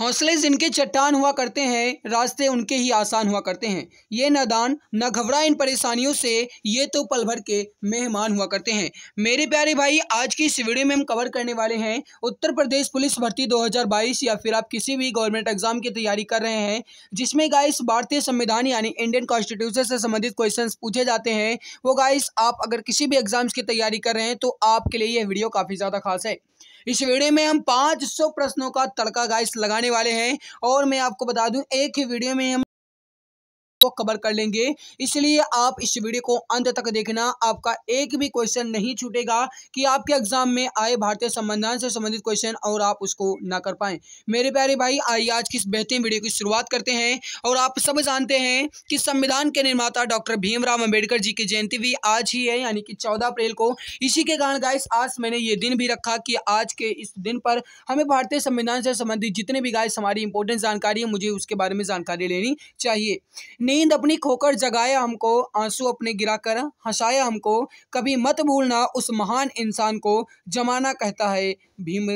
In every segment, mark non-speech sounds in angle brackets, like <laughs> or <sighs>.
हौसले जिनके चट्टान हुआ करते हैं रास्ते उनके ही आसान हुआ करते हैं ये नदान न घबरा इन परेशानियों से ये तो पल भर के मेहमान हुआ करते हैं मेरे प्यारे भाई आज की इस वीडियो में हम कवर करने वाले हैं उत्तर प्रदेश पुलिस भर्ती 2022 या फिर आप किसी भी गवर्नमेंट एग्जाम की तैयारी कर रहे हैं जिसमें गाइस भारतीय संविधान यानी इंडियन कॉन्स्टिट्यूशन से संबंधित क्वेश्चन पूछे जाते हैं वो गाइस आप अगर किसी भी एग्जाम्स की तैयारी कर रहे हैं तो आपके लिए यह वीडियो काफ़ी ज़्यादा खास है इस वीडियो में हम 500 प्रश्नों का तड़का गाइस लगाने वाले हैं और मैं आपको बता दूं एक ही वीडियो में हम को कवर कर लेंगे इसलिए आप इस वीडियो को अंत तक देखना आपका एक भी क्वेश्चन नहीं छूटेगा कि आपके एग्जाम में आए भारतीय संविधान से संबंधित क्वेश्चन और आप उसको ना कर पाए मेरे प्यारे भाई आइए आज की इस बेहतरीन वीडियो की शुरुआत करते हैं और आप सब जानते हैं कि संविधान के निर्माता डॉक्टर भीमराव अम्बेडकर जी की जयंती भी आज ही है यानी कि चौदह अप्रैल को इसी के कारण गाइस आज मैंने ये दिन भी रखा कि आज के इस दिन पर हमें भारतीय संविधान से संबंधित जितने भी गाइस हमारी इंपोर्टेंट जानकारी है मुझे उसके बारे में जानकारी लेनी चाहिए नींद अपनी खोकर जगाया हमको आंसू अपने गिराकर हंसाया हमको कभी मत भूलना उस महान इंसान को जमाना कहता है भीम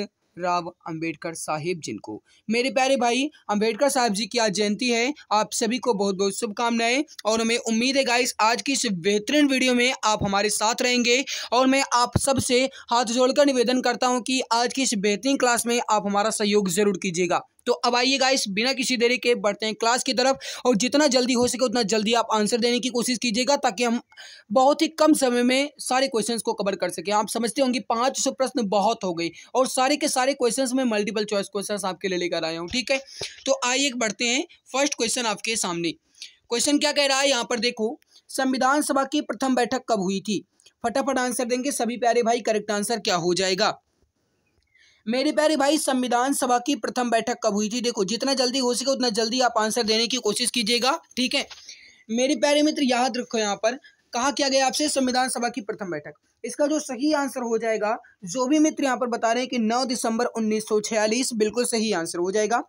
राव अंबेडकर साहिब जिनको मेरे प्यारे भाई अंबेडकर साहब जी की आज जयंती है आप सभी को बहुत बहुत शुभकामनाएं और हमें उम्मीद है गाइस आज की इस बेहतरीन वीडियो में आप हमारे साथ रहेंगे और मैं आप सबसे हाथ जोड़कर निवेदन करता हूं कि आज की इस बेहतरीन क्लास में आप हमारा सहयोग जरूर कीजिएगा तो अब आइए गाइस बिना किसी देरी के बढ़ते हैं क्लास की तरफ और जितना जल्दी हो सके उतना जल्दी आप आंसर देने की कोशिश कीजिएगा ताकि हम बहुत ही कम समय में सारे क्वेश्चंस को कवर कर सकें आप समझते होंगे पाँच सौ प्रश्न बहुत हो गए और सारे के सारे क्वेश्चंस में मल्टीपल चॉइस क्वेश्चंस आपके लिए लेकर आया हूँ ठीक है तो आइए बढ़ते हैं फर्स्ट क्वेश्चन आपके सामने क्वेश्चन क्या कह रहा है यहाँ पर देखो संविधान सभा की प्रथम बैठक कब हुई थी फटाफट आंसर देंगे सभी प्यारे भाई करेक्ट आंसर क्या हो जाएगा मेरे प्यारे भाई संविधान सभा की प्रथम बैठक कब हुई थी देखो जितना जल्दी हो सके उतना जल्दी आप आंसर देने की कोशिश कीजिएगा ठीक है मेरे प्यारे मित्र याद रखो यहाँ पर कहा क्या गया आपसे संविधान सभा की प्रथम बैठक इसका जो सही आंसर हो जाएगा जो भी मित्र यहाँ पर बता रहे हैं कि 9 दिसंबर 1946 बिल्कुल सही आंसर हो जाएगा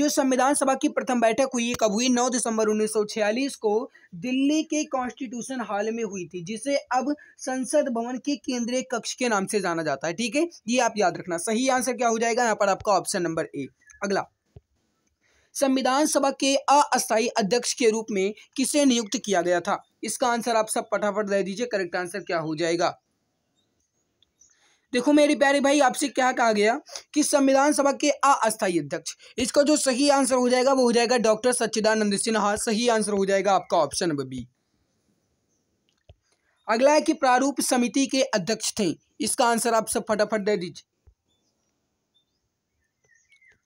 जो संविधान सभा की प्रथम बैठक हुई कब हुई 9 दिसंबर 1946 को दिल्ली के कॉन्स्टिट्यूशन हॉल में हुई थी जिसे अब संसद भवन के केंद्रीय कक्ष के नाम से जाना जाता है ठीक है ये आप याद रखना सही आंसर क्या हो जाएगा यहाँ पर आपका ऑप्शन नंबर ए अगला संविधान सभा के अस्थायी अध्यक्ष के रूप में किसे नियुक्त किया गया था इसका आंसर आप सब फटाफट दे दीजिए करेक्ट आंसर क्या हो जाएगा देखो मेरे प्यारे भाई आपसे क्या कहा गया कि संविधान सभा के अस्थायी अध्यक्ष इसका जो सही आंसर हो जाएगा वो हो जाएगा डॉक्टर सच्चिदानंद सिन्हा सही आंसर हो जाएगा आपका ऑप्शन बी अगला है कि प्रारूप समिति के अध्यक्ष थे इसका आंसर आप सब फटाफट दे दीजिए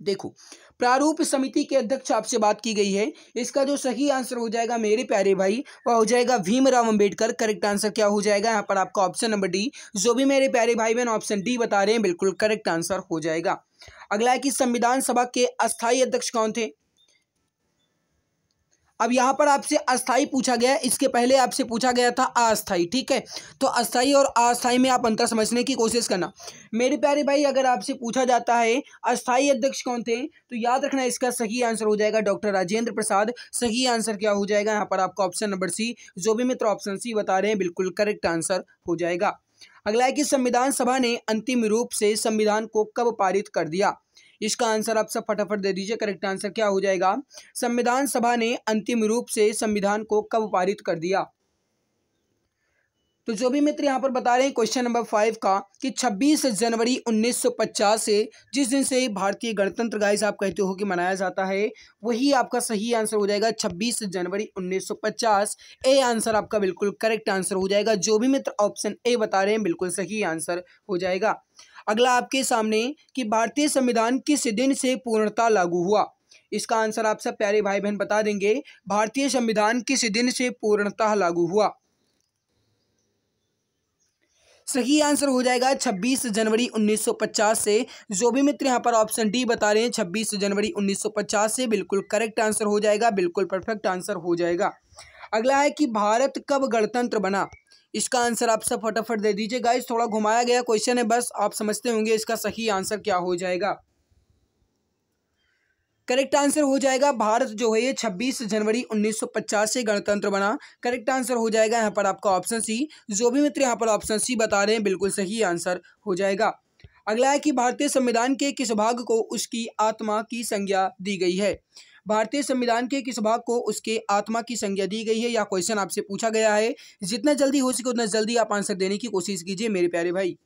देखो प्रारूप समिति के अध्यक्ष आपसे बात की गई है इसका जो सही आंसर हो जाएगा मेरे प्यारे भाई वह हो जाएगा भीमराव अंबेडकर करेक्ट आंसर क्या हो जाएगा यहाँ पर आपका ऑप्शन नंबर डी जो भी मेरे प्यारे भाई बहन ऑप्शन डी बता रहे हैं बिल्कुल करेक्ट आंसर हो जाएगा अगला है कि संविधान सभा के अस्थायी अध्यक्ष कौन थे अब यहाँ पर आपसे अस्थाई पूछा गया इसके पहले आपसे पूछा गया था अस्थाई ठीक है तो अस्थाई और अस्थाई में आप अंतर समझने की कोशिश करना मेरे प्यारे भाई अगर आपसे पूछा जाता है अस्थाई अध्यक्ष कौन थे तो याद रखना इसका सही आंसर हो जाएगा डॉक्टर राजेंद्र प्रसाद सही आंसर क्या हो जाएगा यहाँ पर आपका ऑप्शन नंबर सी जो भी मित्र ऑप्शन सी बता रहे हैं बिल्कुल करेक्ट आंसर हो जाएगा अगला है कि संविधान सभा ने अंतिम रूप से संविधान को कब पारित कर दिया इसका आंसर आप सब फटाफट दे दीजिए करेक्ट आंसर क्या हो जाएगा संविधान सभा ने अंतिम रूप से संविधान को कब पारित कर दिया तो जो भी मित्र यहाँ पर बता रहे हैं क्वेश्चन नंबर फाइव का कि 26 जनवरी 1950 से जिस दिन से भारतीय गणतंत्र गाइस आप कहते हो कि मनाया जाता है वही आपका सही आंसर हो जाएगा 26 जनवरी 1950 ए आंसर आपका बिल्कुल करेक्ट आंसर हो जाएगा जो भी मित्र ऑप्शन ए बता रहे हैं बिल्कुल सही आंसर हो जाएगा अगला आपके सामने कि भारतीय संविधान किस दिन से पूर्णता लागू हुआ इसका आंसर आप सब प्यारे भाई बहन बता देंगे भारतीय संविधान किस दिन से पूर्णतः लागू हुआ सही आंसर हो जाएगा 26 जनवरी 1950 से जो भी मित्र यहाँ पर ऑप्शन डी बता रहे हैं 26 जनवरी 1950 से बिल्कुल करेक्ट आंसर हो जाएगा बिल्कुल परफेक्ट आंसर हो जाएगा अगला है कि भारत कब गणतंत्र बना इसका आंसर आप सब फटाफट दे दीजिए गाइस थोड़ा घुमाया गया क्वेश्चन है बस आप समझते होंगे इसका सही आंसर क्या हो जाएगा करेक्ट आंसर हो जाएगा भारत जो है ये 26 जनवरी 1950 से गणतंत्र बना करेक्ट आंसर हो जाएगा यहाँ पर आपका ऑप्शन सी जो भी मित्र यहाँ पर ऑप्शन सी बता रहे हैं बिल्कुल सही आंसर हो जाएगा अगला है कि भारतीय संविधान के किस भाग को उसकी आत्मा की संज्ञा दी गई है भारतीय संविधान के किस भाग को उसके आत्मा की संज्ञा दी गई है या क्वेश्चन आपसे पूछा गया है जितना जल्दी हो सके उतना जल्दी आप आंसर देने की कोशिश कीजिए मेरे प्यारे भाई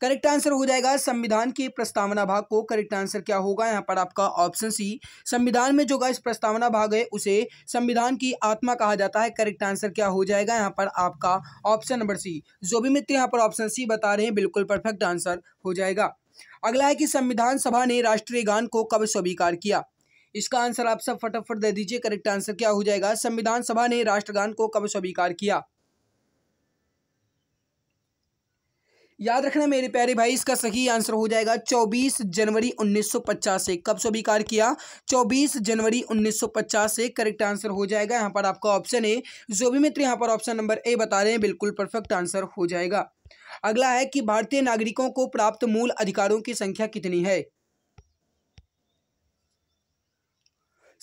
करेक्ट आंसर हो जाएगा संविधान के प्रस्तावना भाग को करेक्ट आंसर क्या होगा यहाँ पर आपका ऑप्शन सी संविधान में जो गाइस प्रस्तावना भाग है उसे संविधान की आत्मा कहा जाता है करेक्ट आंसर क्या हो जाएगा यहाँ पर आपका ऑप्शन नंबर सी जो भी मित्र यहाँ पर ऑप्शन सी बता रहे हैं बिल्कुल परफेक्ट आंसर हो जाएगा अगला है कि संविधान सभा ने राष्ट्रीय गान को कब स्वीकार किया इसका आंसर आप सब फटाफट दे दीजिए करेक्ट आंसर क्या हो जाएगा संविधान सभा ने राष्ट्रगान को कब स्वीकार किया याद रखना मेरे प्यारे भाई इसका सही आंसर हो जाएगा 24 जनवरी 1950 से कब स्वीकार किया 24 जनवरी 1950 से करेक्ट आंसर हो जाएगा यहाँ पर आपका ऑप्शन है जो भी मित्र यहाँ पर ऑप्शन नंबर ए बता रहे हैं बिल्कुल परफेक्ट आंसर हो जाएगा अगला है कि भारतीय नागरिकों को प्राप्त मूल अधिकारों की संख्या कितनी है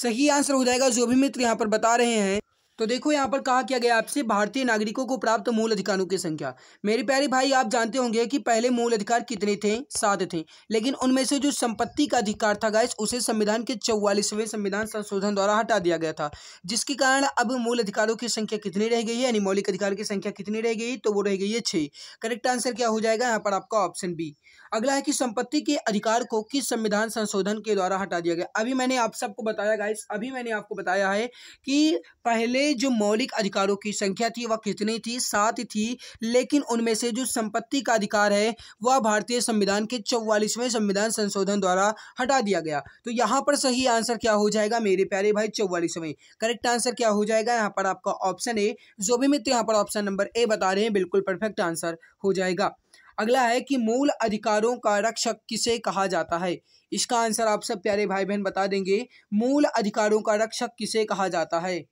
सही आंसर हो जाएगा जो भी मित्र यहाँ पर बता रहे हैं तो देखो यहाँ पर कहा क्या गया आपसे भारतीय नागरिकों को प्राप्त मूल अधिकारों की संख्या मेरे प्यारे भाई आप जानते होंगे कि पहले मूल अधिकार कितने थे सात थे लेकिन उनमें से जो संपत्ति का अधिकार था गाइस उसे संविधान के चौवालीसवें संविधान संशोधन द्वारा हटा दिया गया था जिसके कारण अब मूल अधिकारों की संख्या कितनी रह गई है यानी मौलिक अधिकार की संख्या कितनी रह गई तो वो रह गई है छः करेक्ट आंसर क्या हो जाएगा यहाँ पर आपका ऑप्शन बी अगला है कि संपत्ति के अधिकार को किस संविधान संशोधन के द्वारा हटा दिया गया अभी मैंने आप सबको बताया गाइस अभी मैंने आपको बताया है कि पहले जो मौलिक अधिकारों की संख्या थी वह कितनी थी सात थी लेकिन उनमें से जो संपत्ति का अधिकार है वह भारतीय संविधान के चौवालीसवें संविधान संशोधन द्वारा हटा दिया गया तो यहाँ पर सही आंसर क्या हो जाएगा मेरे प्यारे भाई चौवालीसवें करेक्ट आंसर क्या हो जाएगा यहाँ पर आपका ऑप्शन ए जो भी मित्र यहाँ पर ऑप्शन नंबर ए बता रहे हैं बिल्कुल परफेक्ट आंसर हो जाएगा अगला है कि मूल अधिकारों का रक्षक किसे कहा जाता है इसका आंसर आप सब प्यारे भाई बहन बता देंगे मूल अधिकारों का रक्षक किसे कहा जाता है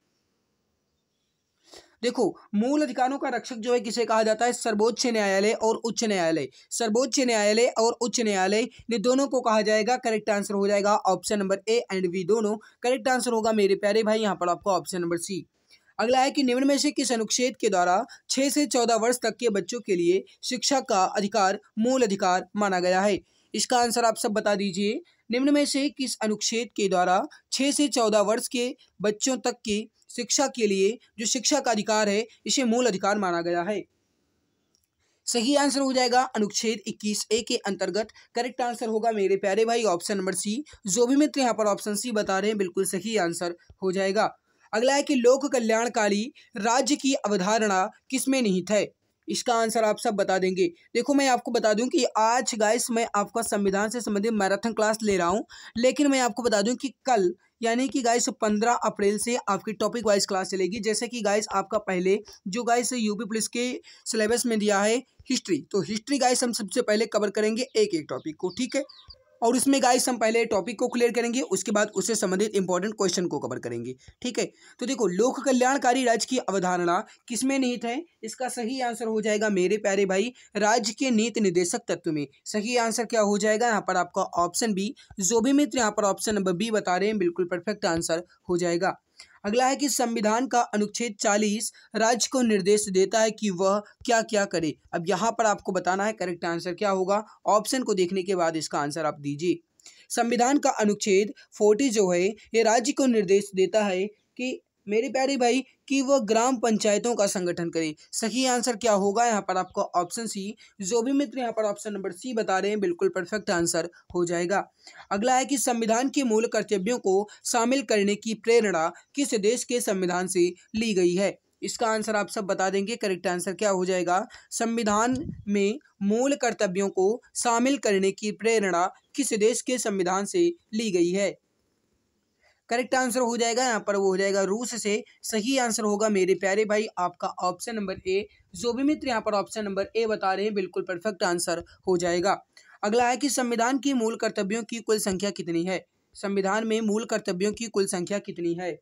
देखो मूल अधिकारों का रक्षक जो है किसे कहा जाता है सर्वोच्च न्यायालय और उच्च न्यायालय सर्वोच्च न्यायालय और उच्च न्यायालय ने दोनों को कहा जाएगा करेक्ट आंसर हो जाएगा option number A and B दोनों करेक्ट आंसर होगा मेरे प्यारे भाई यहाँ पर आपको ऑप्शन नंबर सी अगला है कि निम्न में से किस अनुच्छेद के द्वारा छः से चौदह वर्ष तक के बच्चों के लिए शिक्षा का अधिकार मूल अधिकार माना गया है इसका आंसर आप सब बता दीजिए निम्न में से किस अनुच्छेद के द्वारा छः से चौदह वर्ष के बच्चों तक की शिक्षा के लिए जो शिक्षा का अधिकार है इसे मूल अधिकार माना गया है सही आंसर हो जाएगा अनुच्छेद 21 ए के अंतर्गत करेक्ट आंसर होगा मेरे प्यारे भाई ऑप्शन नंबर सी जो भी मित्र यहाँ पर ऑप्शन सी बता रहे हैं बिल्कुल सही आंसर हो जाएगा अगला है कि लोक कल्याणकारी राज्य की अवधारणा किसमें निहित है इसका आंसर आप सब बता देंगे देखो मैं आपको बता दूं कि आज गाइस मैं आपका संविधान से संबंधित मैराथन क्लास ले रहा हूं लेकिन मैं आपको बता दूं कि कल यानी कि गाइस 15 अप्रैल से आपकी टॉपिक वाइज क्लास चलेगी जैसे कि गाइस आपका पहले जो गाइस यूपी पुलिस के सिलेबस में दिया है हिस्ट्री तो हिस्ट्री गाइस हम सबसे पहले कवर करेंगे एक एक टॉपिक को ठीक है और इसमें गाइस हम पहले टॉपिक को क्लियर करेंगे उसके बाद उससे संबंधित इंपॉर्टेंट क्वेश्चन को कवर करेंगे ठीक है तो देखो लोक कल्याणकारी राज्य की अवधारणा किसमें निहित है इसका सही आंसर हो जाएगा मेरे प्यारे भाई राज्य के नीति निदेशक तत्व में सही आंसर क्या हो जाएगा यहाँ पर आपका ऑप्शन बी जो भी मित्र यहाँ पर ऑप्शन नंबर बी बता रहे हैं बिल्कुल परफेक्ट आंसर हो जाएगा अगला है कि संविधान का अनुच्छेद 40 राज्य को निर्देश देता है कि वह क्या क्या करे अब यहाँ पर आपको बताना है करेक्ट आंसर क्या होगा ऑप्शन को देखने के बाद इसका आंसर आप दीजिए संविधान का अनुच्छेद फोर्टी जो है ये राज्य को निर्देश देता है कि मेरे प्यारे भाई कि वह ग्राम पंचायतों का संगठन करें सही आंसर क्या होगा यहाँ पर आपका ऑप्शन सी जो भी मित्र यहाँ पर ऑप्शन नंबर सी बता रहे हैं बिल्कुल परफेक्ट आंसर हो जाएगा अगला है कि संविधान के मूल कर्तव्यों को शामिल करने की प्रेरणा किस देश के संविधान से ली गई है इसका आंसर आप सब बता देंगे करेक्ट आंसर क्या हो जाएगा संविधान में मूल कर्तव्यों को शामिल करने की प्रेरणा किस देश के संविधान से ली गई है करेक्ट आंसर हो जाएगा यहाँ पर वो हो जाएगा रूस से सही आंसर होगा मेरे प्यारे भाई आपका ऑप्शन नंबर ए जो भी मित्र यहाँ पर ऑप्शन नंबर ए बता रहे हैं बिल्कुल परफेक्ट आंसर हो जाएगा अगला है कि संविधान की मूल कर्तव्यों की कुल संख्या कितनी है संविधान में मूल कर्तव्यों की कुल संख्या कितनी है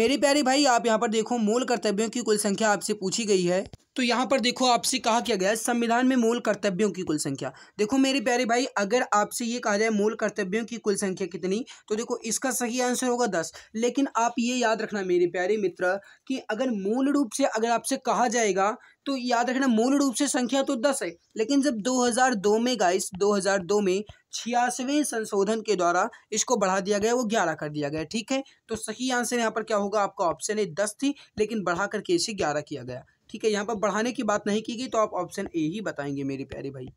मेरे प्यारे भाई आप यहाँ पर देखो मूल कर्तव्यों की कुल संख्या आपसे पूछी गई है तो यहाँ पर देखो आपसे कहा क्या गया है संविधान में मूल कर्तव्यों की कुल संख्या देखो मेरे प्यारे भाई अगर आपसे ये कहा जाए मूल कर्तव्यों की कुल संख्या कितनी तो देखो इसका सही आंसर होगा दस लेकिन आप ये याद रखना मेरे प्यारे मित्र कि अगर मूल रूप से अगर आपसे कहा जाएगा तो याद रखना मूल रूप से संख्या तो दस है लेकिन जब दो में गाइस दो में छियासवें संशोधन के द्वारा इसको बढ़ा दिया गया वो ग्यारह कर दिया गया ठीक है तो सही आंसर यहाँ पर क्या होगा आपका ऑप्शन है दस थी लेकिन बढ़ा करके इसे ग्यारह किया गया ठीक है यहाँ पर बढ़ाने की बात नहीं की गई तो आप ऑप्शन ए ही बताएंगे मेरे प्यारे भाई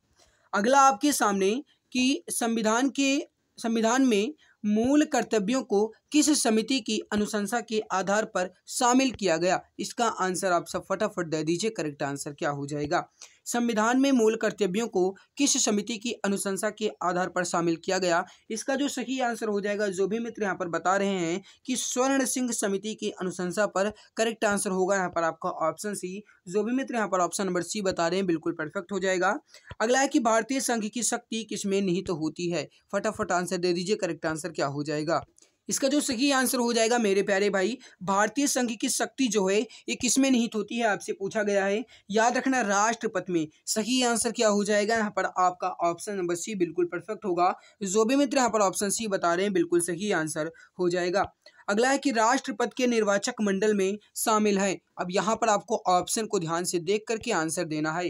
अगला आपके सामने कि संविधान के संविधान में मूल कर्तव्यों को किस समिति की अनुशंसा के आधार पर शामिल किया गया इसका आंसर आप सब फटाफट दे दीजिए करेक्ट आंसर क्या हो जाएगा संविधान में मूल कर्तव्यों को किस समिति की अनुशंसा के आधार पर शामिल किया गया इसका जो सही आंसर हो जाएगा जो भी मित्र यहाँ पर बता रहे हैं कि स्वर्ण सिंह समिति की अनुशंसा पर करेक्ट आंसर होगा यहाँ पर आपका ऑप्शन सी जो भी मित्र यहाँ पर ऑप्शन नंबर सी बता रहे हैं बिल्कुल परफेक्ट हो जाएगा अगला है कि भारतीय संघ की शक्ति किसमें निहित तो होती है फटाफट आंसर दे दीजिए करेक्ट आंसर क्या हो जाएगा इसका जो सही आंसर हो जाएगा मेरे प्यारे भाई भारतीय संघ की शक्ति जो है ये किसमें निहित होती है आपसे पूछा गया है याद रखना राष्ट्रपति में सही आंसर क्या हो जाएगा यहाँ पर आपका ऑप्शन नंबर सी बिल्कुल परफेक्ट होगा जो भी मित्र यहाँ पर ऑप्शन सी बता रहे हैं बिल्कुल सही आंसर हो जाएगा अगला है कि राष्ट्रपति के निर्वाचक मंडल में शामिल है अब यहाँ पर आपको ऑप्शन को ध्यान से देख करके आंसर देना है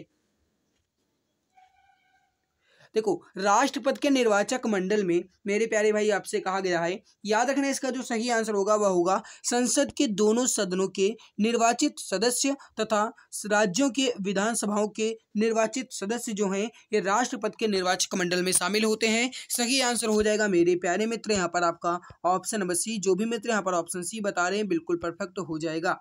देखो राष्ट्रपति के निर्वाचक मंडल में मेरे प्यारे भाई आपसे कहा गया है याद रखना इसका जो सही आंसर होगा वह होगा संसद के दोनों सदनों के निर्वाचित सदस्य तथा राज्यों के विधानसभाओं के निर्वाचित सदस्य जो हैं ये राष्ट्रपति के निर्वाचक मंडल में शामिल होते हैं सही आंसर हो जाएगा मेरे प्यारे मित्र यहाँ पर आपका ऑप्शन नंबर सी जो भी मित्र यहाँ पर ऑप्शन सी बता रहे हैं बिल्कुल परफेक्ट हो जाएगा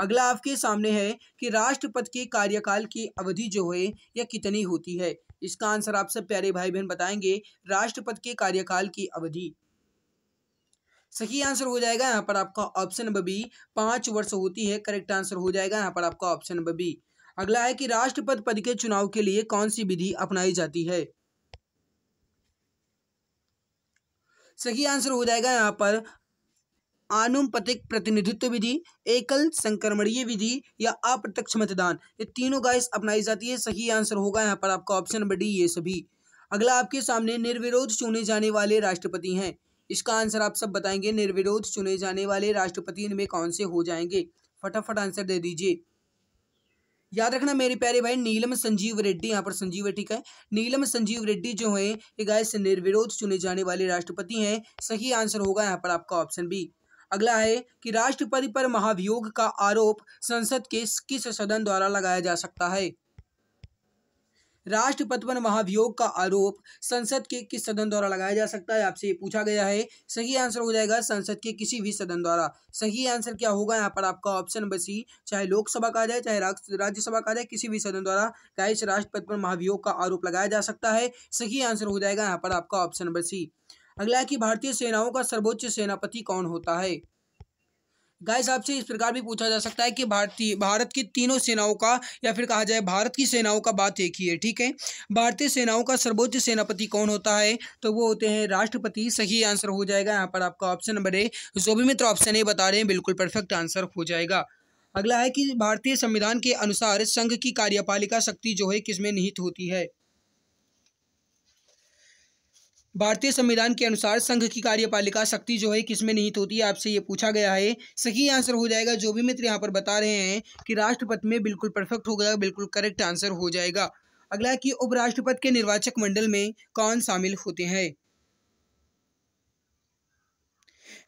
अगला आपके सामने है कि राष्ट्रपति के कार्यकाल की अवधि जो है यह कितनी होती है इसका आंसर आप सब प्यारे भाई बहन बताएंगे राष्ट्रपति के कार्यकाल की अवधि सही आंसर हो जाएगा यहाँ पर आपका ऑप्शन नंबर बी पांच वर्ष होती है करेक्ट आंसर हो जाएगा यहाँ पर आपका ऑप्शन नंबर बी अगला है कि राष्ट्रपति पद के चुनाव के लिए कौन सी विधि अपनाई जाती है सही आंसर हो जाएगा यहाँ पर आनुपतिक प्रतिनिधित्व विधि एकल संक्रमणीय विधि या अप्रत्यक्ष मतदान ये तीनों गाइस अपनाई जाती है सही आंसर होगा यहाँ पर आपका ऑप्शन नंबर डी ये सभी अगला आपके सामने निर्विरोध चुने जाने वाले राष्ट्रपति हैं इसका आंसर आप सब बताएंगे निर्विरोध चुने जाने वाले राष्ट्रपति इनमें कौन से हो जाएंगे फटाफट आंसर दे दीजिए याद रखना मेरे प्यारे भाई नीलम संजीव रेड्डी यहाँ पर संजीव ठीक है नीलम संजीव रेड्डी जो है ये गाय निर्विरोध चुने जाने वाले राष्ट्रपति हैं सही आंसर होगा यहाँ पर आपका ऑप्शन बी अगला है कि राष्ट्रपति पर महाभियोग का आरोप संसद के किस सदन द्वारा लगाया जा सकता है राष्ट्रपति पर महाभियोग का आरोप संसद के किस सदन द्वारा लगाया जा सकता है आपसे ये पूछा गया है सही आंसर हो जाएगा संसद के किसी भी सदन द्वारा सही आंसर क्या होगा यहाँ पर आपका ऑप्शन बसी चाहे लोकसभा का जाए चाहे राज्यसभा का जाए किसी भी सदन द्वारा गाइस राष्ट्रपति पर महाभियोग का आरोप लगाया जा सकता है सही आंसर हो जाएगा यहाँ पर आपका ऑप्शन बसी अगला है कि भारतीय सेनाओं का सर्वोच्च सेनापति कौन होता है गाइस आपसे इस प्रकार भी पूछा जा सकता है कि भारतीय भारत की तीनों सेनाओं का या फिर कहा जाए भारत की सेनाओं का बात एक ही है ठीक है भारतीय सेनाओं का सर्वोच्च सेनापति कौन होता है तो वो होते हैं राष्ट्रपति सही आंसर हो जाएगा यहाँ पर आपका ऑप्शन नंबर ए जो भी मित्र ऑप्शन ए बता रहे हैं बिल्कुल परफेक्ट आंसर हो जाएगा अगला है कि भारतीय संविधान के अनुसार संघ की कार्यपालिका शक्ति जो है किसमें निहित होती है भारतीय संविधान के अनुसार संघ की कार्यपालिका शक्ति जो है किसमें निहित होती है आपसे ये पूछा गया है सही आंसर हो जाएगा जो भी मित्र यहाँ पर बता रहे हैं कि राष्ट्रपति में बिल्कुल परफेक्ट हो गया बिल्कुल करेक्ट आंसर हो जाएगा अगला कि उपराष्ट्रपति के निर्वाचक मंडल में कौन शामिल होते हैं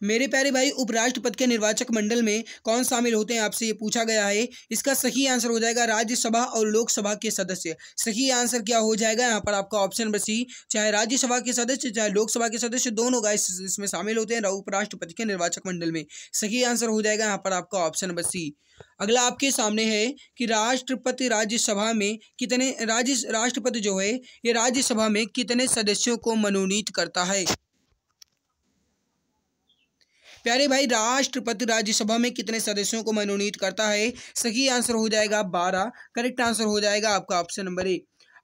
मेरे प्यारे भाई उपराष्ट्रपति के निर्वाचक मंडल में कौन शामिल होते हैं आपसे ये पूछा गया है इसका सही आंसर हो जाएगा राज्यसभा और लोकसभा के सदस्य सही आंसर क्या हो जाएगा यहाँ पर आपका ऑप्शन नंबर सी चाहे राज्यसभा के सदस्य चाहे लोकसभा के सदस्य दोनों गाइस इसमें शामिल होते हैं उपराष्ट्रपति के निर्वाचक मंडल में सही आंसर हो जाएगा यहाँ पर आपका ऑप्शन नंबर सी अगला आपके सामने है कि राष्ट्रपति राज्यसभा में कितने राज्य राष्ट्रपति जो है ये राज्यसभा में कितने सदस्यों को मनोनीत करता है प्यारे भाई राष्ट्रपति राज्यसभा में कितने सदस्यों को मनोनीत करता है सही आंसर हो जाएगा बारह करेक्ट आंसर हो जाएगा आपका ऑप्शन नंबर ए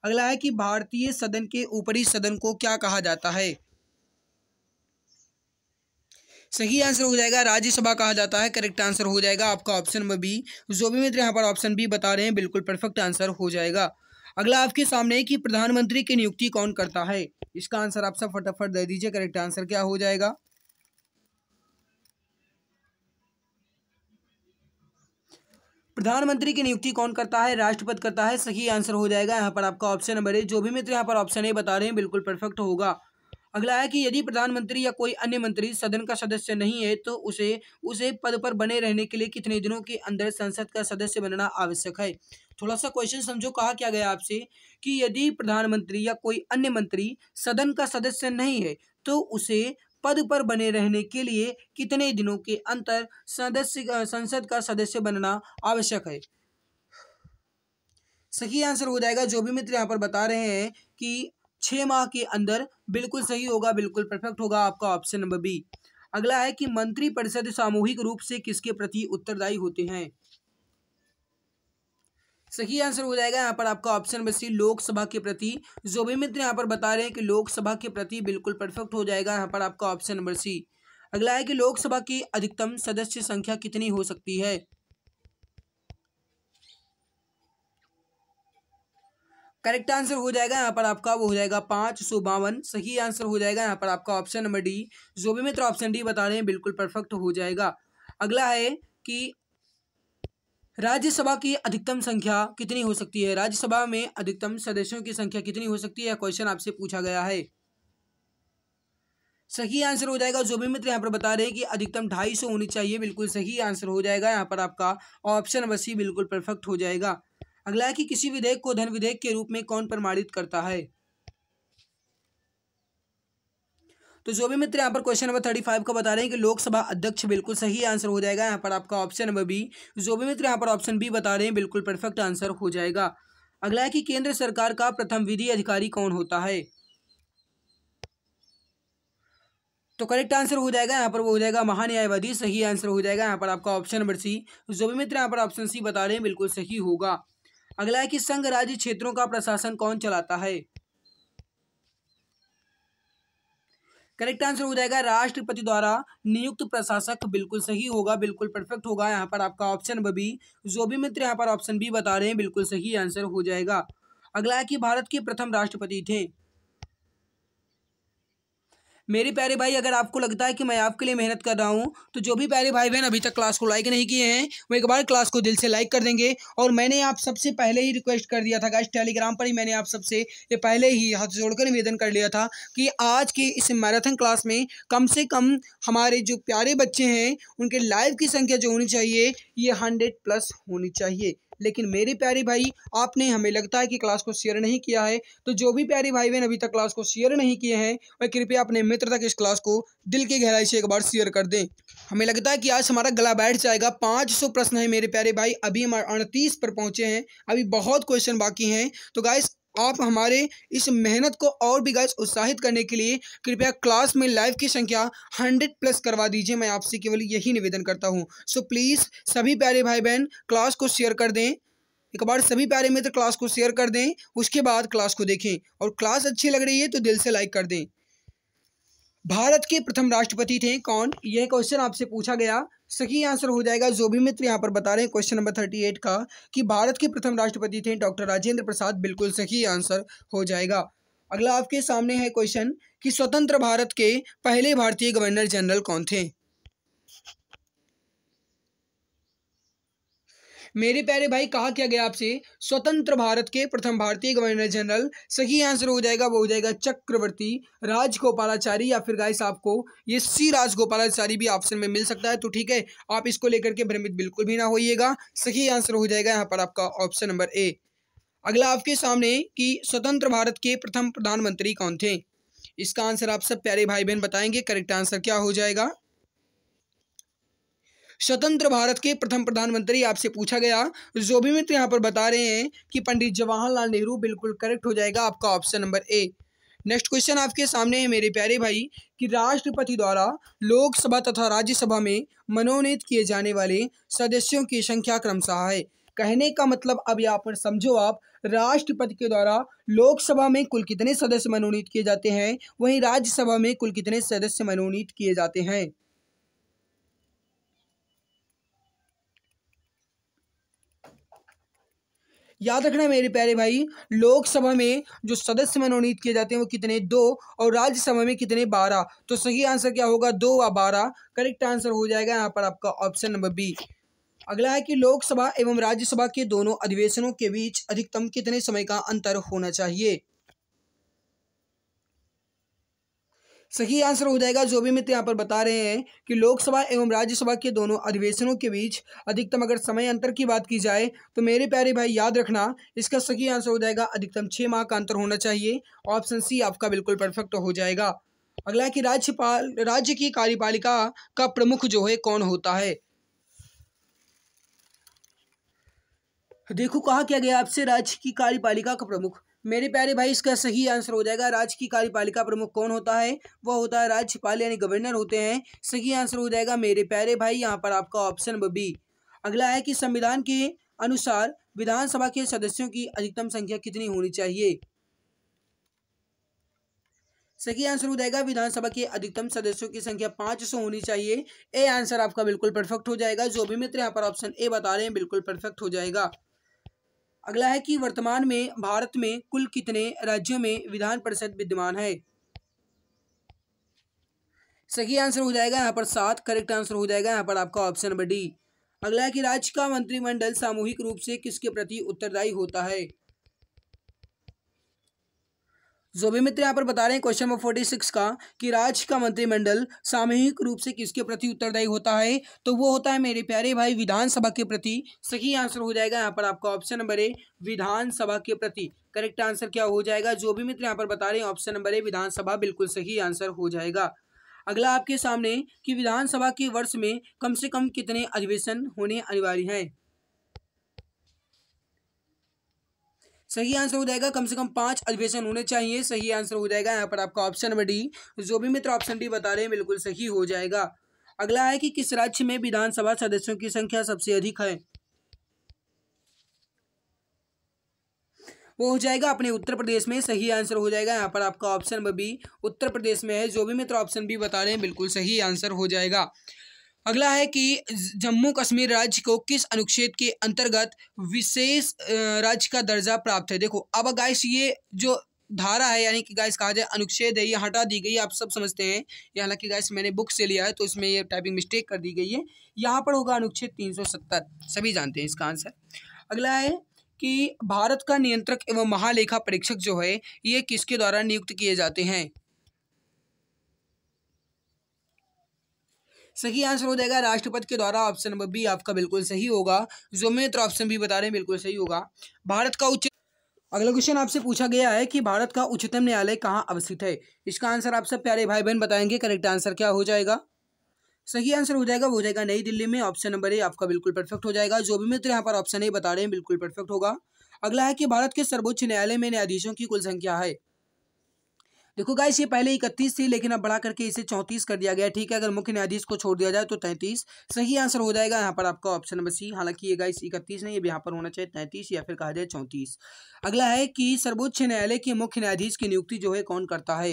अगला है कि भारतीय सदन के ऊपरी सदन को क्या कहा जाता है सही आंसर हो जाएगा राज्यसभा कहा जाता है करेक्ट आंसर हो जाएगा आपका ऑप्शन नंबर बी जो भी मित्र यहाँ पर ऑप्शन बी बता रहे हैं बिल्कुल परफेक्ट आंसर हो जाएगा अगला आपके सामने है कि प्रधानमंत्री की नियुक्ति कौन करता है इसका आंसर आप सब फटाफट दे दीजिए करेक्ट आंसर क्या हो जाएगा प्रधानमंत्री की नियुक्ति कौन करता है राष्ट्रपति करता है सही आंसर हो जाएगा यहाँ पर आपका ऑप्शन नंबर है जो भी मित्र यहाँ पर ऑप्शन है बता रहे हैं बिल्कुल परफेक्ट होगा अगला है कि यदि प्रधानमंत्री या कोई अन्य मंत्री सदन का सदस्य नहीं है तो उसे उसे पद पर बने रहने के लिए कितने दिनों के अंदर संसद का सदस्य बनना आवश्यक है थोड़ा सा क्वेश्चन समझो कहा क्या गया आपसे कि यदि प्रधानमंत्री या कोई अन्य मंत्री सदन का सदस्य नहीं है तो उसे पद पर बने रहने के लिए कितने दिनों के अंतर सदस्य संसद का सदस्य बनना आवश्यक है सही आंसर हो जाएगा जो भी मित्र यहाँ पर बता रहे हैं कि छह माह के अंदर बिल्कुल सही होगा बिल्कुल परफेक्ट होगा आपका ऑप्शन नंबर बी अगला है कि मंत्रिपरिषद सामूहिक रूप से किसके प्रति उत्तरदायी होते हैं सही आंसर हो जाएगा यहाँ पर आपका ऑप्शन नंबर सी लोकसभा के प्रति जो भी मित्र यहाँ पर बता रहे हैं कि लोकसभा के प्रति बिल्कुल परफेक्ट हो जाएगा यहाँ पर आपका ऑप्शन नंबर सी अगला है कि लोकसभा की अधिकतम सदस्य संख्या कितनी हो सकती है करेक्ट आंसर हो जाएगा यहाँ पर आपका वो हो जाएगा पाँच सौ बावन सही आंसर हो जाएगा यहाँ पर आपका ऑप्शन नंबर डी जो भी मित्र ऑप्शन डी बता रहे हैं बिल्कुल परफेक्ट हो जाएगा अगला है कि राज्यसभा की अधिकतम संख्या कितनी हो सकती है राज्यसभा में अधिकतम सदस्यों की संख्या कितनी हो सकती है क्वेश्चन आपसे पूछा गया है सही आंसर हो जाएगा जो भी मित्र यहाँ पर बता रहे हैं कि अधिकतम ढाई सौ होनी चाहिए बिल्कुल सही आंसर हो जाएगा यहाँ पर आपका ऑप्शन वसी बिल्कुल परफेक्ट हो जाएगा अगला है कि किसी विधेयक को धन विधेयक के रूप में कौन प्रमाणित करता है तो जो भी मित्र यहाँ पर क्वेश्चन नंबर थर्टी फाइव का बता रहे हैं कि लोकसभा अध्यक्ष बिल्कुल सही आंसर हो जाएगा यहाँ पर आपका ऑप्शन नंबर बी जो भी मित्र यहाँ पर ऑप्शन बी बता रहे हैं बिल्कुल परफेक्ट आंसर हो जाएगा अगला है कि केंद्र सरकार का प्रथम विधि अधिकारी कौन होता है तो करेक्ट आंसर हो जाएगा यहाँ पर वो हो जाएगा महान्यायवादी सही आंसर हो जाएगा यहाँ पर आपका ऑप्शन नंबर सी जो भी मित्र यहाँ पर ऑप्शन सी बता रहे हैं बिल्कुल सही होगा अगला है कि संघ राज्य क्षेत्रों का प्रशासन कौन चलाता है करेक्ट आंसर हो जाएगा राष्ट्रपति द्वारा नियुक्त प्रशासक बिल्कुल सही होगा बिल्कुल परफेक्ट होगा यहाँ पर आपका ऑप्शन बी जो भी मित्र यहाँ पर ऑप्शन बी बता रहे हैं बिल्कुल सही आंसर हो जाएगा अगला है कि भारत के प्रथम राष्ट्रपति थे मेरे प्यारे भाई अगर आपको लगता है कि मैं आपके लिए मेहनत कर रहा हूँ तो जो भी प्यारे भाई बहन अभी तक क्लास को लाइक नहीं किए हैं वो एक बार क्लास को दिल से लाइक कर देंगे और मैंने आप सबसे पहले ही रिक्वेस्ट कर दिया था गाइस टेलीग्राम पर ही मैंने आप सबसे ये पहले ही हाथ जोड़कर निवेदन कर लिया था कि आज की इस मैराथन क्लास में कम से कम हमारे जो प्यारे बच्चे हैं उनके लाइव की संख्या जो होनी चाहिए ये हंड्रेड प्लस होनी चाहिए लेकिन मेरे प्यारे भाई आपने हमें लगता है कि क्लास को शेयर नहीं किया है तो जो भी प्यारे भाई बहन अभी तक क्लास को शेयर नहीं किए हैं वह कृपया अपने मित्र तक इस क्लास को दिल की गहराई से एक बार शेयर कर दें हमें लगता है कि आज हमारा गला बैठ जाएगा पाँच सौ प्रश्न है मेरे प्यारे भाई अभी हम अड़तीस पर पहुंचे हैं अभी बहुत क्वेश्चन बाकी हैं तो गाइस आप हमारे इस मेहनत को और भी गाइस उत्साहित करने के लिए कृपया क्लास में लाइव की संख्या हंड्रेड प्लस करवा दीजिए मैं आपसे केवल यही निवेदन करता हूँ सो प्लीज़ सभी प्यारे भाई बहन क्लास को शेयर कर दें एक बार सभी प्यारे मित्र क्लास को शेयर कर दें उसके बाद क्लास को देखें और क्लास अच्छी लग रही है तो दिल से लाइक कर दें भारत के प्रथम राष्ट्रपति थे कौन यह क्वेश्चन आपसे पूछा गया सही आंसर हो जाएगा जो भी मित्र यहाँ पर बता रहे हैं क्वेश्चन नंबर थर्टी एट का कि भारत के प्रथम राष्ट्रपति थे डॉक्टर राजेंद्र प्रसाद बिल्कुल सही आंसर हो जाएगा अगला आपके सामने है क्वेश्चन कि स्वतंत्र भारत के पहले भारतीय गवर्नर जनरल कौन थे मेरे प्यारे भाई कहा क्या गया आपसे स्वतंत्र भारत के प्रथम भारतीय गवर्नर जनरल सही आंसर हो जाएगा वो हो जाएगा चक्रवर्ती राजगोपालाचारी या फिर गाइस आपको ये सी राजगोपालाचारी भी ऑप्शन में मिल सकता है तो ठीक है आप इसको लेकर के भ्रमित बिल्कुल भी ना होइएगा सही आंसर हो जाएगा यहाँ पर आपका ऑप्शन नंबर ए अगला आपके सामने कि स्वतंत्र भारत के प्रथम प्रधानमंत्री कौन थे इसका आंसर आप सब प्यारे भाई बहन बताएंगे करेक्ट आंसर क्या हो जाएगा स्वतंत्र भारत के प्रथम प्रधानमंत्री आपसे पूछा गया जो भी मित्र यहाँ पर बता रहे हैं कि पंडित जवाहरलाल नेहरू बिल्कुल करेक्ट हो जाएगा आपका option number A next question आपके सामने है मेरे प्यारे भाई कि राष्ट्रपति द्वारा लोकसभा तथा राज्यसभा में मनोनीत किए जाने वाले सदस्यों की संख्या क्रमशः है कहने का मतलब अब यहाँ पर समझो आप राष्ट्रपति के द्वारा लोकसभा में कुल कितने सदस्य मनोनीत किए जाते हैं वहीं राज्यसभा में कुल कितने सदस्य मनोनीत किए जाते हैं याद रखना मेरे प्यारे भाई लोकसभा में जो सदस्य मनोनीत किए जाते हैं वो कितने दो और राज्यसभा में कितने बारह तो सही आंसर क्या होगा दो व बारह करेक्ट आंसर हो जाएगा यहाँ पर आपका ऑप्शन नंबर बी अगला है कि लोकसभा एवं राज्यसभा के दोनों अधिवेशनों के बीच अधिकतम कितने समय का अंतर होना चाहिए सही आंसर हो जाएगा जो भी मित्र यहाँ पर बता रहे हैं कि लोकसभा एवं राज्यसभा के दोनों अधिवेशनों के बीच अधिकतम अगर समय अंतर की बात की जाए तो मेरे प्यारे भाई याद रखना इसका सही आंसर हो जाएगा अधिकतम छः माह का अंतर होना चाहिए ऑप्शन सी आपका बिल्कुल परफेक्ट हो जाएगा अगला कि राज्यपाल राज्य की कार्यपालिका का प्रमुख जो है कौन होता है देखो कहा क्या गया आपसे राज्य की कार्यपालिका का प्रमुख मेरे प्यारे भाई इसका सही आंसर हो जाएगा राज्य की कार्यपालिका प्रमुख कौन होता है वह होता है राज्यपाल यानी गवर्नर होते हैं सही आंसर हो जाएगा मेरे प्यारे भाई यहाँ पर आपका ऑप्शन बी अगला है कि संविधान के अनुसार विधानसभा के सदस्यों की अधिकतम संख्या कितनी होनी चाहिए सही आंसर हो जाएगा विधानसभा के अधिकतम सदस्यों की संख्या पांच सौ होनी चाहिए ए आंसर आपका बिल्कुल परफेक्ट हो जाएगा जो भी मित्र यहाँ पर ऑप्शन ए बता रहे हैं बिल्कुल परफेक्ट हो जाएगा अगला है कि वर्तमान में भारत में कुल कितने राज्यों में विधान परिषद विद्यमान है सही आंसर हो जाएगा यहाँ पर सात करेक्ट आंसर हो जाएगा यहाँ पर आपका ऑप्शन नंबर डी अगला है कि राज्य का मंत्रिमंडल सामूहिक रूप से किसके प्रति उत्तरदायी होता है जो भी मित्र यहाँ पर बता रहे हैं क्वेश्चन नंबर फोर्टी सिक्स का कि राज्य का मंत्रिमंडल सामूहिक रूप से किसके प्रति उत्तरदायी होता है तो वो होता है मेरे प्यारे भाई विधानसभा के प्रति सही आंसर हो जाएगा यहाँ पर आपका ऑप्शन नंबर ए विधानसभा के प्रति करेक्ट आंसर क्या हो जाएगा जो भी मित्र यहाँ पर बता रहे हैं ऑप्शन नंबर ए विधानसभा बिल्कुल सही आंसर हो जाएगा अगला आपके सामने कि विधानसभा के वर्ष में कम से कम कितने अधिवेशन होने अनिवार्य हैं सही आंसर हो जाएगा कम से कम पांच अधिवेशन होने चाहिए सही आंसर हो जाएगा यहाँ पर आपका ऑप्शन नंबर डी जो भी मित्र ऑप्शन डी बता रहे हैं बिल्कुल सही हो जाएगा अगला है कि किस राज्य में विधानसभा सदस्यों की संख्या सबसे अधिक है वो हो जाएगा अपने उत्तर प्रदेश में सही आंसर हो जाएगा यहाँ पर आपका option number B Uttar Pradesh में है जो भी मित्र ऑप्शन बी बता रहे हैं बिल्कुल सही आंसर हो जाएगा अगला है कि जम्मू कश्मीर राज्य को किस अनुच्छेद के अंतर्गत विशेष राज्य का दर्जा प्राप्त है देखो अब गाइस ये जो धारा है यानी कि गाइस कहा जाए अनुच्छेद है ये हटा दी गई आप सब समझते हैं ये हालांकि गाइस मैंने बुक से लिया है तो इसमें ये टाइपिंग मिस्टेक कर दी गई है यहाँ पर होगा अनुच्छेद तीन सभी जानते हैं इसका आंसर अगला है कि भारत का नियंत्रक एवं महालेखा परीक्षक जो है ये किसके द्वारा नियुक्त किए जाते हैं सही आंसर हो जाएगा राष्ट्रपति के द्वारा ऑप्शन नंबर बी आपका बिल्कुल सही होगा जो मित्र ऑप्शन बी बता रहे हैं बिल्कुल सही होगा भारत का उच्च अगला क्वेश्चन आपसे पूछा गया है कि भारत का उच्चतम न्यायालय कहाँ अवस्थित है इसका आंसर आप सब प्यारे भाई बहन बताएंगे करेक्ट आंसर क्या हो जाएगा सही आंसर हो जाएगा वो हो जाएगा नई दिल्ली में ऑप्शन नंबर ए आपका बिल्कुल परफेक्ट हो जाएगा जो भी मित्र यहाँ पर ऑप्शन ए बता रहे हैं बिल्कुल परफेक्ट होगा अगला है कि भारत के सर्वोच्च न्यायालय में न्यायाधीशों की कुल संख्या है देखो गाइस ये पहले इकतीस थी लेकिन अब बढ़ा करके इसे चौंतीस कर दिया गया ठीक है अगर मुख्य न्यायाधीश को छोड़ दिया जाए तो तैंतीस सही आंसर हो जाएगा यहाँ पर आपका ऑप्शन नंबर सी हालांकि ये गाइस इकतीस नहीं ये यहाँ पर होना चाहिए तैंतीस या फिर कहा जाए चौंतीस अगला है कि सर्वोच्च न्यायालय के मुख्य न्यायाधीश की नियुक्ति जो है कौन करता है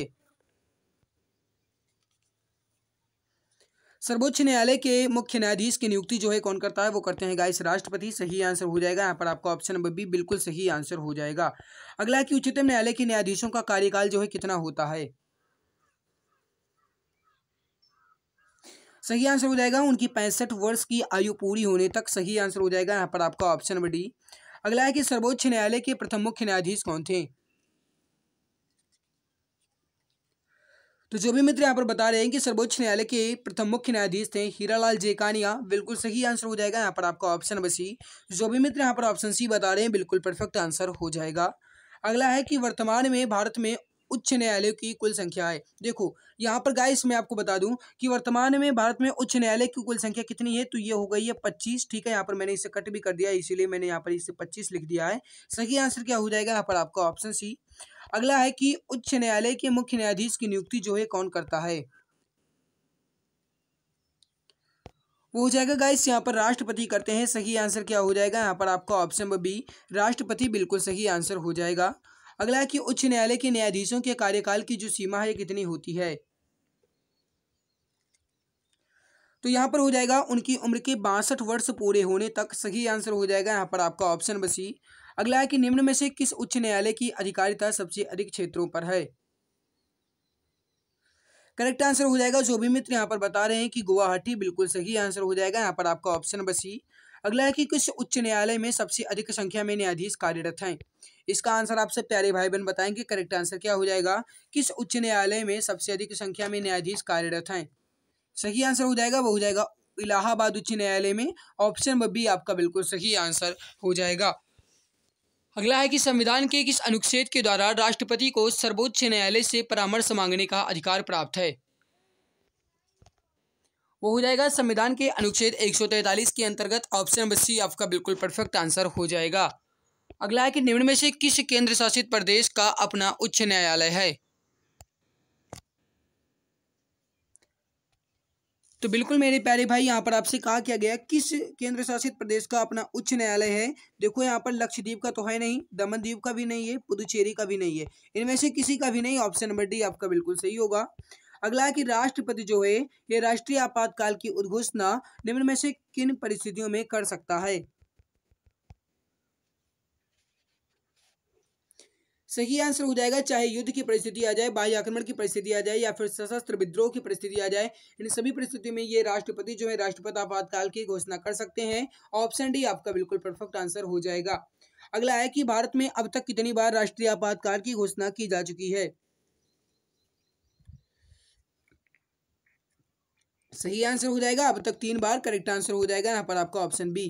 सर्वोच्च न्यायालय के मुख्य न्यायाधीश की नियुक्ति जो है कौन करता है वो करते हैं गाइस राष्ट्रपति सही आंसर हो जाएगा यहाँ पर आपका ऑप्शन नंबर बी बिल्कुल सही आंसर हो जाएगा अगला कि उच्चतम न्यायालय के न्यायाधीशों का कार्यकाल जो है कितना होता है सही आंसर हो जाएगा उनकी पैंसठ वर्ष की आयु पूरी होने तक सही आंसर हो जाएगा यहाँ पर आपका ऑप्शन नंबर डी अगला है कि सर्वोच्च न्यायालय के प्रथम मुख्य न्यायाधीश कौन थे तो जो भी मित्र यहाँ पर बता रहे हैं कि सर्वोच्च न्यायालय के प्रथम मुख्य न्यायाधीश थे हीरालाल जेकानिया बिल्कुल सही आंसर हो जाएगा यहाँ पर आपका ऑप्शन नंबर सी जो भी मित्र यहाँ पर ऑप्शन सी बता रहे हैं बिल्कुल परफेक्ट आंसर हो जाएगा अगला है कि वर्तमान में भारत में उच्च न्यायालयों की कुल संख्या है देखो यहाँ पर गाइस मैं आपको बता दूं कि वर्तमान में भारत में उच्च न्यायालय की कुल संख्या कितनी है तो ये हो गई है पच्चीस ठीक है यहाँ पर मैंने इसे कट भी कर दिया इसीलिए मैंने यहाँ पर इसे पच्चीस लिख दिया है सही आंसर क्या हो जाएगा यहाँ पर आपका ऑप्शन सी अगला है कि उच्च न्यायालय के मुख्य न्यायाधीश की नियुक्ति जो है कौन करता है वो हो जाएगा गाइस यहाँ पर राष्ट्रपति करते हैं सही आंसर क्या हो जाएगा यहाँ पर आपका ऑप्शन बी राष्ट्रपति बिल्कुल सही आंसर हो जाएगा अगला है कि उच्च न्यायालय के न्यायाधीशों के कार्यकाल की जो सीमा है कितनी होती है तो यहाँ पर हो जाएगा उनकी उम्र के बासठ वर्ष पूरे होने तक सही आंसर हो जाएगा यहाँ पर आपका ऑप्शन बसी अगला है कि निम्न में से किस उच्च न्यायालय की अधिकारिता सबसे अधिक क्षेत्रों पर है करेक्ट आंसर हो जाएगा जो भी मित्र यहाँ पर बता रहे हैं कि गुवाहाटी बिल्कुल सही आंसर हो जाएगा यहाँ पर आपका ऑप्शन नंबर सी अगला है कि किस उच्च न्यायालय में सबसे अधिक संख्या में न्यायाधीश कार्यरत हैं इसका आंसर आपसे प्यारे भाई बहन बताएंगे करेक्ट आंसर क्या हो जाएगा किस उच्च न्यायालय में सबसे अधिक संख्या में न्यायाधीश कार्यरत हैं सही आंसर हो जाएगा वो हो जाएगा इलाहाबाद उच्च न्यायालय में ऑप्शन बी आपका बिल्कुल सही आंसर हो जाएगा अगला है कि संविधान के किस अनुच्छेद के द्वारा राष्ट्रपति को सर्वोच्च न्यायालय से परामर्श मांगने का अधिकार प्राप्त है वो हो जाएगा संविधान के अनुच्छेद 143 के अंतर्गत ऑप्शन नंबर सी आपका बिल्कुल परफेक्ट आंसर हो जाएगा अगला है कि निम्न में से किस केंद्र शासित प्रदेश का अपना उच्च न्यायालय है तो बिल्कुल मेरे प्यारे भाई यहाँ पर आपसे कहा किया गया किस केंद्र शासित प्रदेश का अपना उच्च न्यायालय है देखो यहाँ पर लक्षद्वीप का तो है नहीं द्वीप का भी नहीं है पुदुचेरी का भी नहीं है इनमें से किसी का भी नहीं ऑप्शन नंबर डी आपका बिल्कुल सही होगा अगला है कि राष्ट्रपति जो है ये राष्ट्रीय आपातकाल की उद्घोषणा निम्न में से किन परिस्थितियों में कर सकता है सही आंसर हो जाएगा चाहे युद्ध की परिस्थिति आ जाए बाह्य आक्रमण की परिस्थिति आ जाए या फिर सशस्त्र विद्रोह की परिस्थिति आ जाए इन सभी परिस्थितियों में ये राष्ट्रपति जो है राष्ट्रपति आपातकाल की घोषणा कर सकते हैं ऑप्शन डी आपका बिल्कुल परफेक्ट आंसर हो जाएगा अगला है कि भारत में अब तक कितनी बार राष्ट्रीय आपातकाल की घोषणा की जा चुकी है सही आंसर हो जाएगा अब तक तीन बार करेक्ट आंसर हो जाएगा यहाँ पर आपका ऑप्शन बी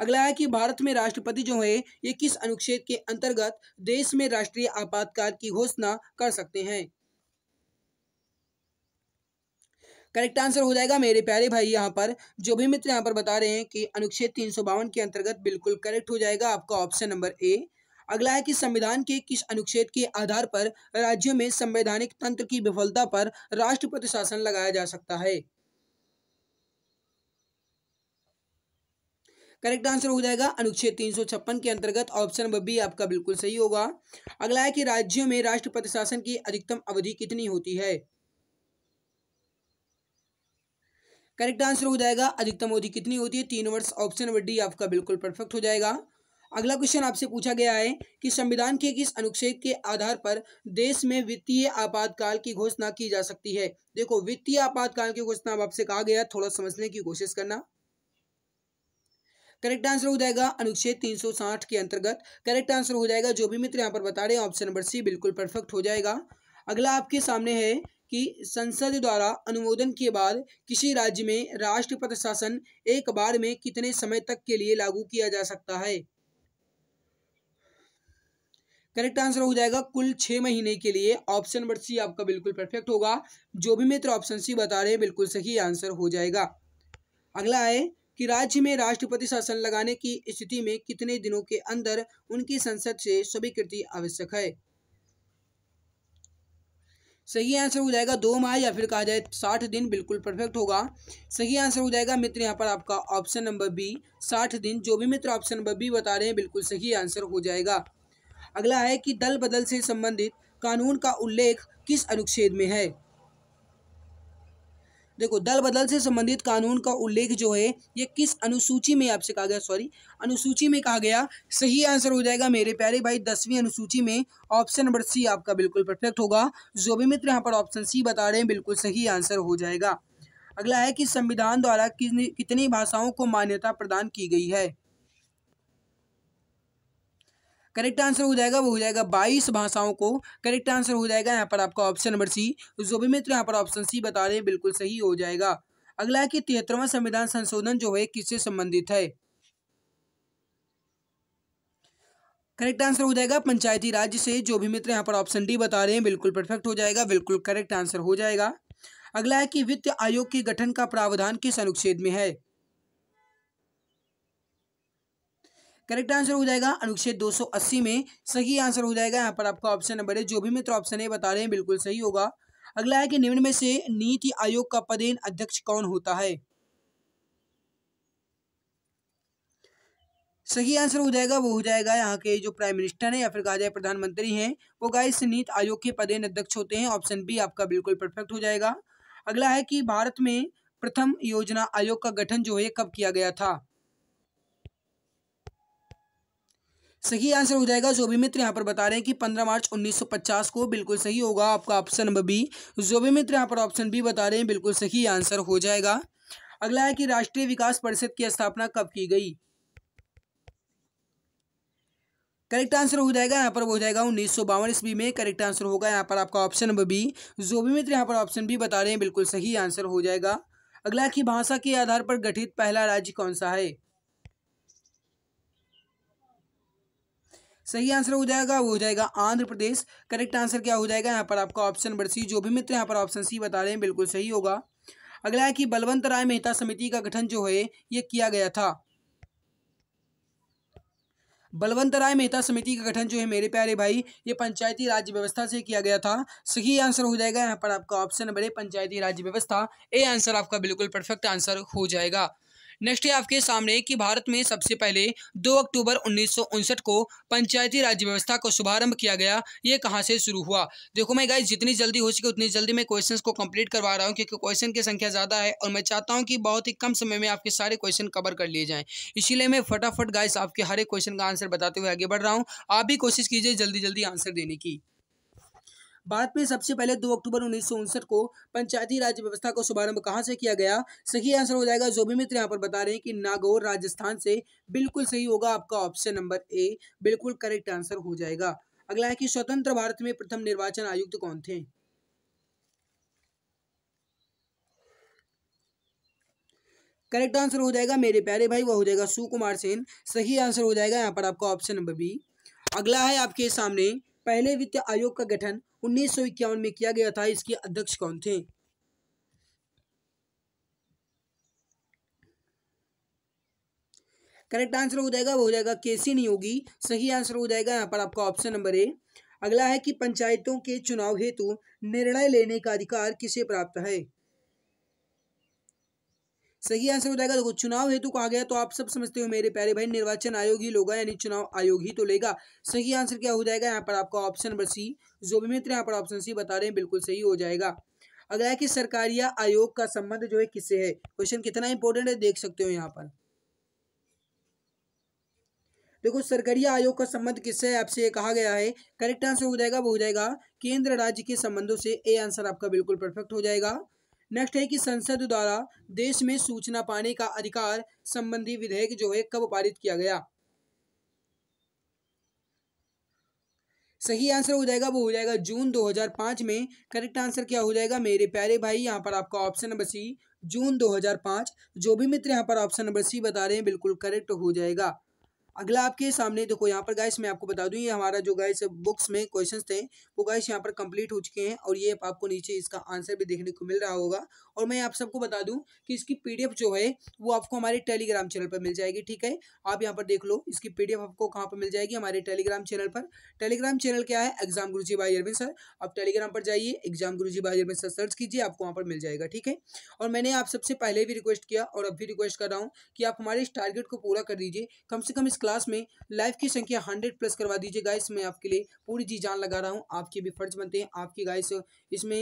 अगला है कि भारत में राष्ट्रपति जो है ये किस अनुच्छेद के अंतर्गत देश में राष्ट्रीय आपातकाल की घोषणा कर सकते हैं करेक्ट आंसर हो जाएगा मेरे प्यारे भाई यहाँ पर जो भी मित्र यहाँ पर बता रहे हैं कि अनुच्छेद तीन के अंतर्गत बिल्कुल करेक्ट हो जाएगा आपका ऑप्शन नंबर ए अगला है कि संविधान के किस अनुच्छेद के आधार पर राज्यों में संवैधानिक तंत्र की विफलता पर राष्ट्रपति शासन लगाया जा सकता है करेक्ट आंसर हो जाएगा अनुच्छेद तीन के अंतर्गत ऑप्शन बी आपका बिल्कुल सही होगा अगला है कि राज्यों में राष्ट्रपति शासन की अधिकतम अवधि कितनी होती है करेक्ट आंसर हो जाएगा अधिकतम अवधि कितनी होती है तीन वर्ष ऑप्शन नंबर डी आपका बिल्कुल परफेक्ट हो जाएगा अगला क्वेश्चन आपसे पूछा गया है कि संविधान के किस अनुच्छेद के आधार पर देश में वित्तीय आपातकाल की घोषणा की जा सकती है देखो वित्तीय आपातकाल की घोषणा आपसे कहा गया थोड़ा समझने की कोशिश करना करेक्ट आंसर हो जाएगा अनुच्छेद 360 के अंतर्गत करेक्ट आंसर हो जाएगा जो भी मित्र यहाँ पर बता रहे हैं ऑप्शन नंबर सी बिल्कुल परफेक्ट हो जाएगा अगला आपके सामने है कि संसद द्वारा अनुमोदन के बाद किसी राज्य में राष्ट्रपति शासन एक बार में कितने समय तक के लिए लागू किया जा सकता है करेक्ट आंसर हो जाएगा कुल छह महीने के लिए ऑप्शन नंबर सी आपका बिल्कुल परफेक्ट होगा जो भी मित्र ऑप्शन सी बता रहे हैं बिल्कुल सही आंसर हो जाएगा अगला है कि राज्य में राष्ट्रपति शासन लगाने की स्थिति में कितने दिनों के अंदर उनकी संसद से स्वीकृति आवश्यक है सही आंसर हो जाएगा दो माह या फिर कहा जाए साठ दिन बिल्कुल परफेक्ट होगा सही आंसर हो जाएगा मित्र यहाँ पर आपका ऑप्शन नंबर बी साठ दिन जो भी मित्र ऑप्शन नंबर बी बता रहे हैं बिल्कुल सही आंसर हो जाएगा अगला है कि दल बदल से संबंधित कानून का उल्लेख किस अनुच्छेद में है देखो दल बदल से संबंधित कानून का उल्लेख जो है ये किस अनुसूची में आपसे कहा गया सॉरी अनुसूची में कहा गया सही आंसर हो जाएगा मेरे प्यारे भाई दसवीं अनुसूची में ऑप्शन नंबर सी आपका बिल्कुल परफेक्ट होगा जो भी मित्र यहाँ पर ऑप्शन सी बता रहे हैं बिल्कुल सही आंसर हो जाएगा अगला है कि संविधान द्वारा कितनी भाषाओं को मान्यता प्रदान की गई है करेक्ट आंसर हो जाएगा वो हो जाएगा बाईस भाषाओं को करेक्ट आंसर हो जाएगा यहाँ पर आपका ऑप्शन नंबर सी जो भी मित्र यहाँ पर ऑप्शन सी बता रहे हैं बिल्कुल सही हो जाएगा अगला कि तिहत्तरवा संविधान संशोधन जो है किससे संबंधित है करेक्ट आंसर हो जाएगा पंचायती राज्य से जो भी मित्र यहाँ पर ऑप्शन डी बता रहे हैं बिल्कुल परफेक्ट हो जाएगा बिल्कुल करेक्ट आंसर हो जाएगा अगला है कि वित्त आयोग के गठन का प्रावधान किस अनुच्छेद में है करेक्ट आंसर हो जाएगा अनुच्छेद 280 में सही आंसर हो जाएगा यहाँ पर आपका ऑप्शन नंबर है जो भी मित्र ऑप्शन है बता रहे हैं बिल्कुल सही होगा अगला है कि निम्न में से नीति आयोग का पदेन अध्यक्ष कौन होता है सही आंसर हो जाएगा वो हो जाएगा यहाँ के जो प्राइम मिनिस्टर है या फिर कहा जाए प्रधानमंत्री हैं वो गाय इस नीति आयोग के पदेन अध्यक्ष होते हैं ऑप्शन बी आपका बिल्कुल परफेक्ट हो जाएगा अगला है कि भारत में प्रथम योजना आयोग का गठन जो है कब किया गया था सही आंसर हो जाएगा जो भी मित्र यहाँ पर बता रहे हैं कि 15 मार्च 1950 को बिल्कुल सही होगा आपका ऑप्शन नंबर बी जो भी मित्र यहाँ पर ऑप्शन बी बता रहे हैं बिल्कुल सही आंसर हो जाएगा अगला है कि राष्ट्रीय विकास परिषद की स्थापना कब की गई करेक्ट आंसर हो जाएगा यहाँ पर हो जाएगा उन्नीस सौ बावन ईस्वी में करेक्ट आंसर होगा यहाँ पर आपका ऑप्शन नंबर बी जो भी मित्र यहाँ पर ऑप्शन बी बता रहे हैं बिल्कुल सही आंसर हो जाएगा अगला की भाषा के आधार पर गठित पहला राज्य कौन सा है सही आंसर हो जाएगा वो हो जाएगा आंध्र प्रदेश करेक्ट आंसर क्या हो जाएगा यहाँ पर आपका ऑप्शन नंबर सी जो भी मित्र यहाँ पर ऑप्शन सी बता रहे हैं बिल्कुल सही होगा अगला है कि बलवंत राय मेहता समिति का गठन जो है ये किया गया था बलवंत राय मेहता समिति का गठन जो है मेरे प्यारे भाई ये पंचायती राज्य व्यवस्था से किया गया था सही आंसर हो जाएगा यहाँ पर आपका ऑप्शन नंबर ए पंचायती राज्य व्यवस्था ए आंसर आपका बिल्कुल परफेक्ट आंसर हो जाएगा नेक्स्ट है आपके सामने कि भारत में सबसे पहले 2 अक्टूबर उन्नीस को पंचायती राज्य व्यवस्था को शुभारंभ किया गया ये कहाँ से शुरू हुआ देखो मैं गाइज जितनी जल्दी हो सके उतनी जल्दी मैं क्वेश्चन को कंप्लीट करवा रहा हूँ क्योंकि क्वेश्चन की संख्या ज़्यादा है और मैं चाहता हूँ कि बहुत ही कम समय में आपके सारे क्वेश्चन कवर कर लिए जाएँ इसीलिए मैं फटाफट गाइस आपके हर एक क्वेश्चन का आंसर बताते हुए आगे बढ़ रहा हूँ आप भी कोशिश कीजिए जल्दी जल्दी आंसर देने की भारत में सबसे पहले 2 अक्टूबर उन्नीस को पंचायती राज व्यवस्था का शुभारंभ कहाँ से किया गया सही आंसर हो जाएगा जो भी मित्र यहाँ पर बता रहे हैं कि नागौर राजस्थान से बिल्कुल सही होगा आपका ऑप्शन नंबर ए बिल्कुल करेक्ट आंसर हो जाएगा अगला है कि स्वतंत्र भारत में प्रथम निर्वाचन आयुक्त कौन थे करेक्ट आंसर हो जाएगा मेरे प्यारे भाई वह हो जाएगा सुकुमार सेन सही आंसर हो जाएगा यहाँ पर आपका ऑप्शन नंबर बी अगला है आपके सामने पहले वित्त आयोग का गठन उन्नीस में किया गया था इसके अध्यक्ष कौन थे करेक्ट आंसर हो जाएगा वो हो जाएगा केसी होगी सही आंसर हो जाएगा यहाँ पर आपका ऑप्शन नंबर ए अगला है कि पंचायतों के चुनाव हेतु निर्णय लेने का अधिकार किसे प्राप्त है सही आंसर हो जाएगा देखो चुनाव हेतु कहा गया तो आप सब समझते हो मेरे प्यारे भाई निर्वाचन आयोग ही लोगा यानी चुनाव आयोग ही तो लेगा सही आंसर क्या हो जाएगा यहाँ पर आपका ऑप्शन नंबर सी जो भी मित्र यहाँ पर ऑप्शन सी बता रहे हैं बिल्कुल सही हो जाएगा अगला कि सरकारिया आयोग का संबंध जो है किससे है क्वेश्चन कितना इंपॉर्टेंट है देख सकते हो यहाँ पर देखो सरकारिया आयोग का संबंध किससे है आपसे कहा गया है करेक्ट आंसर हो जाएगा वो हो जाएगा केंद्र राज्य के संबंधों से ए आंसर आपका बिल्कुल परफेक्ट हो जाएगा नेक्स्ट है कि संसद द्वारा देश में सूचना पाने का अधिकार संबंधी विधेयक जो है कब पारित किया गया सही आंसर हो जाएगा वो हो जाएगा जून 2005 में करेक्ट आंसर क्या हो जाएगा मेरे प्यारे भाई यहाँ पर आपका ऑप्शन नंबर सी जून 2005 जो भी मित्र यहाँ पर ऑप्शन नंबर सी बता रहे हैं बिल्कुल करेक्ट हो जाएगा अगला आपके सामने देखो यहाँ पर गाइस मैं आपको बता दूँ ये हमारा जो गाइस बुक्स में क्वेश्चन थे वो गाइस यहाँ पर कंप्लीट हो चुके हैं और ये आपको नीचे इसका आंसर भी देखने को मिल रहा होगा और मैं आप सबको बता दूँ कि इसकी पीडीएफ जो है वो आपको हमारे टेलीग्राम चैनल पर मिल जाएगी ठीक है आप यहाँ पर देख लो इसकी पी आपको कहाँ पर मिल जाएगी हमारे टेलीग्राम चैनल पर टेलीग्राम चैनल क्या है exam Guru ji by Arvind sir आप टेलीग्राम पर जाइए exam Guru ji by Arvind sir search कीजिए आपको वहाँ पर मिल जाएगा ठीक है और मैंने आप सबसे पहले भी रिक्वेस्ट किया और अब भी रिक्वेस्ट कर रहा हूँ कि आप हमारे इस टारगेट को पूरा कर दीजिए कम से कम क्लास में लाइव की संख्या हंड्रेड प्लस करवा दीजिए गाइस मैं आपके लिए पूरी जी जान लगा रहा हूँ आपके भी फर्ज बनते हैं आपकी गाइस इसमें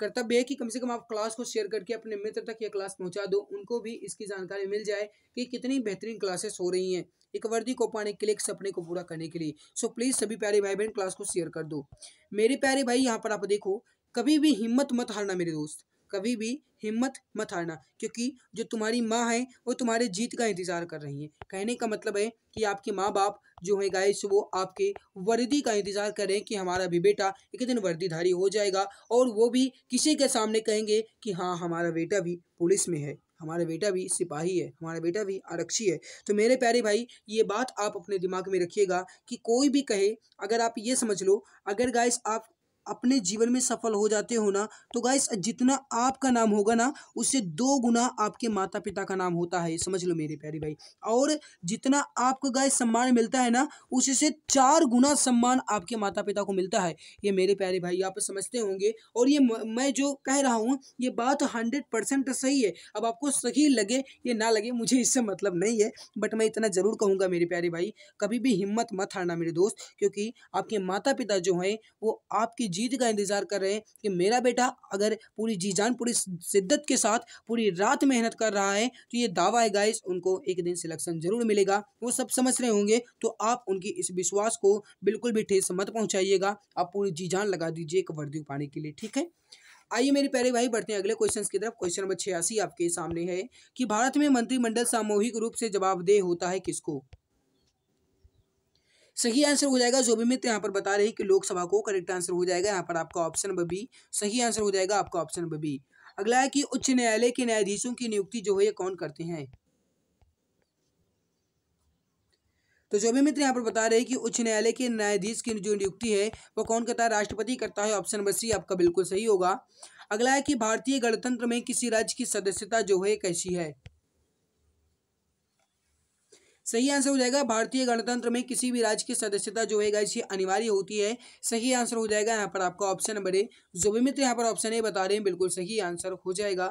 कर्तव्य है कि कम से कम आप क्लास को शेयर करके अपने मित्र तक यह क्लास पहुंचा दो उनको भी इसकी जानकारी मिल जाए कि कितनी बेहतरीन क्लासेस हो रही हैं एक वर्दी को पाने के लिए एक सपने को पूरा करने के लिए सो प्लीज़ सभी प्यारे भाई बहन क्लास को शेयर कर दो मेरे प्यारे भाई यहाँ पर आप देखो कभी भी हिम्मत मत हारना मेरे दोस्त कभी भी हिम्मत मत हारना क्योंकि जो तुम्हारी माँ है वो तुम्हारे जीत का इंतज़ार कर रही है कहने का मतलब है कि आपके माँ बाप जो है गाइस वो आपके वर्दी का इंतज़ार कर रहे हैं कि हमारा भी बेटा एक दिन वर्दीधारी हो जाएगा और वो भी किसी के सामने कहेंगे कि हाँ हमारा बेटा भी पुलिस में है हमारा बेटा भी सिपाही है हमारा बेटा भी आरक्षी है तो मेरे प्यारे भाई ये बात आप अपने दिमाग में रखिएगा कि कोई भी कहे अगर आप ये समझ लो अगर गाइस आप अपने जीवन में सफल हो जाते हो ना तो गाइस जितना आपका नाम होगा ना उससे दो गुना आपके माता पिता का नाम होता है समझ लो मेरे प्यारे भाई और जितना आपको गाइस सम्मान मिलता है ना उससे चार गुना सम्मान आपके माता पिता को मिलता है ये मेरे प्यारे भाई आप समझते होंगे और ये मैं जो कह रहा हूँ ये बात हंड्रेड परसेंट सही है अब आपको सही लगे ये ना लगे मुझे इससे मतलब नहीं है बट मैं इतना ज़रूर कहूँगा मेरे प्यारे भाई कभी भी हिम्मत मत हारना मेरे दोस्त क्योंकि आपके माता पिता जो हैं वो आपके जीत का इंतज़ार कर रहे हैं कि मेरा बेटा अगर पूरी जी जान पूरी शिद्दत के साथ पूरी रात मेहनत कर रहा है तो ये दावा है गाइस उनको एक दिन सिलेक्शन ज़रूर मिलेगा वो सब समझ रहे होंगे तो आप उनकी इस विश्वास को बिल्कुल भी ठेस मत पहुँचाइएगा आप पूरी जी जान लगा दीजिए एक वर्दी पाने के लिए ठीक है आइए मेरे प्यारे भाई बढ़ते हैं अगले क्वेश्चंस की तरफ क्वेश्चन नंबर छियासी आपके सामने है कि भारत में मंत्रिमंडल सामूहिक रूप से जवाबदेह होता है किसको सही आंसर हो जाएगा जो भी मित्र यहाँ पर बता रहे हैं कि लोकसभा को करेक्ट आंसर हो जाएगा यहाँ पर आपका ऑप्शन नंबर बी सही आंसर हो जाएगा आपका ऑप्शन नंबर बी अगला है कि उच्च न्यायालय के न्यायाधीशों की नियुक्ति जो है कौन करते हैं तो जो भी मित्र यहाँ पर बता रहे हैं कि उच्च न्यायालय के न्यायाधीश की जो नियुक्ति है वो कौन करता है राष्ट्रपति करता है ऑप्शन नंबर सी आपका बिल्कुल सही होगा अगला है कि भारतीय गणतंत्र में किसी राज्य की सदस्यता जो है कैसी है सही आंसर हो जाएगा भारतीय गणतंत्र में किसी भी राज्य की सदस्यता जो है इसी अनिवार्य होती है सही आंसर हो जाएगा यहाँ पर आपका ऑप्शन नंबर ए जो भी मित्र यहाँ पर ऑप्शन ए बता रहे हैं बिल्कुल सही आंसर हो जाएगा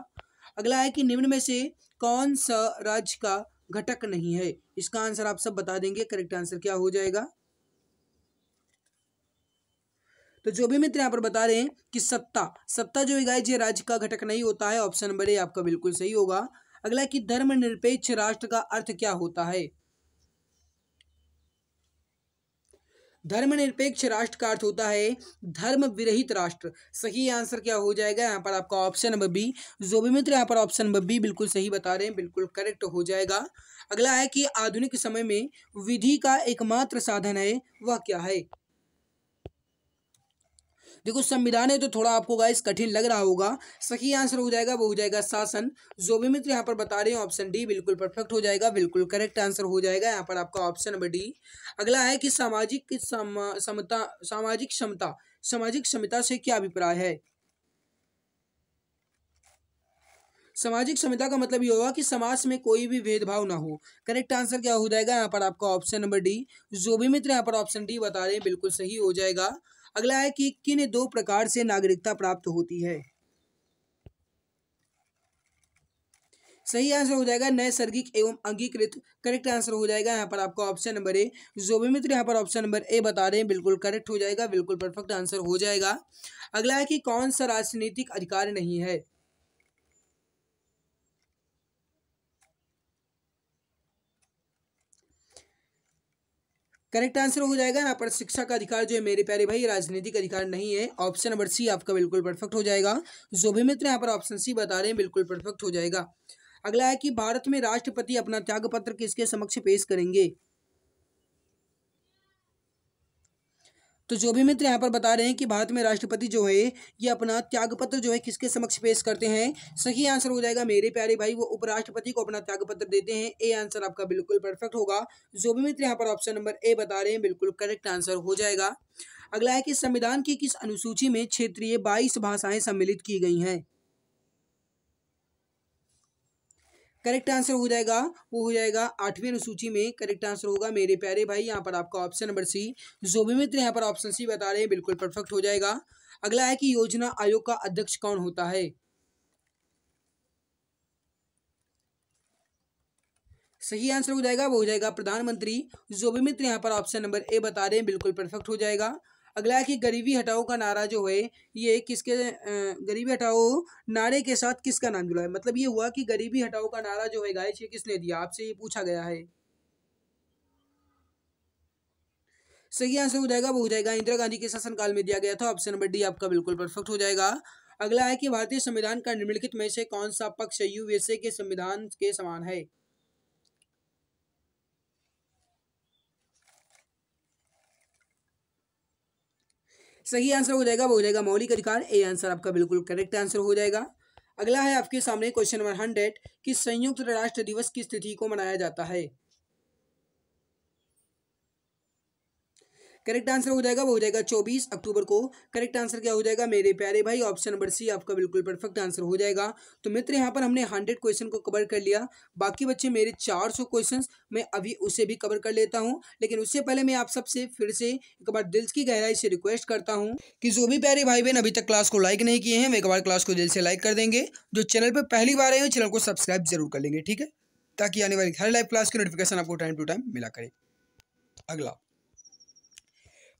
अगला है कि निम्न में से कौन सा राज्य का घटक नहीं है इसका आंसर आप सब बता देंगे करेक्ट आंसर क्या हो जाएगा तो जो भी मित्र यहाँ पर बता रहे हैं कि सत्ता सत्ता जो है ये राज्य का घटक नहीं होता है ऑप्शन नंबर ए आपका बिल्कुल सही होगा अगला कि धर्मनिरपेक्ष राष्ट्र का अर्थ क्या होता है धर्मनिरपेक्ष राष्ट्र का अर्थ होता है धर्म विरहित राष्ट्र सही आंसर क्या हो जाएगा यहाँ पर आपका ऑप्शन नंबर बी जो भी मित्र यहाँ पर ऑप्शन नंबर बी बिल्कुल सही बता रहे हैं बिल्कुल करेक्ट हो जाएगा अगला है कि आधुनिक समय में विधि का एकमात्र साधन है वह क्या है देखो संविधान है तो थोड़ा आपको गाइस कठिन लग रहा होगा सही आंसर हो जाएगा वो हो जाएगा शासन जो भी मित्र यहाँ पर बता रहे हैं ऑप्शन डी बिल्कुल परफेक्ट हो जाएगा बिल्कुल करेक्ट आंसर हो जाएगा यहाँ पर आपका ऑप्शन नंबर डी अगला है कि सामाजिक समता सामाजिक क्षमता सामाजिक क्षमता से क्या अभिप्राय है सामाजिक क्षमता का मतलब ये होगा कि समाज में कोई भी भेदभाव ना हो करेक्ट आंसर क्या हो जाएगा यहाँ पर आपका ऑप्शन नंबर डी जो भी मित्र यहाँ पर ऑप्शन डी बता रहे हैं बिल्कुल सही हो जाएगा अगला है कि किन दो प्रकार से नागरिकता प्राप्त होती है सही आंसर हो जाएगा नैसर्गिक एवं अंगीकृत करेक्ट आंसर हो जाएगा यहाँ पर आपका ऑप्शन नंबर ए जो भी मित्र यहाँ पर ऑप्शन नंबर ए बता रहे हैं बिल्कुल करेक्ट हो जाएगा बिल्कुल परफेक्ट आंसर हो जाएगा अगला है कि कौन सा राजनीतिक अधिकार नहीं है करेक्ट आंसर हो जाएगा यहाँ पर शिक्षा का अधिकार जो है मेरे प्यारे भाई राजनीतिक अधिकार नहीं है ऑप्शन नंबर सी आपका बिल्कुल परफेक्ट हो जाएगा जो भी मित्र यहाँ पर ऑप्शन सी बता रहे हैं बिल्कुल परफेक्ट हो जाएगा अगला है कि भारत में राष्ट्रपति अपना त्याग पत्र किसके समक्ष पेश करेंगे तो जो भी मित्र यहाँ पर बता रहे हैं कि भारत में राष्ट्रपति जो है ये अपना त्यागपत्र जो है किसके समक्ष पेश करते हैं सही आंसर हो जाएगा मेरे प्यारे भाई वो उपराष्ट्रपति को अपना त्यागपत्र देते हैं ए आंसर आपका बिल्कुल परफेक्ट होगा जो भी मित्र यहाँ पर ऑप्शन नंबर ए बता रहे हैं बिल्कुल करेक्ट आंसर हो जाएगा अगला है कि संविधान की किस अनुसूची में क्षेत्रीय बाईस भाषाएं सम्मिलित की गई हैं करेक्ट आंसर हो जाएगा वो हो जाएगा आठवीं अनुसूची में करेक्ट आंसर होगा मेरे प्यारे भाई यहाँ पर आपका ऑप्शन नंबर सी जो भी मित्र यहाँ पर ऑप्शन सी बता रहे हैं बिल्कुल परफेक्ट हो जाएगा अगला है कि योजना आयोग का अध्यक्ष कौन होता है सही आंसर हो जाएगा वो हो जाएगा प्रधानमंत्री जो भी मित्र यहाँ पर ऑप्शन नंबर ए बता रहे हैं बिल्कुल परफेक्ट हो जाएगा अगला है कि गरीबी हटाओ का नारा जो है ये किसके गरीबी हटाओ नारे के साथ किसका नाम जुड़ा है मतलब ये हुआ कि गरीबी हटाओ का नारा जो है गाइस ये किसने दिया आपसे ये पूछा गया है सही आंसर हो जाएगा वो हो जाएगा इंदिरा गांधी के शासनकाल में दिया गया था ऑप्शन नंबर डी आपका बिल्कुल परफेक्ट हो जाएगा अगला है कि भारतीय संविधान का निम्नलिखित में से कौन सा पक्ष यूएसए के संविधान के समान है सही आंसर हो जाएगा वो हो जाएगा मौलिक अधिकार ए आंसर आपका बिल्कुल करेक्ट आंसर हो जाएगा अगला है आपके सामने क्वेश्चन नंबर हंड्रेड कि संयुक्त राष्ट्र दिवस की तिथि को मनाया जाता है करेक्ट आंसर हो जाएगा वो हो जाएगा चौबीस अक्टूबर को करेक्ट आंसर क्या हो जाएगा मेरे प्यारे भाई ऑप्शन नंबर सी आपका बिल्कुल परफेक्ट आंसर हो जाएगा तो मित्र यहाँ पर हमने हंड्रेड क्वेश्चन को कवर कर लिया बाकी बच्चे मेरे चार सौ क्वेश्चन मैं अभी उसे भी कवर कर लेता हूँ लेकिन उससे पहले मैं आप सबसे फिर से एक बार दिल की गहराई से रिक्वेस्ट करता हूँ कि जो भी प्यारे भाई बहन अभी तक क्लास को लाइक नहीं किए हैं वे एक बार क्लास को दिल से लाइक कर देंगे जो चैनल पर पहली बार आए हैं चैनल को सब्सक्राइब जरूर कर लेंगे ठीक है ताकि आने वाली हर लाइव क्लास की नोटिफिकेशन आपको टाइम टू टाइम मिला करे अगला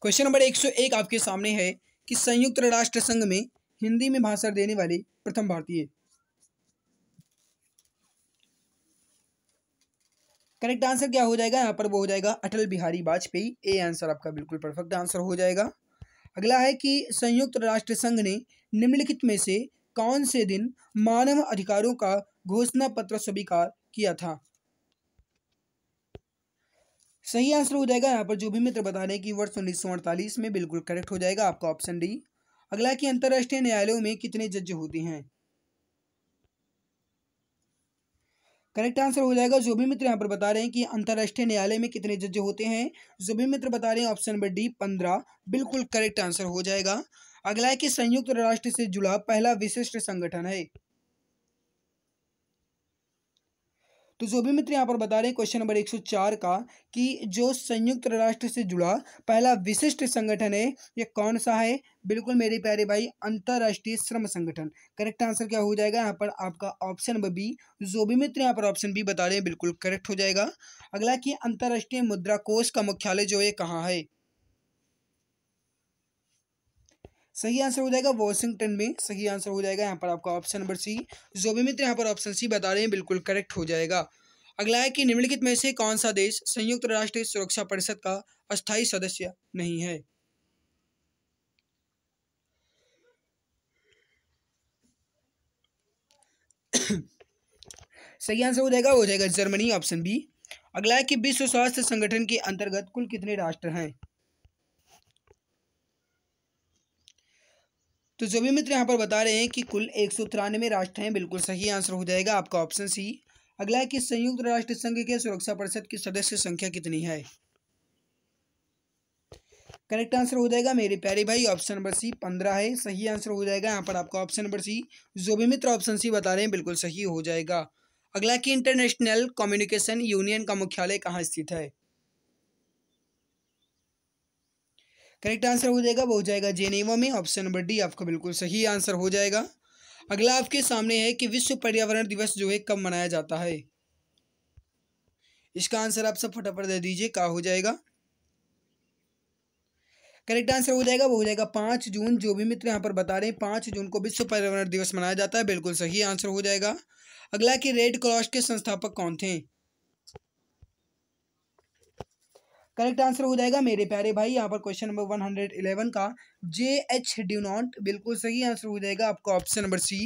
क्वेश्चन नंबर एक सौ एक आपके सामने है कि संयुक्त राष्ट्र संघ में हिंदी में भाषण देने वाले प्रथम भारतीय करेक्ट आंसर क्या हो जाएगा यहाँ पर वो हो जाएगा अटल बिहारी वाजपेयी ए आंसर आपका बिल्कुल परफेक्ट आंसर हो जाएगा अगला है कि संयुक्त राष्ट्र संघ ने निम्नलिखित में से कौन से दिन मानव अधिकारों का घोषणा पत्र स्वीकार किया था सही आंसर हो जाएगा यहाँ पर जो भी मित्र बता रहे हैं कि वर्ष उन्नीस में बिल्कुल करेक्ट हो जाएगा आपका ऑप्शन डी अगला कि अंतर्राष्ट्रीय न्यायालयों में कितने जज होते हैं करेक्ट आंसर हो जाएगा जो भी मित्र यहाँ पर बता रहे हैं कि अंतर्राष्ट्रीय न्यायालय में कितने जज होते हैं जो भी मित्र बता रहे हैं ऑप्शन नंबर डी पंद्रह बिल्कुल करेक्ट आंसर हो जाएगा अगला है कि संयुक्त राष्ट्र से जुड़ा पहला विशिष्ट संगठन है तो जो भी मित्र यहाँ पर बता रहे हैं क्वेश्चन नंबर 104 का कि जो संयुक्त राष्ट्र से जुड़ा पहला विशिष्ट संगठन है ये कौन सा है बिल्कुल मेरे प्यारे भाई अंतर्राष्ट्रीय श्रम संगठन करेक्ट आंसर क्या हो जाएगा यहाँ पर आपका ऑप्शन नंबर बी जो भी मित्र यहाँ पर ऑप्शन बी बता रहे हैं बिल्कुल करेक्ट हो जाएगा अगला कि अंतर्राष्ट्रीय मुद्रा कोष का मुख्यालय जो है कहाँ है सही आंसर हो जाएगा वॉशिंगटन में सही आंसर हो जाएगा यहाँ पर आपका ऑप्शन नंबर सी जो भी मित्र यहाँ पर ऑप्शन सी बता रहे हैं बिल्कुल करेक्ट हो जाएगा अगला है कि निम्नलिखित में से कौन सा देश संयुक्त राष्ट्र सुरक्षा परिषद का अस्थायी सदस्य नहीं है सही आंसर हो जाएगा हो जाएगा जर्मनी ऑप्शन बी अगला है कि विश्व स्वास्थ्य संगठन के अंतर्गत कुल कितने राष्ट्र हैं तो जो भी मित्र यहाँ पर बता रहे हैं कि कुल एक सौ तिरानवे राष्ट्र हैं बिल्कुल सही आंसर हो जाएगा आपका ऑप्शन सी अगला है कि संयुक्त राष्ट्र संघ के सुरक्षा परिषद की सदस्य संख्या कितनी है करेक्ट आंसर हो जाएगा मेरे प्यारे भाई ऑप्शन नंबर सी पंद्रह है सही आंसर हो जाएगा यहाँ पर आपका ऑप्शन नंबर सी जो भी मित्र ऑप्शन सी बता रहे हैं बिल्कुल सही हो जाएगा अगला कि इंटरनेशनल कम्युनिकेशन यूनियन का मुख्यालय कहाँ स्थित है करेक्ट आंसर हो जाएगा वो हो जाएगा जेनेवा में ऑप्शन नंबर डी आपका बिल्कुल सही आंसर हो जाएगा अगला आपके सामने है कि विश्व पर्यावरण दिवस जो है कब मनाया जाता है इसका आंसर आप सब फटाफट दे दीजिए क्या हो जाएगा करेक्ट आंसर हो जाएगा वो हो जाएगा पांच जून जो भी मित्र यहाँ पर बता रहे हैं पांच जून को विश्व पर्यावरण दिवस मनाया जाता है बिल्कुल सही आंसर हो जाएगा अगला कि रेड क्रॉस के संस्थापक कौन थे करेक्ट आंसर हो जाएगा मेरे प्यारे भाई यहाँ पर question number one hundred eleven का जे एच ड्यू नॉट बिल्कुल सही आंसर हो जाएगा आपका ऑप्शन नंबर सी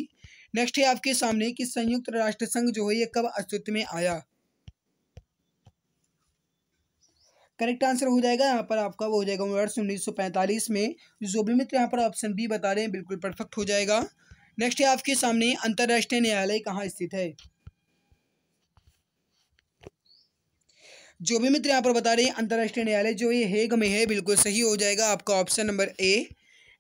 नेक्स्ट है आपके सामने कि संयुक्त राष्ट्र संघ जो है ये कब अस्तित्व में आया करेक्ट आंसर हो जाएगा यहाँ पर आपका वो हो जाएगा वर्ष पैंतालीस में जो भी मित्र यहाँ पर ऑप्शन बी बता रहे हैं बिल्कुल परफेक्ट हो जाएगा नेक्स्ट है आपके सामने अंतर्राष्ट्रीय न्यायालय कहाँ स्थित है जो भी मित्र यहाँ पर बता रहे हैं अंतर्राष्ट्रीय न्यायालय जो ये हेग में है बिल्कुल सही हो जाएगा आपका ऑप्शन नंबर ए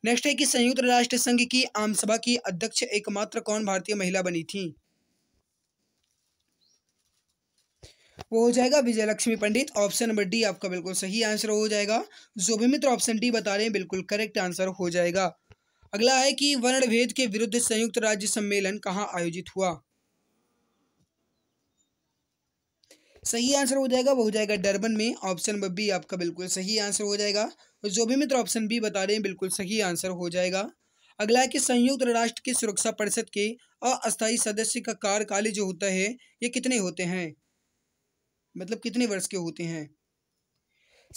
नेक्स्ट है कि संयुक्त राष्ट्र संघ की आम सभा की अध्यक्ष एकमात्र कौन भारतीय महिला बनी थी वो हो जाएगा Vijay Lakshmi Pandit option number D आपका बिल्कुल सही आंसर हो जाएगा जो भी मित्र ऑप्शन डी बता रहे हैं बिल्कुल करेक्ट आंसर हो जाएगा अगला है कि वर्ण भेद के विरुद्ध संयुक्त राज्य सम्मेलन कहाँ आयोजित हुआ सही आंसर हो जाएगा वो हो जाएगा डरबन में ऑप्शन नंबर बी आपका बिल्कुल सही आंसर हो जाएगा और जो भी मित्र ऑप्शन बी बता रहे हैं बिल्कुल सही आंसर हो जाएगा अगला है कि संयुक्त राष्ट्र के सुरक्षा परिषद के अस्थायी सदस्य का कार्यकाल जो होता है ये कितने होते हैं मतलब कितने वर्ष के होते हैं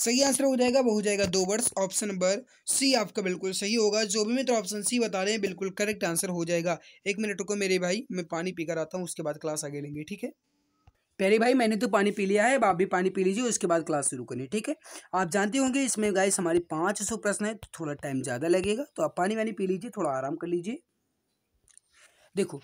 सही आंसर हो जाएगा वो हो जाएगा दो वर्ष ऑप्शन नंबर सी आपका बिल्कुल सही होगा जो भी मित्र ऑप्शन सी बता रहे हैं बिल्कुल करेक्ट आंसर हो जाएगा एक मिनट रुको मेरे भाई मैं पानी पीकर आता हूँ उसके बाद क्लास आगे लेंगे ठीक है पहले भाई मैंने तो पानी पी लिया है आप भी पानी पी लीजिए उसके बाद क्लास शुरू करिए ठीक है आप जानते होंगे इसमें गाइस हमारे पाँच सौ प्रश्न है तो थोड़ा टाइम ज़्यादा लगेगा तो आप पानी वानी पी लीजिए थोड़ा आराम कर लीजिए देखो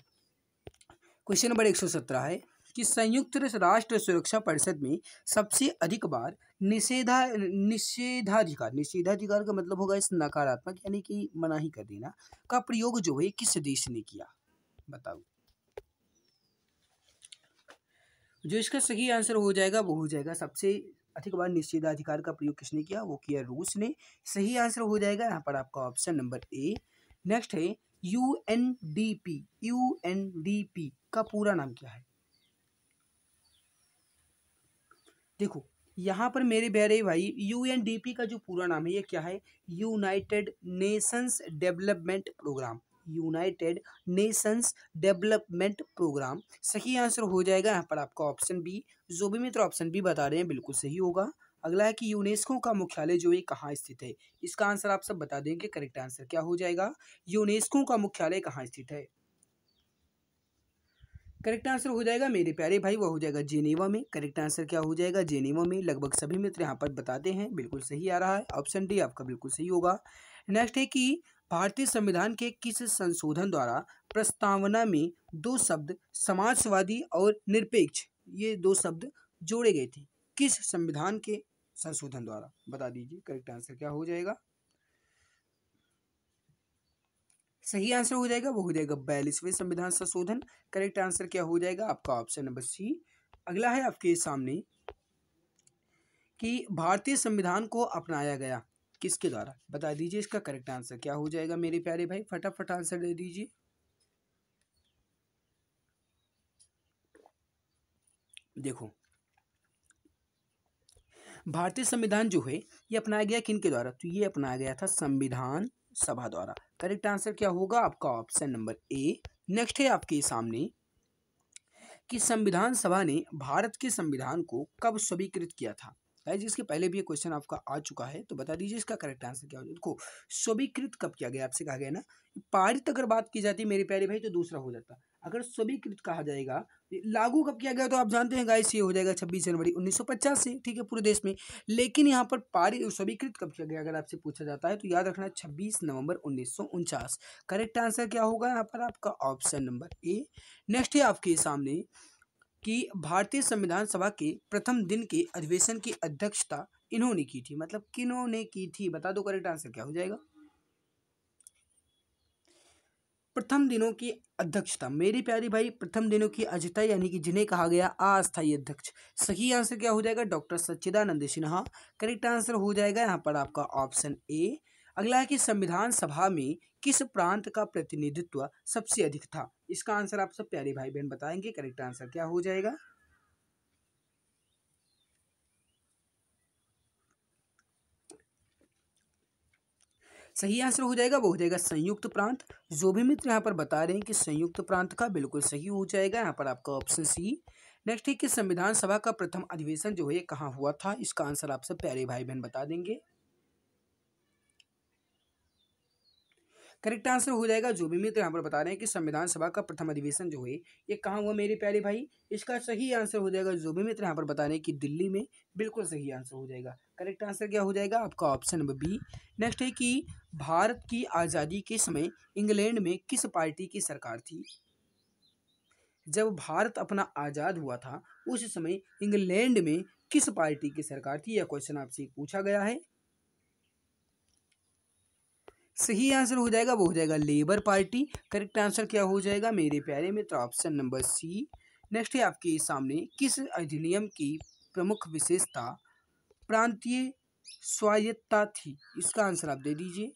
क्वेश्चन नंबर एक सौ सत्रह है कि संयुक्त राष्ट्र सुरक्षा परिषद में सबसे अधिक बार निषेधा निषेधाधिकार निषेधाधिकार का मतलब होगा इस नकारात्मक यानी कि मनाही कर देना का प्रयोग जो है किस देश ने किया बताओ जो इसका सही आंसर हो जाएगा वो हो जाएगा सबसे अधिक बार निश्चित अधिकार का प्रयोग किसने किया वो किया रूस ने सही आंसर हो जाएगा यहाँ पर आपका ऑप्शन नंबर ए नेक्स्ट है U N D P U N D P का पूरा नाम क्या है देखो यहाँ पर मेरे बहरे भाई यू एन डी पी का जो पूरा नाम है ये क्या है United Nations Development Programme United Nations Development Programme सही आंसर हो जाएगा यहाँ पर आपका ऑप्शन बी जो भी मित्र ऑप्शन बी बता रहे हैं बिल्कुल सही होगा अगला है कि यूनेस्को का मुख्यालय जो है कहाँ स्थित है इसका आंसर आप सब बता देंगे करेक्ट आंसर क्या हो जाएगा यूनेस्को का मुख्यालय कहाँ स्थित है करेक्ट आंसर हो जाएगा मेरे प्यारे भाई वह हो जाएगा जेनेवा में करेक्ट आंसर क्या हो जाएगा जेनेवा में लगभग सभी मित्र यहाँ पर बताते हैं बिल्कुल सही आ रहा है ऑप्शन डी आपका बिल्कुल सही होगा नेक्स्ट है कि भारतीय संविधान के किस संशोधन द्वारा प्रस्तावना में दो शब्द समाजवादी और निरपेक्ष ये दो शब्द जोड़े गए थे किस संविधान के संशोधन द्वारा बता दीजिए करेक्ट आंसर क्या हो जाएगा सही आंसर हो जाएगा वो हो जाएगा बयालीसवें संविधान संशोधन करेक्ट आंसर क्या हो जाएगा आपका ऑप्शन नंबर सी अगला है आपके सामने कि भारतीय संविधान को अपनाया गया किसके द्वारा बता दीजिए इसका करेक्ट आंसर क्या हो जाएगा मेरे प्यारे भाई फटाफट आंसर दे दीजिए देखो भारतीय संविधान जो है ये अपनाया गया किन के द्वारा तो ये अपनाया गया था संविधान सभा द्वारा करेक्ट आंसर क्या होगा आपका ऑप्शन नंबर ए नेक्स्ट है आपके सामने कि संविधान सभा ने भारत के संविधान को कब स्वीकृत किया था गाइज इसके पहले भी ये क्वेश्चन आपका आ चुका है तो बता दीजिए इसका करेक्ट आंसर क्या हो देखो स्वीकृत कब किया गया आपसे कहा गया ना पारित अगर बात की जाती मेरे प्यारे भाई तो दूसरा हो जाता अगर स्वीकृत कहा जाएगा लागू कब किया गया तो आप जानते हैं गाइस ये हो जाएगा 26 जनवरी 1950 से ठीक है पूरे देश में लेकिन यहाँ पर पारित स्वीकृत कब किया गया अगर आपसे पूछा जाता है तो याद रखना 26 नवंबर उन्नीस करेक्ट आंसर क्या होगा यहाँ पर आपका ऑप्शन नंबर ए नेक्स्ट है आपके सामने कि भारतीय संविधान सभा के प्रथम दिन के अधिवेशन की अध्यक्षता इन्होंने की थी मतलब किन्होंने की थी बता दो करेक्ट आंसर क्या हो जाएगा प्रथम दिनों की अध्यक्षता मेरी प्यारी भाई प्रथम दिनों की अध्यक्षता यानी कि जिन्हें कहा गया अस्थायी अध्यक्ष सही आंसर क्या हो जाएगा doctor Sachchidanand Sinha correct answer हो जाएगा यहाँ पर आपका ऑप्शन ए अगला है कि संविधान सभा में किस प्रांत का प्रतिनिधित्व सबसे अधिक था इसका आंसर आप सब प्यारे भाई बहन बताएंगे करेक्ट आंसर क्या हो जाएगा सही आंसर हो जाएगा वो हो जाएगा संयुक्त प्रांत जो भी मित्र यहाँ पर बता रहे हैं कि संयुक्त प्रांत का बिल्कुल सही हो जाएगा यहाँ पर आपका ऑप्शन सी नेक्स्ट है कि संविधान सभा का प्रथम अधिवेशन जो है कहाँ हुआ था इसका आंसर आप सब प्यारे भाई बहन बता देंगे करेक्ट आंसर हो जाएगा जो भी मित्र यहाँ पर बता रहे हैं कि संविधान सभा का प्रथम अधिवेशन जो है ये कहाँ हुआ मेरे प्यारे भाई इसका सही आंसर हो जाएगा जो भी मित्र यहाँ पर बता रहे हैं कि दिल्ली में बिल्कुल सही आंसर हो जाएगा करेक्ट आंसर क्या हो जाएगा आपका ऑप्शन नंबर बी नेक्स्ट है कि भारत की आज़ादी के समय इंग्लैंड में किस पार्टी की सरकार थी जब भारत अपना आज़ाद हुआ था उस समय इंग्लैंड में किस पार्टी की सरकार थी यह क्वेश्चन आपसे पूछा गया है सही आंसर हो जाएगा वो हो जाएगा लेबर पार्टी करेक्ट आंसर क्या हो जाएगा मेरे प्यारे मित्र ऑप्शन नंबर सी नेक्स्ट है आपके सामने किस अधिनियम की प्रमुख विशेषता प्रांतीय स्वायत्ता थी इसका आंसर आप दे दीजिए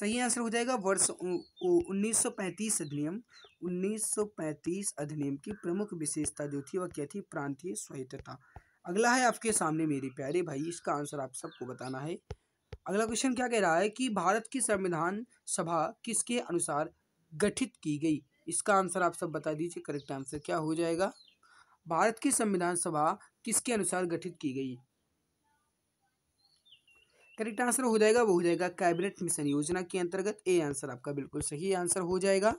सही आंसर हो जाएगा वर्ष उन्नीस सौ पैंतीस अधिनियम उन्नीस सौ पैंतीस अधिनियम की प्रमुख विशेषता जो थी वह क्या थी प्रांतीय स्वायत्तता अगला है आपके सामने मेरे प्यारे भाई इसका आंसर आप सबको बताना है अगला क्वेश्चन क्या कह रहा है कि भारत की संविधान सभा किसके अनुसार गठित की गई इसका आंसर आप सब बता दीजिए करेक्ट आंसर क्या हो जाएगा भारत की संविधान सभा किसके अनुसार गठित की गई करेक्ट आंसर हो जाएगा वो हो जाएगा कैबिनेट मिशन योजना के अंतर्गत ए आंसर आपका बिल्कुल सही आंसर हो जाएगा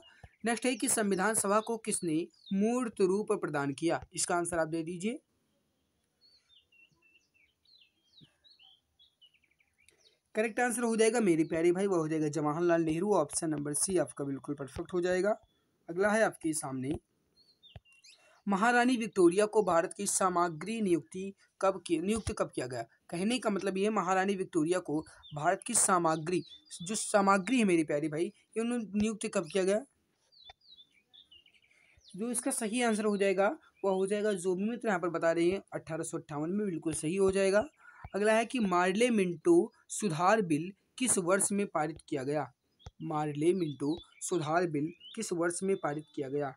नेक्स्ट है कि संविधान सभा को किसने मूर्त रूप प्रदान किया इसका आंसर आप दे दीजिए करेक्ट आंसर हो जाएगा मेरे प्यारे भाई वह हो जाएगा Jawaharlal Nehru option number C आपका बिल्कुल परफेक्ट हो जाएगा अगला है आपके सामने महारानी विक्टोरिया को भारत की सामग्री नियुक्ति कब की नियुक्त कब किया गया कहने का मतलब ये महारानी विक्टोरिया को भारत की सामग्री जो सामग्री है मेरे प्यारे भाई ये उन्होंने नियुक्त कब किया गया जो इसका सही आंसर हो जाएगा वह हो जाएगा जो भी मित्र यहाँ पर बता रहे हैं अट्ठारह में बिल्कुल सही हो जाएगा अगला है कि मार्ले मिंटो सुधार बिल किस वर्ष में पारित किया गया मार्ले मिंटो सुधार बिल किस वर्ष में पारित किया गया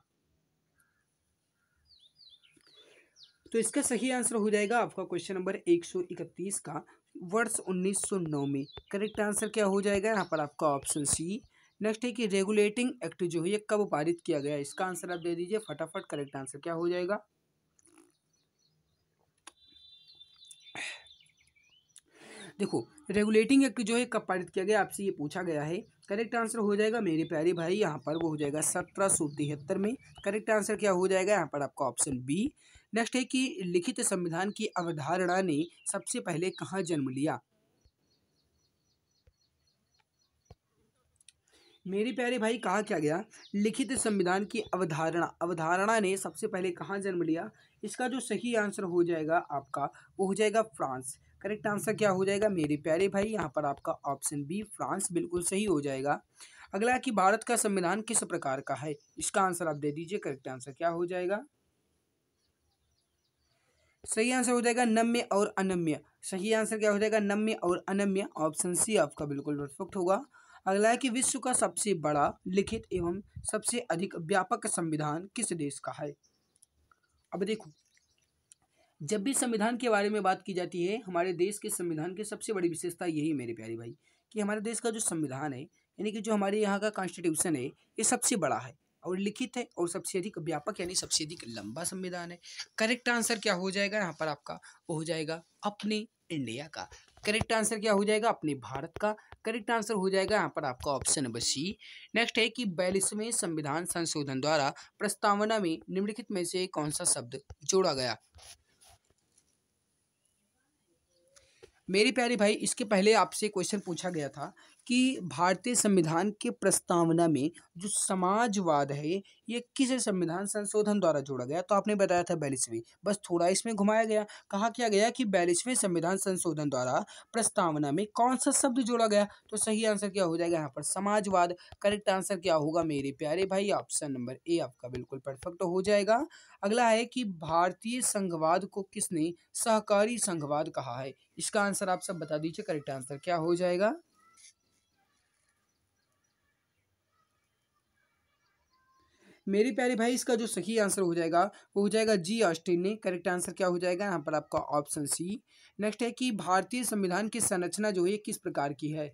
तो इसका सही आंसर हो जाएगा आपका क्वेश्चन नंबर 131 का वर्ष 1909 में करेक्ट आंसर क्या हो जाएगा यहाँ पर आपका ऑप्शन सी नेक्स्ट है कि रेगुलेटिंग एक्ट जो है कब पारित किया गया इसका आंसर आप दे दीजिए फटाफट करेक्ट आंसर क्या हो जाएगा देखो रेगुलेटिंग एक्ट जो है कब पारित किया गया आपसे ये पूछा गया है करेक्ट आंसर हो जाएगा मेरे प्यारे भाई यहाँ पर वो हो जाएगा सत्रह सौ तिहत्तर में करेक्ट आंसर क्या हो जाएगा यहाँ पर आपका ऑप्शन बी नेक्स्ट है कि लिखित संविधान की अवधारणा ने सबसे पहले कहाँ जन्म लिया मेरे प्यारे भाई कहा क्या गया लिखित संविधान की अवधारणा अवधारणा ने सबसे पहले कहाँ जन्म लिया इसका जो सही आंसर हो जाएगा आपका वो हो जाएगा फ्रांस करेक्ट आंसर क्या हो जाएगा मेरे प्यारे भाई यहाँ पर आपका ऑप्शन बी फ्रांस बिल्कुल सही हो जाएगा अगला कि भारत का संविधान किस प्रकार का है इसका आंसर आप दे दीजिए करेक्ट आंसर क्या हो जाएगा सही आंसर हो जाएगा नम्य और अनम्य सही आंसर क्या हो जाएगा नम्य और अनम्य ऑप्शन सी आपका बिल्कुल परफेक्ट होगा अगला है कि विश्व का सबसे बड़ा लिखित एवं सबसे अधिक व्यापक संविधान किस देश का है अब देखो जब भी संविधान के बारे में बात की जाती है हमारे देश के संविधान की सबसे बड़ी विशेषता यही मेरे प्यारे भाई कि हमारे देश का जो संविधान है यानी कि जो हमारे यहाँ का कॉन्स्टिट्यूशन है ये सबसे बड़ा है और लिखित है और सबसे अधिक व्यापक यानी सबसे अधिक लंबा संविधान है करेक्ट आंसर क्या हो जाएगा यहाँ पर आपका वो हो जाएगा अपने इंडिया का करेक्ट आंसर क्या हो जाएगा अपने भारत का करेक्ट आंसर हो जाएगा यहाँ पर आपका ऑप्शन नंबर सी नेक्स्ट है कि बयालीसवें संविधान संशोधन द्वारा प्रस्तावना में निम्नलिखित में से कौन सा शब्द जोड़ा गया मेरी प्यारी भाई इसके पहले आपसे क्वेश्चन पूछा गया था कि भारतीय संविधान के प्रस्तावना में जो समाजवाद है ये किस संविधान संशोधन द्वारा जोड़ा गया तो आपने बताया था बयालीसवें बस थोड़ा इसमें घुमाया गया कहा क्या गया कि बयालीसवें संविधान संशोधन द्वारा प्रस्तावना में कौन सा शब्द जोड़ा गया तो सही आंसर क्या हो जाएगा यहाँ पर समाजवाद करेक्ट आंसर क्या होगा मेरे प्यारे भाई ऑप्शन नंबर ए आपका बिल्कुल परफेक्ट हो जाएगा अगला है कि भारतीय संघवाद को किसने सहकारी संघवाद कहा है इसका आंसर आप सब बता दीजिए करेक्ट आंसर क्या हो जाएगा मेरे प्यारे भाई इसका जो सही आंसर हो जाएगा वो हो जाएगा जी ऑस्टिन ने करेक्ट आंसर क्या हो जाएगा यहाँ पर आपका ऑप्शन सी नेक्स्ट है कि भारतीय संविधान की संरचना जो है किस प्रकार की है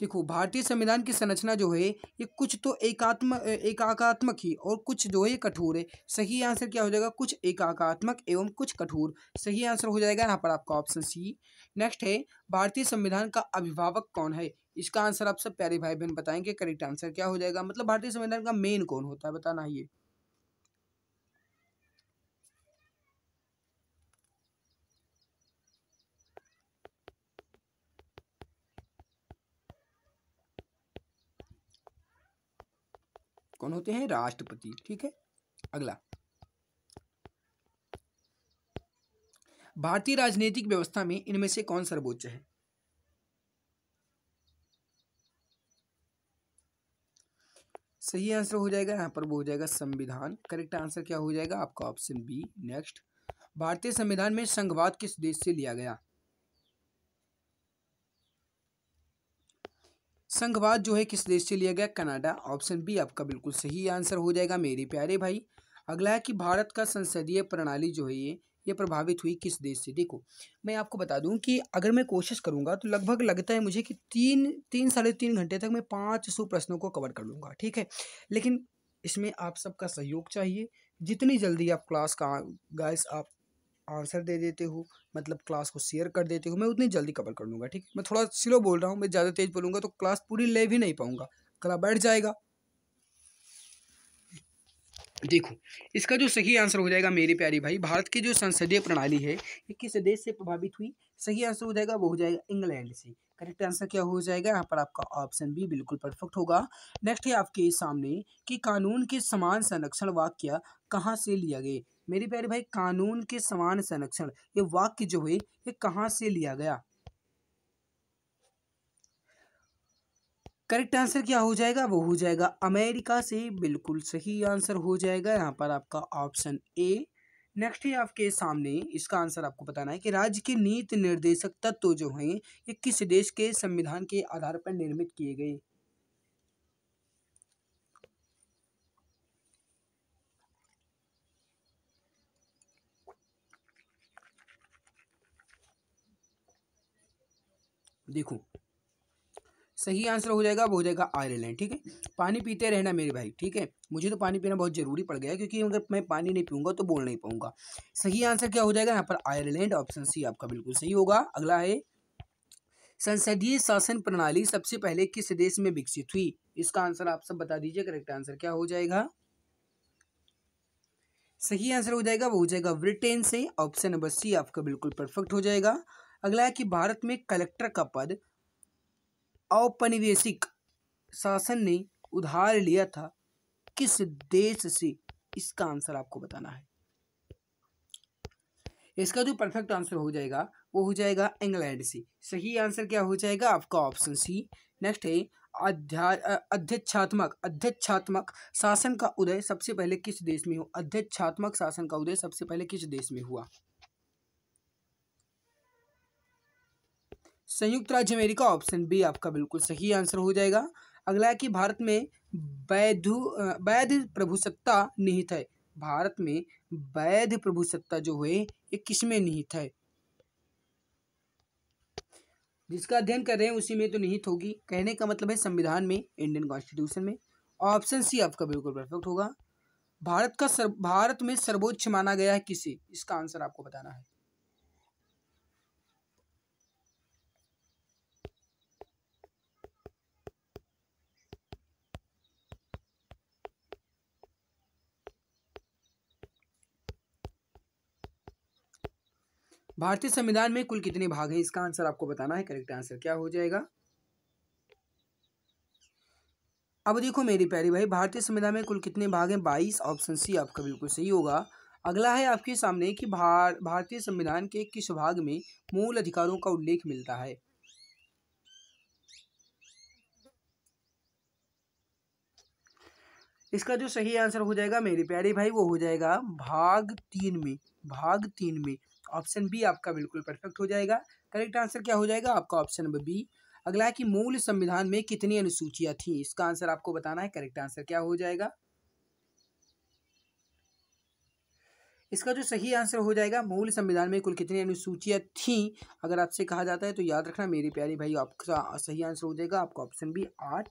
देखो भारतीय संविधान की संरचना जो है ये कुछ तो एकात्म एकाकात्मक ही और कुछ जो है कठोर है सही आंसर क्या हो जाएगा कुछ एकाकात्मक एवं कुछ कठोर सही आंसर हो जाएगा यहाँ पर आपका ऑप्शन सी नेक्स्ट है भारतीय संविधान का अभिभावक कौन है इसका आंसर आप सब प्यारे भाई बहन बताएंगे करेक्ट आंसर क्या हो जाएगा मतलब भारतीय संविधान का मेन कौन होता है बताना ये कौन होते हैं राष्ट्रपति ठीक है अगला भारतीय राजनीतिक व्यवस्था में इनमें से कौन सर्वोच्च है सही आंसर हो जाएगा यहाँ पर वो हो जाएगा संविधान करेक्ट आंसर क्या हो जाएगा आपका ऑप्शन बी नेक्स्ट भारतीय संविधान में संघवाद किस देश से लिया गया संघवाद जो है किस देश से लिया गया कनाडा ऑप्शन बी आपका बिल्कुल सही आंसर हो जाएगा मेरे प्यारे भाई अगला है कि भारत का संसदीय प्रणाली जो है ये ये प्रभावित हुई किस देश से देखो मैं आपको बता दूं कि अगर मैं कोशिश करूंगा तो लगभग लगता है मुझे कि तीन तीन साढ़े तीन घंटे तक मैं पाँच सौ प्रश्नों को कवर कर लूँगा ठीक है लेकिन इसमें आप सबका सहयोग चाहिए जितनी जल्दी आप क्लास का गाइस आप आंसर दे देते हो मतलब क्लास को शेयर कर देते हो मैं उतनी जल्दी कवर कर लूँगा ठीक मैं थोड़ा स्लो बोल रहा हूँ मैं ज़्यादा तेज़ बोलूँगा तो क्लास पूरी ले भी नहीं पाऊँगा कला बैठ जाएगा देखो इसका जो सही आंसर हो जाएगा मेरे प्यारे भाई भारत की जो संसदीय प्रणाली है ये किस देश से प्रभावित हुई सही आंसर हो जाएगा वो हो जाएगा इंग्लैंड से करेक्ट आंसर क्या हो जाएगा यहाँ पर आपका ऑप्शन भी बिल्कुल परफेक्ट होगा नेक्स्ट है आपके सामने कि कानून के समान संरक्षण वाक्य कहाँ से लिया गया मेरे प्यारे भाई कानून के समान संरक्षण ये वाक्य जो है ये कहाँ से लिया गया करेक्ट आंसर क्या हो जाएगा वो हो जाएगा अमेरिका से बिल्कुल सही आंसर हो जाएगा यहाँ पर आपका ऑप्शन ए नेक्स्ट है आपके सामने इसका आंसर आपको बताना है कि राज्य के नीति निर्देशक तत्व जो हैं ये किस देश के संविधान के आधार पर निर्मित किए गए देखो सही आंसर हो जाएगा वो हो जाएगा आयरलैंड ठीक है पानी पीते रहना मेरे भाई ठीक है मुझे तो पानी पीना बहुत ज़रूरी पड़ गया क्योंकि अगर मैं पानी नहीं पीऊंगा तो बोल नहीं पाऊंगा सही आंसर क्या हो जाएगा यहाँ पर आयरलैंड ऑप्शन सी आपका बिल्कुल सही होगा अगला है संसदीय शासन प्रणाली सबसे पहले किस देश में विकसित हुई इसका आंसर आप सब बता दीजिए करेक्ट आंसर क्या हो जाएगा सही आंसर हो जाएगा वो हो जाएगा ब्रिटेन से ऑप्शन नंबर सी आपका बिल्कुल परफेक्ट हो जाएगा अगला है कि भारत में कलेक्टर का पद औपनिवेशिक शासन ने उधार लिया था किस देश से इसका आंसर आपको बताना है इसका जो परफेक्ट आंसर हो जाएगा वो हो जाएगा इंग्लैंड से सही आंसर क्या हो जाएगा आपका ऑप्शन सी नेक्स्ट है अध्या अध्यक्षात्मक अध्यक्षात्मक शासन का उदय सबसे पहले किस देश में हो अध्यक्षात्मक शासन का उदय सबसे पहले किस देश में हुआ संयुक्त राज्य अमेरिका ऑप्शन बी आपका बिल्कुल सही आंसर हो जाएगा अगला है कि भारत में वैध वैध प्रभुसत्ता निहित है भारत में वैध प्रभुसत्ता जो है ये किसमें निहित है जिसका अध्ययन कर रहे हैं उसी में तो निहित होगी कहने का मतलब है संविधान में इंडियन कॉन्स्टिट्यूशन में ऑप्शन सी आपका बिल्कुल परफेक्ट होगा भारत का सर भारत में सर्वोच्च माना गया है किसे इसका आंसर आपको बताना है भारतीय संविधान में कुल कितने भाग हैं इसका आंसर आपको बताना है करेक्ट आंसर क्या हो जाएगा अब देखो मेरी प्यारी भाई भारतीय संविधान में कुल कितने भाग हैं बाईस ऑप्शन सी आपका बिल्कुल सही होगा अगला है आपके सामने कि भार भारतीय संविधान के किस भाग में मूल अधिकारों का उल्लेख मिलता है इसका जो सही आंसर हो जाएगा मेरे प्यारे भाई वो हो जाएगा भाग तीन में भाग तीन में ऑप्शन बी आपका बिल्कुल परफेक्ट हो जाएगा करेक्ट आंसर क्या हो जाएगा आपका ऑप्शन नंबर बी अगला है कि मूल संविधान में कितनी अनुसूचियां थी इसका आंसर आपको बताना है करेक्ट आंसर क्या हो जाएगा इसका जो सही आंसर हो जाएगा मूल संविधान में कुल कितनी अनुसूचियां थी अगर आपसे कहा जाता है तो याद रखना मेरे प्यारे भाई आपका सही आंसर हो जाएगा आपका ऑप्शन बी आठ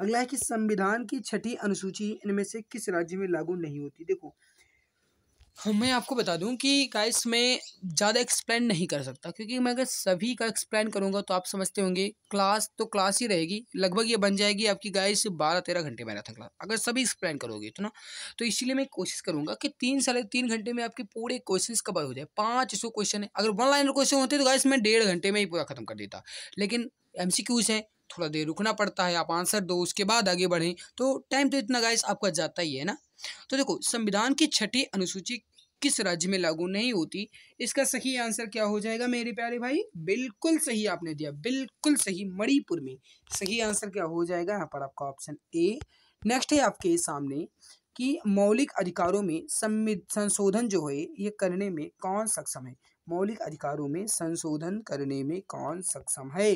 अगला है कि संविधान की छठी अनुसूची इनमें से किस राज्य में लागू नहीं होती देखो હમે આપકો બતા દઉં કી ગાઈસ મેં જ્યાદા એક્સપ્લેન નહીં કર સકતા ક્યોકી મેં ગાઈસ સભી કા એક્સપ્લેન કરુંગા તો આપ સમજેંગે ક્લાસ તો ક્લાસ હી રહેગી લગભગ યે બન જાયેગી આપકી ગાઈસ 12 13 ઘંટે મેરા થંગલા અગર સભી એક્સપ્લેન કરોગે તો ના તો ઇસી લિયે મેં કોશિશ કરુંગા કી 3 સલે 3 ઘંટે મેં આપકી પૂરે ક્વેશ્ચનસ કવર હો જાયે 5 ઇસકો ક્વેશ્ચન હે અગર વન લાઈનર ક્વેશ્ચન હોતે તો ગાઈસ મેં 1.5 ઘંટે મેં હી પૂરા ખતમ કર દેતા લેકિન એમસીક્યુઝ હે થોડા देर रुकना પડતા હે આપ આન્સર દો ઉસકે બાદ આગે બઢે તો ટાઈમ તો ઇતના ગાઈસ આપકા જાતા હી હે ના तो देखो संविधान की छठी अनुसूची किस राज्य में लागू नहीं होती इसका सही आंसर क्या हो जाएगा मेरे प्यारे भाई बिल्कुल सही आपने दिया बिल्कुल सही मणिपुर में सही आंसर क्या हो जाएगा यहाँ पर आपका ऑप्शन ए नेक्स्ट है आपके सामने कि मौलिक अधिकारों में संशोधन जो है ये करने में कौन सक्षम है मौलिक अधिकारों में संशोधन करने में कौन सक्षम है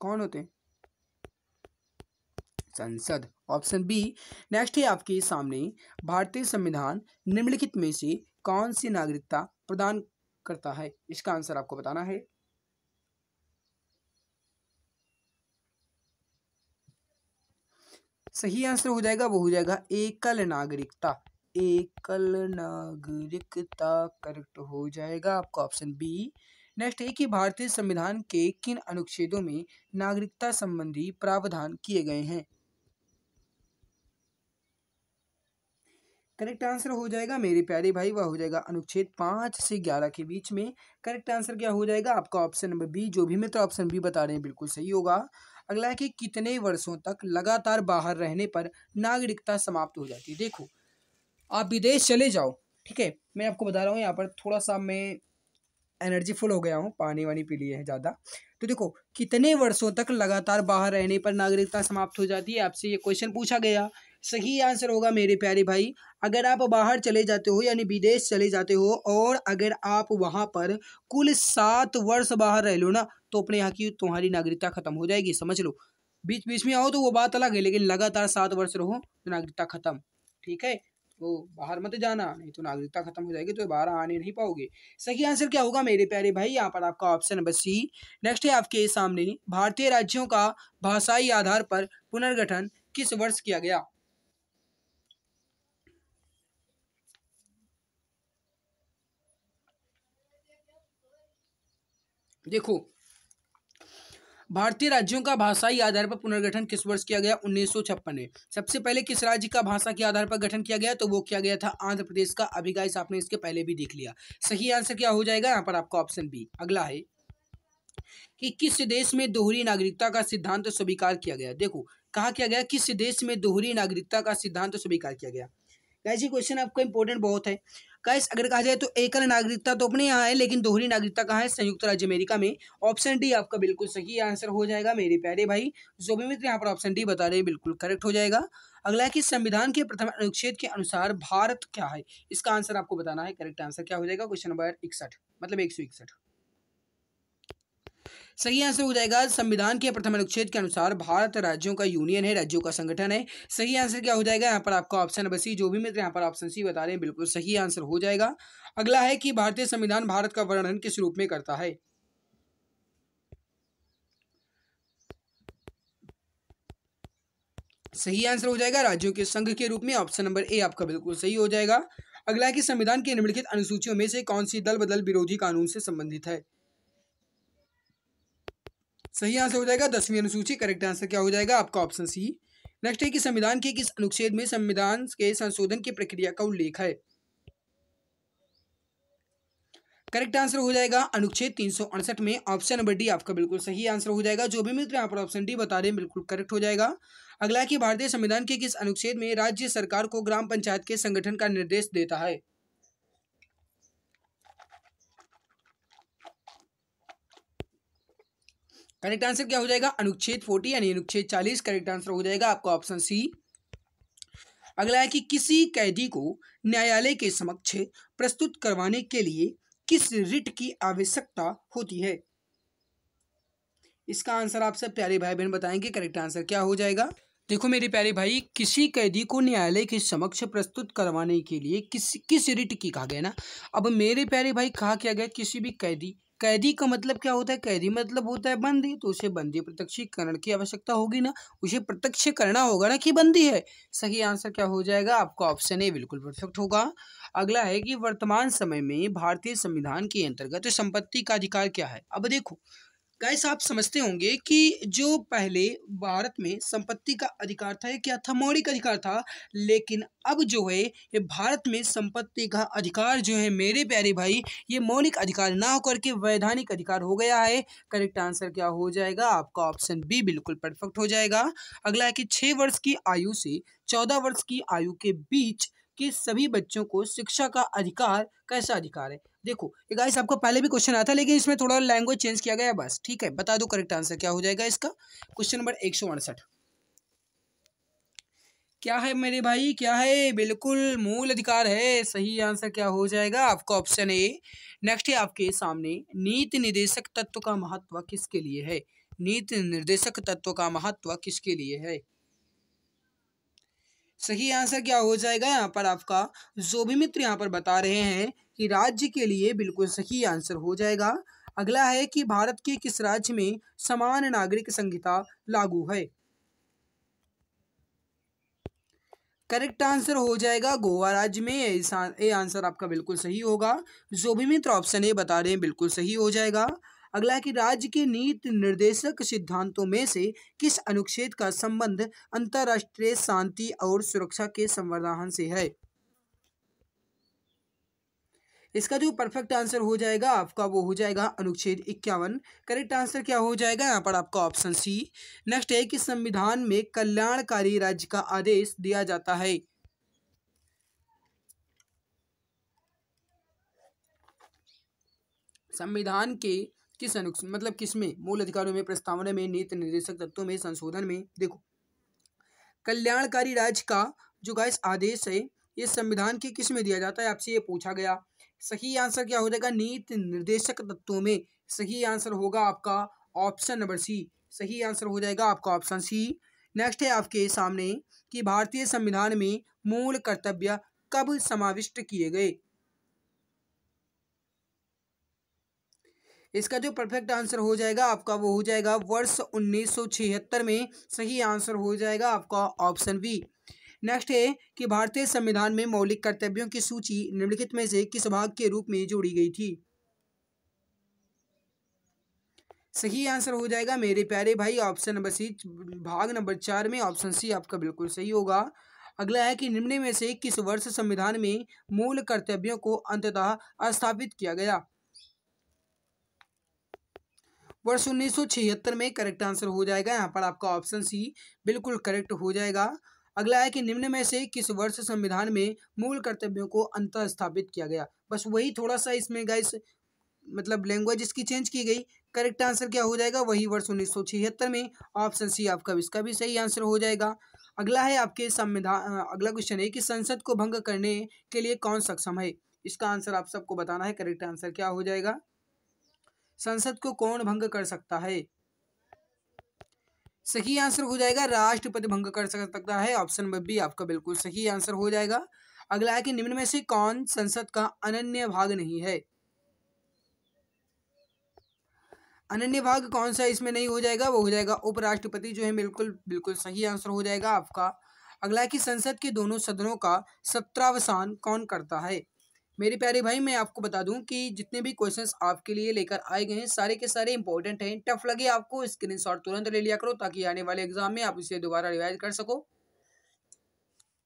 कौन होते हैं संसद ऑप्शन बी नेक्स्ट है आपके सामने भारतीय संविधान निम्नलिखित में से कौन सी नागरिकता प्रदान करता है इसका आंसर आपको बताना है सही आंसर हो जाएगा वो हो जाएगा एकल नागरिकता एकल नागरिकता करेक्ट हो जाएगा आपका ऑप्शन बी नेक्स्ट है कि भारतीय संविधान के किन अनुच्छेदों में नागरिकता संबंधी प्रावधान किए गए हैं करेक्ट आंसर हो जाएगा मेरे प्यारे भाई वह हो जाएगा अनुच्छेद पाँच से ग्यारह के बीच में करेक्ट आंसर क्या हो जाएगा आपका ऑप्शन नंबर बी जो भी मित्र ऑप्शन बी बता रहे हैं बिल्कुल सही होगा अगला है कि कितने वर्षों तक लगातार बाहर रहने पर नागरिकता समाप्त हो जाती है देखो आप विदेश चले जाओ ठीक है मैं आपको बता रहा हूँ यहाँ पर थोड़ा सा मैं एनर्जी फुल हो गया हूँ पानी वानी पी लिए है ज़्यादा तो देखो कितने वर्षों तक लगातार बाहर रहने पर नागरिकता समाप्त हो जाती है आपसे ये क्वेश्चन पूछा गया सही आंसर होगा मेरे प्यारे भाई अगर आप बाहर चले जाते हो यानी विदेश चले जाते हो और अगर आप वहाँ पर कुल सात वर्ष बाहर रह लो ना तो अपने यहाँ की तुम्हारी नागरिकता खत्म हो जाएगी समझ लो बीच बीच में आओ तो वो बात अलग है लेकिन लगातार सात वर्ष रहो तो नागरिकता खत्म ठीक है तो बाहर मत जाना नहीं तो नागरिकता खत्म हो जाएगी तो बाहर आने नहीं पाओगे सही आंसर क्या होगा मेरे प्यारे भाई यहाँ पर आपका ऑप्शन नंबर सी नेक्स्ट है आपके सामने भारतीय राज्यों का भाषाई आधार पर पुनर्गठन किस वर्ष किया गया देखो भारतीय राज्यों का भाषाई आधार पर पुनर्गठन किस वर्ष किया गया उन्नीस सौ छप्पन में सबसे पहले किस राज्य का भाषा के आधार पर गठन किया गया तो वो किया गया था आंध्र प्रदेश का अभिगाइस आपने इसके पहले भी देख लिया सही आंसर क्या हो जाएगा यहाँ पर आपका ऑप्शन बी अगला है कि किस देश में दोहरी नागरिकता का सिद्धांत स्वीकार किया गया देखो कहा किया गया किस देश में दोहरी नागरिकता का सिद्धांत स्वीकार किया गया ऐसी क्वेश्चन आपका इंपॉर्टेंट बहुत है गाइस अगर कहा जाए तो एकल नागरिकता तो अपने यहाँ है लेकिन दोहरी नागरिकता कहाँ है संयुक्त राज्य अमेरिका में ऑप्शन डी आपका बिल्कुल सही आंसर हो जाएगा मेरे प्यारे भाई जो भी मित्र यहाँ पर ऑप्शन डी बता रहे हैं बिल्कुल करेक्ट हो जाएगा अगला कि संविधान के प्रथम अनुच्छेद के अनुसार भारत क्या है इसका आंसर आपको बताना है करेक्ट आंसर क्या हो जाएगा क्वेश्चन नंबर इकसठ मतलब एक सौ इकसठ सही आंसर हो जाएगा संविधान के प्रथम अनुच्छेद के अनुसार भारत राज्यों का यूनियन है राज्यों का संगठन है सही आंसर क्या हो जाएगा यहाँ पर आपका ऑप्शन नंबर सी जो भी मित्र यहाँ पर ऑप्शन सी बता रहे हैं बिल्कुल सही आंसर हो जाएगा अगला है कि भारतीय संविधान भारत का वर्णन किस रूप में करता है सही आंसर हो जाएगा राज्यों के संघ के रूप में ऑप्शन नंबर ए आपका बिल्कुल सही हो जाएगा अगला है कि संविधान के निम्नलिखित अनुसूचियों में से कौन सी दल बदल विरोधी कानून से संबंधित है सही आंसर हो जाएगा दसवीं अनुसूची करेक्ट आंसर क्या हो जाएगा आपका ऑप्शन सी नेक्स्ट है कि संविधान के किस अनुच्छेद में संविधान के संशोधन की प्रक्रिया का उल्लेख है करेक्ट आंसर हो जाएगा अनुच्छेद तीन में ऑप्शन नंबर डी आपका बिल्कुल सही आंसर हो जाएगा जो भी मित्र यहाँ पर ऑप्शन डी बता हैं बिल्कुल करेक्ट हो जाएगा अगला कि भारतीय संविधान के किस अनुच्छेद में राज्य सरकार को ग्राम पंचायत के संगठन का निर्देश देता है करेक्ट आंसर क्या हो जाएगा अनुच्छेद फोर्टी यानी अनुच्छेद चालीस करेक्ट आंसर हो जाएगा आपका ऑप्शन सी अगला है कि किसी कैदी को न्यायालय के समक्ष प्रस्तुत करवाने के लिए किस रिट की आवश्यकता होती है इसका आंसर आप सब प्यारे भाई बहन बताएंगे करेक्ट आंसर क्या हो जाएगा देखो मेरे प्यारे भाई किसी कैदी को न्यायालय के समक्ष प्रस्तुत करवाने के लिए किस किस रिट की कहा गया ना अब मेरे प्यारे भाई कहा क्या गया किसी भी कैदी कैदी का मतलब क्या होता है कैदी मतलब होता है बंदी तो उसे बंदी प्रत्यक्षीकरण की आवश्यकता होगी ना उसे प्रत्यक्ष करना होगा ना कि बंदी है सही आंसर क्या हो जाएगा आपका ऑप्शन ए बिल्कुल परफेक्ट होगा अगला है कि वर्तमान समय में भारतीय संविधान के अंतर्गत संपत्ति का अधिकार क्या है अब देखो गाइस आप समझते होंगे कि जो पहले भारत में संपत्ति का अधिकार था ये क्या था मौलिक अधिकार था लेकिन अब जो है ये भारत में संपत्ति का अधिकार जो है मेरे प्यारे भाई ये मौलिक अधिकार ना होकर के वैधानिक अधिकार हो गया है करेक्ट आंसर क्या हो जाएगा आपका ऑप्शन बी बिल्कुल परफेक्ट हो जाएगा अगला है कि छः वर्ष की आयु से चौदह वर्ष की आयु के बीच कि सभी बच्चों को शिक्षा का अधिकार कैसा अधिकार है देखो गाइस आपका पहले भी क्वेश्चन आया था लेकिन इसमें थोड़ा लैंग्वेज चेंज किया गया बस ठीक है बता दो करेक्ट आंसर क्या हो जाएगा इसका क्वेश्चन नंबर एक सौ अड़सठ क्या है मेरे भाई क्या है बिल्कुल मूल अधिकार है सही आंसर क्या हो जाएगा आपका ऑप्शन ए नेक्स्ट है आपके सामने नीति निर्देशक तत्व का महत्व किसके लिए है नीति निर्देशक तत्व का महत्व किसके लिए है सही आंसर क्या हो जाएगा यहाँ पर आपका जो भी मित्र यहाँ पर बता रहे हैं कि राज्य के लिए बिल्कुल सही आंसर हो जाएगा अगला है कि भारत के किस राज्य में समान नागरिक संहिता लागू है करेक्ट आंसर हो जाएगा गोवा राज्य में ये आंसर आपका बिल्कुल सही होगा जो भी मित्र ऑप्शन ए बता रहे हैं बिल्कुल सही हो जाएगा अगला कि राज्य के नीति निर्देशक सिद्धांतों में से किस अनुच्छेद का संबंध अंतरराष्ट्रीय शांति और सुरक्षा के संवर्धन से है इसका जो परफेक्ट आंसर हो जाएगा आपका वो हो जाएगा अनुच्छेद इक्यावन करेक्ट आंसर क्या हो जाएगा यहाँ पर आपका ऑप्शन सी नेक्स्ट है कि संविधान में कल्याणकारी राज्य का आदेश दिया जाता है संविधान के किस अनुक्ष मतलब किस में मूल अधिकारों में प्रस्तावना में नीति निर्देशक तत्वों में संशोधन में देखो कल्याणकारी राज्य का जो गाइस आदेश है ये संविधान के किस में दिया जाता है आपसे ये पूछा गया सही आंसर क्या हो जाएगा नीति निर्देशक तत्वों में सही आंसर होगा आपका ऑप्शन नंबर सी सही आंसर हो जाएगा आपका ऑप्शन सी नेक्स्ट है आपके सामने कि भारतीय संविधान में मूल कर्तव्य कब समाविष्ट किए गए इसका जो परफेक्ट आंसर हो जाएगा आपका वो हो जाएगा वर्ष उन्नीस में सही आंसर हो जाएगा आपका ऑप्शन बी नेक्स्ट है कि भारतीय संविधान में मौलिक कर्तव्यों की सूची निम्नलिखित में से किस भाग के रूप में जोड़ी गई थी सही आंसर हो जाएगा मेरे प्यारे भाई ऑप्शन नंबर सी भाग नंबर चार में ऑप्शन सी आपका बिल्कुल सही होगा अगला है कि निम्न में से किस वर्ष संविधान में मूल कर्तव्यों को अंततः स्थापित किया गया वर्ष उन्नीस में करेक्ट आंसर हो जाएगा यहाँ पर आपका ऑप्शन सी बिल्कुल करेक्ट हो जाएगा अगला है कि निम्न में से किस वर्ष संविधान में मूल कर्तव्यों को अंत स्थापित किया गया बस वही थोड़ा सा इसमें गाइस मतलब लैंग्वेज इसकी चेंज की गई करेक्ट आंसर क्या हो जाएगा वही वर्ष उन्नीस में ऑप्शन सी आपका इसका भी सही आंसर हो जाएगा अगला है आपके संविधान अगला क्वेश्चन है कि संसद को भंग करने के लिए कौन सक्षम है इसका आंसर आप सबको बताना है करेक्ट आंसर क्या हो जाएगा संसद को कौन भंग कर सकता है सही आंसर हो जाएगा राष्ट्रपति भंग कर सकता है ऑप्शन बी आपका बिल्कुल सही आंसर हो जाएगा अगला है कि निम्न में से कौन संसद का अनन्य भाग नहीं है अनन्य भाग कौन सा इसमें नहीं हो जाएगा वो हो जाएगा उपराष्ट्रपति जो है बिल्कुल बिल्कुल सही आंसर हो जाएगा आपका अगला है कि संसद के दोनों सदनों का सत्रावसान कौन करता है मेरे प्यारे भाई मैं आपको बता दूं कि जितने भी क्वेश्चंस आपके लिए लेकर आए गए हैं सारे के सारे इंपॉर्टेंट हैं टफ लगे आपको स्क्रीनशॉट तुरंत ले लिया करो ताकि आने वाले एग्जाम में आप इसे दोबारा रिवाइज कर सको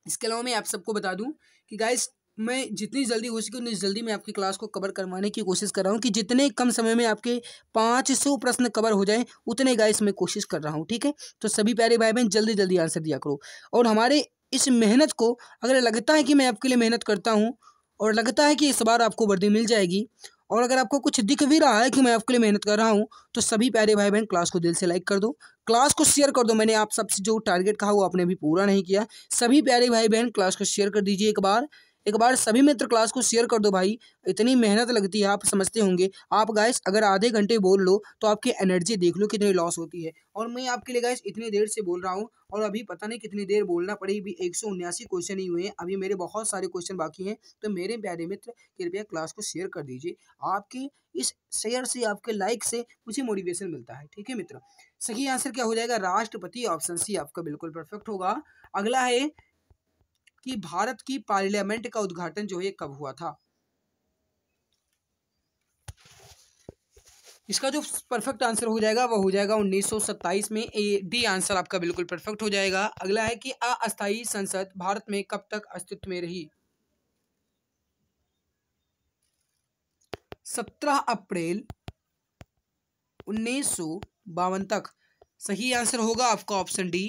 इसके अलावा मैं आप सबको बता दूं कि गाइस मैं जितनी जल्दी हो सके उतनी जल्दी मैं आपकी क्लास को कवर करवाने की कोशिश कर रहा हूँ कि जितने कम समय में आपके पाँच सौ प्रश्न कवर हो जाएं उतने गाइस मैं कोशिश कर रहा हूँ ठीक है तो सभी प्यारे भाई बहन जल्दी जल्दी आंसर दिया करो और हमारे इस मेहनत को अगर लगता है कि मैं आपके लिए मेहनत करता हूँ और लगता है कि इस बार आपको वर्दी मिल जाएगी और अगर आपको कुछ दिख भी रहा है कि मैं आपके लिए मेहनत कर रहा हूँ तो सभी प्यारे भाई बहन क्लास को दिल से लाइक कर दो क्लास को शेयर कर दो मैंने आप सबसे जो टारगेट कहा वो आपने भी पूरा नहीं किया सभी प्यारे भाई बहन क्लास को शेयर कर दीजिए एक बार एक बार सभी मित्र क्लास को शेयर कर दो भाई इतनी मेहनत लगती है आप समझते होंगे आप गाइस अगर आधे घंटे बोल लो तो आपकी एनर्जी देख लो कितनी लॉस होती है और मैं आपके लिए गाइस इतनी देर से बोल रहा हूँ और अभी पता नहीं कितनी देर बोलना पड़े अभी एक सौ उन्यासी क्वेश्चन ही हुए हैं अभी मेरे बहुत सारे क्वेश्चन बाकी हैं तो मेरे प्यारे मित्र कृपया क्लास को शेयर कर दीजिए आपके इस शेयर से आपके लाइक से मुझे मोटिवेशन मिलता है ठीक है मित्र सही आंसर क्या हो जाएगा राष्ट्रपति ऑप्शन सी आपका बिल्कुल परफेक्ट होगा अगला है कि भारत की पार्लियामेंट का उद्घाटन जो है कब हुआ था इसका जो परफेक्ट आंसर हो जाएगा वह हो जाएगा 1927 में ए डी आंसर आपका बिल्कुल परफेक्ट हो जाएगा अगला है कि अस्थायी संसद भारत में कब तक अस्तित्व में रही 17 अप्रैल उन्नीस तक सही आंसर होगा आपका ऑप्शन डी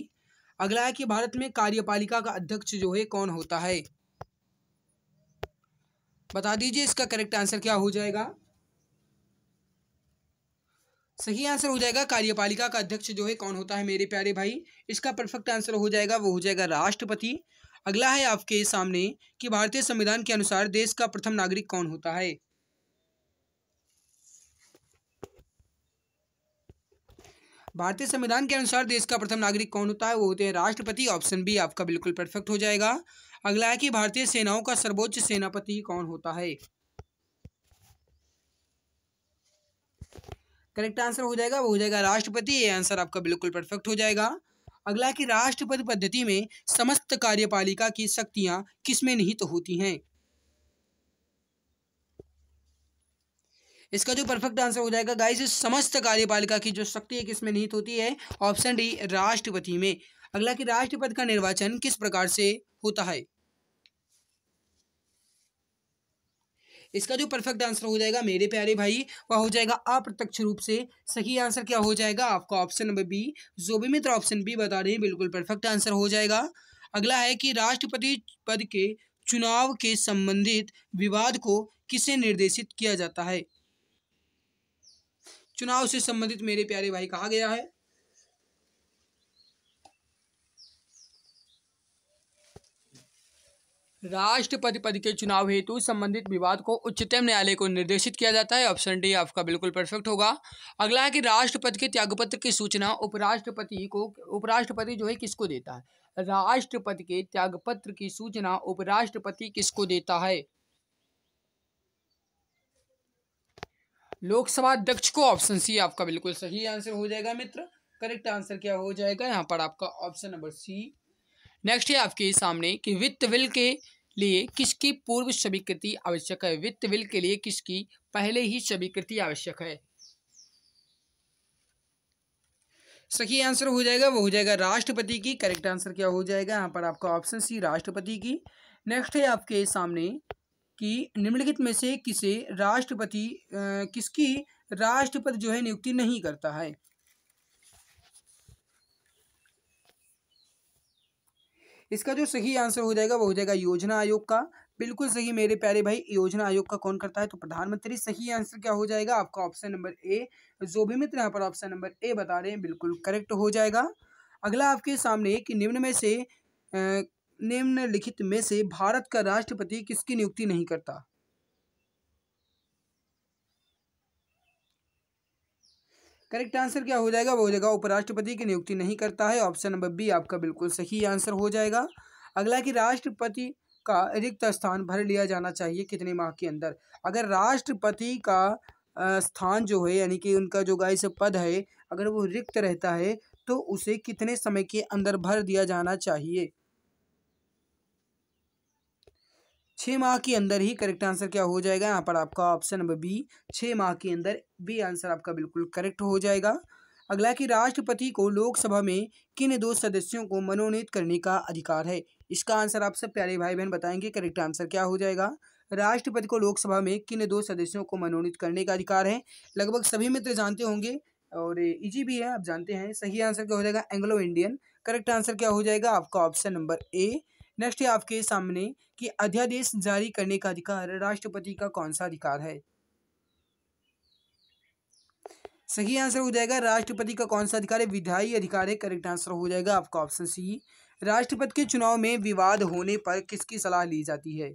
अगला है कि भारत में कार्यपालिका का अध्यक्ष जो है कौन होता है बता दीजिए इसका करेक्ट आंसर क्या हो जाएगा सही आंसर हो जाएगा कार्यपालिका का अध्यक्ष जो है कौन होता है मेरे प्यारे भाई इसका परफेक्ट आंसर हो जाएगा वो हो जाएगा राष्ट्रपति अगला है आपके सामने कि भारतीय संविधान के अनुसार देश का प्रथम नागरिक कौन होता है भारतीय संविधान के अनुसार देश का प्रथम नागरिक कौन होता है वो होते हैं राष्ट्रपति ऑप्शन बी आपका बिल्कुल परफेक्ट हो जाएगा अगला है कि भारतीय सेनाओं का सर्वोच्च सेनापति कौन होता है करेक्ट आंसर हो जाएगा वो हो जाएगा राष्ट्रपति ये आंसर आपका बिल्कुल परफेक्ट हो जाएगा अगला कि राष्ट्रपति पद्धति में समस्त कार्यपालिका की शक्तियां किसमें निहित तो होती हैं इसका जो परफेक्ट आंसर हो जाएगा गाइज समस्त कार्यपालिका की जो शक्ति है किसमें निहित होती है ऑप्शन डी राष्ट्रपति में अगला कि राष्ट्रपति का निर्वाचन किस प्रकार से होता है इसका जो परफेक्ट आंसर हो जाएगा मेरे प्यारे भाई वह हो जाएगा अप्रत्यक्ष रूप से सही आंसर क्या हो जाएगा आपका ऑप्शन नंबर बी जो भी मित्र ऑप्शन बी बता रहे हैं बिल्कुल परफेक्ट आंसर हो जाएगा अगला है कि राष्ट्रपति पद के चुनाव के संबंधित विवाद को किसे निर्देशित किया जाता है चुनाव से संबंधित मेरे प्यारे भाई कहा गया है राष्ट्रपति पद के चुनाव हेतु संबंधित विवाद को उच्चतम न्यायालय को निर्देशित किया जाता है ऑप्शन डी आपका बिल्कुल परफेक्ट होगा अगला है कि राष्ट्रपति के त्यागपत्र की सूचना उपराष्ट्रपति को उपराष्ट्रपति जो है किसको देता है राष्ट्रपति के त्यागपत्र की सूचना उपराष्ट्रपति किसको देता है लोकसभा अध्यक्ष को ऑप्शन सी आपका बिल्कुल सही आंसर हो जाएगा मित्र करेक्ट आंसर क्या हो जाएगा यहाँ पर आपका ऑप्शन नंबर सी नेक्स्ट है आपके सामने कि वित्त बिल के लिए किसकी पूर्व स्वीकृति आवश्यक है वित्त बिल के लिए किसकी पहले ही स्वीकृति आवश्यक है सही आंसर हो जाएगा वो हो जाएगा राष्ट्रपति की करेक्ट आंसर क्या हो जाएगा यहाँ पर आपका ऑप्शन सी राष्ट्रपति की नेक्स्ट है आपके सामने कि निम्नलिखित में से किसे राष्ट्रपति किसकी राष्ट्रपति जो है नियुक्ति नहीं करता है इसका जो सही आंसर हो जाएगा वो हो जाएगा योजना आयोग का बिल्कुल सही मेरे प्यारे भाई योजना आयोग का कौन करता है तो प्रधानमंत्री सही आंसर क्या हो जाएगा आपका ऑप्शन नंबर ए जो भी मित्र यहाँ पर ऑप्शन नंबर ए बता रहे हैं बिल्कुल करेक्ट हो जाएगा अगला आपके सामने कि निम्न में से आ, निम्नलिखित में से भारत का राष्ट्रपति किसकी नियुक्ति नहीं करता करेक्ट आंसर क्या हो जाएगा वो हो जाएगा उपराष्ट्रपति की नियुक्ति नहीं करता है ऑप्शन नंबर बी आपका बिल्कुल सही आंसर हो जाएगा अगला कि राष्ट्रपति का रिक्त स्थान भर लिया जाना चाहिए कितने माह के अंदर अगर राष्ट्रपति का स्थान जो है यानी कि उनका जो गाय पद है अगर वो रिक्त रहता है तो उसे कितने समय के अंदर भर दिया जाना चाहिए छः माह के अंदर ही करेक्ट आंसर क्या हो जाएगा यहाँ पर आपका ऑप्शन नंबर बी छः माह के अंदर बी आंसर आपका बिल्कुल करेक्ट हो जाएगा अगला कि राष्ट्रपति को लोकसभा में किन दो सदस्यों को मनोनीत करने का अधिकार है इसका आंसर आप सब प्यारे भाई बहन बताएंगे करेक्ट आंसर क्या हो जाएगा राष्ट्रपति को लोकसभा में किन दो सदस्यों को मनोनीत करने का अधिकार है लगभग सभी मित्र जानते होंगे और इजी भी है आप जानते हैं सही आंसर क्या हो जाएगा एंग्लो इंडियन करेक्ट आंसर क्या हो जाएगा आपका ऑप्शन नंबर ए नेक्स्ट है आपके सामने कि अध्यादेश जारी करने का अधिकार राष्ट्रपति का कौन सा अधिकार है सही आंसर हो जाएगा राष्ट्रपति का कौन सा अधिकार है विधायी अधिकार है करेक्ट आंसर हो जाएगा आपका ऑप्शन सी राष्ट्रपति के चुनाव में विवाद होने पर किसकी सलाह ली जाती है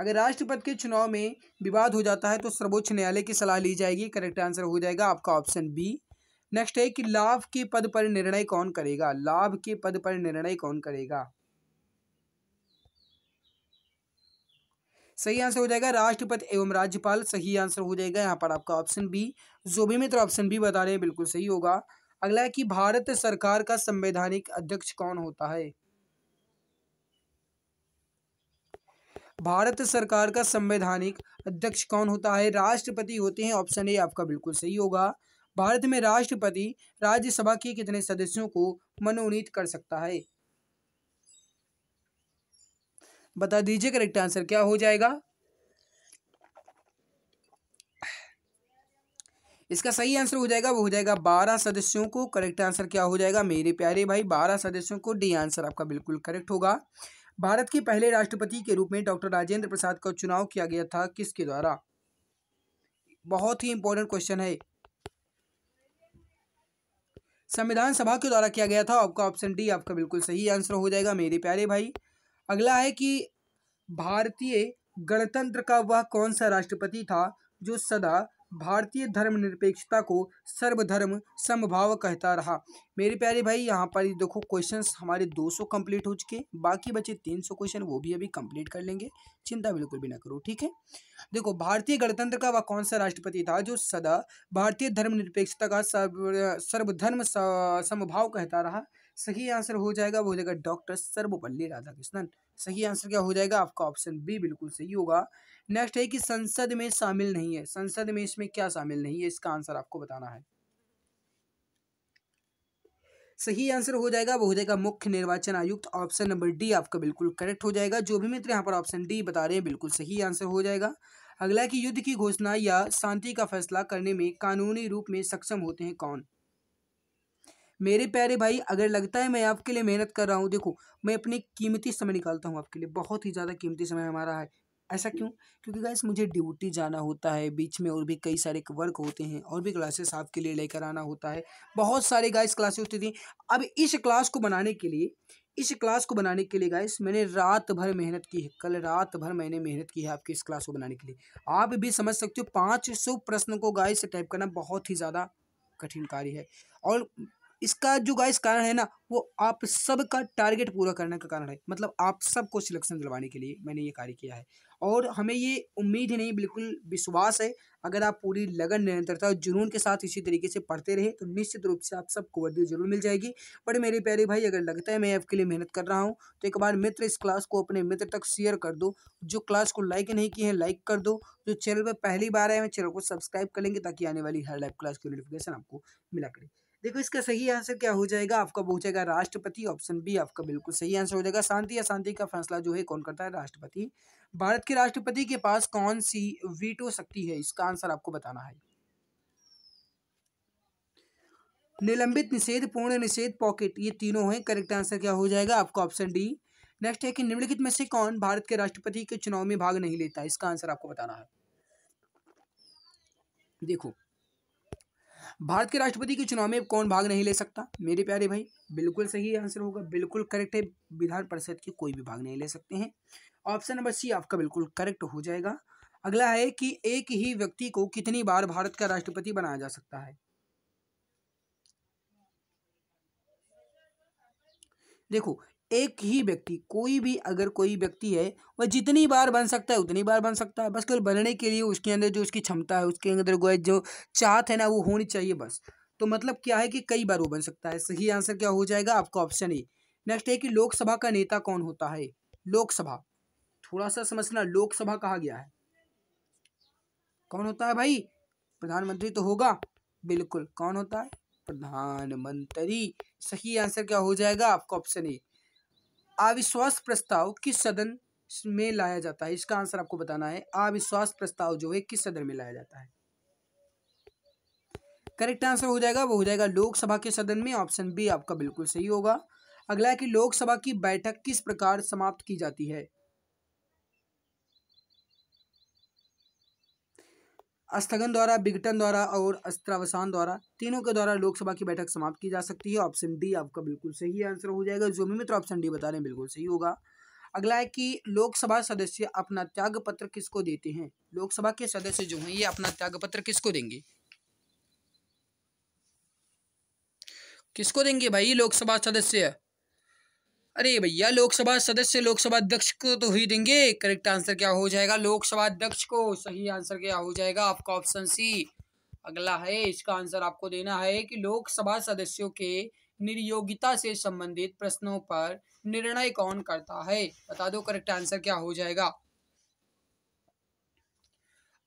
अगर राष्ट्रपति के चुनाव में विवाद हो जाता है तो सर्वोच्च न्यायालय की सलाह ली जाएगी करेक्ट आंसर हो जाएगा आपका ऑप्शन बी नेक्स्ट है कि लाभ के पद पर निर्णय कौन करेगा लाभ के पद पर निर्णय कौन करेगा सही आंसर हो जाएगा राष्ट्रपति एवं राज्यपाल सही आंसर हो जाएगा यहाँ पर आपका ऑप्शन बी जो भी मित्र ऑप्शन बी बता रहे हैं बिल्कुल सही होगा अगला है कि भारत सरकार का संवैधानिक अध्यक्ष कौन होता है भारत सरकार का संवैधानिक अध्यक्ष कौन होता है राष्ट्रपति होते हैं ऑप्शन ए आपका बिल्कुल सही होगा भारत में राष्ट्रपति राज्यसभा के कितने सदस्यों को मनोनीत कर सकता है बता दीजिए करेक्ट आंसर क्या हो जाएगा इसका सही आंसर हो जाएगा वो हो जाएगा बारह सदस्यों को करेक्ट आंसर क्या हो जाएगा मेरे प्यारे भाई बारह सदस्यों को डी आंसर आपका बिल्कुल करेक्ट होगा भारत के पहले राष्ट्रपति के रूप में डॉक्टर राजेंद्र प्रसाद का चुनाव किया गया था किसके द्वारा बहुत ही इंपॉर्टेंट क्वेश्चन है संविधान सभा के द्वारा किया गया था आपका ऑप्शन डी आपका बिल्कुल सही आंसर हो जाएगा मेरे प्यारे भाई अगला है कि भारतीय गणतंत्र का वह कौन सा राष्ट्रपति था जो सदा भारतीय धर्मनिरपेक्षता को सर्वधर्म समभाव कहता रहा मेरे प्यारे भाई यहाँ पर देखो क्वेश्चंस हमारे 200 कंप्लीट हो चुके बाकी बचे 300 क्वेश्चन वो भी अभी कंप्लीट कर लेंगे चिंता बिल्कुल भी ना करो ठीक है देखो भारतीय गणतंत्र का वह कौन सा राष्ट्रपति था जो सदा भारतीय धर्मनिरपेक्षता का सर्वधर्म समभाव कहता रहा सही आंसर हो जाएगा वो हो जाएगा डॉक्टर सर्वपल्ली राधाकृष्णन सही आंसर क्या हो जाएगा आपका ऑप्शन बी बिल्कुल सही होगा नेक्स्ट है कि संसद में शामिल नहीं है संसद में इसमें क्या शामिल नहीं है इसका आंसर आपको बताना है सही आंसर हो जाएगा वो हो जाएगा मुख्य निर्वाचन आयुक्त ऑप्शन नंबर डी आपका बिल्कुल करेक्ट हो जाएगा जो भी मित्र यहाँ पर ऑप्शन डी बता रहे हैं बिल्कुल सही आंसर हो जाएगा अगला कि युद्ध की घोषणा या शांति का फैसला करने में कानूनी रूप में सक्षम होते हैं कौन मेरे प्यारे भाई अगर लगता है मैं आपके लिए मेहनत कर रहा हूँ देखो मैं अपने कीमती समय निकालता हूँ आपके लिए बहुत ही ज़्यादा कीमती समय हमारा है ऐसा क्यों क्योंकि गाइस मुझे ड्यूटी जाना होता है बीच में और भी कई सारे वर्क होते हैं और भी क्लासेस आपके लिए लेकर आना होता है बहुत सारे गाइस क्लासेस होती थी अब इस क्लास को बनाने के लिए इस क्लास को बनाने के लिए गाइस मैंने रात भर मेहनत की है कल रात भर मैंने मेहनत की है आपके इस क्लास को बनाने के लिए आप भी समझ सकते हो पाँच सौ प्रश्न को गाय से टाइप करना बहुत ही ज़्यादा कठिन कार्य है और इसका जो गाइस कारण है ना वो आप सब का टारगेट पूरा करने का कारण है मतलब आप सबको सिलेक्शन दिलवाने के लिए मैंने ये कार्य किया है और हमें ये उम्मीद ही नहीं बिल्कुल विश्वास है अगर आप पूरी लगन निरंतरता और जुनून के साथ इसी तरीके से पढ़ते रहे तो निश्चित रूप से आप सबको वर्दी जरूर मिल जाएगी बट मेरे प्यारे भाई अगर लगता है मैं आपके लिए मेहनत कर रहा हूँ तो एक बार मित्र इस क्लास को अपने मित्र तक शेयर कर दो जो क्लास को लाइक नहीं किए हैं लाइक कर दो जो चैनल पर पहली बार आए हैं चैनल को सब्सक्राइब कर लेंगे ताकि आने वाली हर लाइव क्लास की नोटिफिकेशन आपको मिला करे देखो इसका सही आंसर क्या हो जाएगा आपका पहुंचेगा राष्ट्रपति ऑप्शन बी आपका बिल्कुल सही आंसर हो जाएगा शांति या शांति का फैसला जो है कौन करता है राष्ट्रपति भारत के राष्ट्रपति के पास कौन सी वीटो शक्ति है इसका आंसर आपको बताना है निलंबित निषेध पूर्ण निषेध पॉकेट ये तीनों हैं करेक्ट आंसर क्या हो जाएगा आपका ऑप्शन डी नेक्स्ट है कि निम्नलिखित में से कौन भारत के राष्ट्रपति के चुनाव में भाग नहीं लेता इसका आंसर आपको बताना है देखो भारत के राष्ट्रपति के चुनाव में कौन भाग नहीं ले सकता मेरे प्यारे भाई बिल्कुल सही आंसर होगा बिल्कुल करेक्ट है विधान परिषद के कोई भी भाग नहीं ले सकते हैं ऑप्शन नंबर सी आपका बिल्कुल करेक्ट हो जाएगा अगला है कि एक ही व्यक्ति को कितनी बार भारत का राष्ट्रपति बनाया जा सकता है देखो एक ही व्यक्ति कोई भी अगर कोई व्यक्ति है वह जितनी बार बन सकता है उतनी बार बन सकता है बस केवल बनने के लिए उसके अंदर जो उसकी क्षमता है उसके अंदर गोए जो चाहत है ना वो होनी चाहिए बस तो मतलब क्या है कि कई बार वो बन सकता है सही आंसर क्या हो जाएगा आपका ऑप्शन ए नेक्स्ट है कि लोकसभा का नेता कौन होता है लोकसभा थोड़ा सा समझना लोकसभा कहा गया है कौन होता है भाई प्रधानमंत्री तो होगा बिल्कुल कौन होता है प्रधानमंत्री सही आंसर क्या हो जाएगा आपका ऑप्शन ए अविश्वास प्रस्ताव किस सदन में लाया जाता है इसका आंसर आपको बताना है अविश्वास प्रस्ताव जो है किस सदन में लाया जाता है करेक्ट आंसर हो जाएगा वो हो जाएगा लोकसभा के सदन में ऑप्शन बी आपका बिल्कुल सही होगा अगला है कि लोकसभा की बैठक किस प्रकार समाप्त की जाती है स्थगन द्वारा बिगटन द्वारा और अस्त्रावसान द्वारा तीनों के द्वारा लोकसभा की बैठक समाप्त की जा सकती है ऑप्शन डी आपका बिल्कुल सही आंसर हो जाएगा जो भी मित्र ऑप्शन डी बता रहे हैं बिल्कुल सही होगा अगला है कि लोकसभा सदस्य अपना त्याग पत्र किसको देते हैं लोकसभा के सदस्य जो हैं ये अपना त्याग पत्र किसको देंगे किसको देंगे भाई लोकसभा सदस्य अरे भैया लोकसभा सदस्य लोकसभा अध्यक्ष को तो ही देंगे करेक्ट आंसर क्या हो जाएगा लोकसभा अध्यक्ष को सही आंसर क्या हो जाएगा आपका ऑप्शन सी अगला है इसका आंसर आपको देना है कि लोकसभा सदस्यों के निर्योगिता से संबंधित प्रश्नों पर निर्णय कौन करता है बता दो करेक्ट आंसर क्या हो जाएगा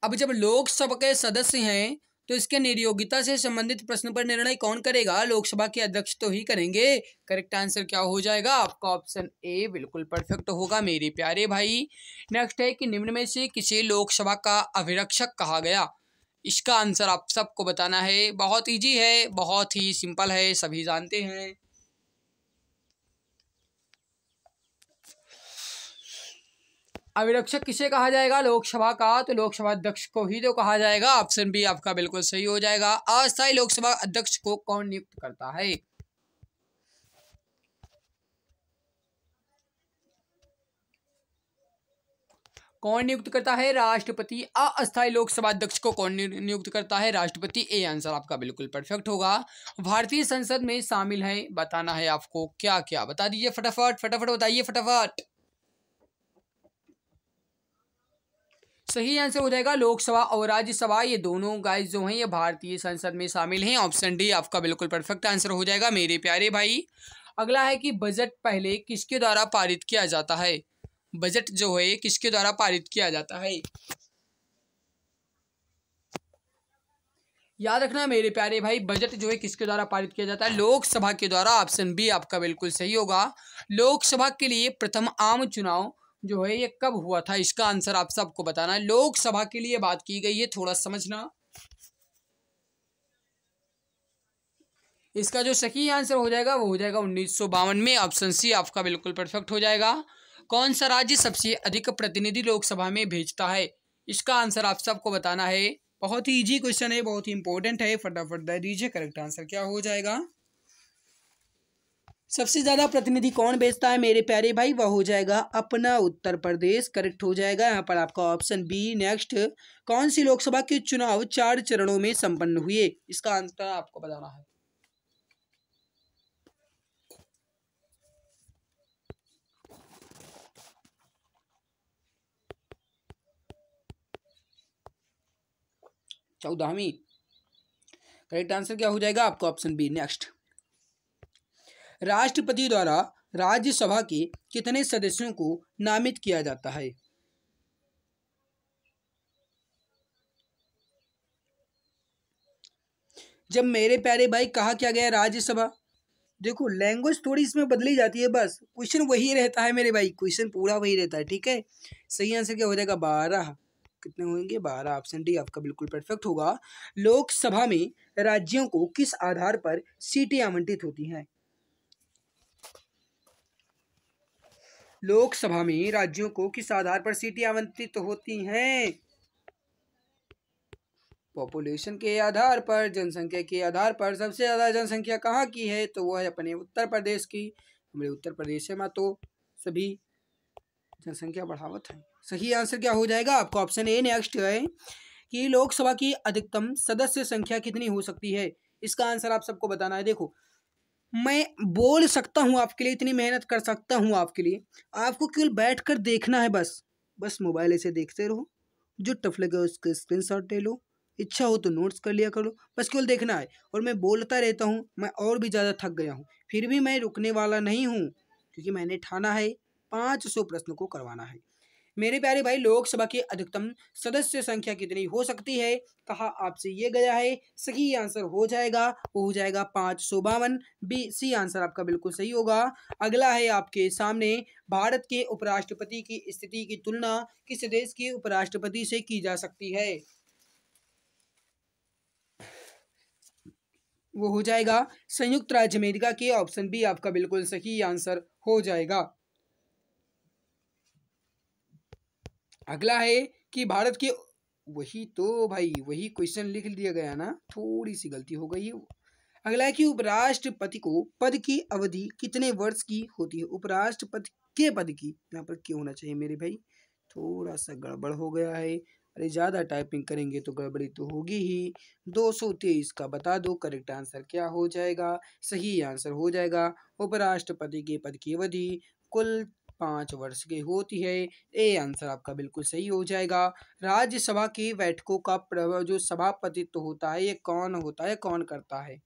अब जब लोकसभा के सदस्य हैं तो इसके निर्योगिता से संबंधित प्रश्न पर निर्णय कौन करेगा लोकसभा के अध्यक्ष तो ही करेंगे करेक्ट आंसर क्या हो जाएगा आपका ऑप्शन ए बिल्कुल परफेक्ट होगा मेरे प्यारे भाई नेक्स्ट है कि निम्न में से किसे लोकसभा का अभिरक्षक कहा गया इसका आंसर आप सबको बताना है बहुत ईजी है बहुत ही सिंपल है सभी जानते हैं अभिरक्षक किसे कहा जाएगा लोकसभा का तो लोकसभा अध्यक्ष को ही तो कहा जाएगा ऑप्शन बी आपका बिल्कुल सही हो जाएगा अस्थायी लोकसभा अध्यक्ष को कौन नियुक्त करता है कौन नियुक्त करता है राष्ट्रपति अस्थायी लोकसभा अध्यक्ष को कौन नियुक्त करता है राष्ट्रपति ए आंसर आपका बिल्कुल परफेक्ट होगा भारतीय संसद में शामिल है बताना है आपको क्या क्या बता दीजिए फटाफट फटाफट बताइए फटाफट सही आंसर हो जाएगा लोकसभा और राज्यसभा ये दोनों गाइस जो हैं ये भारतीय संसद में शामिल हैं ऑप्शन डी आपका बिल्कुल परफेक्ट आंसर हो जाएगा मेरे प्यारे भाई अगला है कि बजट पहले किसके द्वारा पारित किया जाता है बजट जो है किसके द्वारा पारित किया जाता है याद रखना मेरे प्यारे भाई बजट जो है किसके द्वारा पारित किया जाता है लोकसभा के द्वारा ऑप्शन बी आपका बिल्कुल सही होगा लोकसभा के लिए प्रथम आम चुनाव जो है ये कब हुआ था इसका आंसर आप सबको बताना है लोकसभा के लिए बात की गई है थोड़ा समझना इसका जो सही आंसर हो जाएगा वो हो जाएगा उन्नीस में ऑप्शन सी आपका बिल्कुल परफेक्ट हो जाएगा कौन सा राज्य सबसे अधिक प्रतिनिधि लोकसभा में भेजता है इसका आंसर आप सबको बताना है बहुत ही इजी क्वेश्चन है बहुत ही इंपॉर्टेंट है फटाफट दे दीजिए करेक्ट आंसर क्या हो जाएगा सबसे ज़्यादा प्रतिनिधि कौन बेचता है मेरे प्यारे भाई वह हो जाएगा अपना उत्तर प्रदेश करेक्ट हो जाएगा यहाँ पर आपका ऑप्शन बी नेक्स्ट कौन सी लोकसभा के चुनाव चार चरणों में संपन्न हुए इसका आंसर आपको बताना है चौदहवीं करेक्ट आंसर क्या हो जाएगा आपका ऑप्शन बी नेक्स्ट राष्ट्रपति द्वारा राज्यसभा के कितने सदस्यों को नामित किया जाता है जब मेरे प्यारे भाई कहा क्या गया राज्यसभा देखो लैंग्वेज थोड़ी इसमें बदली जाती है बस क्वेश्चन वही रहता है मेरे भाई क्वेश्चन पूरा वही रहता है ठीक है सही आंसर क्या हो जाएगा बारह कितने होंगे बारह ऑप्शन डी आपका बिल्कुल परफेक्ट होगा लोकसभा में राज्यों को किस आधार पर सीटें आवंटित होती हैं लोकसभा में राज्यों को किस आधार पर सीटें आवंटित होती हैं पॉपुलेशन के आधार पर जनसंख्या के आधार पर सबसे ज़्यादा जनसंख्या कहाँ की है तो वह है अपने उत्तर प्रदेश की हमारे उत्तर प्रदेश में तो सभी जनसंख्या बढ़ावत है सही आंसर क्या हो जाएगा आपका ऑप्शन ए नेक्स्ट है कि लोकसभा की अधिकतम सदस्य संख्या कितनी हो सकती है इसका आंसर आप सबको बताना है देखो मैं बोल सकता हूँ आपके लिए इतनी मेहनत कर सकता हूँ आपके लिए आपको केवल बैठ कर देखना है बस बस मोबाइल ऐसे देखते रहो जो टफ लगे उसका स्क्रीन शॉट ले लो इच्छा हो तो नोट्स कर लिया करो बस केवल देखना है और मैं बोलता रहता हूँ मैं और भी ज़्यादा थक गया हूँ फिर भी मैं रुकने वाला नहीं हूँ क्योंकि मैंने ठाना है पाँच सौ प्रश्न को करवाना है मेरे प्यारे भाई लोकसभा की अधिकतम सदस्य संख्या कितनी हो सकती है कहा आपसे ये गया है सही आंसर हो जाएगा वो हो जाएगा पाँच सौ बावन बी सी आंसर आपका बिल्कुल सही होगा अगला है आपके सामने भारत के उपराष्ट्रपति की स्थिति की तुलना किस देश के उपराष्ट्रपति से की जा सकती है वो हो जाएगा संयुक्त राज्य अमेरिका के ऑप्शन बी आपका बिल्कुल सही आंसर हो जाएगा अगला है कि भारत के वही तो भाई वही क्वेश्चन लिख दिया गया ना थोड़ी सी गलती हो गई है अगला है कि उपराष्ट्रपति को पद की अवधि कितने वर्ष की होती है उपराष्ट्रपति के पद की यहाँ पर क्यों होना चाहिए मेरे भाई थोड़ा सा गड़बड़ हो गया है अरे ज़्यादा टाइपिंग करेंगे तो गड़बड़ी तो होगी ही तेईस का बता दो करेक्ट आंसर क्या हो जाएगा सही आंसर हो जाएगा उपराष्ट्रपति के पद की अवधि कुल पाँच वर्ष की होती है ए आंसर आपका बिल्कुल सही हो जाएगा राज्यसभा की बैठकों का जो सभापतित्व तो होता है ये कौन होता है कौन करता है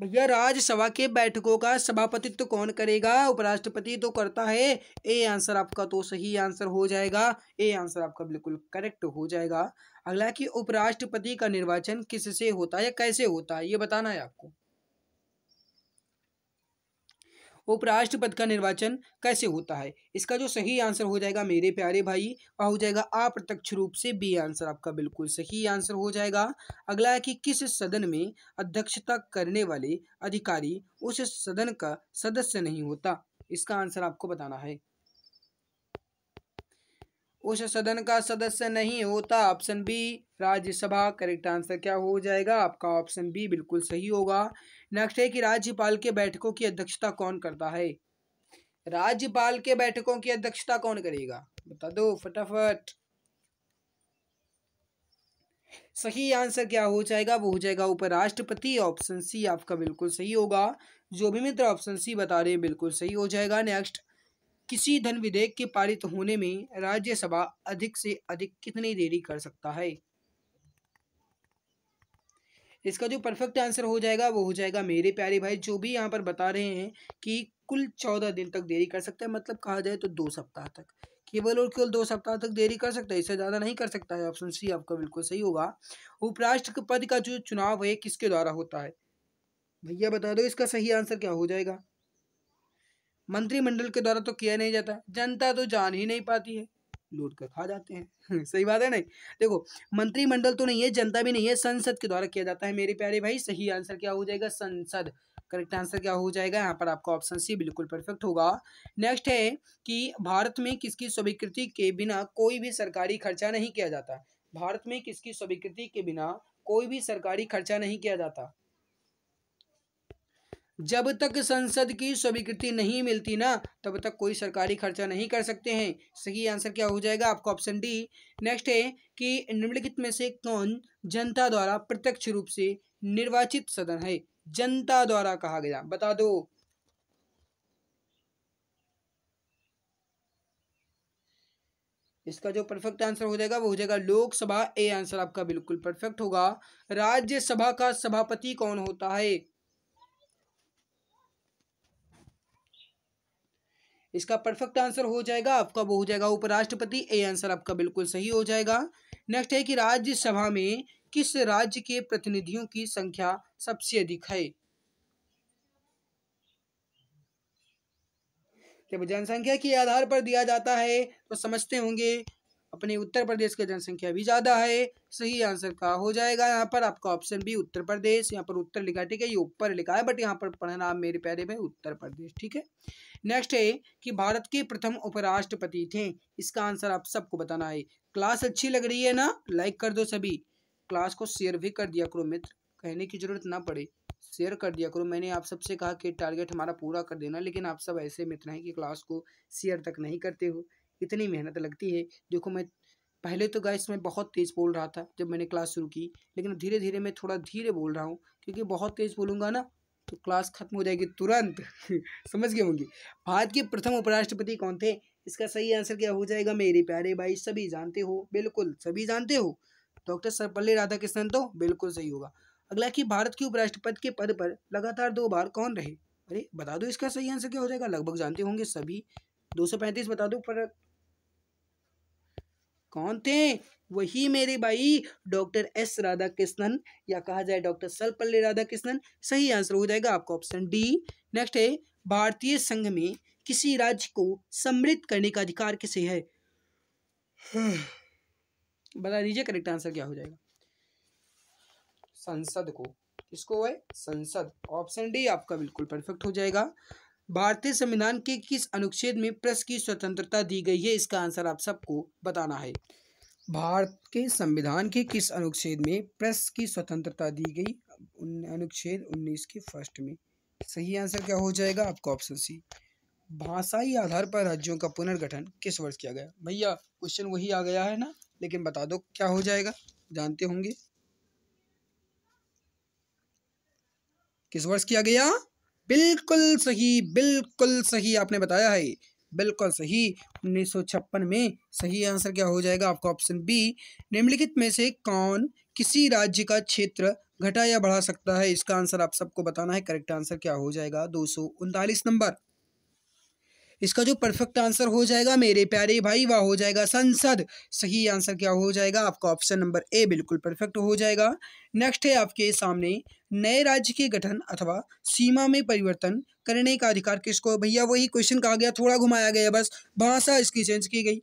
भैया राज्यसभा के बैठकों का सभापतित्व तो कौन करेगा उपराष्ट्रपति तो करता है ए आंसर आपका तो सही आंसर हो जाएगा ए आंसर आपका बिल्कुल करेक्ट हो जाएगा अगला कि उपराष्ट्रपति का निर्वाचन किससे होता है कैसे होता है ये बताना है आपको उपराष्ट्रपति का निर्वाचन कैसे होता है इसका जो सही आंसर हो जाएगा मेरे प्यारे भाई वह हो जाएगा अप्रत्यक्ष रूप से बी आंसर आपका बिल्कुल सही आंसर हो जाएगा अगला है कि किस सदन में अध्यक्षता करने वाले अधिकारी उस सदन का सदस्य नहीं होता इसका आंसर आपको बताना है उस सदन का सदस्य नहीं होता option B Rajya Sabha correct answer क्या हो जाएगा आपका ऑप्शन बी बिल्कुल सही होगा नेक्स्ट है कि राज्यपाल के बैठकों की अध्यक्षता कौन करता है राज्यपाल के बैठकों की अध्यक्षता कौन करेगा बता दो फटाफट सही आंसर क्या हो जाएगा वो हो जाएगा उपराष्ट्रपति ऑप्शन सी आपका बिल्कुल सही होगा जो भी मित्र ऑप्शन सी बता रहे हैं बिल्कुल सही हो जाएगा नेक्स्ट किसी धन विधेयक के पारित होने में राज्यसभा अधिक से अधिक कितनी देरी कर सकता है इसका जो परफेक्ट आंसर हो जाएगा वो हो जाएगा मेरे प्यारे भाई जो भी यहाँ पर बता रहे हैं कि कुल चौदह दिन तक देरी कर सकता है मतलब कहा जाए तो दो सप्ताह तक केवल और केवल दो सप्ताह तक देरी कर सकता है इससे ज़्यादा नहीं कर सकता है ऑप्शन सी आपका बिल्कुल सही होगा उपराष्ट्रपति का जो चुनाव है किसके द्वारा होता है भैया बता दो इसका सही आंसर क्या हो जाएगा मंत्रिमंडल के द्वारा तो किया नहीं जाता जनता तो जान ही नहीं पाती है लूट कर खा जाते हैं <laughs> सही बात है नहीं देखो मंत्रिमंडल तो नहीं है जनता भी नहीं है संसद के द्वारा किया जाता है मेरे प्यारे भाई सही आंसर क्या हो जाएगा संसद करेक्ट आंसर क्या हो जाएगा यहाँ पर आपका ऑप्शन सी बिल्कुल परफेक्ट होगा नेक्स्ट है कि भारत में किसकी स्वीकृति के बिना कोई भी सरकारी खर्चा नहीं किया जाता भारत में किसकी स्वीकृति के बिना कोई भी सरकारी खर्चा नहीं किया जाता जब तक संसद की स्वीकृति नहीं मिलती ना तब तक कोई सरकारी खर्चा नहीं कर सकते हैं सही आंसर क्या हो जाएगा आपका ऑप्शन डी नेक्स्ट है कि निम्नलिखित में से कौन जनता द्वारा प्रत्यक्ष रूप से निर्वाचित सदन है जनता द्वारा कहा गया बता दो इसका जो परफेक्ट आंसर हो जाएगा वो हो जाएगा लोकसभा ए आंसर आपका बिल्कुल परफेक्ट होगा राज्यसभा का सभापति कौन होता है इसका परफेक्ट आंसर हो जाएगा आपका वो हो जाएगा उपराष्ट्रपति ए आंसर आपका बिल्कुल सही हो जाएगा नेक्स्ट है कि राज्यसभा में किस राज्य के प्रतिनिधियों की संख्या सबसे अधिक है जब जनसंख्या के आधार पर दिया जाता है तो समझते होंगे अपने उत्तर प्रदेश की जनसंख्या भी ज़्यादा है सही आंसर का हो जाएगा यहाँ पर आपका ऑप्शन भी उत्तर प्रदेश यहाँ पर उत्तर लिखा है ठीक है ये ऊपर लिखा है बट यहाँ पर पढ़ना मेरे प्यारे में उत्तर प्रदेश ठीक है नेक्स्ट है कि भारत के प्रथम उपराष्ट्रपति थे इसका आंसर आप सबको बताना है क्लास अच्छी लग रही है ना लाइक कर दो सभी क्लास को शेयर भी कर दिया करो मित्र कहने की जरूरत ना पड़े शेयर कर दिया करो मैंने आप सबसे कहा कि टारगेट हमारा पूरा कर देना लेकिन आप सब ऐसे मित्र हैं कि क्लास को शेयर तक नहीं करते हो इतनी मेहनत लगती है देखो मैं पहले तो गाइस मैं बहुत तेज़ बोल रहा था जब मैंने क्लास शुरू की लेकिन धीरे धीरे मैं थोड़ा धीरे बोल रहा हूँ क्योंकि बहुत तेज़ बोलूँगा ना तो क्लास खत्म हो जाएगी तुरंत <laughs> समझ गए होंगे भारत के प्रथम उपराष्ट्रपति कौन थे इसका सही आंसर क्या हो जाएगा मेरे प्यारे भाई सभी जानते हो बिल्कुल सभी जानते हो डॉक्टर सर्वपल्ली राधाकृष्णन तो बिल्कुल सही होगा अगला कि भारत के उपराष्ट्रपति के पद पर लगातार दो बार कौन रहे अरे बता दो इसका सही आंसर क्या हो जाएगा लगभग जानते होंगे सभी दो सौ पैंतीस बता दो पर कौन थे वही मेरे भाई डॉक्टर एस राधा कृष्णन या कहा जाए डॉक्टर सर्वपल्ली राधा कृष्णन सही आंसर हो जाएगा आपका ऑप्शन डी नेक्स्ट है भारतीय संघ में किसी राज्य को सम्मिलित करने का अधिकार किसे है <sighs> बता दीजिए करेक्ट आंसर क्या हो जाएगा संसद को किसको है संसद ऑप्शन डी आपका बिल्कुल परफेक्ट हो जाएगा भारतीय संविधान के किस अनुच्छेद में प्रेस की स्वतंत्रता दी गई है इसका आंसर आप सबको बताना है भारत के संविधान के किस अनुच्छेद में प्रेस की स्वतंत्रता दी गई अनुच्छेद उन्नीस के फर्स्ट में सही आंसर क्या हो जाएगा आपका ऑप्शन सी भाषाई आधार पर राज्यों का पुनर्गठन किस वर्ष किया गया भैया क्वेश्चन वही आ गया है ना लेकिन बता दो क्या हो जाएगा जानते होंगे किस वर्ष किया गया बिल्कुल सही बिल्कुल सही आपने बताया है बिल्कुल सही उन्नीस में सही आंसर क्या हो जाएगा आपका ऑप्शन बी निम्नलिखित में से कौन किसी राज्य का क्षेत्र घटा या बढ़ा सकता है इसका आंसर आप सबको बताना है करेक्ट आंसर क्या हो जाएगा दो नंबर इसका जो परफेक्ट आंसर हो जाएगा मेरे प्यारे भाई वह हो जाएगा संसद सही आंसर क्या हो जाएगा आपका ऑप्शन नंबर ए बिल्कुल परफेक्ट हो जाएगा नेक्स्ट है आपके सामने नए राज्य के गठन अथवा सीमा में परिवर्तन करने का अधिकार किसको भैया वही क्वेश्चन कहा गया थोड़ा घुमाया गया बस भाषा इसकी चेंज की गई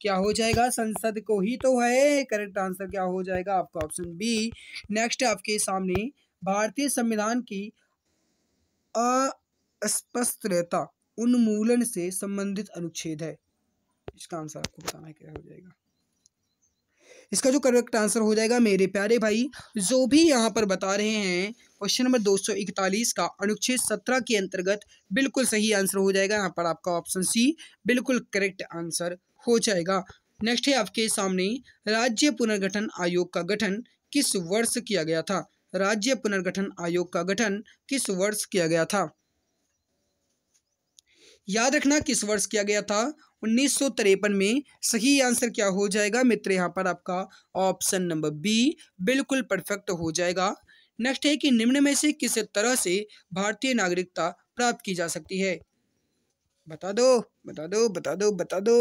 क्या हो जाएगा संसद को ही तो है करेक्ट आंसर क्या हो जाएगा आपका ऑप्शन बी नेक्स्ट आपके सामने भारतीय संविधान की अस्पष्टता उन्मूलन से संबंधित अनुच्छेद है इसका आंसर आपको बताना क्या हो जाएगा इसका जो करेक्ट आंसर हो जाएगा मेरे प्यारे भाई जो भी यहाँ पर बता रहे हैं क्वेश्चन नंबर 241 का अनुच्छेद 17 के अंतर्गत बिल्कुल सही आंसर हो जाएगा यहाँ पर आपका ऑप्शन सी बिल्कुल करेक्ट आंसर हो जाएगा नेक्स्ट है आपके सामने राज्य पुनर्गठन आयोग का गठन किस वर्ष किया गया था राज्य पुनर्गठन आयोग का गठन किस वर्ष किया गया था याद रखना किस वर्ष किया गया था उन्नीस में सही आंसर क्या हो जाएगा मित्र यहाँ पर आपका ऑप्शन नंबर बी बिल्कुल परफेक्ट हो जाएगा नेक्स्ट है कि निम्न में से किस तरह से भारतीय नागरिकता प्राप्त की जा सकती है बता दो बता दो बता दो बता दो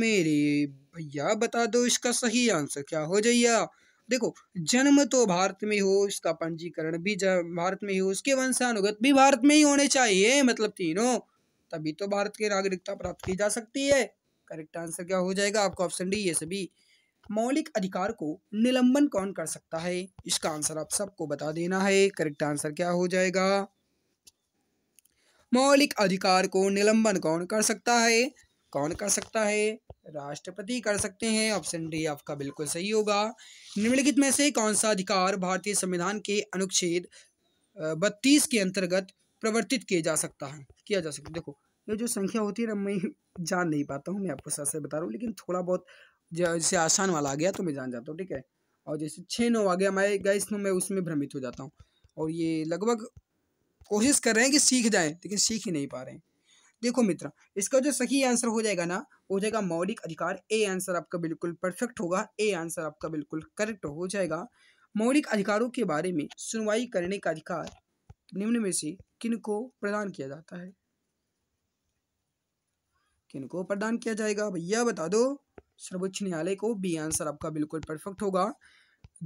मेरे भैया बता दो इसका सही आंसर क्या हो जाइया देखो जन्म तो भारत में हो इसका पंजीकरण भी भारत में हो उसके वंशानुगत भी भारत में ही होने चाहिए मतलब तीनों तभी तो भारत की नागरिकता प्राप्त की जा सकती है करेक्ट आंसर क्या हो जाएगा आपका ऑप्शन डी ये सभी मौलिक अधिकार को निलंबन कौन कर सकता है इसका आंसर आप सबको बता देना है करेक्ट आंसर क्या हो जाएगा मौलिक अधिकार को निलंबन कौन कर सकता है कौन कर सकता है राष्ट्रपति कर सकते हैं ऑप्शन डी आपका बिल्कुल सही होगा निम्नलिखित में से कौन सा अधिकार भारतीय संविधान के अनुच्छेद बत्तीस के अंतर्गत प्रवर्तित किया जा सकता है किया जा सकता देखो ये जो संख्या होती है ना मैं <laughs> जान नहीं पाता हूँ मैं आपको सच से बता रहा हूँ लेकिन थोड़ा बहुत जैसे आसान वाला आ गया तो मैं जान जाता हूँ ठीक है और जैसे छः नौ आ गया मैं गए इसमें तो मैं उसमें भ्रमित हो जाता हूँ और ये लगभग कोशिश कर रहे हैं कि सीख जाएं लेकिन सीख ही नहीं पा रहे हैं देखो मित्र इसका जो सही आंसर हो जाएगा ना हो जाएगा मौलिक अधिकार ए आंसर आपका बिल्कुल परफेक्ट होगा ए आंसर आपका बिल्कुल करेक्ट हो जाएगा मौलिक अधिकारों के बारे में सुनवाई करने का अधिकार निम्न में से किनको प्रदान किया जाता है किनको प्रदान किया जाएगा भैया बता दो सर्वोच्च न्यायालय को बी आंसर आपका बिल्कुल परफेक्ट होगा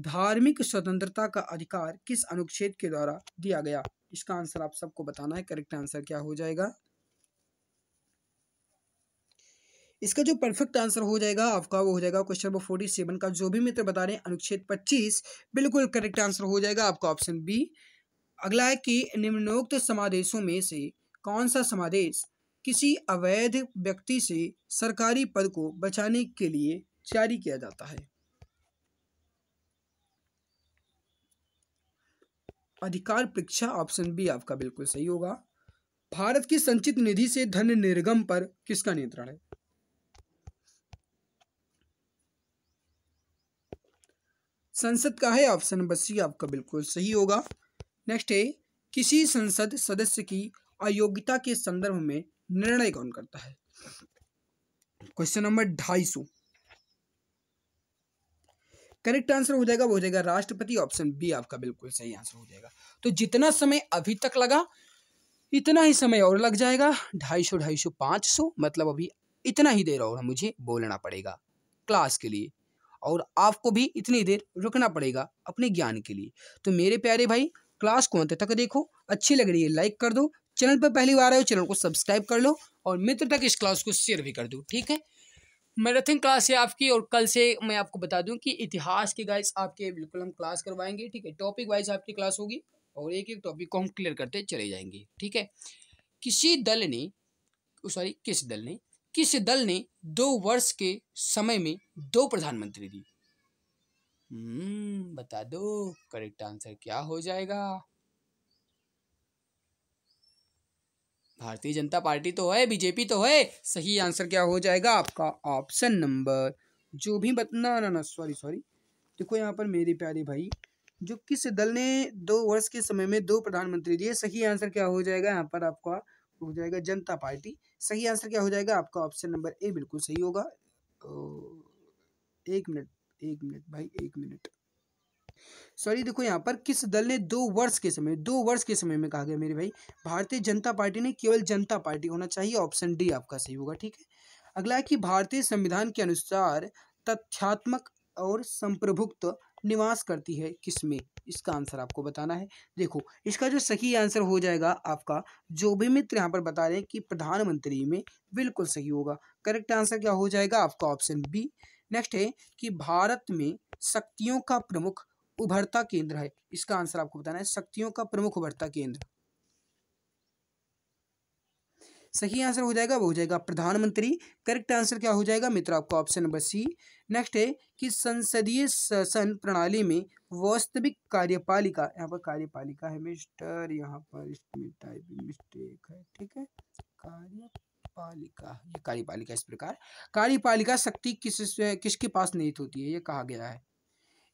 धार्मिक स्वतंत्रता का अधिकार किस अनुच्छेद के द्वारा दिया गया इसका आंसर आप सबको बताना है करेक्ट आंसर क्या हो जाएगा इसका जो परफेक्ट आंसर हो जाएगा आपका वो हो जाएगा क्वेश्चन नंबर फोर्टी सेवन का जो भी मित्र बता रहे हैं अनुच्छेद पच्चीस बिल्कुल करेक्ट आंसर हो जाएगा आपका ऑप्शन बी अगला है कि निम्नोक्त समादेशों में से कौन सा समादेश किसी अवैध व्यक्ति से सरकारी पद को बचाने के लिए जारी किया जाता है अधिकार परीक्षा ऑप्शन बी आपका बिल्कुल सही होगा भारत की संचित निधि से धन निर्गम पर किसका नियंत्रण है संसद का है ऑप्शन नंबर सी आपका बिल्कुल सही होगा नेक्स्ट है किसी संसद सदस्य की अयोग्यता के संदर्भ में निर्णय कौन करता है क्वेश्चन नंबर ढाई सौ करेक्ट आंसर हो जाएगा वो हो जाएगा राष्ट्रपति ऑप्शन बी आपका बिल्कुल सही आंसर हो जाएगा तो जितना समय अभी तक लगा इतना ही समय और लग जाएगा ढाई सौ ढाई सौ पांच सौ मतलब अभी इतना ही देर और मुझे बोलना पड़ेगा क्लास के लिए और आपको भी इतनी देर रुकना पड़ेगा अपने ज्ञान के लिए तो मेरे प्यारे भाई क्लास को अंत तक देखो अच्छी लग रही है लाइक कर दो चैनल पर पहली बार आए हो चैनल को सब्सक्राइब कर लो और मित्र तक इस क्लास को शेयर भी कर दो ठीक है मैराथन क्लास है आपकी और कल से मैं आपको बता दूं कि इतिहास के गाइस आपके बिल्कुल हम क्लास करवाएंगे ठीक है टॉपिक वाइज आपकी क्लास होगी और एक एक टॉपिक को हम क्लियर करते चले जाएंगे ठीक है किसी दल ने सॉरी किस दल ने किस दल ने दो वर्ष के समय में दो प्रधानमंत्री दी हम्म बता दो करेक्ट आंसर क्या हो जाएगा भारतीय जनता पार्टी तो है बीजेपी तो है सही आंसर क्या हो जाएगा आपका ऑप्शन नंबर जो भी बतना ना ना सॉरी सॉरी देखो यहाँ पर मेरे प्यारे भाई जो किस दल ने दो वर्ष के समय में दो प्रधानमंत्री दिए सही आंसर क्या हो जाएगा यहाँ पर आपका हो जाएगा जनता पार्टी सही आंसर क्या हो जाएगा आपका ऑप्शन नंबर ए बिल्कुल सही होगा एक मिनट एक मिनट भाई एक मिनट सॉरी देखो यहाँ पर किस दल ने दो वर्ष के समय दो वर्ष के समय में कहा गया मेरे भाई भारतीय जनता पार्टी ने केवल जनता पार्टी होना चाहिए ऑप्शन डी आपका सही होगा ठीक है अगला है कि भारतीय संविधान के अनुसार तथ्यात्मक और संप्रभुक्त निवास करती है किस में इसका आंसर आपको बताना है देखो इसका जो सही आंसर हो जाएगा आपका जो भी मित्र यहाँ पर बता रहे हैं कि प्रधानमंत्री में बिल्कुल सही होगा करेक्ट आंसर क्या हो जाएगा आपका ऑप्शन बी नेक्स्ट है कि भारत में शक्तियों का प्रमुख उभरता केंद्र है इसका आंसर आपको बताना है शक्तियों का प्रमुख उभरता केंद्र सही आंसर हो जाएगा वो हो जाएगा प्रधानमंत्री करेक्ट आंसर क्या हो जाएगा मित्र आपका ऑप्शन नंबर सी नेक्स्ट है कि संसदीय शासन प्रणाली में वास्तविक कार्यपालिका यहाँ पर कार्यपालिका है मिस्टर यहाँ पर इसमें टाइपिंग मिस्टेक है ठीक है कार्य पालिका ये कार्यपालिका इस प्रकार कार्यपालिका शक्ति किस किसके पास निहित होती है ये कहा गया है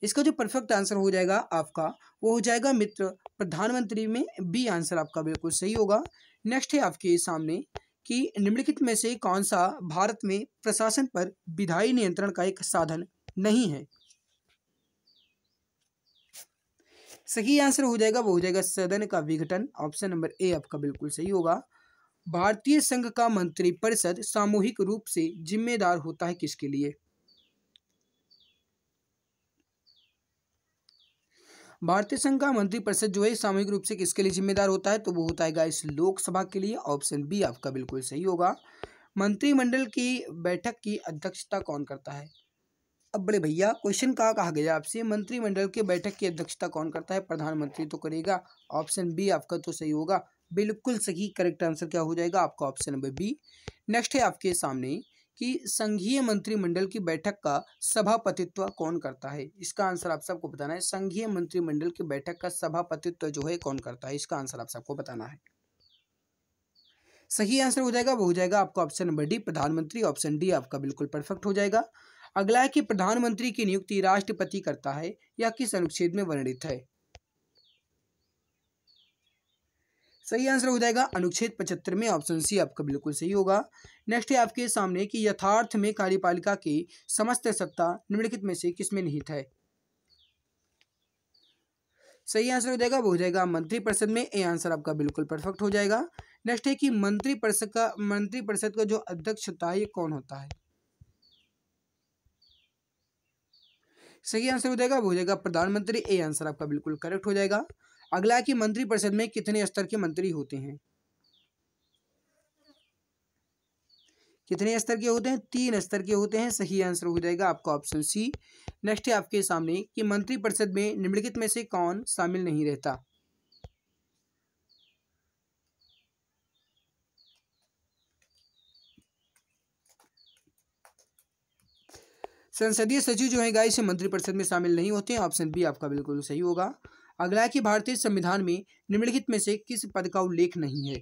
इसका जो परफेक्ट आंसर हो जाएगा आपका वो हो जाएगा मित्र प्रधानमंत्री में बी आंसर आपका बिल्कुल सही होगा नेक्स्ट है आपके सामने कि निम्नलिखित में से कौन सा भारत में प्रशासन पर विधायी नियंत्रण का एक साधन नहीं है सही आंसर हो जाएगा वो हो जाएगा सदन का विघटन ऑप्शन नंबर ए आपका बिल्कुल सही होगा भारतीय संघ का मंत्रिपरिषद सामूहिक रूप से जिम्मेदार होता है किसके लिए भारतीय संघ का मंत्रिपरिषद जो है सामूहिक रूप से किसके लिए जिम्मेदार होता है तो वो होता है इस लोकसभा के लिए ऑप्शन बी आपका बिल्कुल सही होगा मंत्रिमंडल की बैठक की अध्यक्षता कौन करता है अब बड़े भैया क्वेश्चन कहा कहा गया आपसे मंत्रिमंडल की बैठक की अध्यक्षता कौन करता है प्रधानमंत्री तो करेगा ऑप्शन बी आपका तो सही होगा बिल्कुल सही करेक्ट आंसर क्या हो जाएगा आपका ऑप्शन नंबर बी नेक्स्ट है आपके सामने कि संघीय मंत्रिमंडल की बैठक का सभापतित्व कौन करता है इसका आंसर आप सबको बताना है संघीय मंत्रिमंडल की बैठक का सभापतित्व जो है कौन करता है इसका आंसर आप सबको बताना है सही आंसर हो जाएगा वो हो जाएगा आपका ऑप्शन नंबर डी प्रधानमंत्री ऑप्शन डी आपका बिल्कुल परफेक्ट हो जाएगा अगला है कि प्रधानमंत्री की नियुक्ति राष्ट्रपति करता है या किस अनुच्छेद में वर्णित है सही आंसर हो जाएगा अनुच्छेद पचहत्तर में ऑप्शन सी आपका बिल्कुल सही होगा नेक्स्ट है आपके सामने कि यथार्थ में कार्यपालिका की समस्त सत्ता निम्नलिखित में से किसमें निहित है सही आंसर हो जाएगा वो हो जाएगा मंत्रिपरिषद में ये आंसर आपका बिल्कुल परफेक्ट हो जाएगा नेक्स्ट है कि मंत्रिपरिषद का मंत्रिपरिषद का जो अध्यक्ष होता है ये कौन होता है सही आंसर हो जाएगा वो हो जाएगा प्रधानमंत्री ए आंसर आपका बिल्कुल करेक्ट हो जाएगा अगला है कि मंत्रिपरिषद में कितने स्तर के मंत्री होते हैं कितने स्तर के होते हैं तीन स्तर के होते हैं सही आंसर हो जाएगा आपका ऑप्शन सी नेक्स्ट है आपके सामने कि मंत्रिपरिषद में निम्नलिखित में से कौन शामिल नहीं रहता संसदीय सचिव जो है से मंत्रिपरिषद में शामिल नहीं होते हैं ऑप्शन बी आपका बिल्कुल सही होगा अगला है कि भारतीय संविधान में निम्नलिखित में से किस पद का उल्लेख नहीं है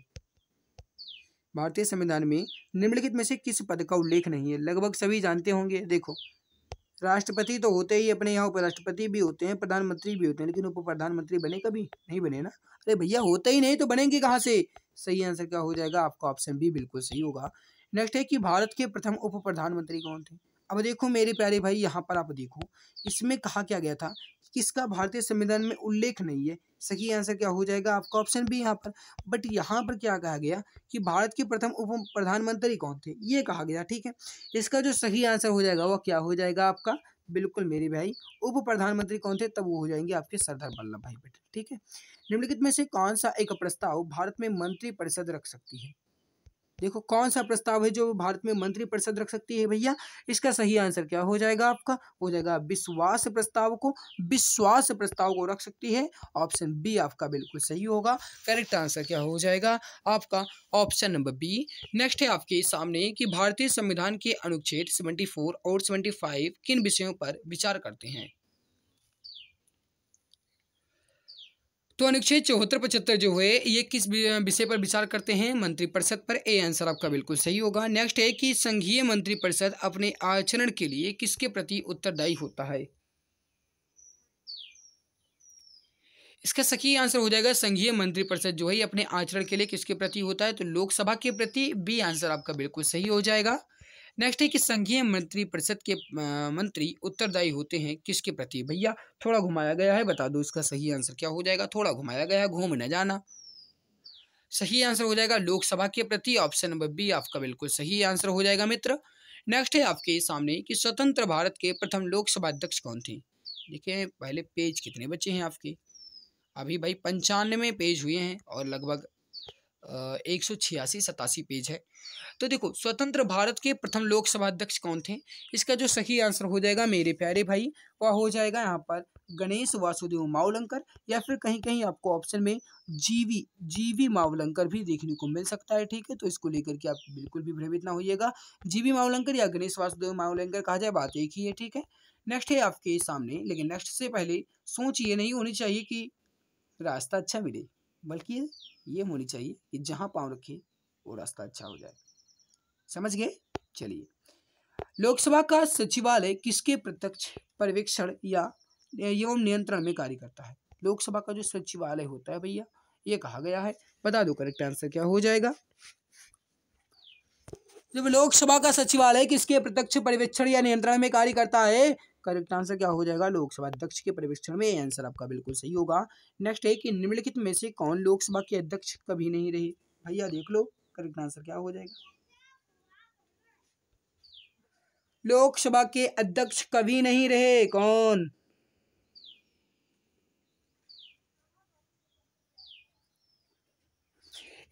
भारतीय संविधान में निम्नलिखित में से किस पद का उल्लेख नहीं है लगभग सभी जानते होंगे देखो राष्ट्रपति तो होते ही अपने यहाँ उपराष्ट्रपति भी होते हैं प्रधानमंत्री भी होते हैं लेकिन उप प्रधानमंत्री बने कभी नहीं बने ना अरे भैया होते ही नहीं तो बनेंगे कहाँ से सही आंसर क्या हो जाएगा आपका ऑप्शन भी बिल्कुल सही होगा नेक्स्ट है कि भारत के प्रथम उप प्रधानमंत्री कौन थे अब देखो मेरे प्यारे भाई यहाँ पर आप देखो इसमें कहा क्या गया था किसका भारतीय संविधान में उल्लेख नहीं है सही आंसर क्या हो जाएगा आपका ऑप्शन भी यहाँ पर बट यहाँ पर क्या कहा गया कि भारत के प्रथम उप प्रधानमंत्री कौन थे ये कहा गया ठीक है इसका जो सही आंसर हो जाएगा वह क्या हो जाएगा आपका बिल्कुल मेरे भाई उप प्रधानमंत्री कौन थे तब वो हो जाएंगे आपके सरदार वल्लभ भाई पटेल ठीक है निम्नलिखित में से कौन सा एक प्रस्ताव भारत में मंत्रिपरिषद रख सकती है देखो कौन सा प्रस्ताव है जो भारत में मंत्रिपरिषद रख सकती है भैया इसका सही आंसर क्या हो जाएगा आपका हो जाएगा विश्वास प्रस्ताव को विश्वास प्रस्ताव को रख सकती है ऑप्शन बी आपका बिल्कुल सही होगा करेक्ट आंसर क्या हो जाएगा आपका ऑप्शन नंबर बी नेक्स्ट है आपके सामने कि भारतीय संविधान के अनुच्छेद सेवेंटी और सेवेंटी किन विषयों पर विचार करते हैं तो अनुच्छेद चौहत्तर पचहत्तर जो है ये किस विषय पर विचार करते हैं मंत्रिपरिषद पर ए आंसर आपका बिल्कुल सही होगा नेक्स्ट है कि संघीय मंत्रिपरिषद अपने आचरण के लिए किसके प्रति उत्तरदायी होता है इसका सही आंसर हो जाएगा संघीय मंत्रिपरिषद जो है अपने आचरण के लिए किसके प्रति होता है तो लोकसभा के प्रति बी आंसर आपका बिल्कुल सही हो जाएगा नेक्स्ट है कि संघीय मंत्री परिषद के मंत्री उत्तरदायी होते हैं किसके प्रति भैया थोड़ा घुमाया गया है बता दो इसका सही आंसर क्या हो जाएगा थोड़ा घुमाया गया है घूम न जाना सही आंसर हो जाएगा लोकसभा के प्रति ऑप्शन नंबर बी आपका बिल्कुल सही आंसर हो जाएगा मित्र नेक्स्ट है आपके सामने कि स्वतंत्र भारत के प्रथम लोकसभा अध्यक्ष कौन थे देखिए पहले पेज कितने बचे हैं आपके अभी भाई पंचानवे पेज हुए हैं और लगभग एक सौ छियासी सतासी पेज है तो देखो स्वतंत्र भारत के प्रथम लोकसभा अध्यक्ष कौन थे इसका जो सही आंसर हो जाएगा मेरे प्यारे भाई वह हो जाएगा यहाँ पर गणेश वासुदेव मावलंकर या फिर कहीं कहीं आपको ऑप्शन में जीवी जीवी मावलंकर भी देखने को मिल सकता है ठीक है तो इसको लेकर के आप बिल्कुल भी भ्रमित ना होइएगा जीवी मावलंकर या गणेश वासुदेव मावलंकर कहा जाए बात एक ही है ठीक है नेक्स्ट है आपके सामने लेकिन नेक्स्ट से पहले सोच ये नहीं होनी चाहिए कि रास्ता अच्छा मिले बल्कि ये होनी चाहिए कि जहाँ पाँव रखे वो रास्ता अच्छा हो जाए समझ गए चलिए लोकसभा का सचिवालय किसके प्रत्यक्ष पर्यवेक्षण या एवं नियंत्रण में कार्य करता है लोकसभा का जो सचिवालय होता है भैया ये कहा गया है बता दो करेक्ट आंसर क्या हो जाएगा जब लोकसभा का सचिवालय किसके प्रत्यक्ष पर्यवेक्षण या नियंत्रण में कार्य करता है करेक्ट आंसर क्या हो जाएगा लोकसभा अध्यक्ष के परिवेक्षण में आंसर आपका बिल्कुल सही होगा नेक्स्ट है कि निम्नलिखित में से कौन लोकसभा के अध्यक्ष कभी नहीं रहे भैया देख लो करेक्ट आंसर क्या हो जाएगा लोकसभा के अध्यक्ष कभी नहीं रहे कौन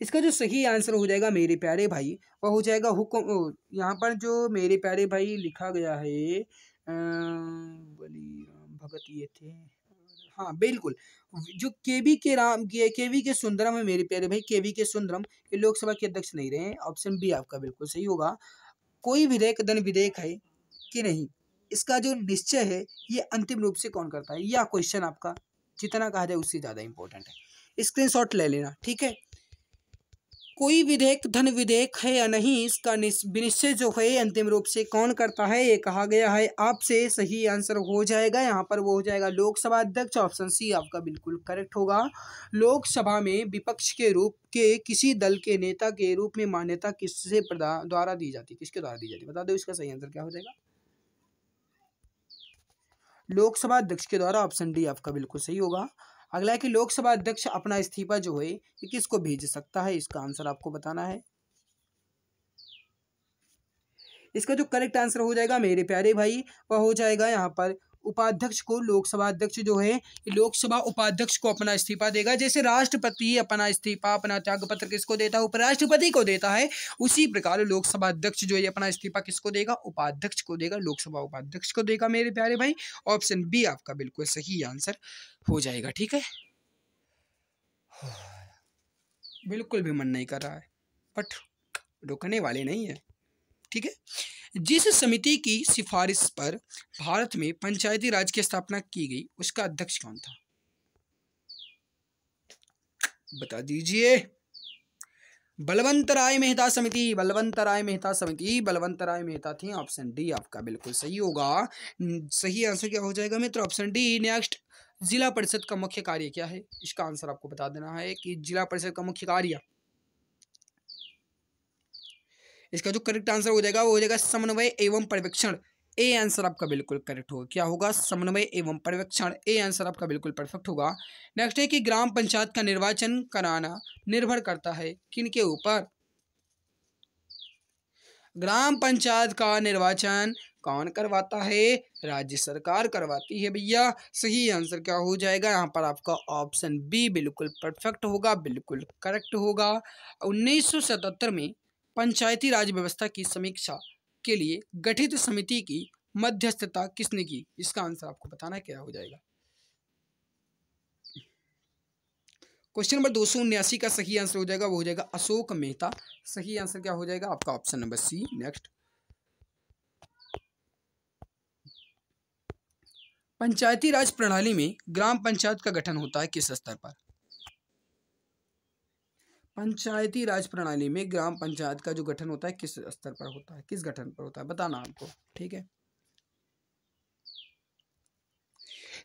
इसका जो सही आंसर हो जाएगा मेरे प्यारे भाई वह हो जाएगा हुक्म यहाँ पर जो मेरे प्यारे भाई लिखा गया है बलिराम भगत ये थे हाँ बिल्कुल जो के वी के राम के वी के सुंदरम है मेरे प्यारे भाई के वी के सुंदरम ये लोकसभा के अध्यक्ष नहीं रहे ऑप्शन बी आपका बिल्कुल सही होगा कोई विधेयक धन विधेयक है कि नहीं इसका जो निश्चय है ये अंतिम रूप से कौन करता है यह क्वेश्चन आपका जितना कहा जाए उससे ज़्यादा इंपॉर्टेंट है स्क्रीनशॉट ले लेना ठीक है कोई विधेयक धन विधेयक है या नहीं इसका निश्चय जो है अंतिम रूप से कौन करता है ये कहा गया है आपसे सही आंसर हो जाएगा यहाँ पर वो हो जाएगा लोकसभा अध्यक्ष ऑप्शन सी आपका बिल्कुल करेक्ट होगा लोकसभा में विपक्ष के रूप के किसी दल के नेता के रूप में मान्यता किससे द्वारा दी जाती है किसके द्वारा दी जाती है बता दो इसका सही आंसर क्या हो जाएगा लोकसभा अध्यक्ष के द्वारा ऑप्शन डी आपका बिल्कुल सही होगा अगला है कि लोकसभा अध्यक्ष अपना इस्तीफा जो है ये किसको भेज सकता है इसका आंसर आपको बताना है इसका जो करेक्ट आंसर हो जाएगा मेरे प्यारे भाई वह हो जाएगा यहाँ पर उपाध्यक्ष को लोकसभा अध्यक्ष जो है लोकसभा उपाध्यक्ष को अपना इस्तीफा देगा जैसे राष्ट्रपति अपना इस्तीफा अपना त्याग पत्र किसको देता है उपराष्ट्रपति को देता है उसी प्रकार लोकसभा अध्यक्ष जो है अपना इस्तीफा किसको देगा उपाध्यक्ष को देगा लोकसभा उपाध्यक्ष को देगा मेरे प्यारे भाई ऑप्शन बी आपका बिल्कुल सही आंसर हो जाएगा ठीक है बिल्कुल भी मन नहीं कर रहा है बट रुकने वाले नहीं है ठीक है जिस समिति की सिफारिश पर भारत में पंचायती राज की स्थापना की गई उसका अध्यक्ष कौन था बता दीजिए बलवंत राय मेहता समिति बलवंत राय मेहता समिति बलवंत राय मेहता थी ऑप्शन डी आपका बिल्कुल सही होगा सही आंसर क्या हो जाएगा मित्र ऑप्शन डी नेक्स्ट जिला परिषद का मुख्य कार्य क्या है इसका आंसर आपको बता देना है कि जिला परिषद का मुख्य कार्य इसका जो करेक्ट आंसर हो जाएगा वो हो जाएगा समन्वय एवं पर्यवेक्षण ए आंसर आपका बिल्कुल करेक्ट होगा क्या होगा समन्वय एवं पर्यवेक्षण ए आंसर आपका बिल्कुल परफेक्ट होगा नेक्स्ट है कि ग्राम पंचायत का निर्वाचन कराना निर्भर करता है किन के ऊपर ग्राम पंचायत का निर्वाचन कौन करवाता है राज्य सरकार करवाती है भैया सही आंसर क्या हो जाएगा यहाँ पर आपका ऑप्शन बी बिल्कुल परफेक्ट होगा बिल्कुल करेक्ट होगा उन्नीस में पंचायती राज व्यवस्था की समीक्षा के लिए गठित समिति की मध्यस्थता किसने की इसका आंसर आपको बताना क्या हो जाएगा क्वेश्चन नंबर दो सौ उन्यासी का सही आंसर हो जाएगा वो हो जाएगा अशोक मेहता सही आंसर क्या हो जाएगा आपका option number C next Panchayati Raj प्रणाली में ग्राम पंचायत का गठन होता है किस स्तर पर पंचायती राज प्रणाली में ग्राम पंचायत का जो गठन होता है किस स्तर पर होता है किस गठन पर होता है बताना आपको ठीक है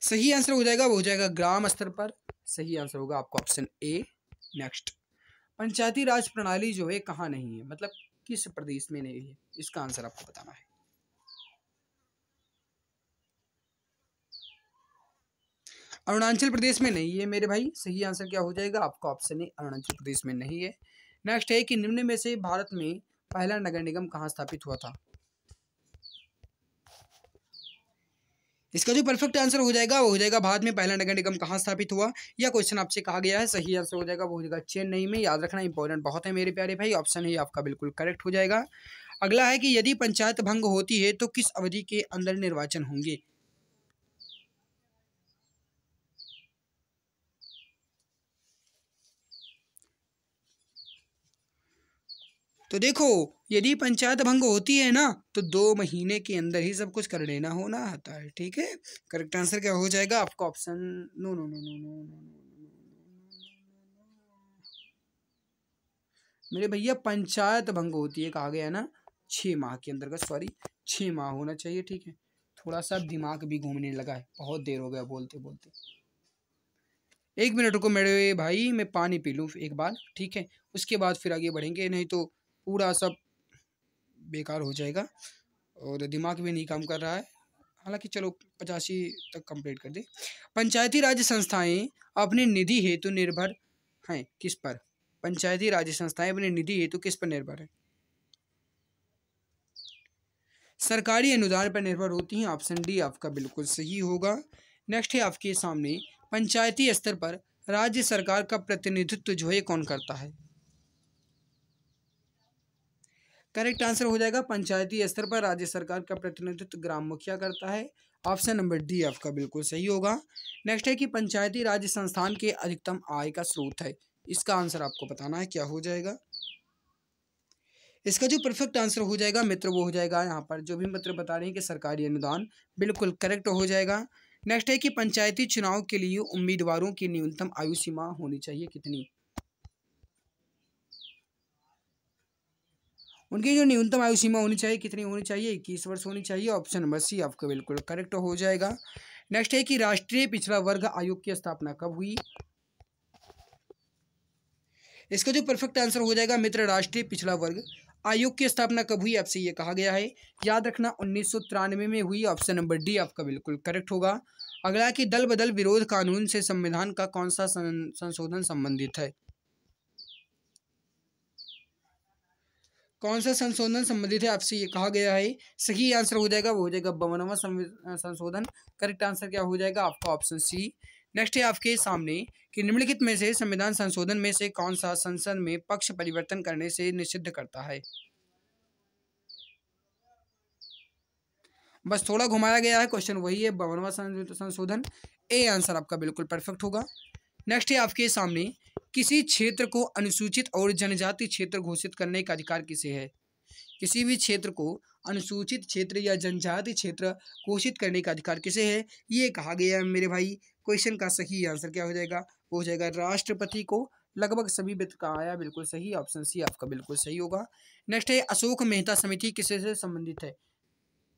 सही आंसर हो जाएगा वो हो जाएगा ग्राम स्तर पर सही आंसर होगा आपको option A next Panchayati Raj प्रणाली जो है कहाँ नहीं है मतलब किस प्रदेश में नहीं है इसका आंसर आपको बताना है अरुणाचल प्रदेश में नहीं है मेरे भाई सही आंसर क्या हो जाएगा आपका ऑप्शन है अरुणाचल प्रदेश में नहीं है नेक्स्ट है कि निम्न में से भारत में पहला नगर निगम कहाँ स्थापित हुआ था इसका जो परफेक्ट आंसर हो जाएगा वो हो जाएगा भारत में पहला नगर निगम कहाँ स्थापित हुआ यह क्वेश्चन आपसे कहा गया है सही आंसर हो जाएगा वो हो जाएगा चेन्नई में याद रखना इंपॉर्टेंट बहुत है मेरे प्यारे भाई ऑप्शन है आपका बिल्कुल करेक्ट हो जाएगा अगला है कि यदि पंचायत भंग होती है तो किस अवधि के अंदर निर्वाचन होंगे तो देखो यदि पंचायत भंग होती है ना तो दो महीने के अंदर ही सब कुछ कर लेना होना आता है ठीक है करेक्ट आंसर क्या हो जाएगा आपका option no no no no no no मेरे भैया पंचायत भंग होती है कहा गया ना छः माह के अंदर का सॉरी छः माह होना चाहिए ठीक है थोड़ा सा दिमाग भी घूमने लगा है बहुत देर हो गया बोलते बोलते एक मिनट रुको मेरे भाई मैं पानी पी लूँ एक बार ठीक है उसके बाद फिर आगे बढ़ेंगे नहीं तो पूरा सब बेकार हो जाएगा और दिमाग भी नहीं काम कर रहा है हालांकि चलो पचासी तक कंप्लीट कर दे पंचायती राज संस्थाएं अपनी निधि हेतु निर्भर हैं किस पर पंचायती राज संस्थाएं अपनी निधि हेतु किस पर निर्भर है सरकारी अनुदान पर निर्भर होती हैं ऑप्शन डी आपका बिल्कुल सही होगा नेक्स्ट है आपके सामने पंचायती स्तर पर राज्य सरकार का प्रतिनिधित्व जो है कौन करता है करेक्ट आंसर हो जाएगा पंचायती स्तर पर राज्य सरकार का प्रतिनिधित्व ग्राम मुखिया करता है ऑप्शन नंबर डी आपका बिल्कुल सही होगा नेक्स्ट है कि पंचायती राज्य संस्थान के अधिकतम आय का स्रोत है इसका आंसर आपको बताना है क्या हो जाएगा इसका जो परफेक्ट आंसर हो जाएगा मित्र वो हो जाएगा यहाँ पर जो भी मित्र बता रहे हैं कि सरकारी अनुदान बिल्कुल करेक्ट हो जाएगा नेक्स्ट है कि पंचायती चुनाव के लिए उम्मीदवारों की न्यूनतम आयु सीमा होनी चाहिए कितनी उनकी जो न्यूनतम आयु सीमा होनी चाहिए कितनी होनी चाहिए इक्कीस वर्ष होनी चाहिए ऑप्शन नंबर सी आपका बिल्कुल करेक्ट हो जाएगा नेक्स्ट है कि राष्ट्रीय पिछड़ा वर्ग आयोग की स्थापना कब हुई इसका जो परफेक्ट आंसर हो जाएगा मित्र राष्ट्रीय पिछड़ा वर्ग आयोग की स्थापना कब हुई आपसे ये कहा गया है याद रखना उन्नीस में हुई ऑप्शन नंबर डी आपका बिल्कुल करेक्ट होगा अगला कि दल बदल विरोध कानून से संविधान का कौन सा संशोधन संबंधित है कौन सा संशोधन संबंधित है आपसे ये कहा गया है सही आंसर हो जाएगा वो हो जाएगा बवनवा संशोधन करेक्ट आंसर क्या हो जाएगा आपका ऑप्शन सी नेक्स्ट है आपके सामने कि निम्नलिखित में से संविधान संशोधन में से कौन सा संसद में पक्ष परिवर्तन करने से निषिद्ध करता है बस थोड़ा घुमाया गया है क्वेश्चन वही है बवनवा संशोधन ए आंसर आपका बिल्कुल परफेक्ट होगा नेक्स्ट है आपके सामने किसी क्षेत्र को अनुसूचित और जनजाति क्षेत्र घोषित करने का अधिकार किसे है किसी भी क्षेत्र को अनुसूचित क्षेत्र या जनजाति क्षेत्र घोषित करने का अधिकार किसे है ये कहा गया है मेरे भाई क्वेश्चन का सही आंसर क्या हो जाएगा वो हो जाएगा राष्ट्रपति को लगभग सभी वित्त का आया बिल्कुल सही ऑप्शन सी आपका बिल्कुल सही होगा नेक्स्ट है अशोक मेहता समिति किसे से संबंधित है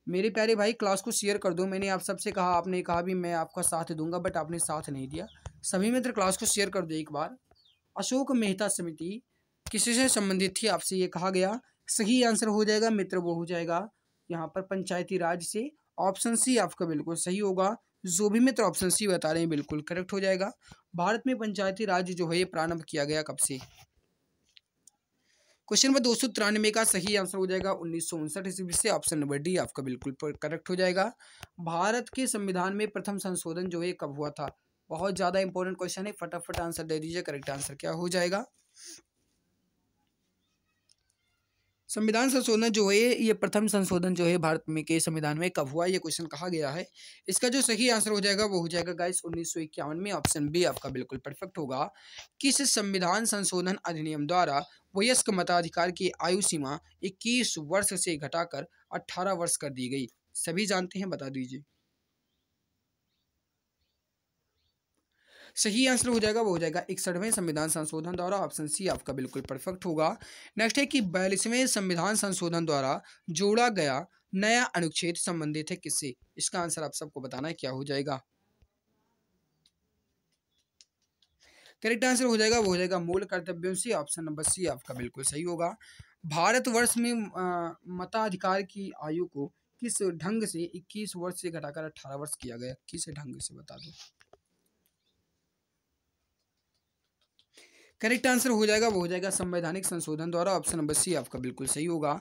मेरे प्यारे भाई क्लास को शेयर कर दो मैंने आप सबसे कहा आपने कहा भी मैं आपका साथ दूंगा बट आपने साथ नहीं दिया सभी मित्र क्लास को शेयर कर दो एक बार अशोक मेहता समिति किससे से संबंधित थी आपसे ये कहा गया सही आंसर हो जाएगा मित्र वो हो जाएगा यहाँ पर पंचायती राज से ऑप्शन सी आपका बिल्कुल सही होगा जो भी मित्र ऑप्शन सी बता रहे हैं बिल्कुल करेक्ट हो जाएगा भारत में पंचायती राज जो है ये प्रारंभ किया गया कब से क्वेश्चन नंबर दो सौ तिरानवे का सही आंसर हो जाएगा उन्नीस सौ उनसठ ईस्वी से ऑप्शन नंबर डी आपका बिल्कुल करेक्ट हो जाएगा भारत के संविधान में प्रथम संशोधन जो है कब हुआ था बहुत ज़्यादा इंपॉर्टेंट क्वेश्चन है फटाफट आंसर दे दीजिए करेक्ट आंसर क्या हो जाएगा संविधान संशोधन जो है ये प्रथम संशोधन जो है भारत में के संविधान में कब हुआ ये क्वेश्चन कहा गया है इसका जो सही आंसर हो जाएगा वो हो जाएगा गाइस उन्नीस में ऑप्शन बी आपका बिल्कुल परफेक्ट होगा किस संविधान संशोधन अधिनियम द्वारा वयस्क मताधिकार की आयु सीमा इक्कीस वर्ष से घटाकर अट्ठारह वर्ष कर दी गई सभी जानते हैं बता दीजिए सही आंसर हो जाएगा वो हो जाएगा इकसठवें संविधान संशोधन द्वारा ऑप्शन सी आपका बिल्कुल परफेक्ट होगा नेक्स्ट है कि बयालीसवें संविधान संशोधन द्वारा जोड़ा गया नया अनुच्छेद संबंधित है किससे इसका आंसर आप सबको बताना है क्या हो जाएगा करेक्ट आंसर हो जाएगा वो हो जाएगा मूल कर्तव्यों से ऑप्शन नंबर सी आपका बिल्कुल सही होगा भारतवर्ष में मताधिकार की आयु को किस ढंग से 21 वर्ष से घटाकर 18 वर्ष किया गया किस ढंग से बता दो करेक्ट आंसर हो जाएगा वो हो जाएगा संवैधानिक संशोधन द्वारा ऑप्शन नंबर सी आपका बिल्कुल सही होगा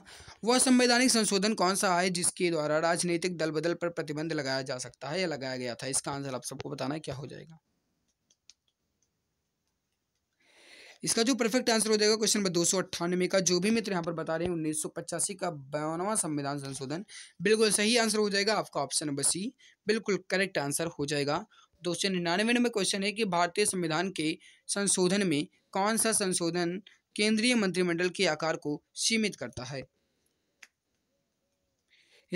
वह संवैधानिक संशोधन कौन सा है जिसके द्वारा राजनीतिक दल बदल पर प्रतिबंध लगाया जा सकता है या लगाया गया था इसका आंसर आप सबको बताना है क्या हो जाएगा इसका जो परफेक्ट आंसर हो जाएगा क्वेश्चन नंबर दो सौ अट्ठानवे का जो भी मित्र यहाँ पर बता रहे हैं उन्नीस सौ पचासी का बयानवा संविधान संशोधन बिल्कुल सही आंसर हो जाएगा आपका ऑप्शन नंबर सी बिल्कुल करेक्ट आंसर हो जाएगा दो सौ निन्यानवे नंबर क्वेश्चन है कि भारतीय संविधान के संशोधन में कौन सा संशोधन केंद्रीय मंत्रिमंडल के आकार को सीमित करता है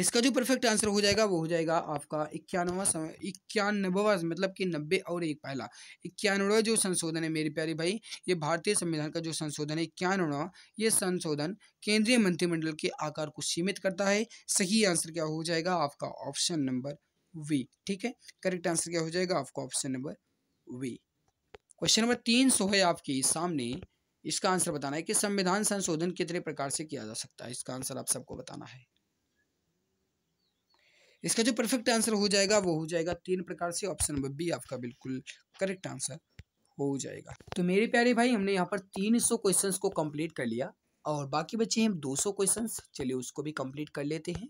इसका जो परफेक्ट आंसर हो जाएगा वो हो जाएगा आपका इक्यानवा इक्यानवा मतलब कि नब्बे और एक पहला इक्यानवा जो संशोधन है मेरे प्यारे भाई ये भारतीय संविधान का जो संशोधन है इक्यानवा ये संशोधन केंद्रीय मंत्रिमंडल के आकार को सीमित करता है सही आंसर क्या हो जाएगा आपका ऑप्शन नंबर वी ठीक है करेक्ट आंसर क्या हो जाएगा आपका option number B question number तीन सौ है आपके सामने इसका आंसर बताना है कि संविधान संशोधन कितने प्रकार से किया जा सकता है इसका आंसर आप सबको बताना है इसका जो परफेक्ट आंसर हो जाएगा वो हो जाएगा तीन प्रकार से ऑप्शन नंबर बी आपका बिल्कुल करेक्ट आंसर हो जाएगा तो मेरे प्यारे भाई हमने यहाँ पर तीन सौ क्वेश्चन को कम्प्लीट कर लिया और बाकी बच्चे हैं दो सौ क्वेश्चन चलिए उसको भी कंप्लीट कर लेते हैं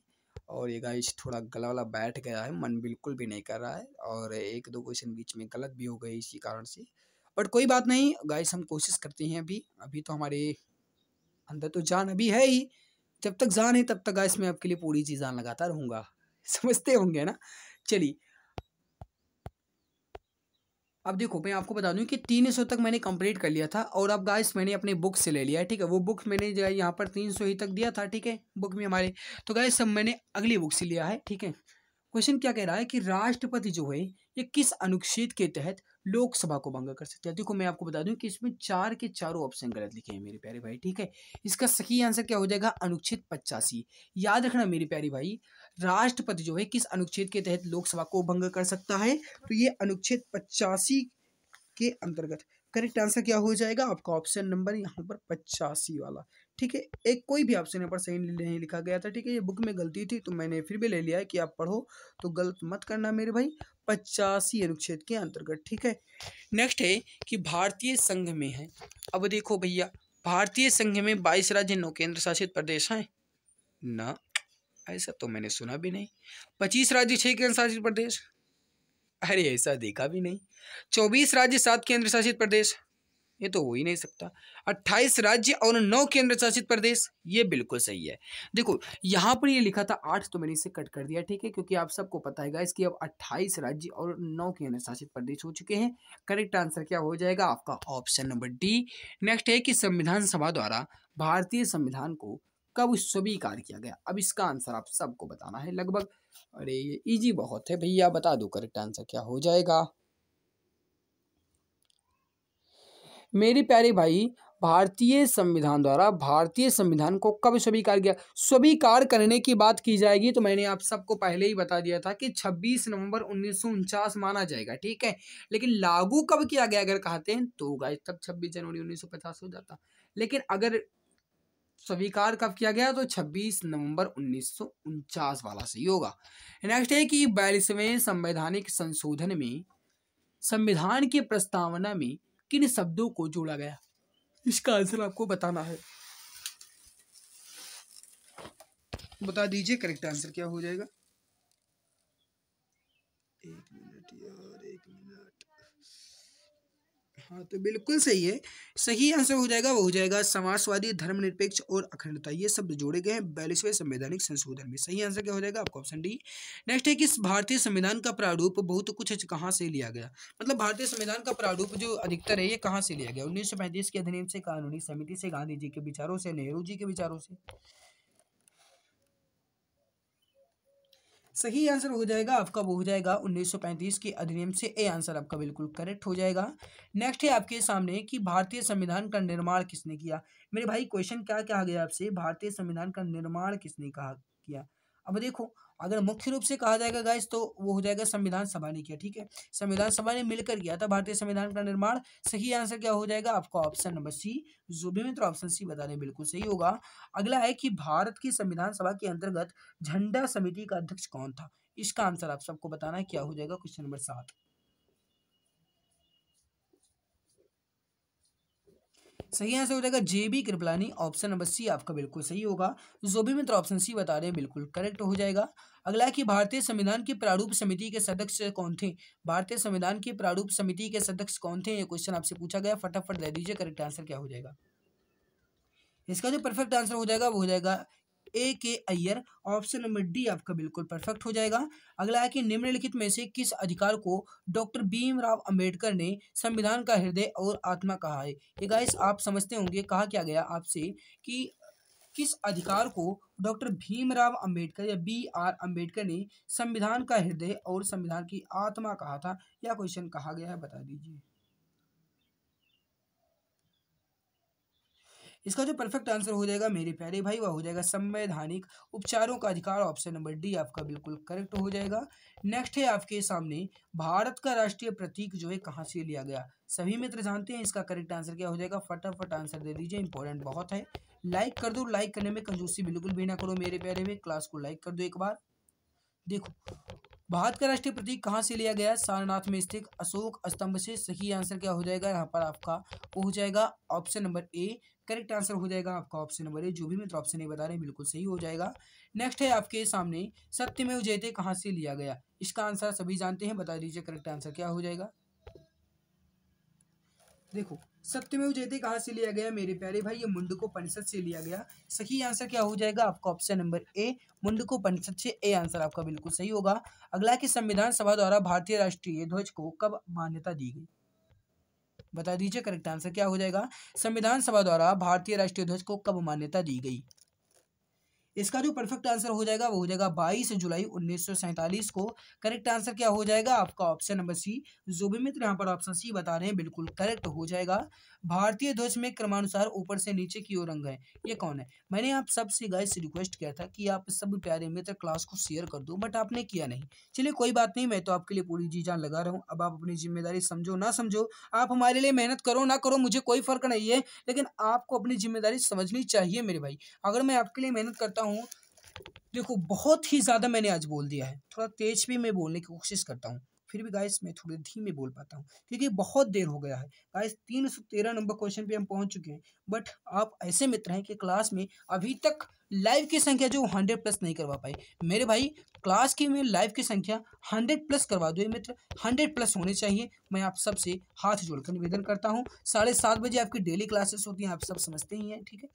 और ये गाइस थोड़ा गला वाला बैठ गया है मन बिल्कुल भी नहीं कर रहा है और एक दो क्वेश्चन बीच में गलत भी हो गए इसी कारण से बट कोई बात नहीं गाइस हम कोशिश करते हैं अभी अभी तो हमारे अंदर तो जान अभी है ही जब तक जान है तब तक गाइस मैं आपके लिए पूरी चीज़ जान लगाता रहूँगा <laughs> समझते होंगे ना चलिए अब देखो मैं आपको बता दूं कि तीन सौ तक मैंने कंप्लीट कर लिया था और अब गाइस मैंने अपने बुक से ले लिया है ठीक है वो बुक मैंने जो है यहाँ पर तीन सौ ही तक दिया था ठीक है बुक में हमारे तो गाइस सब मैंने अगली बुक से लिया है ठीक है क्वेश्चन क्या कह रहा है कि राष्ट्रपति जो है ये किस अनुच्छेद के तहत लोकसभा को भंग कर सकते हैं देखो मैं आपको बता दूं कि इसमें चार के चारों ऑप्शन गलत लिखे हैं मेरे प्यारे भाई ठीक है इसका सही आंसर क्या हो जाएगा अनुच्छेद पचासी याद रखना मेरे प्यारे भाई राष्ट्रपति जो है किस अनुच्छेद के तहत लोकसभा को भंग कर सकता है तो ये अनुच्छेद पचासी के अंतर्गत करेक्ट आंसर क्या हो जाएगा आपका ऑप्शन नंबर यहाँ पर पचासी वाला ठीक है एक कोई भी ऑप्शन यहाँ पर सही नहीं लिखा गया था ठीक है ये बुक में गलती थी तो मैंने फिर भी ले लिया है कि आप पढ़ो तो गलत मत करना मेरे भाई पचासी अनुच्छेद के अंतर्गत ठीक है नेक्स्ट है कि भारतीय संघ में है अब देखो भैया भारतीय संघ में बाईस राज्य नौ केंद्र शासित प्रदेश हैं ना ऐसा तो मैंने सुना भी नहीं पच्चीस राज्य छः केंद्र शासित प्रदेश अरे ऐसा देखा भी नहीं चौबीस राज्य सात केंद्र शासित प्रदेश ये तो हो ही नहीं सकता 28 राज्य और 9 केंद्र शासित प्रदेश ये बिल्कुल सही है देखो यहाँ पर ये लिखा था 8 तो मैंने इसे कट कर दिया ठीक है क्योंकि आप सबको पता है इसकी अब 28 राज्य और 9 केंद्र शासित प्रदेश हो चुके हैं करेक्ट आंसर क्या हो जाएगा आपका ऑप्शन नंबर डी नेक्स्ट है कि संविधान सभा द्वारा भारतीय संविधान को कब स्वीकार किया गया अब इसका आंसर आप सबको बताना है लगभग अरे ये ईजी बहुत है भैया बता दो करेक्ट आंसर क्या हो जाएगा मेरे प्यारे भाई भारतीय संविधान द्वारा भारतीय संविधान को कब स्वीकार किया स्वीकार करने की बात की जाएगी तो मैंने आप सबको पहले ही बता दिया था कि 26 नवंबर उन्नीस माना जाएगा ठीक है लेकिन लागू कब किया गया अगर कहते हैं तो होगा तब 26 जनवरी 1950 हो जाता लेकिन अगर स्वीकार कब किया गया तो 26 नवंबर उन्नीस वाला सही होगा नेक्स्ट है कि बयालीसवें संवैधानिक संशोधन में संविधान की प्रस्तावना में किन शब्दों को जोड़ा गया इसका आंसर आपको बताना है बता दीजिए करेक्ट आंसर क्या हो जाएगा एक हाँ तो बिल्कुल सही है सही आंसर हो जाएगा वो हो जाएगा समाजवादी धर्मनिरपेक्ष और अखंडता ये शब्द जोड़े गए हैं बयालीसवें संवैधानिक संशोधन में सही आंसर क्या हो जाएगा आपका ऑप्शन डी नेक्स्ट है कि भारतीय संविधान का प्रारूप बहुत कुछ कहाँ से लिया गया मतलब भारतीय संविधान का प्रारूप जो अधिकतर है ये कहाँ से लिया गया उन्नीस के अधिनियम से कानूनी समिति से गांधी जी के विचारों से नेहरू जी के विचारों से सही आंसर हो जाएगा आपका वो हो जाएगा 1935 के अधिनियम से ए आंसर आपका बिल्कुल करेक्ट हो जाएगा नेक्स्ट है आपके सामने कि भारतीय संविधान का निर्माण किसने किया मेरे भाई क्वेश्चन क्या कहा गया आपसे भारतीय संविधान का निर्माण किसने कहा किया अब देखो अगर मुख्य रूप से कहा जाएगा गाइस तो वो हो जाएगा संविधान सभा ने किया ठीक है संविधान सभा ने मिलकर किया था भारतीय संविधान का निर्माण सही आंसर क्या हो जाएगा आपका ऑप्शन नंबर सी जो भी मित्र ऑप्शन सी बता बिल्कुल सही होगा अगला है कि भारत की संविधान सभा के अंतर्गत झंडा समिति का अध्यक्ष कौन था इसका आंसर आप सबको बताना है क्या हो जाएगा क्वेश्चन नंबर सात सही आंसर हो जाएगा J B Kripalani option number C आपका बिल्कुल सही होगा जो भी मित्र ऑप्शन सी बता रहे हैं बिल्कुल करेक्ट हो जाएगा अगला कि भारतीय संविधान की प्रारूप समिति के सदस्य कौन थे भारतीय संविधान की प्रारूप समिति के सदस्य कौन थे ये क्वेश्चन आपसे पूछा गया फटाफट दे दीजिए करेक्ट आंसर क्या हो जाएगा इसका जो परफेक्ट आंसर हो जाएगा वो हो जाएगा ए के अय्यर ऑप्शन नंबर डी आपका बिल्कुल परफेक्ट हो जाएगा अगला है कि निम्नलिखित में से किस अधिकार को डॉक्टर भीमराव अंबेडकर ने संविधान का हृदय और आत्मा कहा है ये गाइस आप समझते होंगे कहा क्या गया आपसे कि किस अधिकार को डॉक्टर भीमराव अंबेडकर या बी आर अंबेडकर ने संविधान का हृदय और संविधान की आत्मा कहा था यह क्वेश्चन कहा गया है बता दीजिए इसका जो परफेक्ट आंसर हो जाएगा मेरे प्यारे भाई वह हो जाएगा संवैधानिक उपचारों का अधिकार ऑप्शन नंबर डी आपका बिल्कुल करेक्ट हो जाएगा नेक्स्ट है आपके सामने भारत का राष्ट्रीय प्रतीक जो है कहाँ से लिया गया सभी मित्र जानते हैं इसका करेक्ट आंसर क्या हो जाएगा फटाफट आंसर दे दीजिए इंपॉर्टेंट बहुत है लाइक कर दो लाइक करने में कंजूसी बिल्कुल भी ना करो मेरे प्यारे में क्लास को लाइक कर दो एक बार देखो भारत का राष्ट्रीय प्रतीक कहाँ से लिया गया सारनाथ में स्थित अशोक स्तंभ से सही आंसर क्या हो जाएगा यहाँ पर आपका वो हो जाएगा option number A correct answer हो जाएगा आपका ऑप्शन नंबर ए जो भी मित्र ऑप्शन ए बता रहे हैं बिल्कुल सही हो जाएगा नेक्स्ट है आपके सामने सत्यमेव जयते कहाँ से लिया गया इसका आंसर सभी जानते हैं बता दीजिए करेक्ट आंसर क्या हो जाएगा देखो सत्यमेव जयते कहाँ से लिया गया मेरे प्यारे भाई ये परिषद से लिया गया सही आंसर क्या हो जाएगा आपका ऑप्शन नंबर ए परिषद से ए आंसर आपका बिल्कुल सही होगा अगला कि संविधान सभा द्वारा भारतीय राष्ट्रीय ध्वज को कब मान्यता दी गई बता दीजिए करेक्ट आंसर क्या हो जाएगा संविधान सभा द्वारा भारतीय राष्ट्रीय ध्वज को कब मान्यता दी गई इसका जो परफेक्ट आंसर हो जाएगा वो हो जाएगा बाईस जुलाई उन्नीस को करेक्ट आंसर क्या हो जाएगा आपका ऑप्शन नंबर सी जो भी मित्र यहाँ पर ऑप्शन सी बता रहे हैं बिल्कुल करेक्ट हो जाएगा भारतीय ध्वज में क्रमानुसार ऊपर से नीचे की ओर रंग है ये कौन है मैंने आप सबसे गाइस रिक्वेस्ट किया था कि आप सब प्यारे मित्र क्लास को शेयर कर दो बट आपने किया नहीं चलिए कोई बात नहीं मैं तो आपके लिए पूरी जी जान लगा रहा हूँ अब आप अपनी जिम्मेदारी समझो ना समझो आप हमारे लिए मेहनत करो ना करो मुझे कोई फर्क नहीं है लेकिन आपको अपनी जिम्मेदारी समझनी चाहिए मेरे भाई अगर मैं आपके लिए मेहनत करता हूँ हूँ देखो बहुत ही ज़्यादा मैंने आज बोल दिया है थोड़ा तेज भी मैं बोलने की कोशिश करता हूँ फिर भी गाइस मैं थोड़ी धीमे बोल पाता हूँ क्योंकि बहुत देर हो गया है गाइस तीन सौ तेरह नंबर क्वेश्चन पे हम पहुँच चुके हैं बट आप ऐसे मित्र हैं कि क्लास में अभी तक लाइव की संख्या जो हंड्रेड प्लस नहीं करवा पाई मेरे भाई क्लास की में लाइव की संख्या हंड्रेड प्लस करवा दो मित्र हंड्रेड प्लस होने चाहिए मैं आप सबसे हाथ जोड़कर निवेदन करता हूँ साढ़े सात बजे आपकी डेली क्लासेस होती हैं आप सब समझते ही हैं ठीक है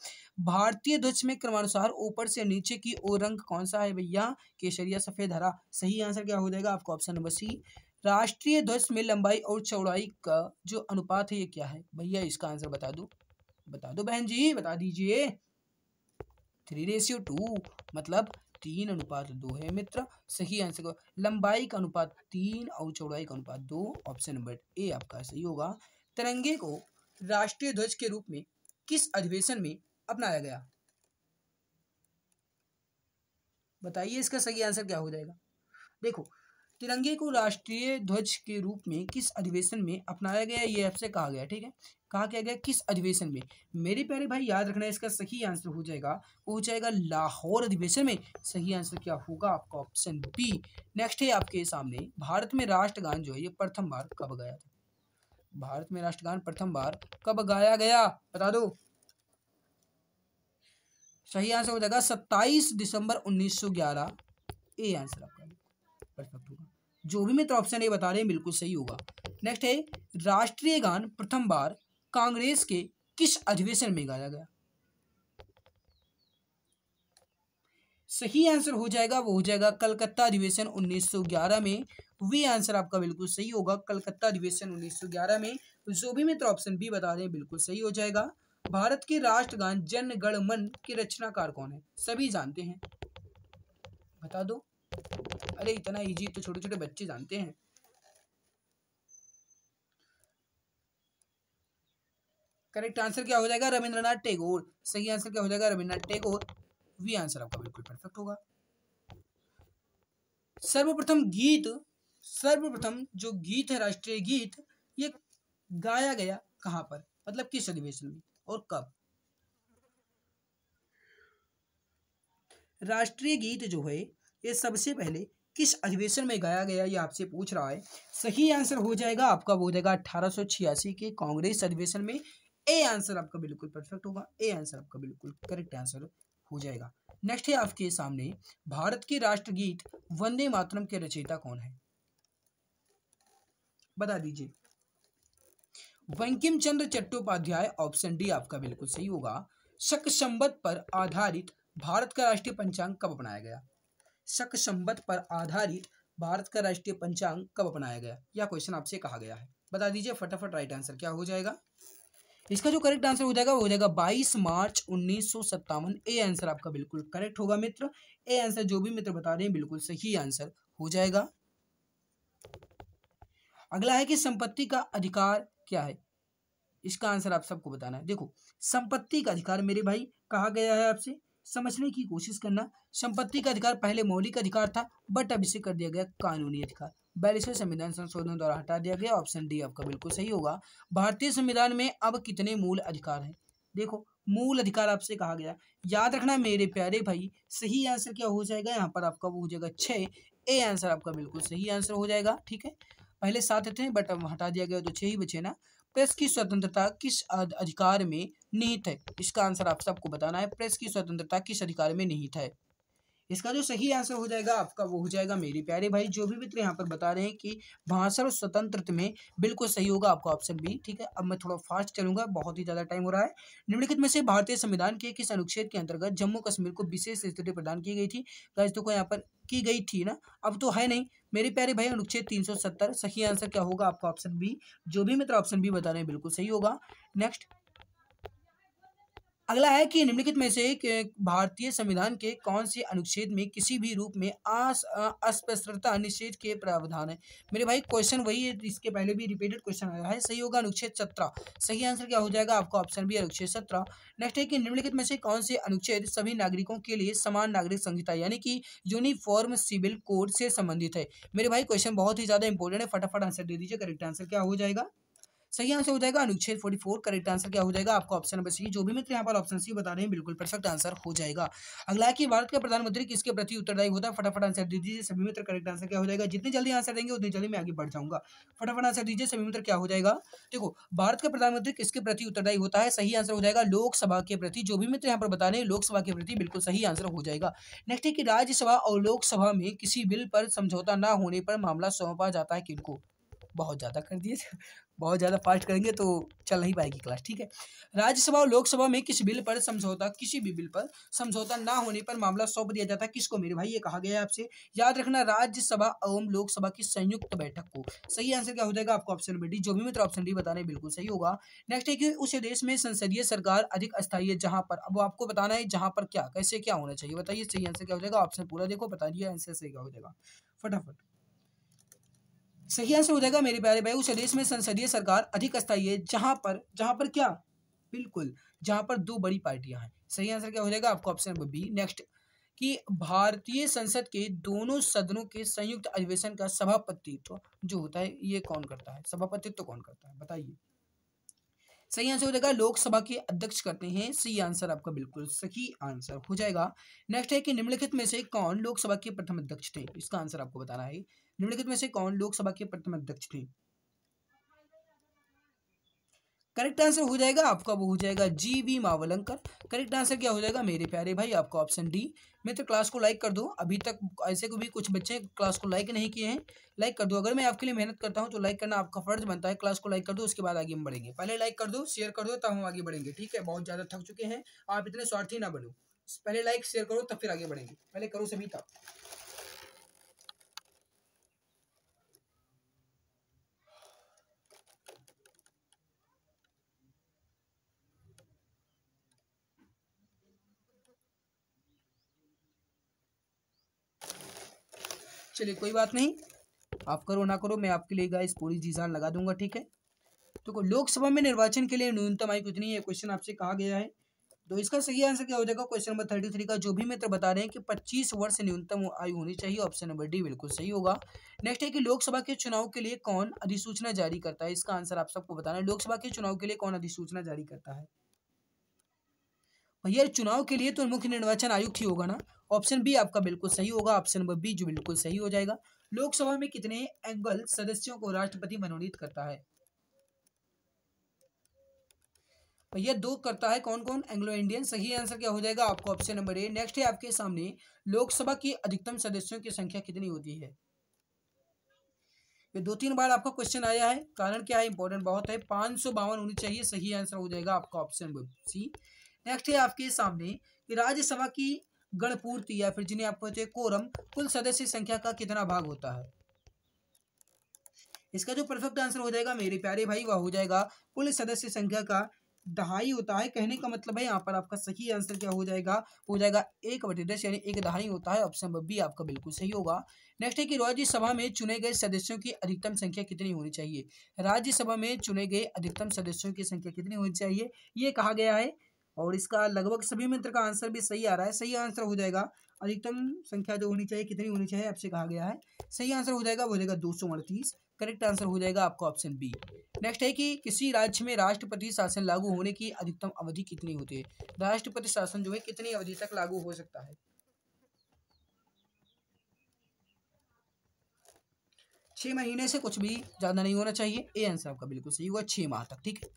भारतीय ध्वज में क्रमानुसार ऊपर से नीचे की ओर रंग कौन सा है भैया केसरिया सफ़ेद हरा सही आंसर क्या हो जाएगा आपको ऑप्शन नंबर सी राष्ट्रीय ध्वज में लंबाई और चौड़ाई का जो अनुपात है ये क्या है भैया इसका आंसर बता दो बता दो बहन जी बता दीजिए थ्री रेशियो टू मतलब तीन अनुपात दो है मित्र सही आंसर लंबाई का अनुपात तीन और चौड़ाई का अनुपात दो ऑप्शन नंबर ए आपका सही होगा तिरंगे को राष्ट्रीय ध्वज के रूप में किस अधिवेशन में अपनाया गया बताइए इसका सही आंसर क्या हो जाएगा देखो तिरंगे को राष्ट्रीय ध्वज के रूप में किस अधिवेशन में अपनाया गया ये आपसे कहा गया ठीक है कहा क्या गया किस अधिवेशन में मेरे प्यारे भाई याद रखना इसका सही आंसर हो जाएगा हो जाएगा लाहौर अधिवेशन में सही आंसर क्या होगा आपका ऑप्शन बी नेक्स्ट है आपके सामने भारत में राष्ट्रगान जो है ये प्रथम बार कब गाया था भारत में राष्ट्रगान प्रथम बार कब गाया गया बता दो सही आंसर हो जाएगा सत्ताईस दिसंबर उन्नीस ए आंसर आपका परफेक्ट होगा जो भी मित्र ऑप्शन ए बता रहे हैं बिल्कुल सही होगा नेक्स्ट है राष्ट्रीय गान प्रथम बार कांग्रेस के किस अधिवेशन में गाया गया सही आंसर हो जाएगा वो हो जाएगा कलकत्ता अधिवेशन 1911 में वे आंसर आपका बिल्कुल सही होगा कलकत्ता अधिवेशन 1911 में तो जो भी मित्र ऑप्शन बी बता रहे हैं बिल्कुल सही हो जाएगा भारत के राष्ट्रगान जन गण मन के रचनाकार कौन है सभी जानते हैं बता दो अरे इतना इजी तो छोटे छोटे बच्चे जानते हैं करेक्ट आंसर क्या हो जाएगा रविंद्रनाथ टैगोर सही आंसर क्या हो जाएगा रविंद्रनाथ टैगोर वी आंसर आपका बिल्कुल परफेक्ट होगा सर्वप्रथम गीत सर्वप्रथम जो गीत है राष्ट्रीय गीत ये गाया गया कहां पर मतलब किस अधिवेशन में और कब राष्ट्रीय गीत जो है ये सबसे पहले किस अधिवेशन में गाया गया ये आपसे पूछ रहा है सही आंसर हो जाएगा आपका हो जाएगा अठारह के कांग्रेस अधिवेशन में ए आंसर आपका बिल्कुल परफेक्ट होगा ए आंसर आपका बिल्कुल करेक्ट आंसर हो जाएगा नेक्स्ट है आपके सामने भारत के राष्ट्रगीत वंदे मातरम के रचयिता कौन है बता दीजिए बंकिम चंद्र चट्टोपाध्याय ऑप्शन डी आपका बिल्कुल सही होगा शक संबत पर आधारित भारत का राष्ट्रीय पंचांग कब अपनाया गया शक संबत पर आधारित भारत का राष्ट्रीय पंचांग कब अपनाया गया यह क्वेश्चन आपसे कहा गया है बता दीजिए फटाफट राइट आंसर क्या हो जाएगा इसका जो करेक्ट आंसर हो जाएगा वो हो जाएगा 22 मार्च उन्नीस ए आंसर आपका बिल्कुल करेक्ट होगा मित्र ए आंसर जो भी मित्र बता रहे हैं बिल्कुल सही आंसर हो जाएगा अगला है कि संपत्ति का अधिकार क्या है इसका आंसर आप सबको बताना है देखो संपत्ति का अधिकार मेरे भाई कहा गया है आपसे समझने की कोशिश करना संपत्ति का अधिकार पहले मौलिक अधिकार था बट अब इसे कर दिया गया कानूनी अधिकार बयालीसवें संविधान संशोधन द्वारा हटा दिया गया ऑप्शन डी आपका बिल्कुल सही होगा भारतीय संविधान में अब कितने मूल अधिकार हैं देखो मूल अधिकार आपसे कहा गया याद रखना मेरे प्यारे भाई सही आंसर क्या हो जाएगा यहाँ पर आपका वो हो जाएगा छः ए आंसर आपका बिल्कुल सही आंसर हो जाएगा ठीक है पहले सात थे बट अब हटा दिया गया तो छः ही बचे ना प्रेस की स्वतंत्रता किस अधिकार में निहित है इसका आंसर आप सबको बताना है प्रेस की स्वतंत्रता किस अधिकार में निहित है इसका जो सही आंसर हो जाएगा आपका वो हो जाएगा मेरे प्यारे भाई जो भी मित्र यहाँ पर बता रहे हैं कि भाषण स्वतंत्र में बिल्कुल सही होगा आपका ऑप्शन बी ठीक है अब मैं थोड़ा फास्ट चलूंगा बहुत ही ज़्यादा टाइम हो रहा है निम्नलिखित में से भारतीय संविधान के किस अनुच्छेद के अंतर्गत जम्मू कश्मीर को विशेष स्थिति प्रदान की गई थी गाइस देखो यहाँ पर की गई थी ना अब तो है नहीं मेरे प्यारे भाई अनुच्छेद 370 सही आंसर क्या होगा आपका ऑप्शन बी जो भी मित्र ऑप्शन बी बता रहे हैं बिल्कुल सही होगा नेक्स्ट अगला है कि निम्नलिखित में से भारतीय संविधान के कौन से अनुच्छेद में किसी भी रूप में अस्पष्टता निषेध के प्रावधान है मेरे भाई क्वेश्चन वही है इसके पहले भी रिपीटेड क्वेश्चन आया है सही होगा अनुच्छेद सत्रह सही आंसर क्या हो जाएगा आपका ऑप्शन भी अनुच्छेद सत्रह नेक्स्ट है कि निम्नलिखित में से कौन से अनुच्छेद सभी नागरिकों के लिए समान नागरिक संहिता यानी कि यूनिफॉर्म सिविल कोड से संबंधित है मेरे भाई क्वेश्चन बहुत ही ज़्यादा इंपॉर्टेंट है फटाफट आंसर दे दीजिए करेक्ट आंसर क्या हो जाएगा सही आंसर हो जाएगा अनुच्छेद फोर्टी फोर करेक्ट आंसर क्या हो जाएगा आपको ऑप्शन नंबर सी जो भी मित्र यहाँ पर ऑप्शन सी बता रहे हैं बिल्कुल परफेक्ट आंसर हो जाएगा अगला है कि भारत का प्रधानमंत्री किसके प्रति उत्तरदायी होता है फटाफट आंसर दे दीजिए सभी मित्र करेक्ट आंसर क्या हो जाएगा जितने जल्दी आंसर देंगे उतनी जल्दी मैं आगे बढ़ जाऊंगा फटाफट आंसर दीजिए सभी मित्र क्या हो जाएगा देखो भारत का प्रधानमंत्री किसके प्रति उत्तरदायी होता है सही आंसर हो जाएगा लोकसभा के प्रति जो भी मित्र यहाँ पर बता रहे हैं लोकसभा के प्रति बिल्कुल सही आंसर हो जाएगा नेक्स्ट है कि राज्यसभा और लोकसभा में किसी बिल पर समझौता न होने पर मामला सौंपा जाता है किनको बहुत ज़्यादा कर दिए बहुत ज़्यादा फास्ट करेंगे तो चल नहीं पाएगी क्लास ठीक है राज्यसभा और लोकसभा में किस बिल पर समझौता किसी भी बिल पर समझौता ना होने पर मामला सौंप दिया जाता है किसको मेरे भाई ये कहा गया है आपसे याद रखना राज्यसभा एवं लोकसभा की संयुक्त बैठक को सही आंसर क्या हो जाएगा आपको ऑप्शन नंबर डी जो भी मित्र ऑप्शन डी बताने बिल्कुल सही होगा नेक्स्ट है कि उस देश में संसदीय सरकार अधिक स्थायी है जहाँ पर अब आपको बताना है जहाँ पर क्या कैसे क्या होना चाहिए बताइए सही आंसर क्या हो जाएगा ऑप्शन पूरा देखो बता दिया आंसर सही क्या हो जाएगा फटाफट सही आंसर हो जाएगा मेरे प्यारे भाई उस देश में संसदीय सरकार अधिक स्थायी है जहां पर जहां पर क्या बिल्कुल जहाँ पर दो बड़ी पार्टियां हैं सही आंसर क्या हो जाएगा आपको ऑप्शन नंबर बी नेक्स्ट कि भारतीय संसद के दोनों सदनों के संयुक्त अधिवेशन का सभापतित्व तो जो होता है ये कौन करता है सभापतित्व तो कौन करता है बताइए सही आंसर हो जाएगा लोकसभा के अध्यक्ष करते हैं सही आंसर आपका बिल्कुल सही आंसर हो जाएगा नेक्स्ट है कि निम्नलिखित में से कौन लोकसभा के प्रथम अध्यक्ष थे इसका आंसर आपको बताना है निम्नलिखित में से कौन लोकसभा के प्रथम अध्यक्ष थे करेक्ट आंसर हो जाएगा आपका वो हो जाएगा G V Mavlankar correct answer क्या हो जाएगा मेरे प्यारे भाई आपका ऑप्शन डी मैं तो क्लास को लाइक कर दो अभी तक ऐसे को भी कुछ बच्चे क्लास को लाइक नहीं किए हैं लाइक कर दो अगर मैं आपके लिए मेहनत करता हूं तो लाइक करना आपका फर्ज बनता है क्लास को लाइक कर दो उसके बाद आगे हम बढ़ेंगे पहले लाइक कर दो शेयर कर दो तब हम आगे बढ़ेंगे ठीक है बहुत ज़्यादा थक चुके हैं आप इतने स्वार्थी ना बनो पहले लाइक शेयर करो तब फिर आगे बढ़ेंगे पहले करो सभी तब चलिए कोई बात नहीं आप करो ना करो मैं आपके लिए गाइस पूरी जीजान लगा दूंगा ठीक है तो लोकसभा में निर्वाचन के लिए न्यूनतम आयु कितनी है क्वेश्चन आपसे कहा गया है तो इसका सही आंसर क्या हो जाएगा क्वेश्चन नंबर थर्टी थ्री का जो भी मित्र बता रहे हैं कि पच्चीस वर्ष न्यूनतम आयु होनी चाहिए ऑप्शन नंबर डी बिल्कुल सही होगा नेक्स्ट है कि लोकसभा के चुनाव के लिए कौन अधिसूचना जारी करता है इसका आंसर आप सबको बताना है लोकसभा के चुनाव के लिए कौन अधिसूचना जारी करता है भैया चुनाव के लिए तो मुख्य निर्वाचन आयुक्त ही होगा ना ऑप्शन बी आपका बिल्कुल सही होगा ऑप्शन नंबर बी जो बिल्कुल सही हो जाएगा लोकसभा में कितने एंगल सदस्यों को राष्ट्रपति मनोनीत करता है भैया दो करता है कौन कौन एंग्लो इंडियन सही आंसर क्या हो जाएगा आपको ऑप्शन नंबर ए नेक्स्ट है आपके सामने लोकसभा की अधिकतम सदस्यों की संख्या कितनी होती है ये दो तीन बार आपका क्वेश्चन आया है कारण क्या है इंपॉर्टेंट बहुत है पांच सौ बावन होनी चाहिए सही आंसर हो जाएगा आपका ऑप्शन सी नेक्स्ट है आपके सामने राज्यसभा की गणपूर्ति या फिर जिन्हें आप कहते हैं कोरम कुल सदस्य संख्या का कितना भाग होता है इसका जो परफेक्ट आंसर हो जाएगा मेरे प्यारे भाई वह हो जाएगा कुल सदस्य संख्या का दहाई होता है कहने का मतलब है यहाँ पर आपका सही आंसर क्या हो जाएगा हो जाएगा एक बटे दस यानी एक दहाई होता है ऑप्शन बी आपका बिल्कुल सही होगा नेक्स्ट है कि राज्यसभा में चुने गए सदस्यों की अधिकतम संख्या कितनी होनी चाहिए राज्यसभा में चुने गए अधिकतम सदस्यों की संख्या कितनी होनी चाहिए ये कहा गया है और इसका लगभग सभी मंत्र का आंसर भी सही आ रहा है सही आंसर हो जाएगा अधिकतम संख्या जो होनी चाहिए कितनी होनी चाहिए आपसे कहा गया है सही आंसर हो जाएगा हो जाएगा दो सौ अड़तीस करेक्ट आंसर हो जाएगा आपका ऑप्शन बी नेक्स्ट है कि किसी राज्य में राष्ट्रपति शासन लागू होने की अधिकतम अवधि कितनी होती है राष्ट्रपति शासन जो है कितनी अवधि तक लागू हो सकता है छह महीने से कुछ भी ज़्यादा नहीं होना चाहिए ए आंसर आपका बिल्कुल सही हुआ छह माह तक ठीक है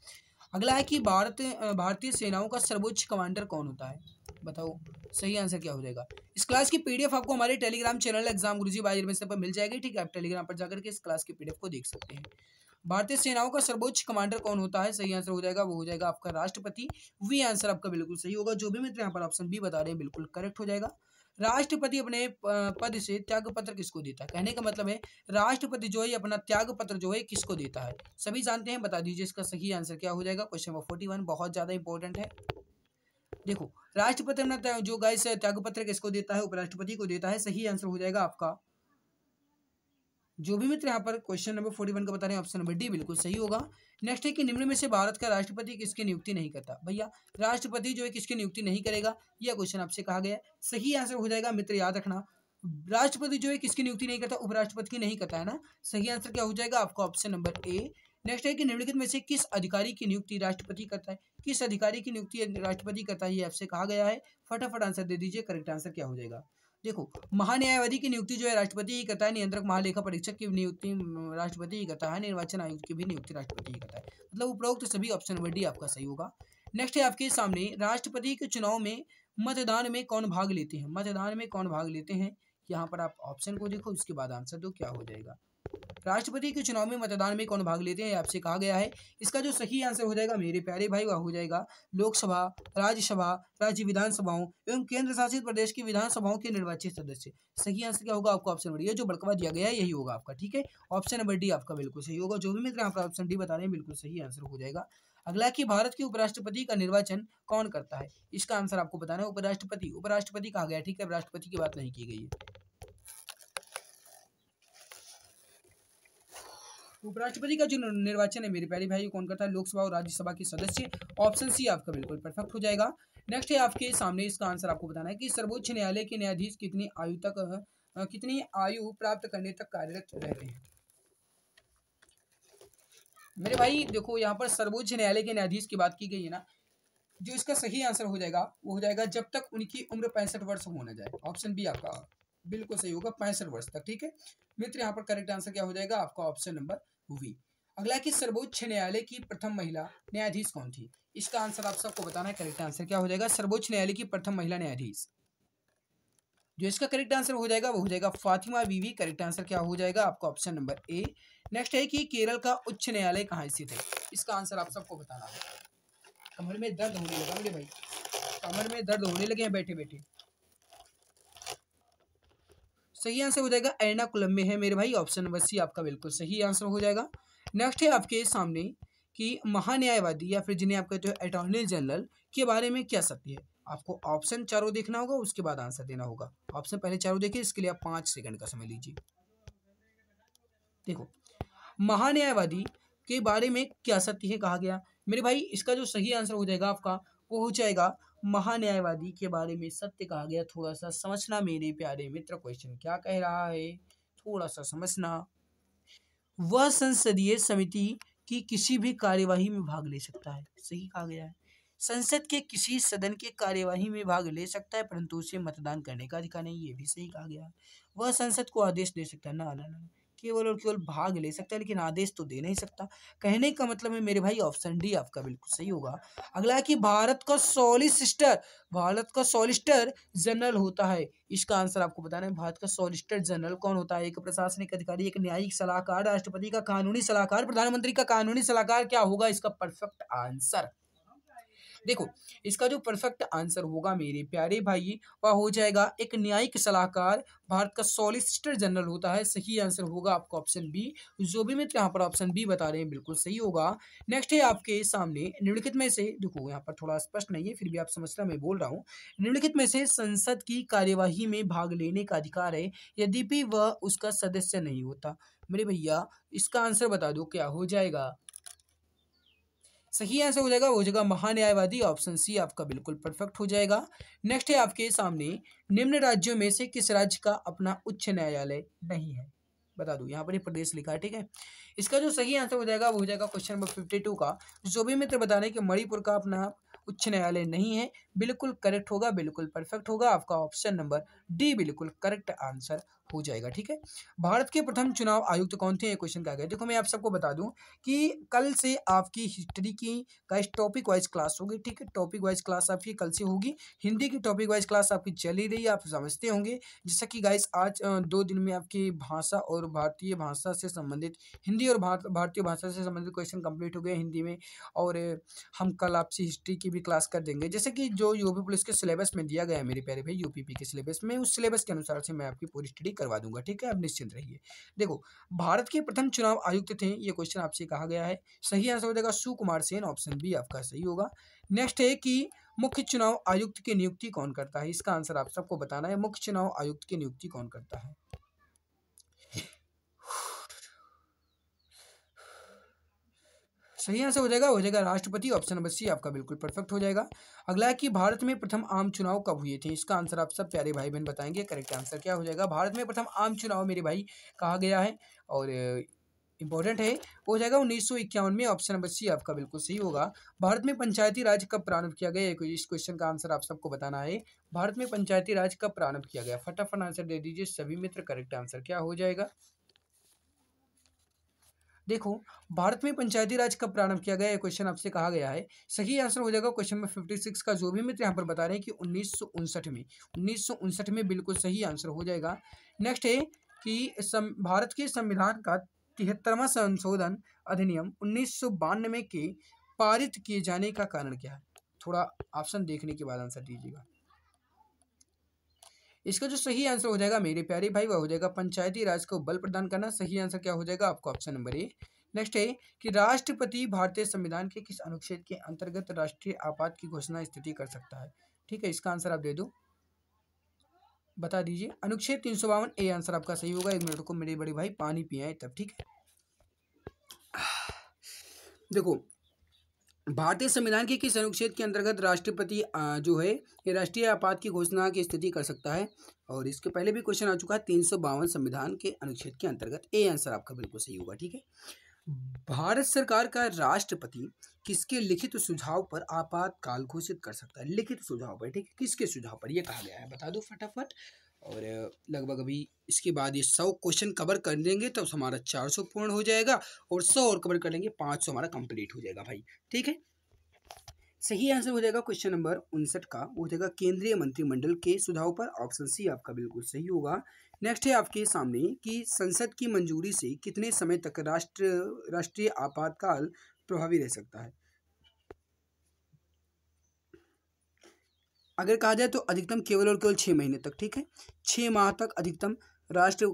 अगला है कि भारत भारतीय सेनाओं का सर्वोच्च कमांडर कौन होता है बताओ सही आंसर क्या हो जाएगा इस क्लास की पीडीएफ आपको हमारे टेलीग्राम चैनल एग्जाम गुरुजी बाजी में पर मिल जाएगी ठीक है आप टेलीग्राम पर जाकर के इस क्लास की पीडीएफ को देख सकते हैं भारतीय सेनाओं का सर्वोच्च कमांडर कौन होता है सही आंसर हो जाएगा वो हो जाएगा आपका राष्ट्रपति वी आंसर आपका बिल्कुल सही होगा जो भी मित्र यहाँ पर ऑप्शन बी बता रहे हैं बिल्कुल करेक्ट हो जाएगा राष्ट्रपति अपने पद से त्याग पत्र किसको देता है कहने का मतलब है राष्ट्रपति जो है अपना त्याग पत्र जो है किसको देता है सभी जानते हैं बता दीजिए इसका सही आंसर क्या हो जाएगा क्वेश्चन नंबर फोर्टी वन बहुत ज़्यादा इंपॉर्टेंट है देखो राष्ट्रपति अपना जो से त्याग पत्र किसको देता है उपराष्ट्रपति को देता है सही आंसर हो जाएगा आपका जो भी मित्र यहाँ पर क्वेश्चन नंबर फोर्टी वन का बता रहे हैं ऑप्शन नंबर डी बिल्कुल सही होगा नेक्स्ट है कि निम्न में से भारत का राष्ट्रपति किसकी नियुक्ति नहीं करता भैया राष्ट्रपति जो है किसकी नियुक्ति नहीं करेगा यह क्वेश्चन आपसे कहा गया सही आंसर हो जाएगा मित्र याद रखना राष्ट्रपति जो है किसकी नियुक्ति नहीं करता उपराष्ट्रपति की नहीं करता है ना सही आंसर क्या हो जाएगा आपका ऑप्शन नंबर ए नेक्स्ट है कि निम्नलिखित में से किस अधिकारी की नियुक्ति राष्ट्रपति करता है किस अधिकारी की नियुक्ति राष्ट्रपति करता है ये आपसे कहा गया है फटाफट आंसर दे दीजिए करेक्ट आंसर क्या हो जाएगा देखो महान्यायवादी की नियुक्ति जो है राष्ट्रपति ही करता है नियंत्रक महालेखा परीक्षक की नियुक्ति राष्ट्रपति ही करता है निर्वाचन आयोग की भी नियुक्ति राष्ट्रपति ही करता है मतलब उपरोक्त सभी ऑप्शन नंबर आपका सही होगा नेक्स्ट है आपके सामने राष्ट्रपति के चुनाव में मतदान में कौन भाग लेते हैं मतदान में कौन भाग लेते हैं यहाँ पर आप ऑप्शन को देखो इसके बाद आंसर दो क्या हो जाएगा राष्ट्रपति के चुनाव में मतदान में कौन भाग लेते हैं आपसे कहा गया है इसका जो सही आंसर हो जाएगा मेरे प्यारे भाई वह हो जाएगा लोकसभा राज्यसभा राज्य विधानसभाओं एवं केंद्र शासित प्रदेश की विधानसभाओं के निर्वाचित सदस्य सही आंसर क्या होगा आपको ऑप्शन बढ़िया जो बड़कवा दिया गया है यही होगा आपका ठीक है ऑप्शन नंबर डी आपका बिल्कुल सही होगा जो भी मित्र आपका ऑप्शन डी बता रहे हैं बिल्कुल सही आंसर हो जाएगा अगला कि भारत के उपराष्ट्रपति का निर्वाचन कौन करता है इसका आंसर आपको बताना है उपराष्ट्रपति उपराष्ट्रपति कहा गया ठीक है राष्ट्रपति की बात नहीं की गई है उपराष्ट्रपति का जो निर्वाचन है मेरे प्यारे भाई कौन करता है लोकसभा और राज्यसभा के सदस्य ऑप्शन सी आपका बिल्कुल परफेक्ट हो जाएगा नेक्स्ट है आपके सामने इसका आंसर आपको बताना है कि सर्वोच्च न्यायालय के न्यायाधीश कितनी आयु तक कितनी आयु प्राप्त करने तक कार्यरत रहते हैं मेरे भाई देखो यहाँ पर सर्वोच्च न्यायालय के न्यायाधीश की बात की गई है ना जो इसका सही आंसर हो जाएगा वो हो जाएगा जब तक उनकी उम्र पैंसठ वर्ष हो जाए ऑप्शन बी आपका बिल्कुल सही होगा पैंसठ वर्ष तक ठीक है मित्र यहाँ पर करेक्ट आंसर क्या हो जाएगा आपका ऑप्शन नंबर हुई अगला कि सर्वोच्च न्यायालय की प्रथम महिला न्यायाधीश कौन थी इसका आंसर आप सबको बताना है करेक्ट आंसर क्या हो जाएगा सर्वोच्च न्यायालय की प्रथम महिला न्यायाधीश जो इसका करेक्ट आंसर हो जाएगा वो हो जाएगा फातिमा बीवी करेक्ट आंसर क्या हो जाएगा आपका ऑप्शन नंबर ए नेक्स्ट है कि केरल का उच्च न्यायालय कहाँ स्थित है इसका आंसर आप सबको बताना है कमर में दर्द होने लगा मेरे भाई कमर में दर्द होने लगे हैं बैठे बैठे सही आंसर हो जाएगा एर्नाकुलम में है मेरे भाई ऑप्शन नंबर सी आपका बिल्कुल सही आंसर हो जाएगा नेक्स्ट है आपके सामने कि महान्यायवादी या फिर जिन्हें आपका जो है अटॉर्नी जनरल के बारे में क्या सत्य है आपको ऑप्शन चारों देखना होगा उसके बाद आंसर देना होगा ऑप्शन पहले चारों देखिए इसके लिए आप पाँच सेकंड का समय लीजिए देखो महान्यायवादी के बारे में क्या सत्य है कहा गया मेरे भाई इसका जो सही आंसर हो जाएगा आपका वो हो जाएगा महान्यायवादी के बारे में सत्य कहा गया थोड़ा सा समझना मेरे प्यारे मित्र क्वेश्चन क्या कह रहा है थोड़ा सा समझना वह संसदीय समिति की किसी भी कार्यवाही में भाग ले सकता है सही कहा गया है संसद के किसी सदन के कार्यवाही में भाग ले सकता है परंतु उसे मतदान करने का अधिकार नहीं ये भी सही कहा गया वह संसद को आदेश दे सकता है ना ना ना केवल और केवल भाग ले सकता है लेकिन आदेश तो दे नहीं सकता कहने का मतलब है मेरे भाई ऑप्शन डी आपका बिल्कुल सही होगा अगला है कि भारत का सॉलिसिस्टर भारत का सोलिस्टर जनरल होता है इसका आंसर आपको बताना है भारत का सोलिस्टर जनरल कौन होता है एक प्रशासनिक अधिकारी एक न्यायिक सलाहकार राष्ट्रपति का कानूनी सलाहकार प्रधानमंत्री का कानूनी सलाहकार क्या होगा इसका परफेक्ट आंसर देखो इसका जो परफेक्ट आंसर होगा मेरे प्यारे भाई वह हो जाएगा एक न्यायिक सलाहकार भारत का सॉलिसिटर जनरल होता है सही आंसर होगा आपका ऑप्शन बी जो भी मित्र यहाँ पर ऑप्शन बी बता रहे हैं बिल्कुल सही होगा नेक्स्ट है आपके सामने निम्नलिखित में से देखो यहाँ पर थोड़ा स्पष्ट नहीं है फिर भी आप समझना मैं बोल रहा हूँ निम्नलिखित में से संसद की कार्यवाही में भाग लेने का अधिकार है यदि भी वह उसका सदस्य नहीं होता मेरे भैया इसका आंसर बता दो क्या हो जाएगा सही आंसर हो जाएगा हो जाएगा महान्यायवादी ऑप्शन सी आपका बिल्कुल परफेक्ट हो जाएगा नेक्स्ट है आपके सामने निम्न राज्यों में से किस राज्य का अपना उच्च न्यायालय नहीं है बता दू यहाँ पर प्रदेश लिखा है ठीक है इसका जो सही आंसर हो जाएगा वो हो जाएगा क्वेश्चन नंबर फिफ्टी टू का जो भी मित्र बता रहे कि मणिपुर का अपना उच्च न्यायालय नहीं है बिल्कुल करेक्ट होगा बिल्कुल परफेक्ट होगा आपका ऑप्शन नंबर डी बिल्कुल करेक्ट आंसर हो जाएगा ठीक है भारत के प्रथम चुनाव आयुक्त कौन थे ये क्वेश्चन का गया देखो मैं आप सबको बता दूं कि कल से आपकी हिस्ट्री की का टॉपिक वाइज क्लास होगी ठीक है टॉपिक वाइज क्लास आपकी कल से होगी हिंदी की टॉपिक वाइज क्लास आपकी चल ही रही है आप समझते होंगे जैसा कि गाइस आज दो दिन में आपकी भाषा और भारतीय भाषा से संबंधित हिंदी और भारत भारतीय भाषा से संबंधित क्वेश्चन कंप्लीट हो गए हिंदी में और हम कल आपसे हिस्ट्री की भी क्लास कर देंगे जैसे कि जो यूपी पुलिस के सिलेबस में दिया गया है मेरे प्यारे भाई यूपी के सिलेबस में उस सिलेबस के अनुसार से मैं आपकी पूरी स्टडी करवा दूंगा ठीक है आप निश्चिंत रहिए देखो भारत के प्रथम चुनाव आयुक्त थे ये क्वेश्चन आपसे कहा गया है सही आंसर हो जाएगा सुकुमार सेन ऑप्शन बी आपका सही होगा नेक्स्ट है कि मुख्य चुनाव आयुक्त की नियुक्ति कौन करता है इसका आंसर आप सबको बताना है मुख्य चुनाव आयुक्त की नियुक्ति कौन करता है सही आंसर हो जाएगा हो जाएगा राष्ट्रपति ऑप्शन नंबर सी आपका बिल्कुल परफेक्ट हो जाएगा अगला है कि भारत में प्रथम आम चुनाव कब हुए थे इसका आंसर आप सब प्यारे भाई बहन बताएंगे करेक्ट आंसर क्या हो जाएगा भारत में प्रथम आम चुनाव मेरे भाई कहा गया है और इम्पोर्टेंट है वो हो जाएगा उन्नीस में ऑप्शन नंबर सी आपका बिल्कुल सही होगा भारत में पंचायती राज कब प्रारंभ किया गया इस क्वेश्चन का आंसर आप सबको बताना है भारत में पंचायती राज कब प्रारंभ किया गया फटाफट आंसर दे दीजिए सभी मित्र करेक्ट आंसर क्या हो जाएगा देखो भारत में पंचायती राज कब प्रारंभ किया गया क्वेश्चन आपसे कहा गया है सही आंसर हो जाएगा क्वेश्चन नंबर फिफ्टी सिक्स का जो भी मित्र यहाँ पर बता रहे हैं कि उन्नीस में उन्नीस में बिल्कुल सही आंसर हो जाएगा नेक्स्ट है कि भारत के संविधान का तिहत्तरवा संशोधन अधिनियम उन्नीस में के पारित किए जाने का कारण क्या है थोड़ा ऑप्शन देखने के बाद आंसर दीजिएगा इसका जो सही आंसर हो जाएगा मेरे प्यारे भाई वह हो जाएगा पंचायती राज को बल प्रदान करना सही आंसर क्या हो जाएगा आपको ऑप्शन नंबर ए नेक्स्ट है कि राष्ट्रपति भारतीय संविधान के किस अनुच्छेद के अंतर्गत राष्ट्रीय आपात की घोषणा स्थिति कर सकता है ठीक है इसका आंसर आप दे दो बता दीजिए अनुच्छेद तीन सौ बावन ए आंसर आपका सही होगा एक मिनट को मेरे बड़े भाई पानी पियाए तब ठीक है देखो भारतीय संविधान के किस अनुच्छेद के अंतर्गत राष्ट्रपति जो है ये राष्ट्रीय आपात की घोषणा की स्थिति कर सकता है और इसके पहले भी क्वेश्चन आ चुका है तीन सौ बावन संविधान के अनुच्छेद के अंतर्गत ए आंसर आपका बिल्कुल सही होगा ठीक है भारत सरकार का राष्ट्रपति किसके लिखित सुझाव पर आपातकाल घोषित कर सकता है लिखित सुझाव पर ठीक है किसके सुझाव पर यह कहा गया है बता दो फटाफट और लगभग अभी इसके बाद ये सौ क्वेश्चन कवर कर देंगे तब तो हमारा चार सौ पूर्ण हो जाएगा और सौ और कवर कर लेंगे पाँच सौ हमारा कंप्लीट हो जाएगा भाई ठीक है सही आंसर हो जाएगा क्वेश्चन नंबर उनसठ का हो जाएगा केंद्रीय मंत्रिमंडल के सुझाव पर ऑप्शन सी आपका बिल्कुल सही होगा नेक्स्ट है आपके सामने कि संसद की मंजूरी से कितने समय तक राष्ट्र राष्ट्रीय आपातकाल प्रभावी रह सकता है अगर कहा जाए तो अधिकतम केवल और केवल छः महीने तक ठीक है छः माह तक अधिकतम राष्ट्र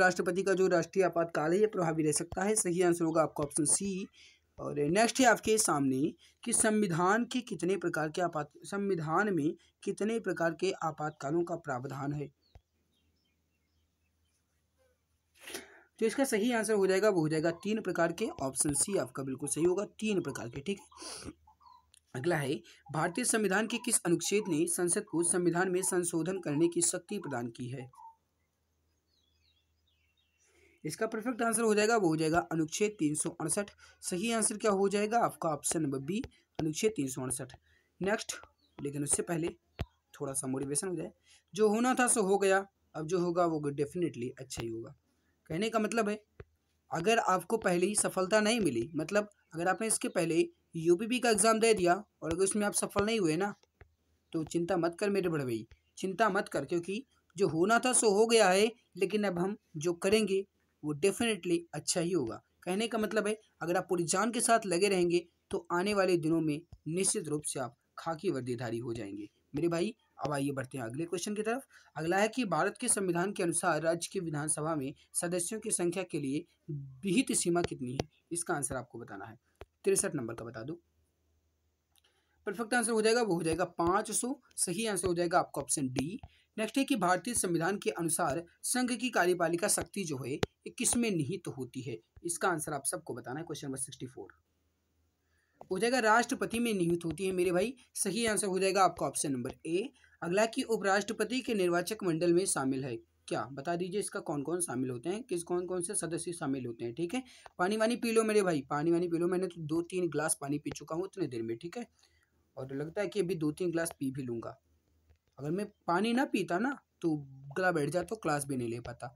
राष्ट्रपति का जो राष्ट्रीय आपातकाल है ये प्रभावी रह सकता है सही आंसर होगा आपका ऑप्शन सी और नेक्स्ट है आपके सामने कि संविधान के कितने प्रकार के आपात संविधान में कितने प्रकार के आपातकालों का प्रावधान है तो इसका सही आंसर हो जाएगा वो हो जाएगा तीन प्रकार के ऑप्शन सी आपका बिल्कुल सही होगा तीन प्रकार के ठीक है अगला है भारतीय संविधान के किस अनुच्छेद ने संसद को संविधान में संशोधन करने की शक्ति प्रदान की है इसका परफेक्ट आंसर हो जाएगा वो हो जाएगा अनुच्छेद तीन सही आंसर क्या हो जाएगा आपका ऑप्शन नंबर बी अनुच्छेद तीन नेक्स्ट लेकिन उससे पहले थोड़ा सा मोटिवेशन हो जाए जो होना था सो हो गया अब जो होगा वो डेफिनेटली अच्छा ही होगा कहने का मतलब है अगर आपको पहले ही सफलता नहीं मिली मतलब अगर आपने इसके पहले यूपीपी का एग्ज़ाम दे दिया और अगर उसमें आप सफल नहीं हुए ना तो चिंता मत कर मेरे बड़े भाई चिंता मत कर क्योंकि जो होना था सो हो गया है लेकिन अब हम जो करेंगे वो डेफिनेटली अच्छा ही होगा कहने का मतलब है अगर आप पूरी जान के साथ लगे रहेंगे तो आने वाले दिनों में निश्चित रूप से आप खाकी वर्दीधारी हो जाएंगे मेरे भाई अब आइए बढ़ते हैं अगले क्वेश्चन की तरफ अगला है कि भारत के संविधान के अनुसार राज्य की विधानसभा में सदस्यों की संख्या के लिए विहित सीमा कितनी है इसका आंसर आपको बताना है तिरसठ नंबर का बता दो परफेक्ट आंसर हो जाएगा वो हो जाएगा पाँच सौ सही आंसर हो जाएगा आपका ऑप्शन डी नेक्स्ट है कि भारतीय संविधान के अनुसार संघ की कार्यपालिका शक्ति जो है ये किसमें निहित तो होती है इसका आंसर आप सबको बताना है क्वेश्चन नंबर सिक्सटी फोर हो जाएगा राष्ट्रपति में निहित होती है मेरे भाई सही आंसर हो जाएगा आपका ऑप्शन नंबर ए अगला कि उपराष्ट्रपति के निर्वाचक मंडल में शामिल है क्या बता दीजिए इसका कौन कौन शामिल होते हैं किस कौन कौन से सदस्य शामिल होते हैं ठीक है पानी वानी पी लो मेरे भाई पानी वानी पी लो मैंने तो दो तीन गिलास पानी पी चुका हूँ इतने देर में ठीक है और लगता है कि अभी दो तीन गिलास पी भी लूँगा अगर मैं पानी ना पीता ना तो गला बैठ जाता तो क्लास भी नहीं ले पाता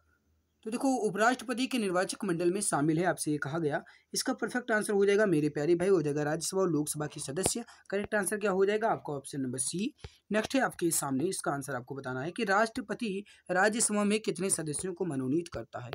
तो देखो उपराष्ट्रपति के निर्वाचक मंडल में शामिल है आपसे ये कहा गया इसका परफेक्ट आंसर हो जाएगा मेरे प्यारे भाई हो जाएगा राज्यसभा और लोकसभा के सदस्य करेक्ट आंसर क्या हो जाएगा आपका ऑप्शन नंबर सी नेक्स्ट है आपके सामने इसका आंसर आपको बताना है कि राष्ट्रपति राज्यसभा में कितने सदस्यों को मनोनीत करता है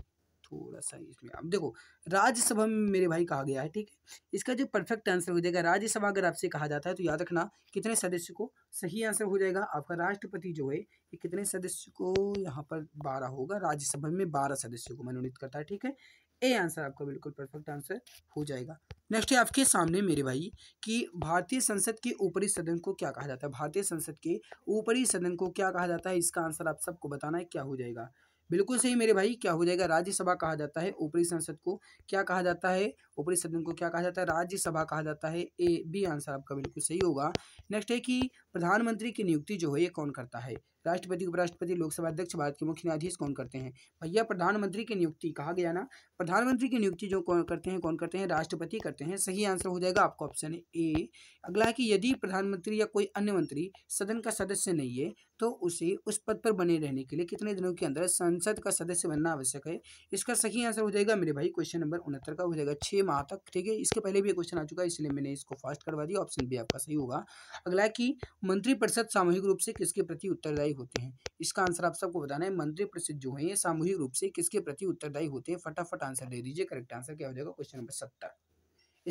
थोड़ा सा इसमें अब देखो राज्यसभा में मेरे भाई कहा गया है ठीक है इसका जो परफेक्ट आंसर हो जाएगा राज्यसभा अगर आपसे कहा जाता है तो याद रखना कितने सदस्य को सही आंसर हो जाएगा आपका राष्ट्रपति जो है ये कितने सदस्य को यहाँ पर बारह होगा राज्यसभा में बारह सदस्यों को मनोनीत करता है ठीक है ए आंसर आपका बिल्कुल परफेक्ट आंसर हो जाएगा नेक्स्ट है आपके सामने मेरे भाई कि भारतीय संसद के ऊपरी सदन को क्या कहा जाता है भारतीय संसद के ऊपरी सदन को क्या कहा जाता है इसका आंसर आप सबको बताना है क्या हो जाएगा बिल्कुल सही मेरे भाई क्या हो जाएगा राज्यसभा कहा जाता है ऊपरी संसद को क्या कहा जाता है ऊपरी सदन को क्या कहा जाता है राज्यसभा कहा जाता है ए बी आंसर आपका बिल्कुल सही होगा नेक्स्ट है कि प्रधानमंत्री की नियुक्ति जो है ये कौन करता है राष्ट्रपति उपराष्ट्रपति लोकसभा अध्यक्ष भारत के मुख्य न्यायाधीश कौन करते हैं भैया प्रधानमंत्री की नियुक्ति कहा गया ना प्रधानमंत्री की नियुक्ति जो कौन करते हैं कौन करते हैं राष्ट्रपति करते हैं सही आंसर हो जाएगा आपका ऑप्शन ए अगला है कि यदि प्रधानमंत्री या कोई अन्य मंत्री सदन का सदस्य नहीं है तो उसे उस पद पर बने रहने के लिए कितने दिनों के अंदर संसद का सदस्य बनना आवश्यक है इसका सही आंसर हो जाएगा मेरे भाई क्वेश्चन नंबर उनहत्तर का हो जाएगा छः माह तक ठीक है इसके पहले भी क्वेश्चन आ चुका है इसलिए मैंने इसको फास्ट करवा दिया ऑप्शन भी आपका सही होगा अगला कि मंत्रिपरिषद सामूहिक रूप से किसके प्रति उत्तरदायी होते हैं इसका आंसर आप सबको बताना है मंत्री परिषद जो है ये सामूहिक रूप से किसके प्रति उत्तरदायी होते हैं फटाफट आंसर दे दीजिए करेक्ट आंसर क्या हो जाएगा क्वेश्चन नंबर सत्तर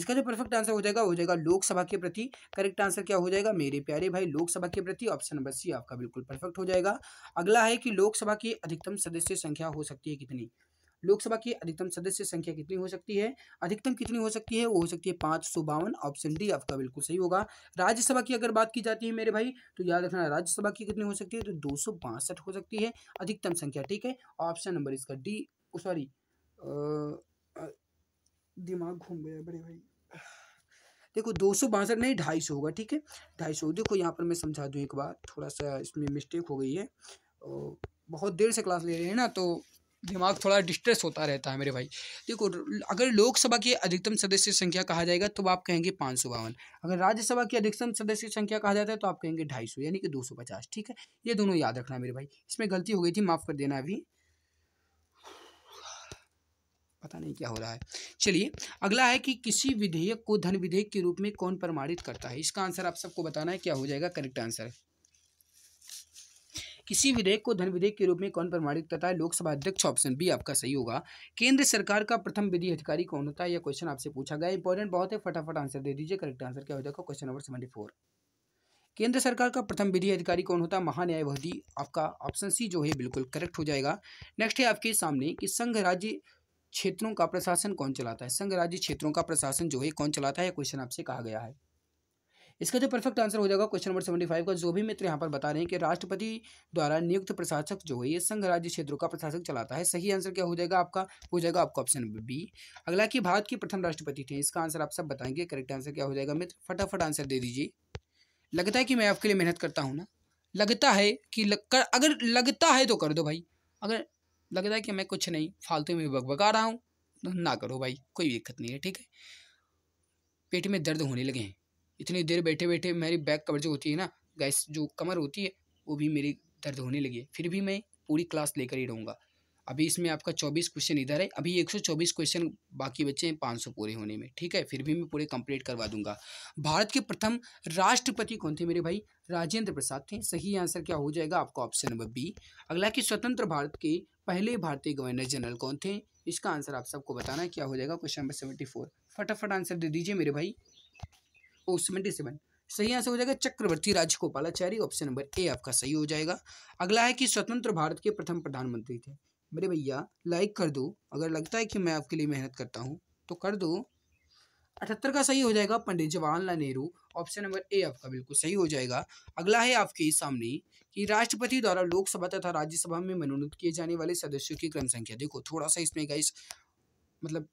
इसका जो परफेक्ट आंसर हो जाएगा हो जाएगा लोकसभा के प्रति करेक्ट आंसर क्या हो जाएगा मेरे प्यारे भाई लोकसभा के प्रति ऑप्शन नंबर सी आपका बिल्कुल परफेक्ट हो जाएगा अगला है कि लोकसभा की अधिकतम सदस्य संख्या हो सकती है कितनी लोकसभा की अधिकतम सदस्य संख्या कितनी हो सकती है अधिकतम कितनी हो सकती है वो हो सकती है पाँच सौ बावन ऑप्शन डी आपका बिल्कुल सही होगा राज्यसभा की अगर बात की जाती है मेरे भाई तो याद रखना राज्यसभा की कितनी हो सकती है तो दो हो सकती है अधिकतम संख्या ठीक है ऑप्शन नंबर इसका डी सॉरी दिमाग घूम गया बड़े भाई देखो दो सौ बासठ नहीं ढाई सौ होगा ठीक है ढाई सौ देखो यहाँ पर मैं समझा दूँ एक बार थोड़ा सा इसमें मिस्टेक हो गई है बहुत देर से क्लास ले रहे हैं ना तो दिमाग थोड़ा डिस्ट्रेस होता रहता है मेरे भाई देखो अगर लोकसभा की अधिकतम सदस्य संख्या कहा जाएगा तो आप कहेंगे पाँच सौ बावन अगर राज्यसभा की अधिकतम सदस्य संख्या कहा जाता है तो आप कहेंगे ढाई सौ यानी कि दो सौ पचास ठीक है ये दोनों याद रखना मेरे भाई इसमें गलती हो गई थी माफ़ कर देना अभी पता नहीं क्या हो रहा है चलिए अगला है कि किसी विधेयक को धन विधेयक के रूप में कौन प्रमाणित करता है इसका आंसर आप सबको बताना है क्या हो जाएगा करेक्ट आंसर किसी विधेयक को धन विधेयक के रूप में कौन प्रमाणित करता है लोकसभा अध्यक्ष ऑप्शन बी आपका सही होगा केंद्र सरकार का प्रथम विधि अधिकारी कौन होता है यह क्वेश्चन आपसे पूछा गया इंपॉर्टेंट बहुत है फटाफट आंसर दे दीजिए करेक्ट आंसर क्या हो जाएगा क्वेश्चन नंबर सेवेंटी फोर केंद्र सरकार का प्रथम विधि अधिकारी कौन होता है महान्यायवधि आपका ऑप्शन सी जो है बिल्कुल करेक्ट हो जाएगा नेक्स्ट है आपके सामने कि संघ राज्य क्षेत्रों का प्रशासन कौन चलाता है संघ राज्य क्षेत्रों का प्रशासन जो है कौन चलाता है क्वेश्चन आपसे कहा गया है इसका जो परफेक्ट आंसर हो जाएगा क्वेश्चन नंबर सेवेंटी फाइव का जो भी मित्र यहाँ पर बता रहे हैं कि राष्ट्रपति द्वारा नियुक्त प्रशासक जो है ये संघ राज्य क्षेत्रों का प्रशासक चलाता है सही आंसर क्या हो जाएगा आपका हो जाएगा आपका ऑप्शन नंबर बी अगला कि भारत के प्रथम राष्ट्रपति थे इसका आंसर आप सब बताएंगे करेक्ट आंसर क्या हो जाएगा मित्र फटाफट आंसर दे दीजिए लगता है कि मैं आपके लिए मेहनत करता हूँ ना लगता है कि अगर लगता है तो कर दो भाई अगर लगता है कि मैं कुछ नहीं फालतू में बकबका रहा हूँ तो ना करो भाई कोई दिक्कत नहीं है ठीक है पेट में दर्द होने लगे हैं इतनी देर बैठे बैठे मेरी बैक कवर जो होती है ना गैस जो कमर होती है वो भी मेरी दर्द होने लगी है फिर भी मैं पूरी क्लास लेकर ही रहूँगा अभी इसमें आपका चौबीस क्वेश्चन इधर है अभी एक सौ चौबीस क्वेश्चन बाकी बच्चे हैं पाँच सौ पूरे होने में ठीक है फिर भी मैं पूरे कंप्लीट करवा दूंगा भारत के प्रथम राष्ट्रपति कौन थे मेरे भाई राजेंद्र प्रसाद थे सही आंसर क्या हो जाएगा आपका ऑप्शन नंबर बी अगला कि स्वतंत्र भारत के पहले भारतीय गवर्नर जनरल कौन थे इसका आंसर आप सबको बताना क्या हो जाएगा क्वेश्चन नंबर सेवेंटी फोर फटाफट आंसर दे दीजिए मेरे भाई सेवेंटी सेवन सही आंसर हो जाएगा Chakravarti Rajagopalachari option number A आपका सही हो जाएगा अगला है कि स्वतंत्र भारत के प्रथम प्रधानमंत्री थे मेरे भैया लाइक कर दो अगर लगता है कि मैं आपके लिए मेहनत करता हूँ तो कर दो अठहत्तर का सही हो जाएगा Pandit Jawaharlal Nehru option number A आपका बिल्कुल सही हो जाएगा अगला है आपके सामने कि राष्ट्रपति द्वारा लोकसभा तथा राज्यसभा में मनोनीत किए जाने वाले सदस्यों की क्रम संख्या देखो थोड़ा सा इसमें गाइस मतलब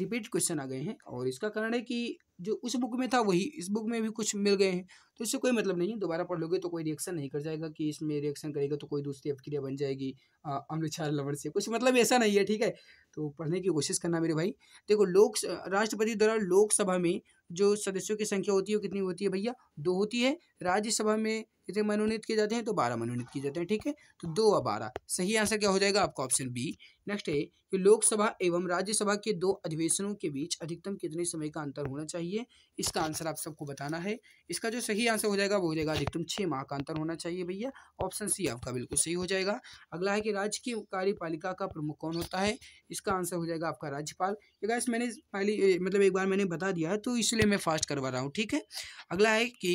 रिपीट क्वेश्चन आ गए हैं और इसका कारण है कि जो उस बुक में था वही इस बुक में भी कुछ मिल गए हैं तो इससे कोई मतलब नहीं है दोबारा पढ़ लोगे तो कोई रिएक्शन नहीं कर जाएगा कि इसमें रिएक्शन करेगा तो कोई दूसरी अभिक्रिया बन जाएगी अमृतसर लवर से कुछ मतलब ऐसा नहीं है ठीक है तो पढ़ने की कोशिश करना मेरे भाई देखो लोक राष्ट्रपति द्वारा लोकसभा में जो सदस्यों की संख्या होती है वो कितनी होती है भैया दो होती है राज्यसभा में कितने मनोनीत किए जाते हैं तो बारह मनोनीत किए जाते हैं ठीक है तो दो और बारह सही आंसर क्या हो जाएगा आपका ऑप्शन बी नेक्स्ट है कि लोकसभा एवं राज्यसभा के दो अधिवेशनों के बीच अधिकतम कितने समय का अंतर होना चाहिए इसका आंसर आप सबको बताना है इसका जो सही आंसर हो जाएगा वो हो जाएगा अधिकतम छः माह का अंतर होना चाहिए भैया ऑप्शन सी आपका बिल्कुल सही हो जाएगा अगला है कि राज्य की कार्यपालिका का प्रमुख कौन होता है इसका आंसर हो जाएगा आपका राज्यपाल इस मैंने पहली मतलब एक बार मैंने बता दिया है तो इसलिए मैं फास्ट करवा रहा हूँ ठीक है अगला है कि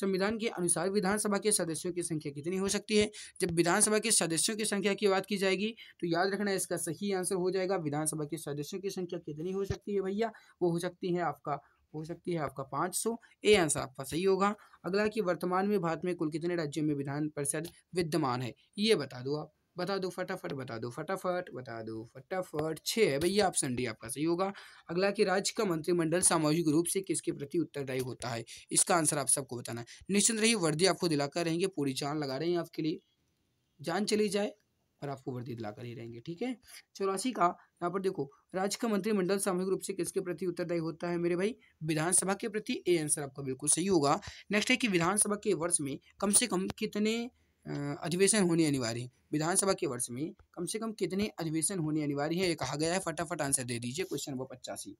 संविधान के अनुसार विधानसभा के सदस्यों की संख्या कितनी हो सकती है जब विधानसभा के सदस्यों की संख्या की बात की जाएगी तो याद रखना है इसका सही आंसर हो जाएगा विधानसभा के सदस्यों की संख्या कितनी हो सकती है भैया वो हो सकती है आपका हो सकती है आपका 500 ए आंसर आपका सही होगा अगला कि वर्तमान में भारत में कुल कितने राज्यों में विधान परिषद विद्यमान है ये बता दो आप बता दो फटाफट बता दो फटाफट बता दो फटाफट छः है भैया ऑप्शन डी आपका सही होगा अगला कि राज्य का मंत्रिमंडल सामाजिक रूप से किसके प्रति उत्तरदायी होता है इसका आंसर आप सबको बताना है निश्चिंत रहिए वर्दी आपको दिलाकर रहेंगे पूरी जान लगा रहे हैं आपके लिए जान चली जाए और आपको वर्दी दिलाकर ही रहेंगे ठीक है चौरासी का यहाँ पर देखो राज्य का मंत्रिमंडल सामूहिक रूप से किसके प्रति उत्तरदायी होता है मेरे भाई विधानसभा के प्रति ए आंसर आपका बिल्कुल सही होगा नेक्स्ट है कि विधानसभा के वर्ष में कम से कम कितने अधिवेशन होने अनिवार्य है विधानसभा के वर्ष में कम से कम कितने अधिवेशन होने अनिवार्य है ये कहा गया है फटाफट आंसर दे दीजिए क्वेश्चन नंबर पचासी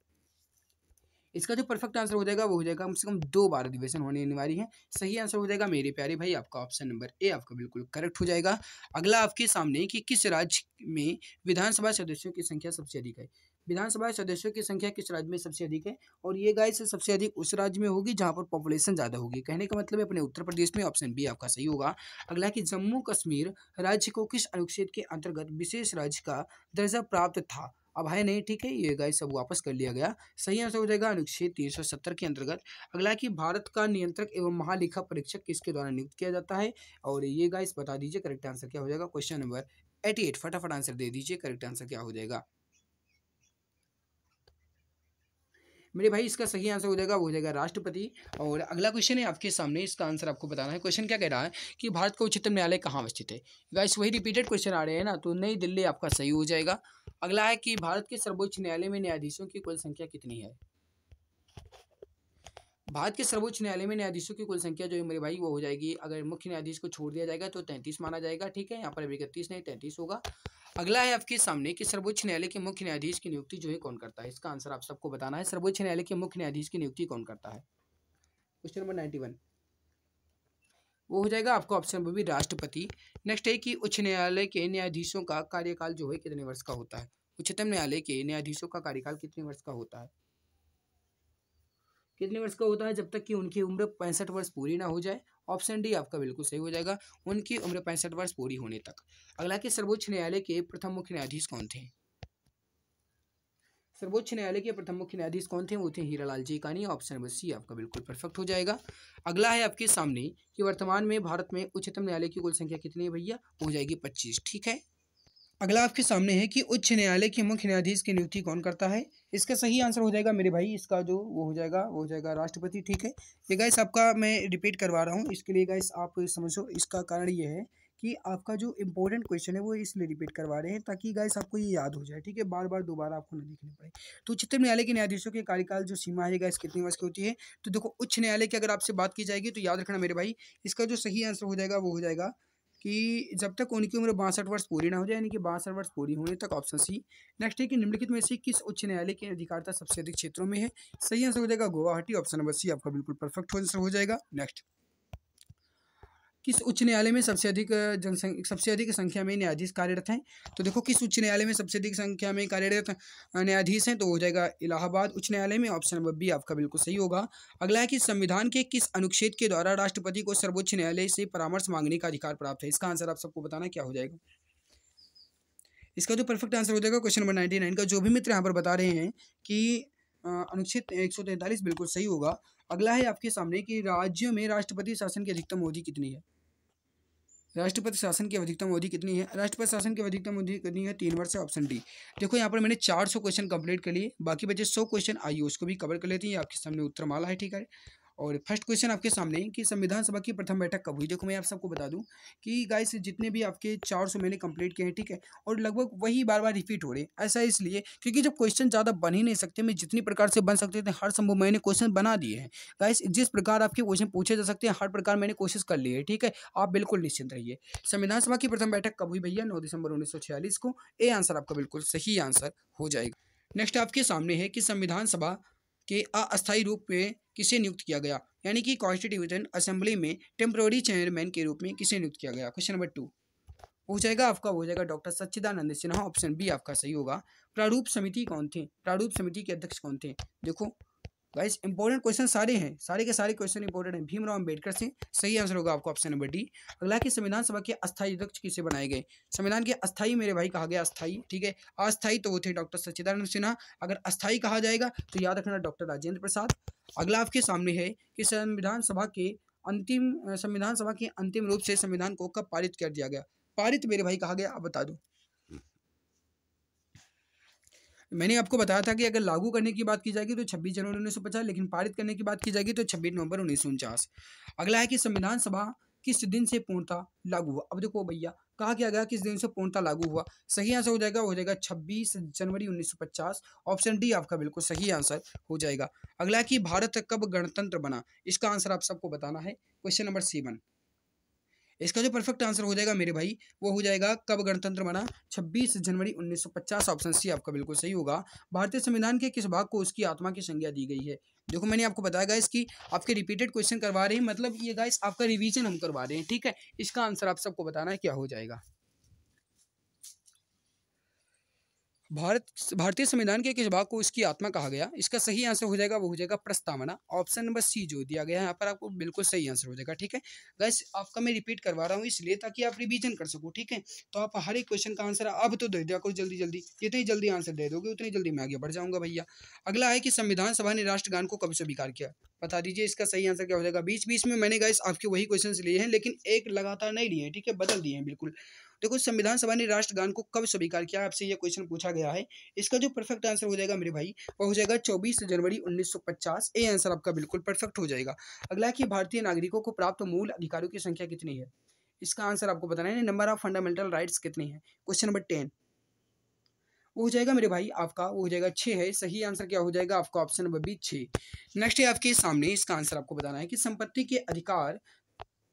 इसका जो परफेक्ट आंसर हो जाएगा वो हो जाएगा कम से कम दो बार अधिवेशन होने अनिवार्य है सही आंसर हो जाएगा मेरे प्यारे भाई आपका ऑप्शन नंबर ए आपका बिल्कुल करेक्ट हो जाएगा अगला आपके सामने कि किस राज्य में विधानसभा सदस्यों की संख्या सबसे अधिक है विधानसभा सदस्यों की संख्या किस राज्य में सबसे अधिक है और ये गाय से सबसे अधिक उस राज्य में होगी जहाँ पर पॉपुलेशन ज़्यादा होगी कहने का मतलब है अपने उत्तर प्रदेश में ऑप्शन बी आपका सही होगा अगला कि जम्मू कश्मीर राज्य को किस अनुच्छेद के अंतर्गत विशेष राज्य का दर्जा प्राप्त था अब है नहीं ठीक है ये गाइस सब वापस कर लिया गया सही आंसर हो जाएगा अनुच्छेद तीन सौ सत्तर के अंतर्गत अगला कि भारत का नियंत्रक एवं महालेखा परीक्षक किसके द्वारा नियुक्त किया जाता है और ये गाइस बता दीजिए करेक्ट आंसर क्या हो जाएगा क्वेश्चन नंबर एटी एट फटाफट आंसर दे दीजिए करेक्ट आंसर क्या हो जाएगा मेरे भाई इसका सही आंसर हो जाएगा वो हो जाएगा राष्ट्रपति और अगला क्वेश्चन है आपके सामने इसका आंसर आपको बताना है क्वेश्चन क्या कह रहा है कि भारत का उच्चतम न्यायालय कहाँ अवस्थित है गाइस वही रिपीटेड क्वेश्चन आ रहे हैं ना तो नई दिल्ली आपका सही हो जाएगा अगला है कि भारत के सर्वोच्च न्यायालय में न्यायाधीशों की कुल संख्या कितनी है भारत के सर्वोच्च न्यायालय में न्यायाधीशों की कुल संख्या जो है मेरे भाई वो हो जाएगी अगर मुख्य न्यायाधीश को छोड़ दिया जाएगा तो तैंतीस माना जाएगा ठीक है यहाँ पर अभी इकतीस नहीं तैंतीस होगा अगला है आपके सामने कि सर्वोच्च न्यायालय के मुख्य न्यायाधीश की नियुक्ति जो है कौन करता है इसका आंसर आप सबको बताना है सर्वोच्च न्यायालय के मुख्य न्यायाधीश की नियुक्ति कौन करता है क्वेश्चन नंबर नाइन्टी वन वो हो जाएगा आपको ऑप्शन बी राष्ट्रपति नेक्स्ट है कि उच्च न्यायालय के न्यायाधीशों का कार्यकाल जो है कितने वर्ष का होता है उच्चतम न्यायालय के न्यायाधीशों का कार्यकाल कितने वर्ष का होता है कितने वर्ष का होता है जब तक कि उनकी उम्र पैंसठ वर्ष पूरी ना हो जाए ऑप्शन डी आपका बिल्कुल सही हो जाएगा उनकी उम्र पैंसठ वर्ष पूरी होने तक अगला कि सर्वोच्च न्यायालय के प्रथम मुख्य न्यायाधीश कौन थे सर्वोच्च न्यायालय के प्रथम मुख्य न्यायाधीश कौन थे वो थे हीरालाल जी कानी ऑप्शन नंबर सी आपका बिल्कुल परफेक्ट हो जाएगा अगला है आपके सामने कि वर्तमान में भारत में उच्चतम न्यायालय की कुल संख्या कितनी है भैया हो जाएगी पच्चीस ठीक है अगला आपके सामने है कि उच्च न्यायालय के मुख्य न्यायाधीश की नियुक्ति कौन करता है इसका सही आंसर हो जाएगा मेरे भाई इसका जो वो हो जाएगा वो हो जाएगा राष्ट्रपति ठीक है ये गाइस आपका मैं रिपीट करवा रहा हूँ इसके लिए गाइस आप समझो इसका कारण ये है कि आपका जो इम्पोर्टेंट क्वेश्चन है वो इसलिए रिपीट करवा रहे हैं ताकि गाइस आपको ये याद हो जाए ठीक है बार बार दोबारा आपको ना देखने पड़े तो उच्चतम न्यायालय के न्यायाधीशों के कार्यकाल जो सीमा है गाइस कितने वर्ष की होती है तो देखो उच्च न्यायालय की अगर आपसे बात की जाएगी तो याद रखना मेरे भाई इसका जो सही आंसर हो जाएगा वो हो जाएगा कि जब तक उनकी उम्र बासठ वर्ष पूरी ना हो जाए यानी कि बासठ वर्ष पूरी होने तक ऑप्शन सी नेक्स्ट है कि निम्नलिखित में से किस उच्च न्यायालय की अधिकारता सबसे अधिक क्षेत्रों में है सही आंसर हो जाएगा गुवाहाटी ऑप्शन नंबर सी आपका बिल्कुल परफेक्ट आंसर हो जाएगा नेक्स्ट किस उच्च न्यायालय में सबसे अधिक जनसंख्या सबसे अधिक संख्या में न्यायाधीश कार्यरत हैं तो देखो किस उच्च न्यायालय में सबसे अधिक संख्या में कार्यरत न्यायाधीश हैं तो हो जाएगा इलाहाबाद उच्च न्यायालय में ऑप्शन नंबर बी आपका बिल्कुल सही होगा अगला है कि संविधान के किस अनुच्छेद के द्वारा राष्ट्रपति को सर्वोच्च न्यायालय से परामर्श मांगने का अधिकार प्राप्त है इसका आंसर आप सबको बताना क्या हो जाएगा इसका जो परफेक्ट आंसर हो जाएगा क्वेश्चन नंबर नाइन्टी नाइन का जो भी मित्र यहाँ पर बता रहे हैं कि अनुच्छेद एक सौ तैंतालीस बिल्कुल सही होगा अगला है आपके सामने कि राज्य में राष्ट्रपति शासन की अधिकतम अवधि कितनी है राष्ट्रपति शासन की अधिकतम अवधि कितनी है राष्ट्रपति शासन की अधिकतम अवधि कितनी है तीन वर्ष ऑप्शन डी देखो यहाँ पर मैंने चार सौ क्वेश्चन कंप्लीट कर लिए बाकी बचे सौ क्वेश्चन आइए उसको भी कवर कर लेते हैं आपके सामने उत्तर माला है ठीक है और फर्स्ट क्वेश्चन आपके सामने कि संविधान सभा की प्रथम बैठक कब हुई देखो मैं आप सबको बता दूं कि गाइस जितने भी आपके चार सौ मैंने कंप्लीट किए हैं ठीक है और लगभग वही बार बार रिपीट हो रहे हैं ऐसा इसलिए क्योंकि जब क्वेश्चन ज़्यादा बन ही नहीं सकते मैं जितनी प्रकार से बन सकते थे हर संभव मैंने क्वेश्चन बना दिए हैं गाइस जिस प्रकार आपके क्वेश्चन पूछे जा सकते हैं हर प्रकार मैंने कोशिश कर ली है ठीक है आप बिल्कुल निश्चिंत रहिए संविधान सभा की प्रथम बैठक कब हुई भैया नौ दिसंबर उन्नीस को ए आंसर आपका बिल्कुल सही आंसर हो जाएगा नेक्स्ट आपके सामने है कि संविधान सभा के अस्थायी रूप में किसे नियुक्त किया गया यानी कि कॉन्स्टिट्यूशन असेंबली में टेम्प्रोरी चेयरमैन के रूप में किसे नियुक्त किया गया क्वेश्चन नंबर टू हो जाएगा आपका हो जाएगा doctor Sachchidanand Sinha option B आपका सही होगा प्रारूप समिति कौन थे प्रारूप समिति के अध्यक्ष कौन थे देखो गाइस इंपॉर्टेंट क्वेश्चन सारे हैं सारे के सारे क्वेश्चन इंपॉर्टेंट हैं भीमराव अंबेडकर से सही आंसर होगा आपको ऑप्शन नंबर डी अगला कि संविधान सभा के अस्थायी अध्यक्ष किसे बनाए गए संविधान के अस्थायी मेरे भाई कहा गया अस्थायी ठीक है अस्थाई तो वो थे डॉक्टर सच्चिदानंद सिन्हा अगर अस्थायी कहा जाएगा तो याद रखना डॉक्टर राजेंद्र प्रसाद अगला आपके सामने है कि संविधान सभा के अंतिम संविधान सभा के अंतिम रूप से संविधान को कब पारित कर दिया गया पारित मेरे भाई कहा गया आप बता दो मैंने आपको बताया था कि अगर लागू करने की बात की जाएगी तो छब्बीस जनवरी उन्नीस लेकिन पारित करने की बात की जाएगी तो छब्बीस नवंबर उन्नीस अगला है कि संविधान सभा किस दिन से पूर्णता लागू हुआ अब देखो भैया कहा क्या गया किस दिन से पूर्णता लागू हुआ सही आंसर हो जाएगा हो जाएगा 26 जनवरी 1950 ऑप्शन डी आपका बिल्कुल सही आंसर हो जाएगा अगला कि भारत कब गणतंत्र बना इसका आंसर आप सबको बताना है क्वेश्चन नंबर सी वन इसका जो परफेक्ट आंसर हो जाएगा मेरे भाई वो हो जाएगा कब गणतंत्र बना 26 जनवरी 1950 ऑप्शन सी आपका बिल्कुल सही होगा भारतीय संविधान के किस भाग को उसकी आत्मा की संज्ञा दी गई है देखो मैंने आपको बताया गाइस कि आपके रिपीटेड क्वेश्चन करवा रहे हैं मतलब ये गाइस आपका रिवीजन हम करवा रहे हैं ठीक है इसका आंसर आप सबको बताना है क्या हो जाएगा भारत भारतीय संविधान के किस भाग को इसकी आत्मा कहा गया इसका सही आंसर हो जाएगा वो हो जाएगा प्रस्तावना ऑप्शन नंबर सी जो दिया गया है यहाँ पर आपको बिल्कुल सही आंसर हो जाएगा ठीक है गैस आपका मैं रिपीट करवा रहा हूँ इसलिए ताकि आप रिविजन कर सको ठीक है तो आप हर एक क्वेश्चन का आंसर अब तो दे दिया करो जल्दी जल्दी जितनी जल्दी आंसर दे दोगे उतनी जल्दी मैं आगे बढ़ जाऊँगा भैया अगला है कि संविधान सभा ने राष्ट्रगान को कब स्वीकार किया बता दीजिए इसका सही आंसर क्या हो जाएगा बीच बीच में मैंने गैस आपके वही क्वेश्चन लिए हैं लेकिन एक लगातार नहीं लिए हैं ठीक है बदल दिए हैं बिल्कुल देखो संविधान सभा ने राष्ट्रगान को कब स्वीकार किया आपसे ये क्वेश्चन पूछा गया है इसका जो परफेक्ट आंसर हो जाएगा मेरे भाई वो हो जाएगा चौबीस जनवरी उन्नीस ए आंसर आपका बिल्कुल परफेक्ट हो जाएगा अगला कि भारतीय नागरिकों को प्राप्त मूल अधिकारों की संख्या कितनी है इसका आंसर आपको बताना है नंबर ऑफ फंडामेंटल राइट्स कितने हैं क्वेश्चन नंबर टेन वो हो जाएगा मेरे भाई आपका वो हो जाएगा छः है सही आंसर क्या हो जाएगा आपका ऑप्शन नंबर बी छः नेक्स्ट है आपके सामने इसका आंसर आपको बताना है कि संपत्ति के अधिकार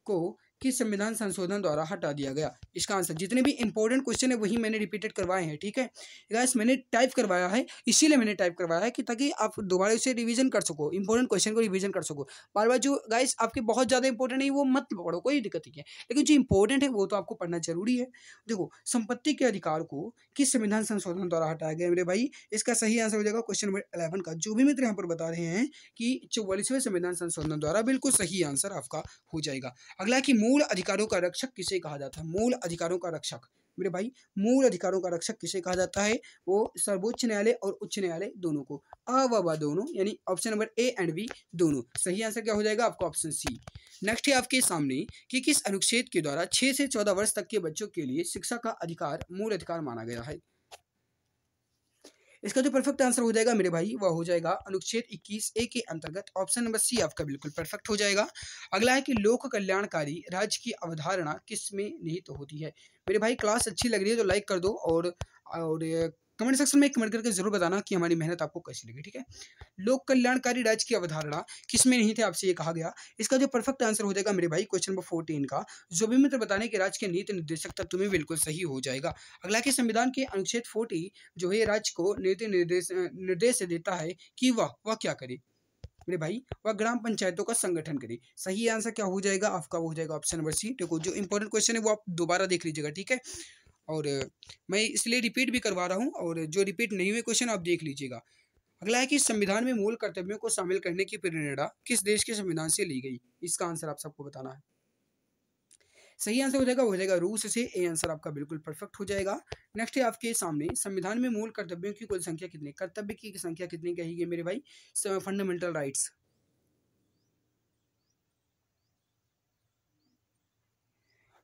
को कि संविधान संशोधन द्वारा हटा दिया गया इसका आंसर जितने भी इंपॉर्टेंट क्वेश्चन है वही मैंने रिपीटेड करवाए हैं ठीक है गैस मैंने टाइप करवाया है इसीलिए मैंने टाइप करवाया है कि ताकि आप दोबारा उसे रिवीजन कर सको इंपॉर्टेंट क्वेश्चन को रिवीजन कर सको बार बार जो गैस आपके बहुत ज़्यादा इंपॉर्टेंट है वो मत पढ़ो कोई दिक्कत नहीं है लेकिन जो इंपॉर्टेंट है वो तो आपको पढ़ना जरूरी है देखो संपत्ति के अधिकार को किस संविधान संशोधन द्वारा हटाया गया मेरे भाई इसका सही आंसर हो जाएगा क्वेश्चन नंबर अलेवन का जो भी मित्र यहाँ पर बता रहे हैं कि चौवालीसवें संविधान संशोधन द्वारा बिल्कुल सही आंसर आपका हो जाएगा अगला कि मूल अधिकारों का रक्षक किसे कहा जाता है मूल अधिकारों का रक्षक मेरे भाई मूल अधिकारों का रक्षक किसे कहा जाता है वो सर्वोच्च न्यायालय और उच्च न्यायालय दोनों को अ व दोनों यानी option number A and B दोनों सही आंसर क्या हो जाएगा आपका ऑप्शन सी नेक्स्ट है आपके सामने कि किस अनुच्छेद के द्वारा छः से चौदह वर्ष तक के बच्चों के लिए शिक्षा का अधिकार मूल अधिकार माना गया है इसका जो परफेक्ट आंसर हो जाएगा मेरे भाई वह हो जाएगा अनुच्छेद 21 ए के अंतर्गत ऑप्शन नंबर सी आपका बिल्कुल परफेक्ट हो जाएगा अगला है कि लोक कल्याणकारी राज्य की अवधारणा किस में निहित तो होती है मेरे भाई क्लास अच्छी लग रही है तो लाइक कर दो और और कमेंट सेक्शन में कमेंट करके जरूर बताना कि हमारी मेहनत आपको कैसी लगी ठीक है लोक कल्याणकारी राज्य की अवधारणा किसमें नहीं थे आपसे ये कहा गया इसका जो परफेक्ट आंसर हो जाएगा मेरे भाई क्वेश्चन नंबर फोर्टीन का जो भी मित्र बताने के राज्य के नीति निर्देशक तब तुम्हें बिल्कुल सही हो जाएगा अगला के संविधान के अनुच्छेद फोर्टी जो है राज्य को नीति निर्देश निर्देश देता है कि वह वह क्या करे मेरे भाई वह ग्राम पंचायतों का संगठन करे सही आंसर क्या हो जाएगा आपका वो हो जाएगा ऑप्शन नंबर सी देखो जो इंपॉर्टेंट क्वेश्चन है वो आप दोबारा देख लीजिएगा ठीक है और मैं इसलिए रिपीट भी करवा रहा हूँ और जो रिपीट नहीं हुए क्वेश्चन आप देख लीजिएगा अगला है कि संविधान में मूल कर्तव्यों को शामिल करने की प्रेरणा किस देश के संविधान से ली गई इसका आंसर आप सबको बताना है सही आंसर हो जाएगा हो जाएगा रूस से ए आंसर आपका बिल्कुल परफेक्ट हो जाएगा नेक्स्ट है आपके सामने संविधान में मूल कर्तव्यों की कुल संख्या कितनी कर्तव्य की संख्या कितनी कही गई मेरे भाई फंडामेंटल राइट्स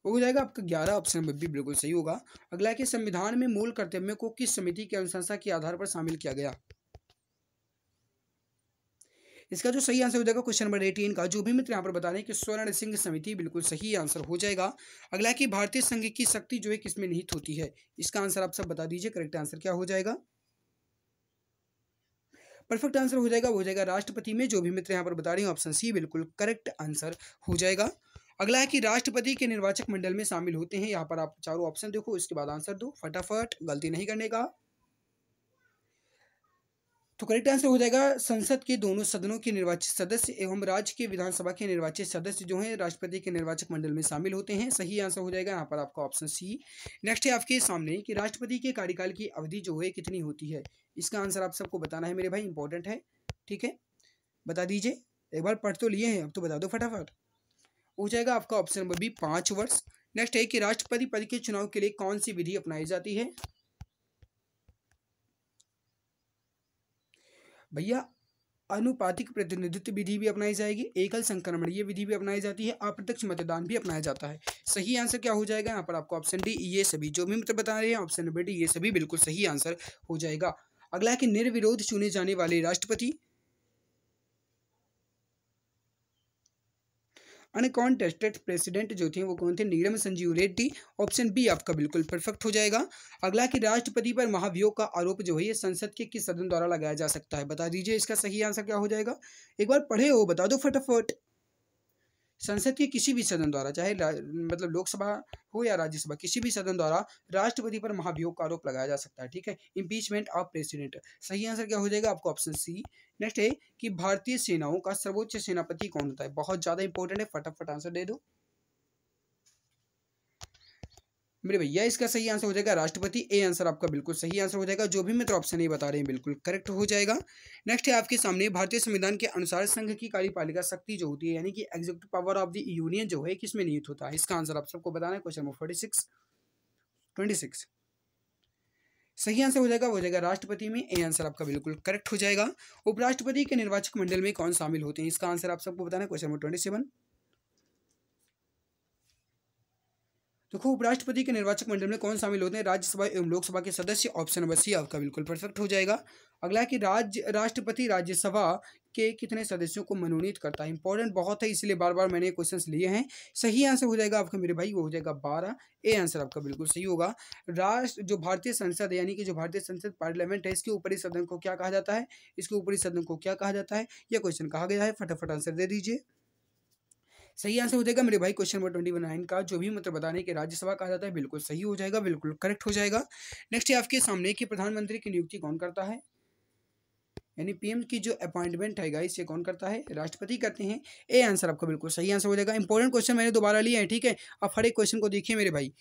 वो हो जाएगा आपका ग्यारह ऑप्शन भी बिल्कुल सही होगा अगला कि संविधान में मूल कर्तव्य को किस समिति के अनुशंसा के आधार पर शामिल किया गया इसका जो सही आंसर हो जाएगा क्वेश्चन नंबर एटीन का जो भी मित्र यहाँ पर बता रहे हैं कि स्वर्ण सिंह समिति बिल्कुल सही आंसर हो जाएगा अगला कि भारतीय संघ की शक्ति जो है किसमें निहित होती है इसका आंसर आप सब बता दीजिए करेक्ट आंसर क्या हो जाएगा परफेक्ट आंसर हो जाएगा वो हो जाएगा राष्ट्रपति में जो भी मित्र यहाँ पर बता रहे हैं ऑप्शन सी बिल्कुल करेक्ट आंसर हो जाएगा अगला है कि राष्ट्रपति के निर्वाचक मंडल में शामिल होते हैं यहाँ पर आप चारों ऑप्शन देखो इसके बाद आंसर दो फटाफट गलती नहीं करने का तो करेक्ट आंसर हो जाएगा संसद के दोनों सदनों के निर्वाचित सदस्य एवं राज्य के विधानसभा के निर्वाचित सदस्य जो हैं राष्ट्रपति के निर्वाचक मंडल में शामिल होते हैं सही आंसर हो जाएगा यहाँ पर आपका ऑप्शन सी नेक्स्ट है आपके सामने कि राष्ट्रपति के कार्यकाल की अवधि जो है कितनी होती है इसका आंसर आप सबको बताना है मेरे भाई इंपॉर्टेंट है ठीक है बता दीजिए एक बार पढ़ तो लिए हैं अब तो बता दो फटाफट हो जाएगा आपका ऑप्शन नंबर बी पांच वर्ष नेक्स्ट है कि राष्ट्रपति पद के चुनाव के लिए कौन सी विधि अपनाई जाती है भैया अनुपातिक प्रतिनिधित्व विधि भी अपनाई जाएगी एकल संक्रमण संक्रमणीय विधि भी अपनाई जाती है अप्रत्यक्ष मतदान भी अपनाया जाता है सही आंसर क्या हो जाएगा यहाँ पर आपको ऑप्शन डी ये सभी जो भी मित्र बता रहे हैं ऑप्शन नंबर डी ये सभी बिल्कुल सही आंसर हो जाएगा अगला है कि निर्विरोध चुने जाने वाले राष्ट्रपति अनकॉन्टेस्टेड प्रेसिडेंट जो थे वो कौन थे नीरम संजीव रेड्डी ऑप्शन बी आपका बिल्कुल परफेक्ट हो जाएगा अगला कि राष्ट्रपति पर महाभियोग का आरोप जो है ये संसद के किस सदन द्वारा लगाया जा सकता है बता दीजिए इसका सही आंसर क्या हो जाएगा एक बार पढ़े हो बता दो फटाफट संसद के किसी भी सदन द्वारा चाहे मतलब लोकसभा हो या राज्यसभा किसी भी सदन द्वारा राष्ट्रपति पर महाभियोग का आरोप लगाया जा सकता है ठीक है इम्पीचमेंट ऑफ प्रेसिडेंट सही आंसर क्या हो जाएगा आपको ऑप्शन सी नेक्स्ट है कि भारतीय सेनाओं का सर्वोच्च सेनापति कौन होता है बहुत ज़्यादा इंपॉर्टेंट है फटाफट आंसर दे दो मेरे भैया इसका सही आंसर हो जाएगा राष्ट्रपति ए आंसर आपका बिल्कुल सही आंसर हो जाएगा जो भी मित्र ऑप्शन नहीं बता रहे हैं बिल्कुल करेक्ट हो जाएगा नेक्स्ट है आपके सामने भारतीय संविधान के अनुसार संघ की कार्यपालिका शक्ति जो होती है यानी कि executive power of the union जो है किसमें नियुक्त होता है इसका आंसर आप सबको बताना है question number forty six twenty six सही आंसर हो जाएगा हो जाएगा राष्ट्रपति में ए आंसर आपका बिल्कुल करेक्ट हो जाएगा उपराष्ट्रपति के निर्वाचक मंडल में कौन शामिल होते हैं इसका आंसर आप सबको बताना क्वेश्चन नंबर ट्वेंटी सेवन देखो तो उपराष्ट्रपति के निर्वाचक मंडल में कौन शामिल होते हैं राज्यसभा एवं लोकसभा के सदस्य ऑप्शन नंबर सी आपका बिल्कुल परफेक्ट हो जाएगा अगला कि राज्य राष्ट्रपति राज्यसभा के कितने सदस्यों को मनोनीत करता है इंपॉर्टेंट बहुत है इसलिए बार बार मैंने क्वेश्चन लिए हैं सही आंसर हो जाएगा आपका मेरे भाई वो हो जाएगा बारह ए आंसर आपका बिल्कुल सही होगा राष्ट्र जो भारतीय संसद यानी कि जो भारतीय संसद पार्लियामेंट है इसके ऊपरी सदन को क्या कहा जाता है इसके ऊपरी सदन को क्या कहा जाता है यह क्वेश्चन कहा गया है फटाफट आंसर दे दीजिए सही आंसर हो जाएगा मेरे भाई क्वेश्चन नंबर ट्वेंटी नाइन का जो भी मतलब बताने के राज्यसभा कहा जाता है बिल्कुल सही हो जाएगा बिल्कुल करेक्ट हो जाएगा नेक्स्ट है आपके सामने कि प्रधानमंत्री की नियुक्ति कौन करता है यानी पीएम की जो अपॉइंटमेंट है गाइस ये कौन करता है राष्ट्रपति करते हैं ए आंसर आपका बिल्कुल सही आंसर हो जाएगा इंपॉर्टेंट क्वेश्चन मैंने दोबारा लिया है ठीक है अब हर एक क्वेश्चन को देखिए मेरे भाई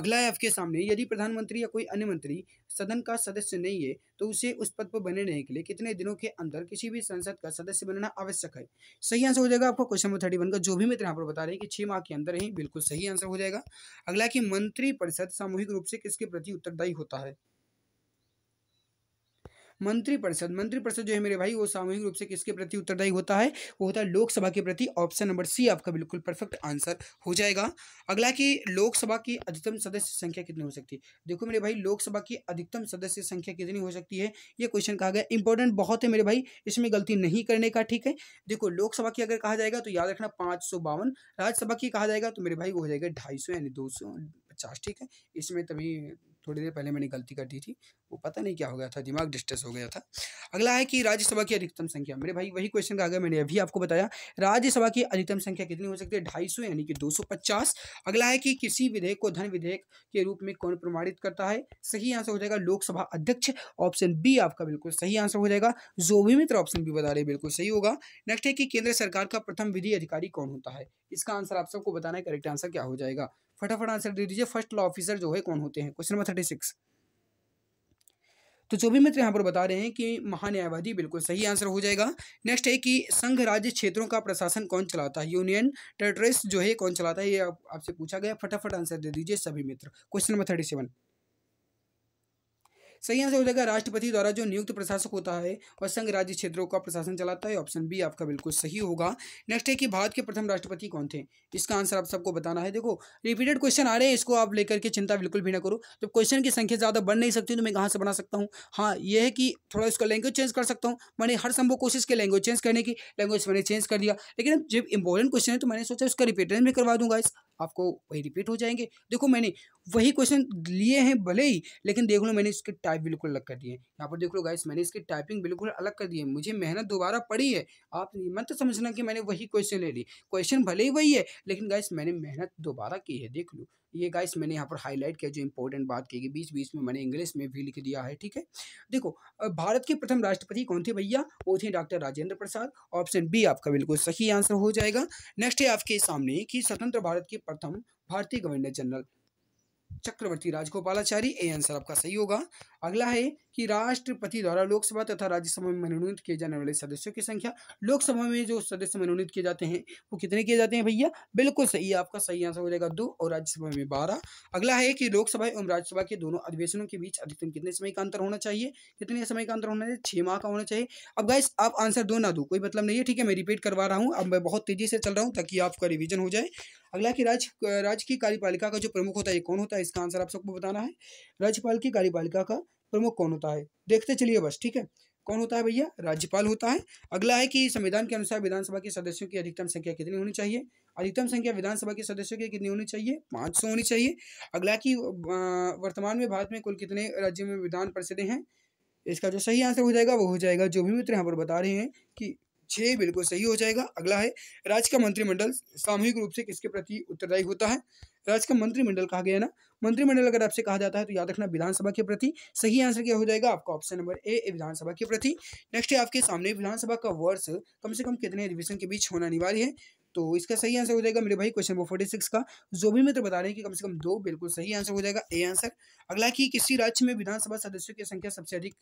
अगला है आपके सामने यदि प्रधानमंत्री या कोई अन्य मंत्री सदन का सदस्य नहीं है तो उसे उस पद पर बने रहने के लिए कितने दिनों के अंदर किसी भी संसद का सदस्य बनना आवश्यक है सही आंसर हो जाएगा आपका क्वेश्चन नंबर थर्टी का जो भी मित्र यहाँ पर बता रहे हैं कि छह माह के अंदर ही बिल्कुल सही आंसर हो जाएगा अगला कि मंत्रिपरिषद सामूहिक रूप से किसके प्रति उत्तरदायी होता है मंत्रिपरिषद मंत्रिपरिषद जो है मेरे भाई वो सामूहिक रूप से किसके प्रति उत्तरदायी होता है वो होता है लोकसभा के प्रति ऑप्शन नंबर सी आपका बिल्कुल परफेक्ट आंसर हो जाएगा अगला कि लोकसभा की अधिकतम सदस्य संख्या कितनी हो सकती है देखो मेरे भाई लोकसभा की अधिकतम सदस्य संख्या कितनी हो सकती है ये क्वेश्चन कहा गया इंपॉर्टेंट बहुत है मेरे भाई इसमें गलती नहीं करने का ठीक है देखो लोकसभा की अगर कहा जाएगा तो याद रखना पाँच राज्यसभा की कहा जाएगा तो मेरे भाई वो हो जाएगा ढाई यानी दो पचास ठीक है इसमें तभी थोड़ी देर पहले मैंने गलती कर दी थी वो पता नहीं क्या हो गया था दिमाग डिस्टर्स हो गया था अगला है कि राज्यसभा की अधिकतम संख्या मेरे भाई वही क्वेश्चन का गया मैंने अभी आपको बताया राज्यसभा की अधिकतम संख्या कितनी हो सकती है ढाई सौ यानी कि दो सौ पचास अगला है कि किसी विधेयक को धन विधेयक के रूप में कौन प्रमाणित करता है सही आंसर हो जाएगा लोकसभा अध्यक्ष ऑप्शन बी आपका बिल्कुल सही आंसर हो जाएगा जो भी मित्र ऑप्शन बी बता रहे बिल्कुल सही होगा नेक्स्ट है कि केंद्र सरकार का प्रथम विधि अधिकारी कौन होता है इसका आंसर आप सबको बताना है करेक्ट आंसर क्या हो जाएगा फटाफट आंसर दे दीजिए फर्स्ट लॉ ऑफिसर जो है कौन होते हैं क्वेश्चन नंबर थर्टी सिक्स तो जो भी मित्र यहाँ पर बता रहे हैं कि महान्यायवादी बिल्कुल सही आंसर हो जाएगा नेक्स्ट है कि संघ राज्य क्षेत्रों का प्रशासन कौन चलाता है यूनियन टेरिटरीज जो है कौन चलाता है ये आपसे पूछा गया फटाफट आंसर दे दीजिए सभी मित्र क्वेश्चन नंबर थर्टी सेवन सही आंसर हो जाएगा राष्ट्रपति द्वारा जो नियुक्त प्रशासक होता है और संघ राज्य क्षेत्रों का प्रशासन चलाता है ऑप्शन बी आपका बिल्कुल सही होगा नेक्स्ट है कि भारत के प्रथम राष्ट्रपति कौन थे इसका आंसर आप सबको बताना है देखो रिपीटेड क्वेश्चन आ रहे हैं इसको आप लेकर के चिंता बिल्कुल भी ना करो जब क्वेश्चन की संख्या ज़्यादा बढ़ नहीं सकती तो मैं कहाँ से बना सकता हूँ हाँ ये है कि थोड़ा इसका लैंग्वेज चेंज कर सकता हूँ मैंने हर संभव कोशिश की लैंग्वेज चेंज करने की लैंग्वेज मैंने चेंज कर दिया लेकिन जब इंपॉर्टेंट क्वेश्चन है तो मैंने सोचा उसका रिपीटेड भी करवा दूंगा इस आपको वही रिपीट हो जाएंगे देखो मैंने वही क्वेश्चन लिए हैं भले ही लेकिन देख लो मैंने इसके टाइप बिल्कुल अलग कर दिए यहाँ पर देख लो गाइस मैंने इसकी टाइपिंग बिल्कुल अलग कर दी है मुझे मेहनत दोबारा पड़ी है आप मत तो समझना कि मैंने वही क्वेश्चन ले ली क्वेश्चन भले ही वही है लेकिन गाइस मैंने मेहनत दोबारा की है देख लो ये गाइस मैंने यहाँ पर हाईलाइट किया जो इम्पोर्टेंट बात की गई बीच बीच में मैंने इंग्लिश में भी लिख दिया है ठीक है देखो भारत के प्रथम राष्ट्रपति कौन थे भैया वो थे doctor Rajendra Prasad option B आपका बिल्कुल सही आंसर हो जाएगा नेक्स्ट है आपके सामने कि स्वतंत्र भारत के प्रथम भारतीय governor general Chakravarti Rajagopalachari A answer आपका सही होगा अगला है कि राष्ट्रपति द्वारा लोकसभा तथा राज्यसभा में मनोनीत किए जाने वाले सदस्यों की संख्या लोकसभा में जो सदस्य मनोनीत किए जाते हैं वो कितने किए जाते हैं भैया बिल्कुल सही आपका सही आंसर हो जाएगा दो और राज्यसभा में बारह अगला है कि लोकसभा एवं राज्यसभा के दोनों अधिवेशनों के बीच अधिकतम कितने समय का अंतर होना चाहिए कितने समय का अंतर होना चाहिए छः माह का होना चाहिए अब गाइस आप आंसर दो ना दो कोई मतलब नहीं है ठीक है मैं रिपीट करवा रहा हूँ अब मैं बहुत तेजी से चल रहा हूँ ताकि आपका रिविजन हो जाए अगला कि राज्य राज्य की कार्यपालिका का जो प्रमुख होता है कौन होता है इसका आंसर आप सबको बताना है राज्यपाल की कार्यपालिका का प्रमुख कौन होता है देखते चलिए बस ठीक है कौन होता है भैया राज्यपाल होता है अगला है कि संविधान के अनुसार विधानसभा के सदस्यों की अधिकतम संख्या कितनी होनी चाहिए अधिकतम संख्या विधानसभा के सदस्यों की कितनी होनी चाहिए पाँच सौ होनी चाहिए अगला कि वर्तमान में भारत में कुल कितने राज्यों में विधान परिषदें हैं इसका जो सही आंसर हो जाएगा वो हो जाएगा जो भी मित्र यहाँ पर बता रहे हैं कि छः बिल्कुल सही हो जाएगा अगला है राज्य का मंत्रिमंडल सामूहिक रूप से किसके प्रति उत्तरदायी होता है राज्य तो का मंत्रिमंडल कहा गया ना मंत्रिमंडल अगर आपसे कहा जाता है तो याद रखना विधानसभा के प्रति सही आंसर क्या हो जाएगा आपका ऑप्शन नंबर ए विधानसभा के प्रति नेक्स्ट है आपके सामने विधानसभा का वर्ष कम से कम कितने अधिवेशन के बीच होना अनिवार्य है तो इसका सही आंसर हो जाएगा मेरे भाई क्वेश्चन नंबर फोर्टी सिक्स का जो भी मित्र तो बता रहे हैं कि कम से कम दो बिल्कुल सही आंसर हो जाएगा ए आंसर अगला कि किसी राज्य में विधानसभा सदस्यों की संख्या सबसे अधिक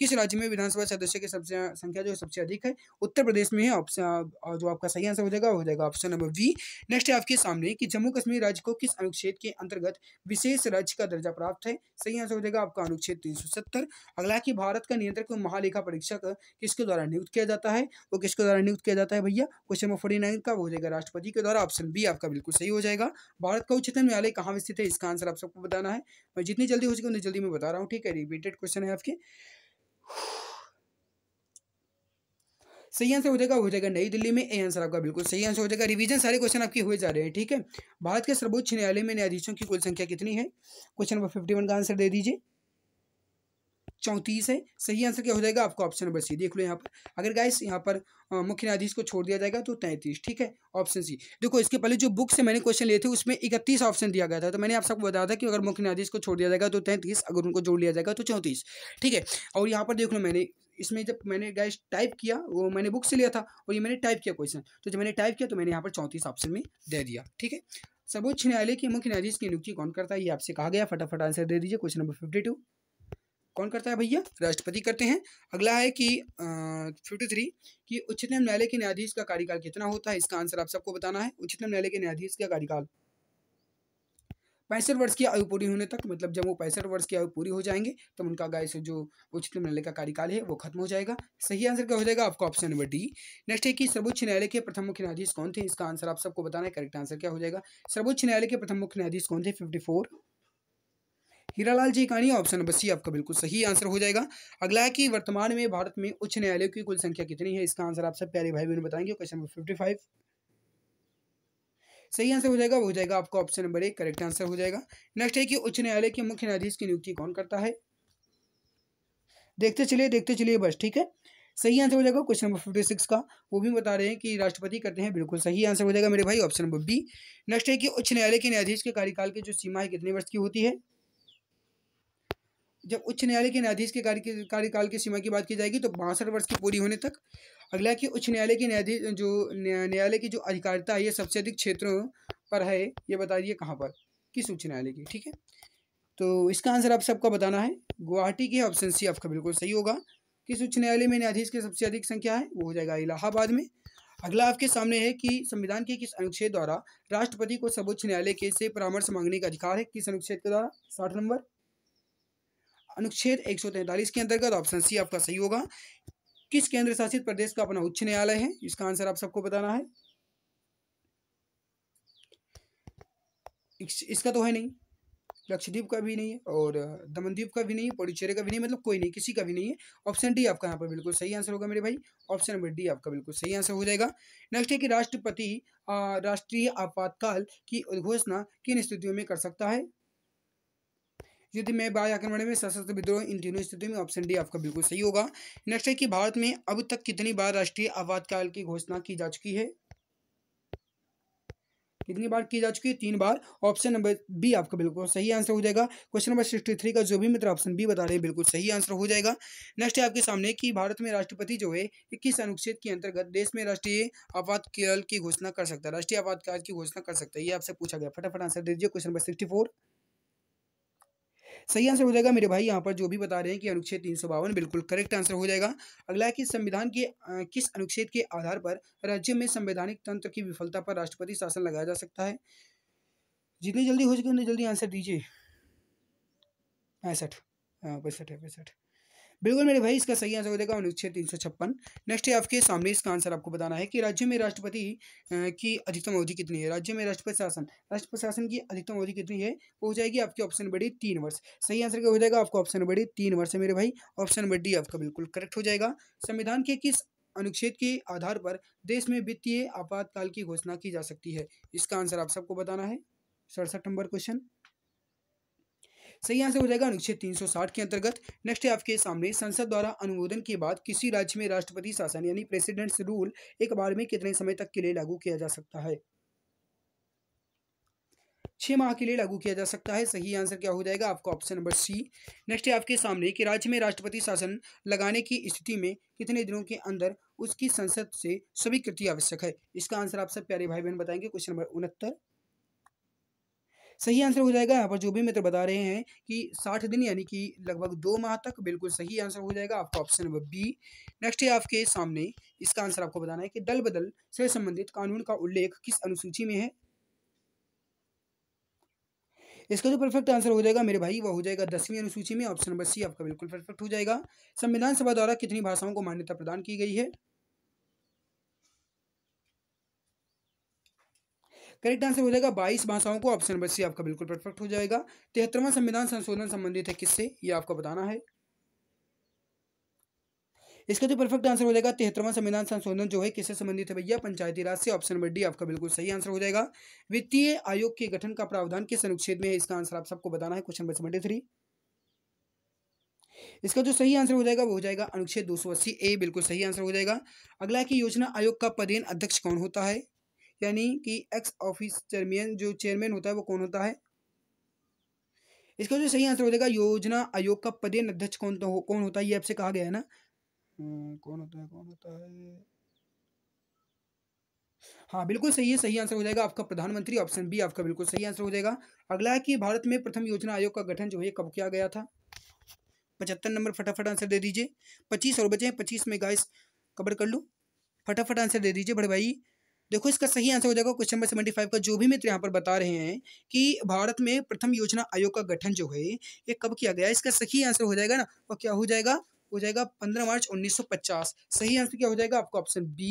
किस राज्य में विधानसभा सदस्य की सबसे संख्या जो सबसे अधिक है उत्तर प्रदेश में है ऑप्शन जो आपका सही आंसर हो जाएगा वो हो जाएगा ऑप्शन नंबर वी नेक्स्ट है आपके सामने कि जम्मू कश्मीर राज्य को किस अनुच्छेद के अंतर्गत विशेष राज्य का दर्जा प्राप्त है सही आंसर हो जाएगा आपका अनुच्छेद तीन अगला कि भारत का नियंत्रक महालेखा परीक्षक किसके द्वारा नियुक्त किया जाता है वो किसके द्वारा नियुक्त किया जाता है भैया क्वेश्चन नंबर फोर्टी का हो जाएगा राष्ट्रपति के द्वारा ऑप्शन बी आपका बिल्कुल सही हो जाएगा भारत का उच्चतम न्यायालय कहाँ स्थित है इसका आंसर आप सबको बताना है मैं जितनी जल्दी हो सके उतनी जल्दी मैं बता रहा हूँ ठीक है रिपीटेड क्वेश्चन है आपके <sighs> सही आंसर हो जाएगा हो जाएगा नई दिल्ली में ए आंसर आपका बिल्कुल सही आंसर हो जाएगा रिवीजन सारे क्वेश्चन आपके हुए जा रहे हैं ठीक है भारत के सर्वोच्च न्यायालय में न्यायाधीशों की कुल संख्या कितनी है क्वेश्चन नंबर फिफ्टी वन का आंसर दे दीजिए चौंतीस है सही आंसर क्या हो जाएगा आपका ऑप्शन नंबर सी देख लो यहाँ पर अगर गाइस यहाँ पर मुख्य न्यायाधीश को छोड़ दिया जाएगा तो तैंतीस ठीक है ऑप्शन सी देखो इसके पहले जो बुक से मैंने क्वेश्चन लिए थे उसमें इकतीस ऑप्शन दिया गया था तो मैंने आप सबको बताया था कि अगर मुख्य न्यायाधीश को छोड़ दिया जाएगा तो तैंतीस अगर उनको जोड़ लिया जाएगा तो चौंतीस ठीक है और यहाँ पर देख लो मैंने इसमें जब मैंने गाइस टाइप किया वो मैंने बुक से लिया था और ये मैंने टाइप किया क्वेश्चन तो जब मैंने टाइप किया तो मैंने यहाँ पर चौंतीस ऑप्शन में दे दिया ठीक है सर्वोच्च न्यायालय के मुख्य न्यायाधीश की नियुक्ति कौन करता है ये आपसे कहा गया फटाफट आंसर दे दीजिए क्वेश्चन नंबर फिफ्टी टू कौन करता है भैया राष्ट्रपति करते हैं अगला है कि फिफ्टी थ्री कि उच्चतम न्यायालय के न्यायाधीश का कार्यकाल कितना होता है इसका आंसर आप सबको बताना है उच्चतम न्यायालय के न्यायाधीश का कार्यकाल पैंसठ वर्ष की आयु पूरी होने तक मतलब जब वो पैंसठ वर्ष की आयु पूरी हो जाएंगे तो उनका गाय से जो उच्चतम न्यायालय का कार्यकाल है वो खत्म हो जाएगा सही आंसर क्या हो जाएगा आपका ऑप्शन नंबर डी नेक्स्ट है कि सर्वोच्च न्यायालय के प्रथम मुख्य न्यायाधीश कौन थे इसका आंसर आप सबको बताना है करेक्ट आंसर क्या हो जाएगा सर्वोच्च न्यायालय के प्रथम मुख्य न्यायाधीश कौन थे फिफ्टी हीरालाल जी कहानी ऑप्शन नंबर सी आपका बिल्कुल सही आंसर हो जाएगा अगला है कि वर्तमान में भारत में उच्च न्यायालय की कुल संख्या कितनी है इसका आंसर आप सब प्यारे भाई बहन बताएंगे क्वेश्चन नंबर फिफ्टी फाइव सही आंसर हो जाएगा वो हो जाएगा आपका ऑप्शन नंबर एक करेक्ट आंसर हो जाएगा नेक्स्ट है कि उच्च न्यायालय के मुख्य न्यायाधीश की नियुक्ति कौन करता है देखते चलिए देखते चलिए बस ठीक है सही आंसर हो जाएगा क्वेश्चन नंबर फिफ्टी सिक्स का वो भी बता रहे हैं कि राष्ट्रपति करते हैं बिल्कुल सही आंसर हो जाएगा मेरे भाई ऑप्शन नंबर बी नेक्स्ट है कि उच्च न्यायालय के न्यायाधीश के कार्यकाल की जो सीमा है कितने वर्ष की होती है जब उच्च न्यायालय के न्यायाधीश के कार्यकाल की सीमा की बात की जाएगी तो बासठ वर्ष की पूरी होने तक अगला कि उच्च न्यायालय के न्यायाधीश जो न्यायालय की जो अधिकारिता है ये सबसे अधिक क्षेत्रों पर है ये दिए कहाँ पर किस उच्च न्यायालय की ठीक है तो इसका आंसर आप सबका बताना है गुवाहाटी के ऑप्शन सी आपका बिल्कुल सही होगा किस उच्च न्यायालय में न्यायाधीश की सबसे अधिक संख्या है वो हो जाएगा इलाहाबाद में अगला आपके सामने है कि संविधान के किस अनुच्छेद द्वारा राष्ट्रपति को सर्वोच्च न्यायालय के से परामर्श मांगने का अधिकार है किस अनुच्छेद के द्वारा साठ नंबर अनुच्छेद एक के अंतर्गत ऑप्शन सी आपका सही होगा किस केंद्र शासित प्रदेश का अपना उच्च न्यायालय है इसका आंसर आप सबको बताना है इसका तो है नहीं लक्षद्वीप का भी नहीं और दमनद्वीप का भी नहीं पौडुचेरी का भी नहीं मतलब कोई नहीं किसी का भी नहीं है ऑप्शन डी आपका यहाँ पर बिल्कुल सही आंसर होगा मेरे भाई ऑप्शन नंबर डी आपका बिल्कुल सही आंसर हो जाएगा नेक्स्ट है कि राष्ट्रपति राष्ट्रीय आपातकाल की उद्घोषणा किन स्थितियों में कर सकता है युद्ध में बाय आक्रमण में सशस्त्र विद्रोह इन तीनों स्थितियों में ऑप्शन डी आपका बिल्कुल सही होगा नेक्स्ट है कि भारत में अब तक कितनी बार राष्ट्रीय आपातकाल की घोषणा की जा चुकी है कितनी बार की जा चुकी है तीन बार ऑप्शन नंबर बी आपका बिल्कुल सही आंसर हो जाएगा क्वेश्चन नंबर सिक्सटी थ्री का जो भी मित्र ऑप्शन बी बता रहे हैं बिल्कुल सही आंसर हो जाएगा नेक्स्ट है आपके सामने कि भारत में राष्ट्रपति जो है इक्कीस अनुच्छेद के अंतर्गत देश में राष्ट्रीय आपातकाल की घोषणा कर सकता है राष्ट्रीय आपातकाल की घोषणा कर सकता है ये आपसे पूछा गया फटाफट आंसर दीजिए क्वेश्चन नंबर सिक्सटी सही आंसर हो जाएगा मेरे भाई यहाँ पर जो भी बता रहे हैं कि अनुच्छेद तीन बिल्कुल करेक्ट आंसर हो जाएगा अगला है कि संविधान के किस अनुच्छेद के आधार पर राज्य में संवैधानिक तंत्र की विफलता पर राष्ट्रपति शासन लगाया जा सकता है जितनी जल्दी हो सके उतनी जल्दी आंसर दीजिए पैंसठ हाँ, पैंसठ है पैंसठ बिल्कुल मेरे भाई इसका सही आंसर हो जाएगा अनुच्छेद तीन सौ छप्पन नेक्स्ट है आपके सामने इसका आंसर आपको बताना है कि राज्य में राष्ट्रपति की अधिकतम अवधि कितनी है राज्य में राष्ट्रपति शासन राष्ट्रपति शासन की अधिकतम अवधि कितनी है वो हो जाएगी आपकी ऑप्शन बड़ी तीन वर्ष सही आंसर क्या हो जाएगा आपको ऑप्शन बड़ी तीन वर्ष है मेरे भाई ऑप्शन नंबर डी आपका बिल्कुल करेक्ट हो जाएगा संविधान के किस अनुच्छेद के आधार पर देश में वित्तीय आपातकाल की घोषणा की जा सकती है इसका आंसर आप सबको बताना है सड़सठ नंबर क्वेश्चन सही आंसर हो जाएगा अनुच्छेद 360 के अंतर्गत नेक्स्ट है आपके सामने संसद द्वारा अनुमोदन के बाद किसी राज्य में राष्ट्रपति शासन यानी प्रेसिडेंट्स रूल एक बार में कितने समय तक के लिए लागू किया जा सकता है छह माह के लिए लागू किया जा सकता है सही आंसर क्या हो जाएगा आपका ऑप्शन नंबर सी नेक्स्ट है आपके सामने कि राज्य में राष्ट्रपति शासन लगाने की स्थिति में कितने दिनों के अंदर उसकी संसद से स्वीकृति आवश्यक है इसका आंसर आप सब प्यारे भाई बहन बताएंगे क्वेश्चन नंबर उनहत्तर सही आंसर हो जाएगा यहाँ पर जो भी मित्र बता रहे हैं कि साठ दिन यानी कि लगभग दो माह तक बिल्कुल सही आंसर हो जाएगा आपका ऑप्शन नंबर बी नेक्स्ट है आपके सामने इसका आंसर आपको बताना है कि दल बदल से संबंधित कानून का उल्लेख किस अनुसूची में है इसका जो परफेक्ट आंसर हो जाएगा मेरे भाई वह हो जाएगा दसवीं अनुसूची में ऑप्शन नंबर सी आपका बिल्कुल परफेक्ट हो जाएगा संविधान सभा द्वारा कितनी भाषाओं को मान्यता प्रदान की गई है करेक्ट आंसर हो जाएगा बाईस भाषाओं को ऑप्शन नंबर सी आपका बिल्कुल परफेक्ट हो जाएगा तिहत्तरवां संविधान संशोधन संबंधित है किससे ये आपको बताना है इसका जो परफेक्ट आंसर हो जाएगा तिहत्तरवां संविधान संशोधन जो है किससे संबंधित है भैया पंचायती राज से ऑप्शन नंबर डी आपका बिल्कुल सही आंसर हो जाएगा वित्तीय आयोग के गठन का प्रावधान किस अनुच्छेद में है इसका आंसर आप सबको बताना है क्वेश्चन नंबर सेवेंटी थ्री इसका जो सही आंसर हो जाएगा वो हो जाएगा अनुच्छेद दो ए बिल्कुल सही आंसर हो जाएगा अगला की योजना आयोग का पदेन अध्यक्ष कौन होता है यानी कि एक्स ऑफिस चेयरमैन जो चेयरमैन होता है वो कौन होता है इसका जो सही आंसर हो जाएगा योजना आयोग का पदेन अध्यक्ष कौन तो हो, कौन होता है ये आपसे कहा गया है ना हम्म, कौन होता है कौन होता है हाँ बिल्कुल सही है सही आंसर हो जाएगा आपका प्रधानमंत्री ऑप्शन बी आपका बिल्कुल सही आंसर हो जाएगा अगला है कि भारत में प्रथम योजना आयोग का गठन जो है कब किया गया था पचहत्तर नंबर फटाफट आंसर दे दीजिए पच्चीस और बचे हैं पच्चीस में गाइस कवर कर लो फटाफट आंसर दे दीजिए बड़े भाई देखो इसका सही आंसर हो जाएगा क्वेश्चन नंबर सेवेंटी फाइव का जो भी मित्र यहाँ पर बता रहे हैं कि भारत में प्रथम योजना आयोग का गठन जो है ये कब किया गया इसका सही आंसर हो जाएगा ना वो तो क्या हो जाएगा हो जाएगा पंद्रह मार्च उन्नीस सही आंसर क्या हो जाएगा आपको ऑप्शन बी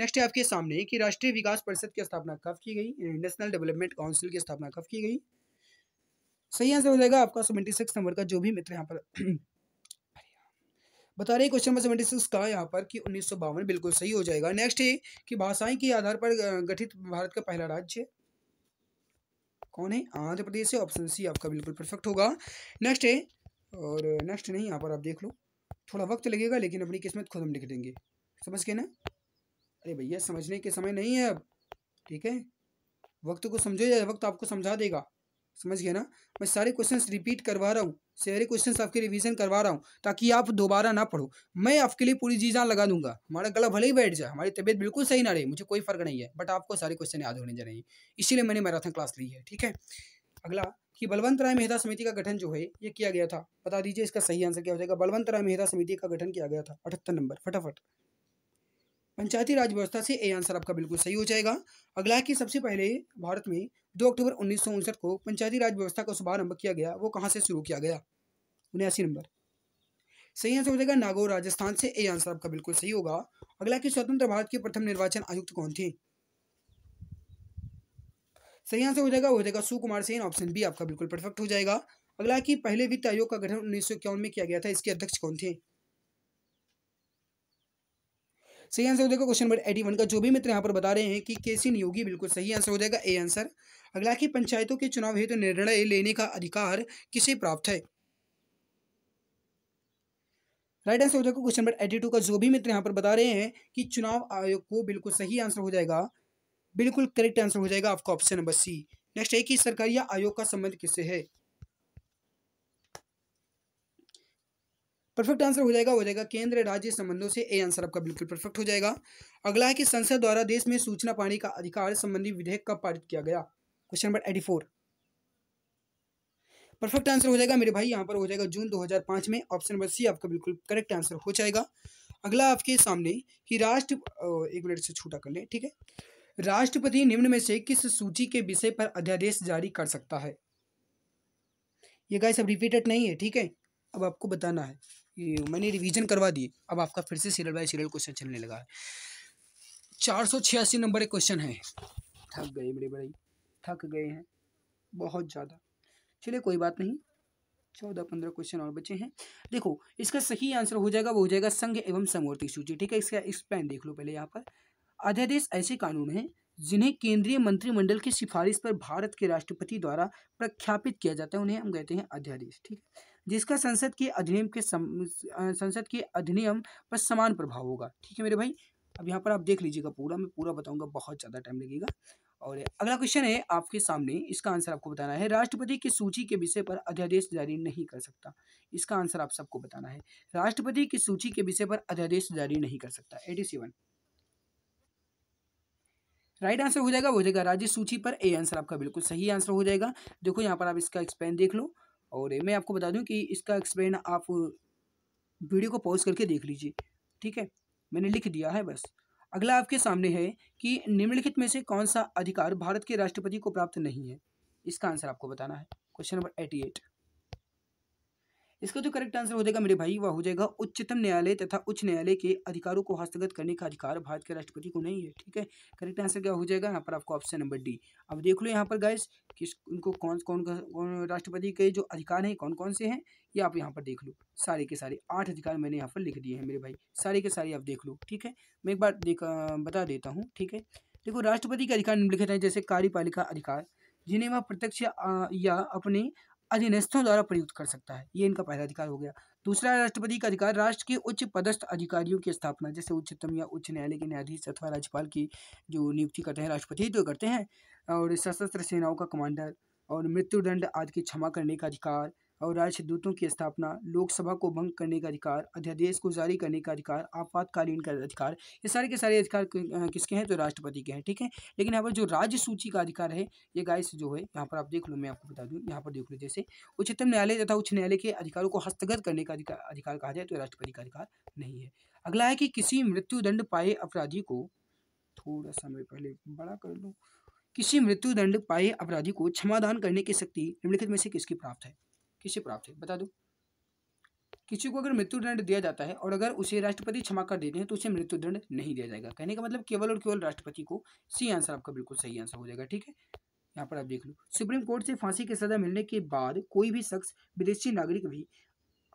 नेक्स्ट है आपके सामने कि राष्ट्रीय विकास परिषद की स्थापना कब की गई नेशनल डेवलपमेंट काउंसिल की स्थापना कब की गई सही आंसर हो जाएगा आपका सेवेंटी सिक्स नंबर का जो भी मित्र यहाँ पर बता रहे क्वेश्चन नंबर सेवेंटी सिक्स का यहाँ पर कि उन्नीस सौ बावन बिल्कुल सही हो जाएगा नेक्स्ट है कि भाषाएं के आधार पर गठित भारत का पहला राज्य कौन है आंध्र प्रदेश है ऑप्शन सी आपका बिल्कुल परफेक्ट होगा नेक्स्ट है और नेक्स्ट नहीं यहाँ पर आप देख लो थोड़ा वक्त लगेगा लेकिन अपनी किस्मत खुद हम लिख देंगे समझ के ना अरे भैया समझने के समय नहीं है अब ठीक है वक्त को समझो या वक्त आपको समझा देगा समझ गया ना मैं सारे क्वेश्चंस रिपीट करवा रहा हूँ सारे क्वेश्चंस आपके रिवीजन करवा रहा हूँ ताकि आप दोबारा ना पढ़ो मैं आपके लिए पूरी चीज़ा लगा दूंगा हमारा गला भले ही बैठ जाए हमारी तबीयत बिल्कुल सही ना रहे मुझे कोई फर्क नहीं है बट आपको सारे क्वेश्चन याद होने जा रहे हैं इसीलिए मैंने मैराथन क्लास ली है ठीक है अगला कि बलवंत राय मेहता समिति का गठन जो है ये किया गया था बता दीजिए इसका सही आंसर क्या हो जाएगा बलवंत राय मेहता समिति का गठन किया गया था अठहत्तर नंबर फटाफट पंचायती राज व्यवस्था से ए आंसर आपका बिल्कुल सही हो जाएगा अगला है कि सबसे पहले भारत में दो अक्टूबर उन्नीस को पंचायती राज व्यवस्था का शुभारंभ किया गया वो कहाँ से शुरू किया गया उन्यासी नंबर सही आंसर हो जाएगा नागौर राजस्थान से ए आंसर आपका बिल्कुल सही होगा अगला कि स्वतंत्र भारत के प्रथम निर्वाचन आयुक्त कौन थे सही आंसर हो जाएगा हो जाएगा सुकुमार सेन ऑप्शन बी आपका बिल्कुल परफेक्ट हो जाएगा अगला कि पहले वित्त आयोग का गठन उन्नीस में किया गया था इसके अध्यक्ष कौन थे सही आंसर हो जाएगा क्वेश्चन नंबर एटी वन का जो भी मित्र यहाँ पर बता रहे हैं कि केसी नियोगी बिल्कुल सही आंसर हो जाएगा ए आंसर अगला कि पंचायतों के चुनाव हेतु तो निर्णय लेने का अधिकार किसे प्राप्त है राइट आंसर हो जाएगा क्वेश्चन नंबर एटी टू का जो भी मित्र यहाँ पर बता रहे हैं कि चुनाव आयोग को बिल्कुल सही आंसर हो जाएगा बिल्कुल करेक्ट आंसर हो जाएगा आपका ऑप्शन नंबर सी नेक्स्ट है कि सरकारी आयोग का संबंध किससे है परफेक्ट आंसर हो जाएगा हो जाएगा केंद्र राज्य संबंधों से ए आंसर आपका बिल्कुल परफेक्ट हो जाएगा अगला है कि संसद द्वारा देश में सूचना पानी का अधिकार संबंधी विधेयक कब पारित किया गया question number eighty perfect answer हो जाएगा मेरे भाई यहाँ पर हो जाएगा जून 2005 में ऑप्शन नंबर सी आपका बिल्कुल करेक्ट आंसर हो जाएगा अगला आपके सामने कि राष्ट्र एक मिनट से छूटा कर लें ठीक है राष्ट्रपति निम्न में से किस सूची के विषय पर अध्यादेश जारी कर सकता है ये गाय सब रिपीटेड नहीं है ठीक है अब आपको बताना है मैंने रिवीजन करवा दिए अब आपका फिर से सीरियल बाय सीरियल क्वेश्चन चलने लगा है चार सौ छियासी नंबर एक क्वेश्चन है थक गए मेरे भाई थक गए हैं बहुत ज़्यादा चलिए कोई बात नहीं चौदह पंद्रह क्वेश्चन और बचे हैं देखो इसका सही आंसर हो जाएगा वो हो जाएगा संघ एवं समवर्ती सूची ठीक है इसका एक्सप्लेन देख लो पहले यहाँ पर अध्यादेश ऐसे कानून हैं जिन्हें केंद्रीय मंत्रिमंडल की सिफारिश पर भारत के राष्ट्रपति द्वारा प्रख्यापित किया जाता है उन्हें हम कहते हैं अध्यादेश ठीक है जिसका संसद के अधिनियम के संसद के अधिनियम पर समान प्रभाव होगा ठीक है मेरे भाई अब यहाँ पर आप देख लीजिएगा पूरा मैं पूरा बताऊंगा बहुत ज़्यादा टाइम लगेगा और अगला क्वेश्चन है आपके सामने इसका आंसर आपको बताना है राष्ट्रपति की सूची के विषय पर अध्यादेश जारी नहीं कर सकता इसका आंसर आप सबको बताना है राष्ट्रपति की सूची के विषय पर अध्यादेश जारी नहीं कर सकता एटी सेवन राइट आंसर हो जाएगा हो जाएगा राज्य सूची पर ए आंसर आपका बिल्कुल सही आंसर हो जाएगा देखो यहाँ पर आप इसका एक्सप्लेन देख लो और मैं आपको बता दूं कि इसका एक्सप्लेन आप वीडियो को पॉज करके देख लीजिए ठीक है मैंने लिख दिया है बस अगला आपके सामने है कि निम्नलिखित में से कौन सा अधिकार भारत के राष्ट्रपति को प्राप्त नहीं है इसका आंसर आपको बताना है क्वेश्चन नंबर एटी एट इसका जो करेक्ट आंसर हो जाएगा मेरे भाई वह हो जाएगा उच्चतम न्यायालय तथा उच्च न्यायालय के अधिकारों को हस्तगत करने का अधिकार भारत के राष्ट्रपति को नहीं है ठीक है करेक्ट आंसर क्या हो जाएगा यहाँ पर आपको ऑप्शन नंबर डी अब देख लो यहाँ पर गाइस किस उनको कौन कौन कौन राष्ट्रपति के जो अधिकार हैं कौन कौन से हैं ये आप यहाँ पर देख लो सारे के सारे आठ अधिकार मैंने यहाँ पर लिख दिए हैं मेरे भाई सारे के सारे आप देख लो ठीक है मैं एक बार देख बता देता हूँ ठीक है देखो राष्ट्रपति के अधिकार निम्नलिखित हैं जैसे कार्यपालिका अधिकार जिन्हें वह प्रत्यक्ष या अपने अधीनस्थों द्वारा प्रयुक्त कर सकता है ये इनका पहला अधिकार हो गया दूसरा राष्ट्रपति का अधिकार राष्ट्र के उच्च पदस्थ अधिकारियों की स्थापना जैसे उच्चतम या उच्च न्यायालय के न्यायाधीश अथवा राज्यपाल की जो नियुक्ति करते हैं राष्ट्रपति तो करते हैं और सशस्त्र सेनाओं का कमांडर और मृत्युदंड आदि की क्षमा करने का अधिकार और राजदूतों की स्थापना लोकसभा को भंग करने का अधिकार अध्यादेश को जारी करने का अधिकार आपातकालीन का अधिकार ये सारे के सारे अधिकार किसके हैं तो राष्ट्रपति के हैं ठीक है लेकिन यहाँ पर जो राज्य सूची का अधिकार है ये गाइस जो है यहाँ पर आप देख लो मैं आपको बता दूँ यहाँ पर देख लो जैसे उच्चतम न्यायालय तथा उच्च न्यायालय के अधिकारों को हस्तगत करने का अधिकार अधिकार कहा जाए तो राष्ट्रपति का अधिकार नहीं है अगला है कि किसी मृत्युदंड पाए अपराधी को थोड़ा सा मैं पहले बड़ा कर लूँ किसी मृत्युदंड पाए अपराधी को क्षमादान करने की शक्ति निम्नलिखित में से किसकी प्राप्त है किसे प्राप्त है बता दो किसी को अगर मृत्युदंड दिया जाता है और अगर उसे राष्ट्रपति क्षमा कर देते हैं तो उसे मृत्युदंड नहीं दिया जाएगा कहने का मतलब केवल और केवल राष्ट्रपति को सी आंसर आपका बिल्कुल सही आंसर हो जाएगा ठीक है यहाँ पर आप देख लो सुप्रीम कोर्ट से फांसी की सजा मिलने के बाद कोई भी शख्स विदेशी नागरिक भी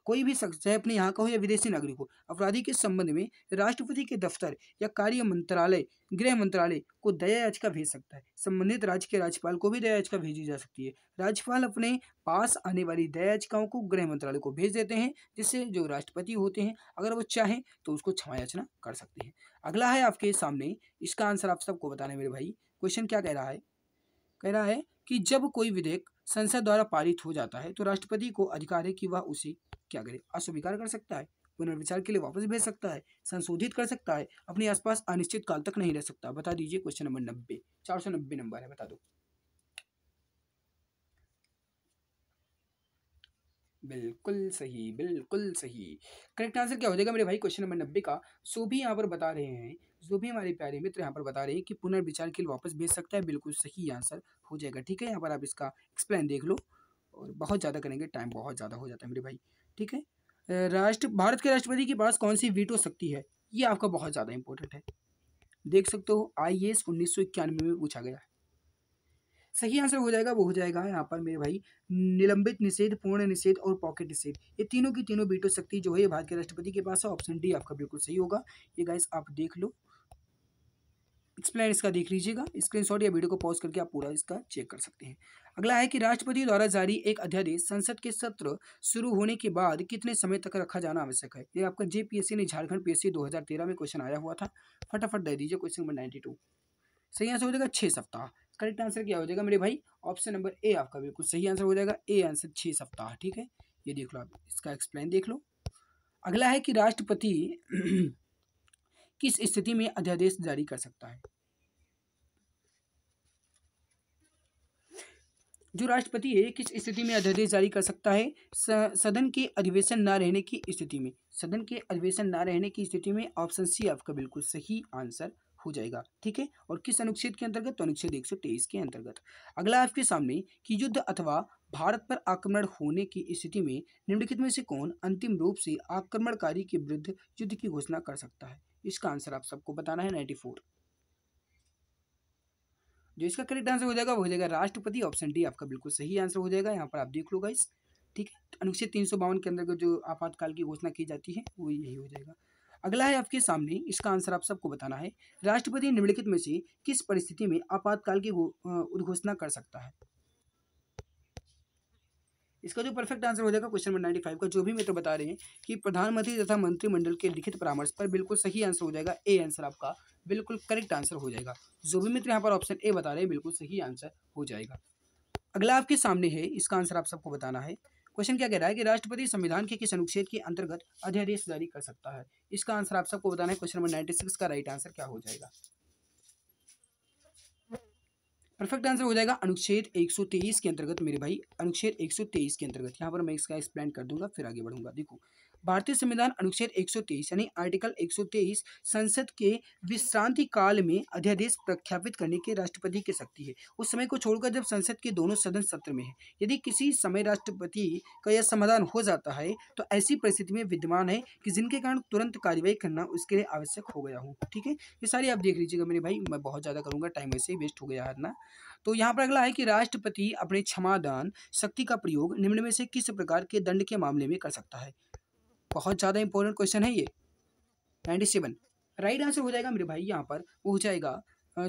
कोई भी शख्स चाहे अपने यहाँ का हो या विदेशी नागरिक हो अपराधी के संबंध में राष्ट्रपति के दफ्तर या कार्य मंत्रालय गृह मंत्रालय को दया याचिका भेज सकता है संबंधित राज्य के राज्यपाल को भी दया याचिका भेजी जा सकती है राज्यपाल अपने पास आने वाली दया याचिकाओं को गृह मंत्रालय को भेज देते हैं जिससे जो राष्ट्रपति होते हैं अगर वो चाहें तो उसको क्षमा याचना कर सकते हैं अगला है आपके सामने इसका आंसर आप सबको बताने मेरे भाई क्वेश्चन क्या कह रहा है कह रहा है कि जब कोई विधेयक संसद द्वारा पारित हो जाता है तो राष्ट्रपति को अधिकार है कि वह उसे क्या करे अस्वीकार कर सकता है पुनर्विचार के लिए वापस भेज सकता है संशोधित कर सकता है अपने आसपास अनिश्चित काल तक नहीं रह सकता बता दीजिए क्वेश्चन नंबर नब्बे चार सौ नब्बे नंबर है बता दो बिल्कुल सही बिल्कुल सही करेक्ट आंसर क्या हो जाएगा मेरे भाई क्वेश्चन नंबर नब्बे का सो भी यहाँ पर बता रहे हैं जो भी हमारे प्यारे मित्र यहाँ पर बता रहे हैं कि पुनर्विचार के लिए वापस भेज सकता है बिल्कुल सही आंसर हो जाएगा ठीक है यहाँ पर आप इसका एक्सप्लेन देख लो और बहुत ज़्यादा करेंगे टाइम बहुत ज़्यादा हो जाता है मेरे भाई ठीक है राष्ट्र भारत के राष्ट्रपति के पास कौन सी वीटो शक्ति है ये आपका बहुत ज़्यादा इंपॉर्टेंट है देख सकते हो आई एस उन्नीस में पूछा गया है सही आंसर हो जाएगा वो हो जाएगा यहाँ पर मेरे भाई निलंबित निषेध पूर्ण निषेध और पॉकेट निषेध ये तीनों की तीनों बीटो शक्ति जो है ये भारत के राष्ट्रपति के पास है ऑप्शन डी आपका बिल्कुल सही होगा ये गाइस आप देख लो एक्सप्लेन इसका देख लीजिएगा स्क्रीनशॉट या वीडियो को पॉज करके आप पूरा इसका चेक कर सकते हैं अगला है कि राष्ट्रपति द्वारा जारी एक अध्यादेश संसद के सत्र शुरू होने के बाद कितने समय तक रखा जाना आवश्यक है ये आपका जेपीएससी ने झारखंड पीएससी 2013 में क्वेश्चन आया हुआ था फटाफट दे दीजिए क्वेश्चन नंबर टू सही आंसर हो जाएगा छः सप्ताह करेक्ट आंसर क्या हो जाएगा मेरे भाई ऑप्शन नंबर ए आपका बिल्कुल सही आंसर हो जाएगा ए आंसर छः सप्ताह ठीक है ये देख लो आप इसका एक्सप्लेन देख लो अगला है कि राष्ट्रपति किस स्थिति में अध्यादेश जारी कर सकता है जो राष्ट्रपति है किस स्थिति में अध्यादेश जारी कर सकता है सदन के अधिवेशन ना रहने की स्थिति में सदन के अधिवेशन ना रहने की स्थिति में ऑप्शन सी आपका बिल्कुल सही आंसर हो जाएगा ठीक है और किस अनुच्छेद के अंतर्गत तो अनुच्छेद एक सौ तेईस के अंतर्गत अगला आपके सामने कि युद्ध अथवा भारत पर आक्रमण होने की स्थिति में निम्नलिखित में से कौन अंतिम रूप से आक्रमणकारी के विरुद्ध युद्ध की घोषणा कर सकता है इसका आंसर आप सबको बताना है नाइन्टी फोर जो इसका करेक्ट आंसर हो जाएगा वो हो जाएगा राष्ट्रपति ऑप्शन डी आपका बिल्कुल सही आंसर हो जाएगा यहाँ पर आप देख लो गाइस ठीक है अनुच्छेद तीन सौ बावन के अंदर जो आपातकाल की घोषणा की जाती है वो यही हो जाएगा अगला है आपके सामने इसका आंसर आप सबको बताना है राष्ट्रपति निम्नलिखित में से किस परिस्थिति में आपातकाल की उद्घोषणा कर सकता है इसका जो परफेक्ट आंसर हो जाएगा क्वेश्चन नंबर नाइन्टी फाइव का जो भी मित्र बता रहे हैं कि प्रधानमंत्री तथा मंत्रिमंडल के लिखित परामर्श पर बिल्कुल सही आंसर हो जाएगा ए आंसर आपका बिल्कुल करेक्ट आंसर हो जाएगा जो भी मित्र यहाँ पर ऑप्शन ए बता रहे हैं बिल्कुल सही आंसर हो जाएगा अगला आपके सामने है इसका आंसर आप सबको बताना है क्वेश्चन क्या कह रहा है कि राष्ट्रपति संविधान के किस अनुच्छेद के अंतर्गत अध्यादेश जारी कर सकता है इसका आंसर आप सबको बताना है क्वेश्चन नंबर नाइन्टी सिक्स का राइट आंसर क्या हो जाएगा परफेक्ट आंसर हो जाएगा अनुच्छेद 123 के अंतर्गत मेरे भाई अनुच्छेद 123 के अंतर्गत यहाँ पर मैं इसका एक्सप्लेन कर दूंगा फिर आगे बढ़ूंगा देखो भारतीय संविधान अनुच्छेद 123 यानी आर्टिकल 123 संसद के विश्रांति काल में अध्यादेश प्रख्यापित करने के राष्ट्रपति की शक्ति है उस समय को छोड़कर जब संसद के दोनों सदन सत्र में है यदि किसी समय राष्ट्रपति का यह समाधान हो जाता है तो ऐसी परिस्थिति में विद्यमान है कि जिनके कारण तुरंत कार्यवाही करना उसके लिए आवश्यक हो गया हो ठीक है ये सारी आप देख लीजिएगा मेरे भाई मैं बहुत ज़्यादा करूँगा टाइम ऐसे ही वेस्ट हो गया है ना तो यहाँ पर अगला है कि राष्ट्रपति अपने क्षमादान शक्ति का प्रयोग निम्न में से किस प्रकार के दंड के मामले में कर सकता है बहुत ज़्यादा इंपॉर्टेंट क्वेश्चन है ये नाइन्टी सेवन राइट आंसर हो जाएगा मेरे भाई यहाँ पर वो हो जाएगा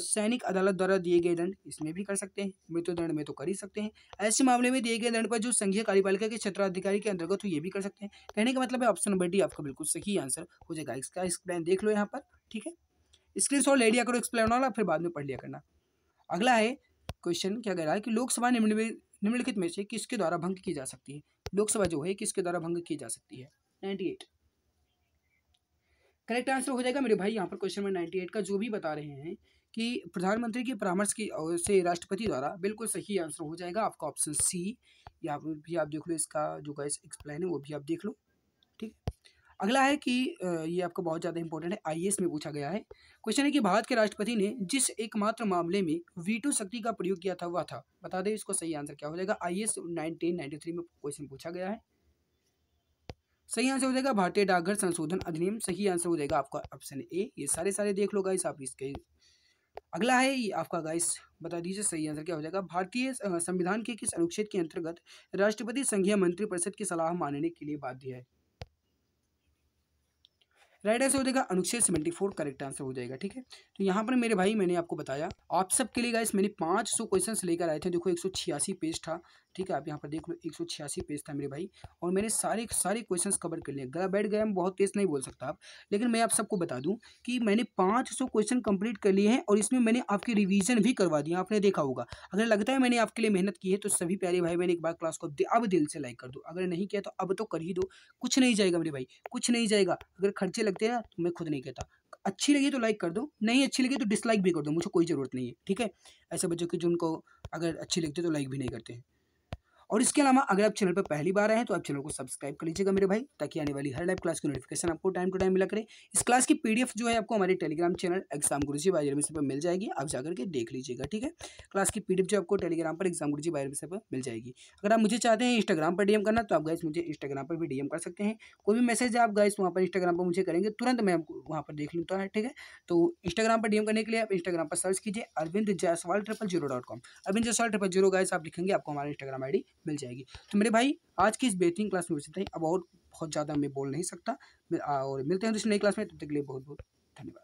सैनिक अदालत द्वारा दिए गए दंड इसमें भी कर सकते हैं मृत्युदंड में तो कर ही सकते हैं ऐसे मामले में दिए गए दंड पर जो संघीय कार्यपालिका के क्षेत्राधिकारी के अंतर्गत हो ये भी कर सकते हैं कहने का मतलब है ऑप्शन नंबर डी आपका बिल्कुल सही आंसर हो जाएगा इसका एक्सप्लेन देख लो यहाँ पर ठीक है स्क्रीन शॉट ले लिया करो एक्सप्लेन वाला फिर बाद में पढ़ लिया करना अगला है क्वेश्चन क्या कह रहा है कि लोकसभा निम्नलिखित में से किसके द्वारा भंग की जा सकती है लोकसभा जो है किसके द्वारा भंग की जा सकती है नाइन्टी एट करेक्ट आंसर हो जाएगा मेरे भाई यहाँ पर क्वेश्चन नंबर नाइन्टी एट का जो भी बता रहे हैं कि प्रधानमंत्री के परामर्श की से राष्ट्रपति द्वारा बिल्कुल सही आंसर हो जाएगा आपका ऑप्शन सी या भी आप देख लो इसका जो गाइस एक्सप्लेन है वो भी आप देख लो ठीक अगला है कि ये आपका बहुत ज़्यादा इंपॉर्टेंट है आई में पूछा गया है क्वेश्चन है कि भारत के राष्ट्रपति ने जिस एकमात्र मामले में वीटो शक्ति का प्रयोग किया था वह था बता दें इसको सही आंसर क्या हो जाएगा आई एस नाइनटीन थ्री में क्वेश्चन पूछा गया है सही आंसर हो जाएगा भारतीय डाकघर संशोधन अधिनियम सही आंसर हो जाएगा आपका ऑप्शन ए ये सारे सारे देख लो गाइस आप इसके अगला है ये आपका गाइस बता दीजिए सही आंसर क्या हो जाएगा भारतीय संविधान के किस अनुच्छेद के अंतर्गत राष्ट्रपति संघीय मंत्रिपरिषद की सलाह मानने के लिए बाध्य है राइट आंसर हो जाएगा अनुच्छेद सेवेंटी फोर करेक्ट आंसर हो जाएगा ठीक है तो यहाँ पर मेरे भाई मैंने आपको बताया आप सबके लिए गाइस मैंने पाँच सौ क्वेश्चन लेकर आए थे देखो एक सौ छियासी पेज था ठीक है आप यहाँ पर देख लो एक सौ छियासी पेज था मेरे भाई और मैंने सारे सारे क्वेश्चन कवर कर लिए गला बैठ गया मैं बहुत तेज नहीं बोल सकता आप लेकिन मैं आप सबको बता दूँ कि मैंने पाँच सौ क्वेश्चन कंप्लीट कर लिए हैं और इसमें मैंने आपके रिविजन भी करवा दिया आपने देखा होगा अगर लगता है मैंने आपके लिए मेहनत की है तो सभी प्यारे भाई मैंने एक बार क्लास को अब दिल से लाइक कर दो अगर नहीं किया तो अब तो कर ही दो कुछ नहीं जाएगा मेरे भाई कुछ नहीं जाएगा अगर खर्चे लगते हैं ना तो मैं खुद नहीं कहता अच्छी लगी तो लाइक कर दो नहीं अच्छी लगी तो डिसलाइक भी कर दो मुझे कोई ज़रूरत नहीं है ठीक है ऐसे बच्चों की उनको अगर अच्छी लगती है तो लाइक भी नहीं करते हैं और इसके अलावा अगर आप चैनल पर पहली बार आए हैं तो आप चैनल को सब्सक्राइब कर लीजिएगा मेरे भाई ताकि आने वाली हर लाइव क्लास की नोटिफिकेशन आपको टाइम टू टाइम मिला करे इस क्लास की पीडीएफ जो है आपको हमारे टेलीग्राम चैनल एग्जाम गुरु जी बायर पर मिल जाएगी आप जाकर के देख लीजिएगा ठीक है क्लास की पी जो आपको टेलीग्राम पर एग्जाम गुरु जी बायर पर मिल जाएगी अगर आप मुझे चाहते हैं इंस्टाग्राम पर डीएम करना तो आप गाइस मुझे इंस्टाग्राम पर भी डीएम कर सकते हैं कोई भी मैसेज आप गाइस वहाँ पर इंस्टाग्राम पर मुझे करेंगे तुरंत मैं आपको वहाँ पर देख लूँगा ठीक है तो इंस्टाग्राम पर डीएम करने के लिए आप इंस्टाग्राम पर सर्च कीजिए Arvind Jaiswal triple zero dot com Arvind Jaiswal triple zero guys आप लिखेंगे आपको हमारा इंस्टाग्राम आई मिल जाएगी तो मेरे भाई आज की इस बेहतरीन क्लास में बचते हैं अब और बहुत ज़्यादा मैं बोल नहीं सकता और मिलते हैं दूसरी नई क्लास में तब तक के लिए बहुत बहुत धन्यवाद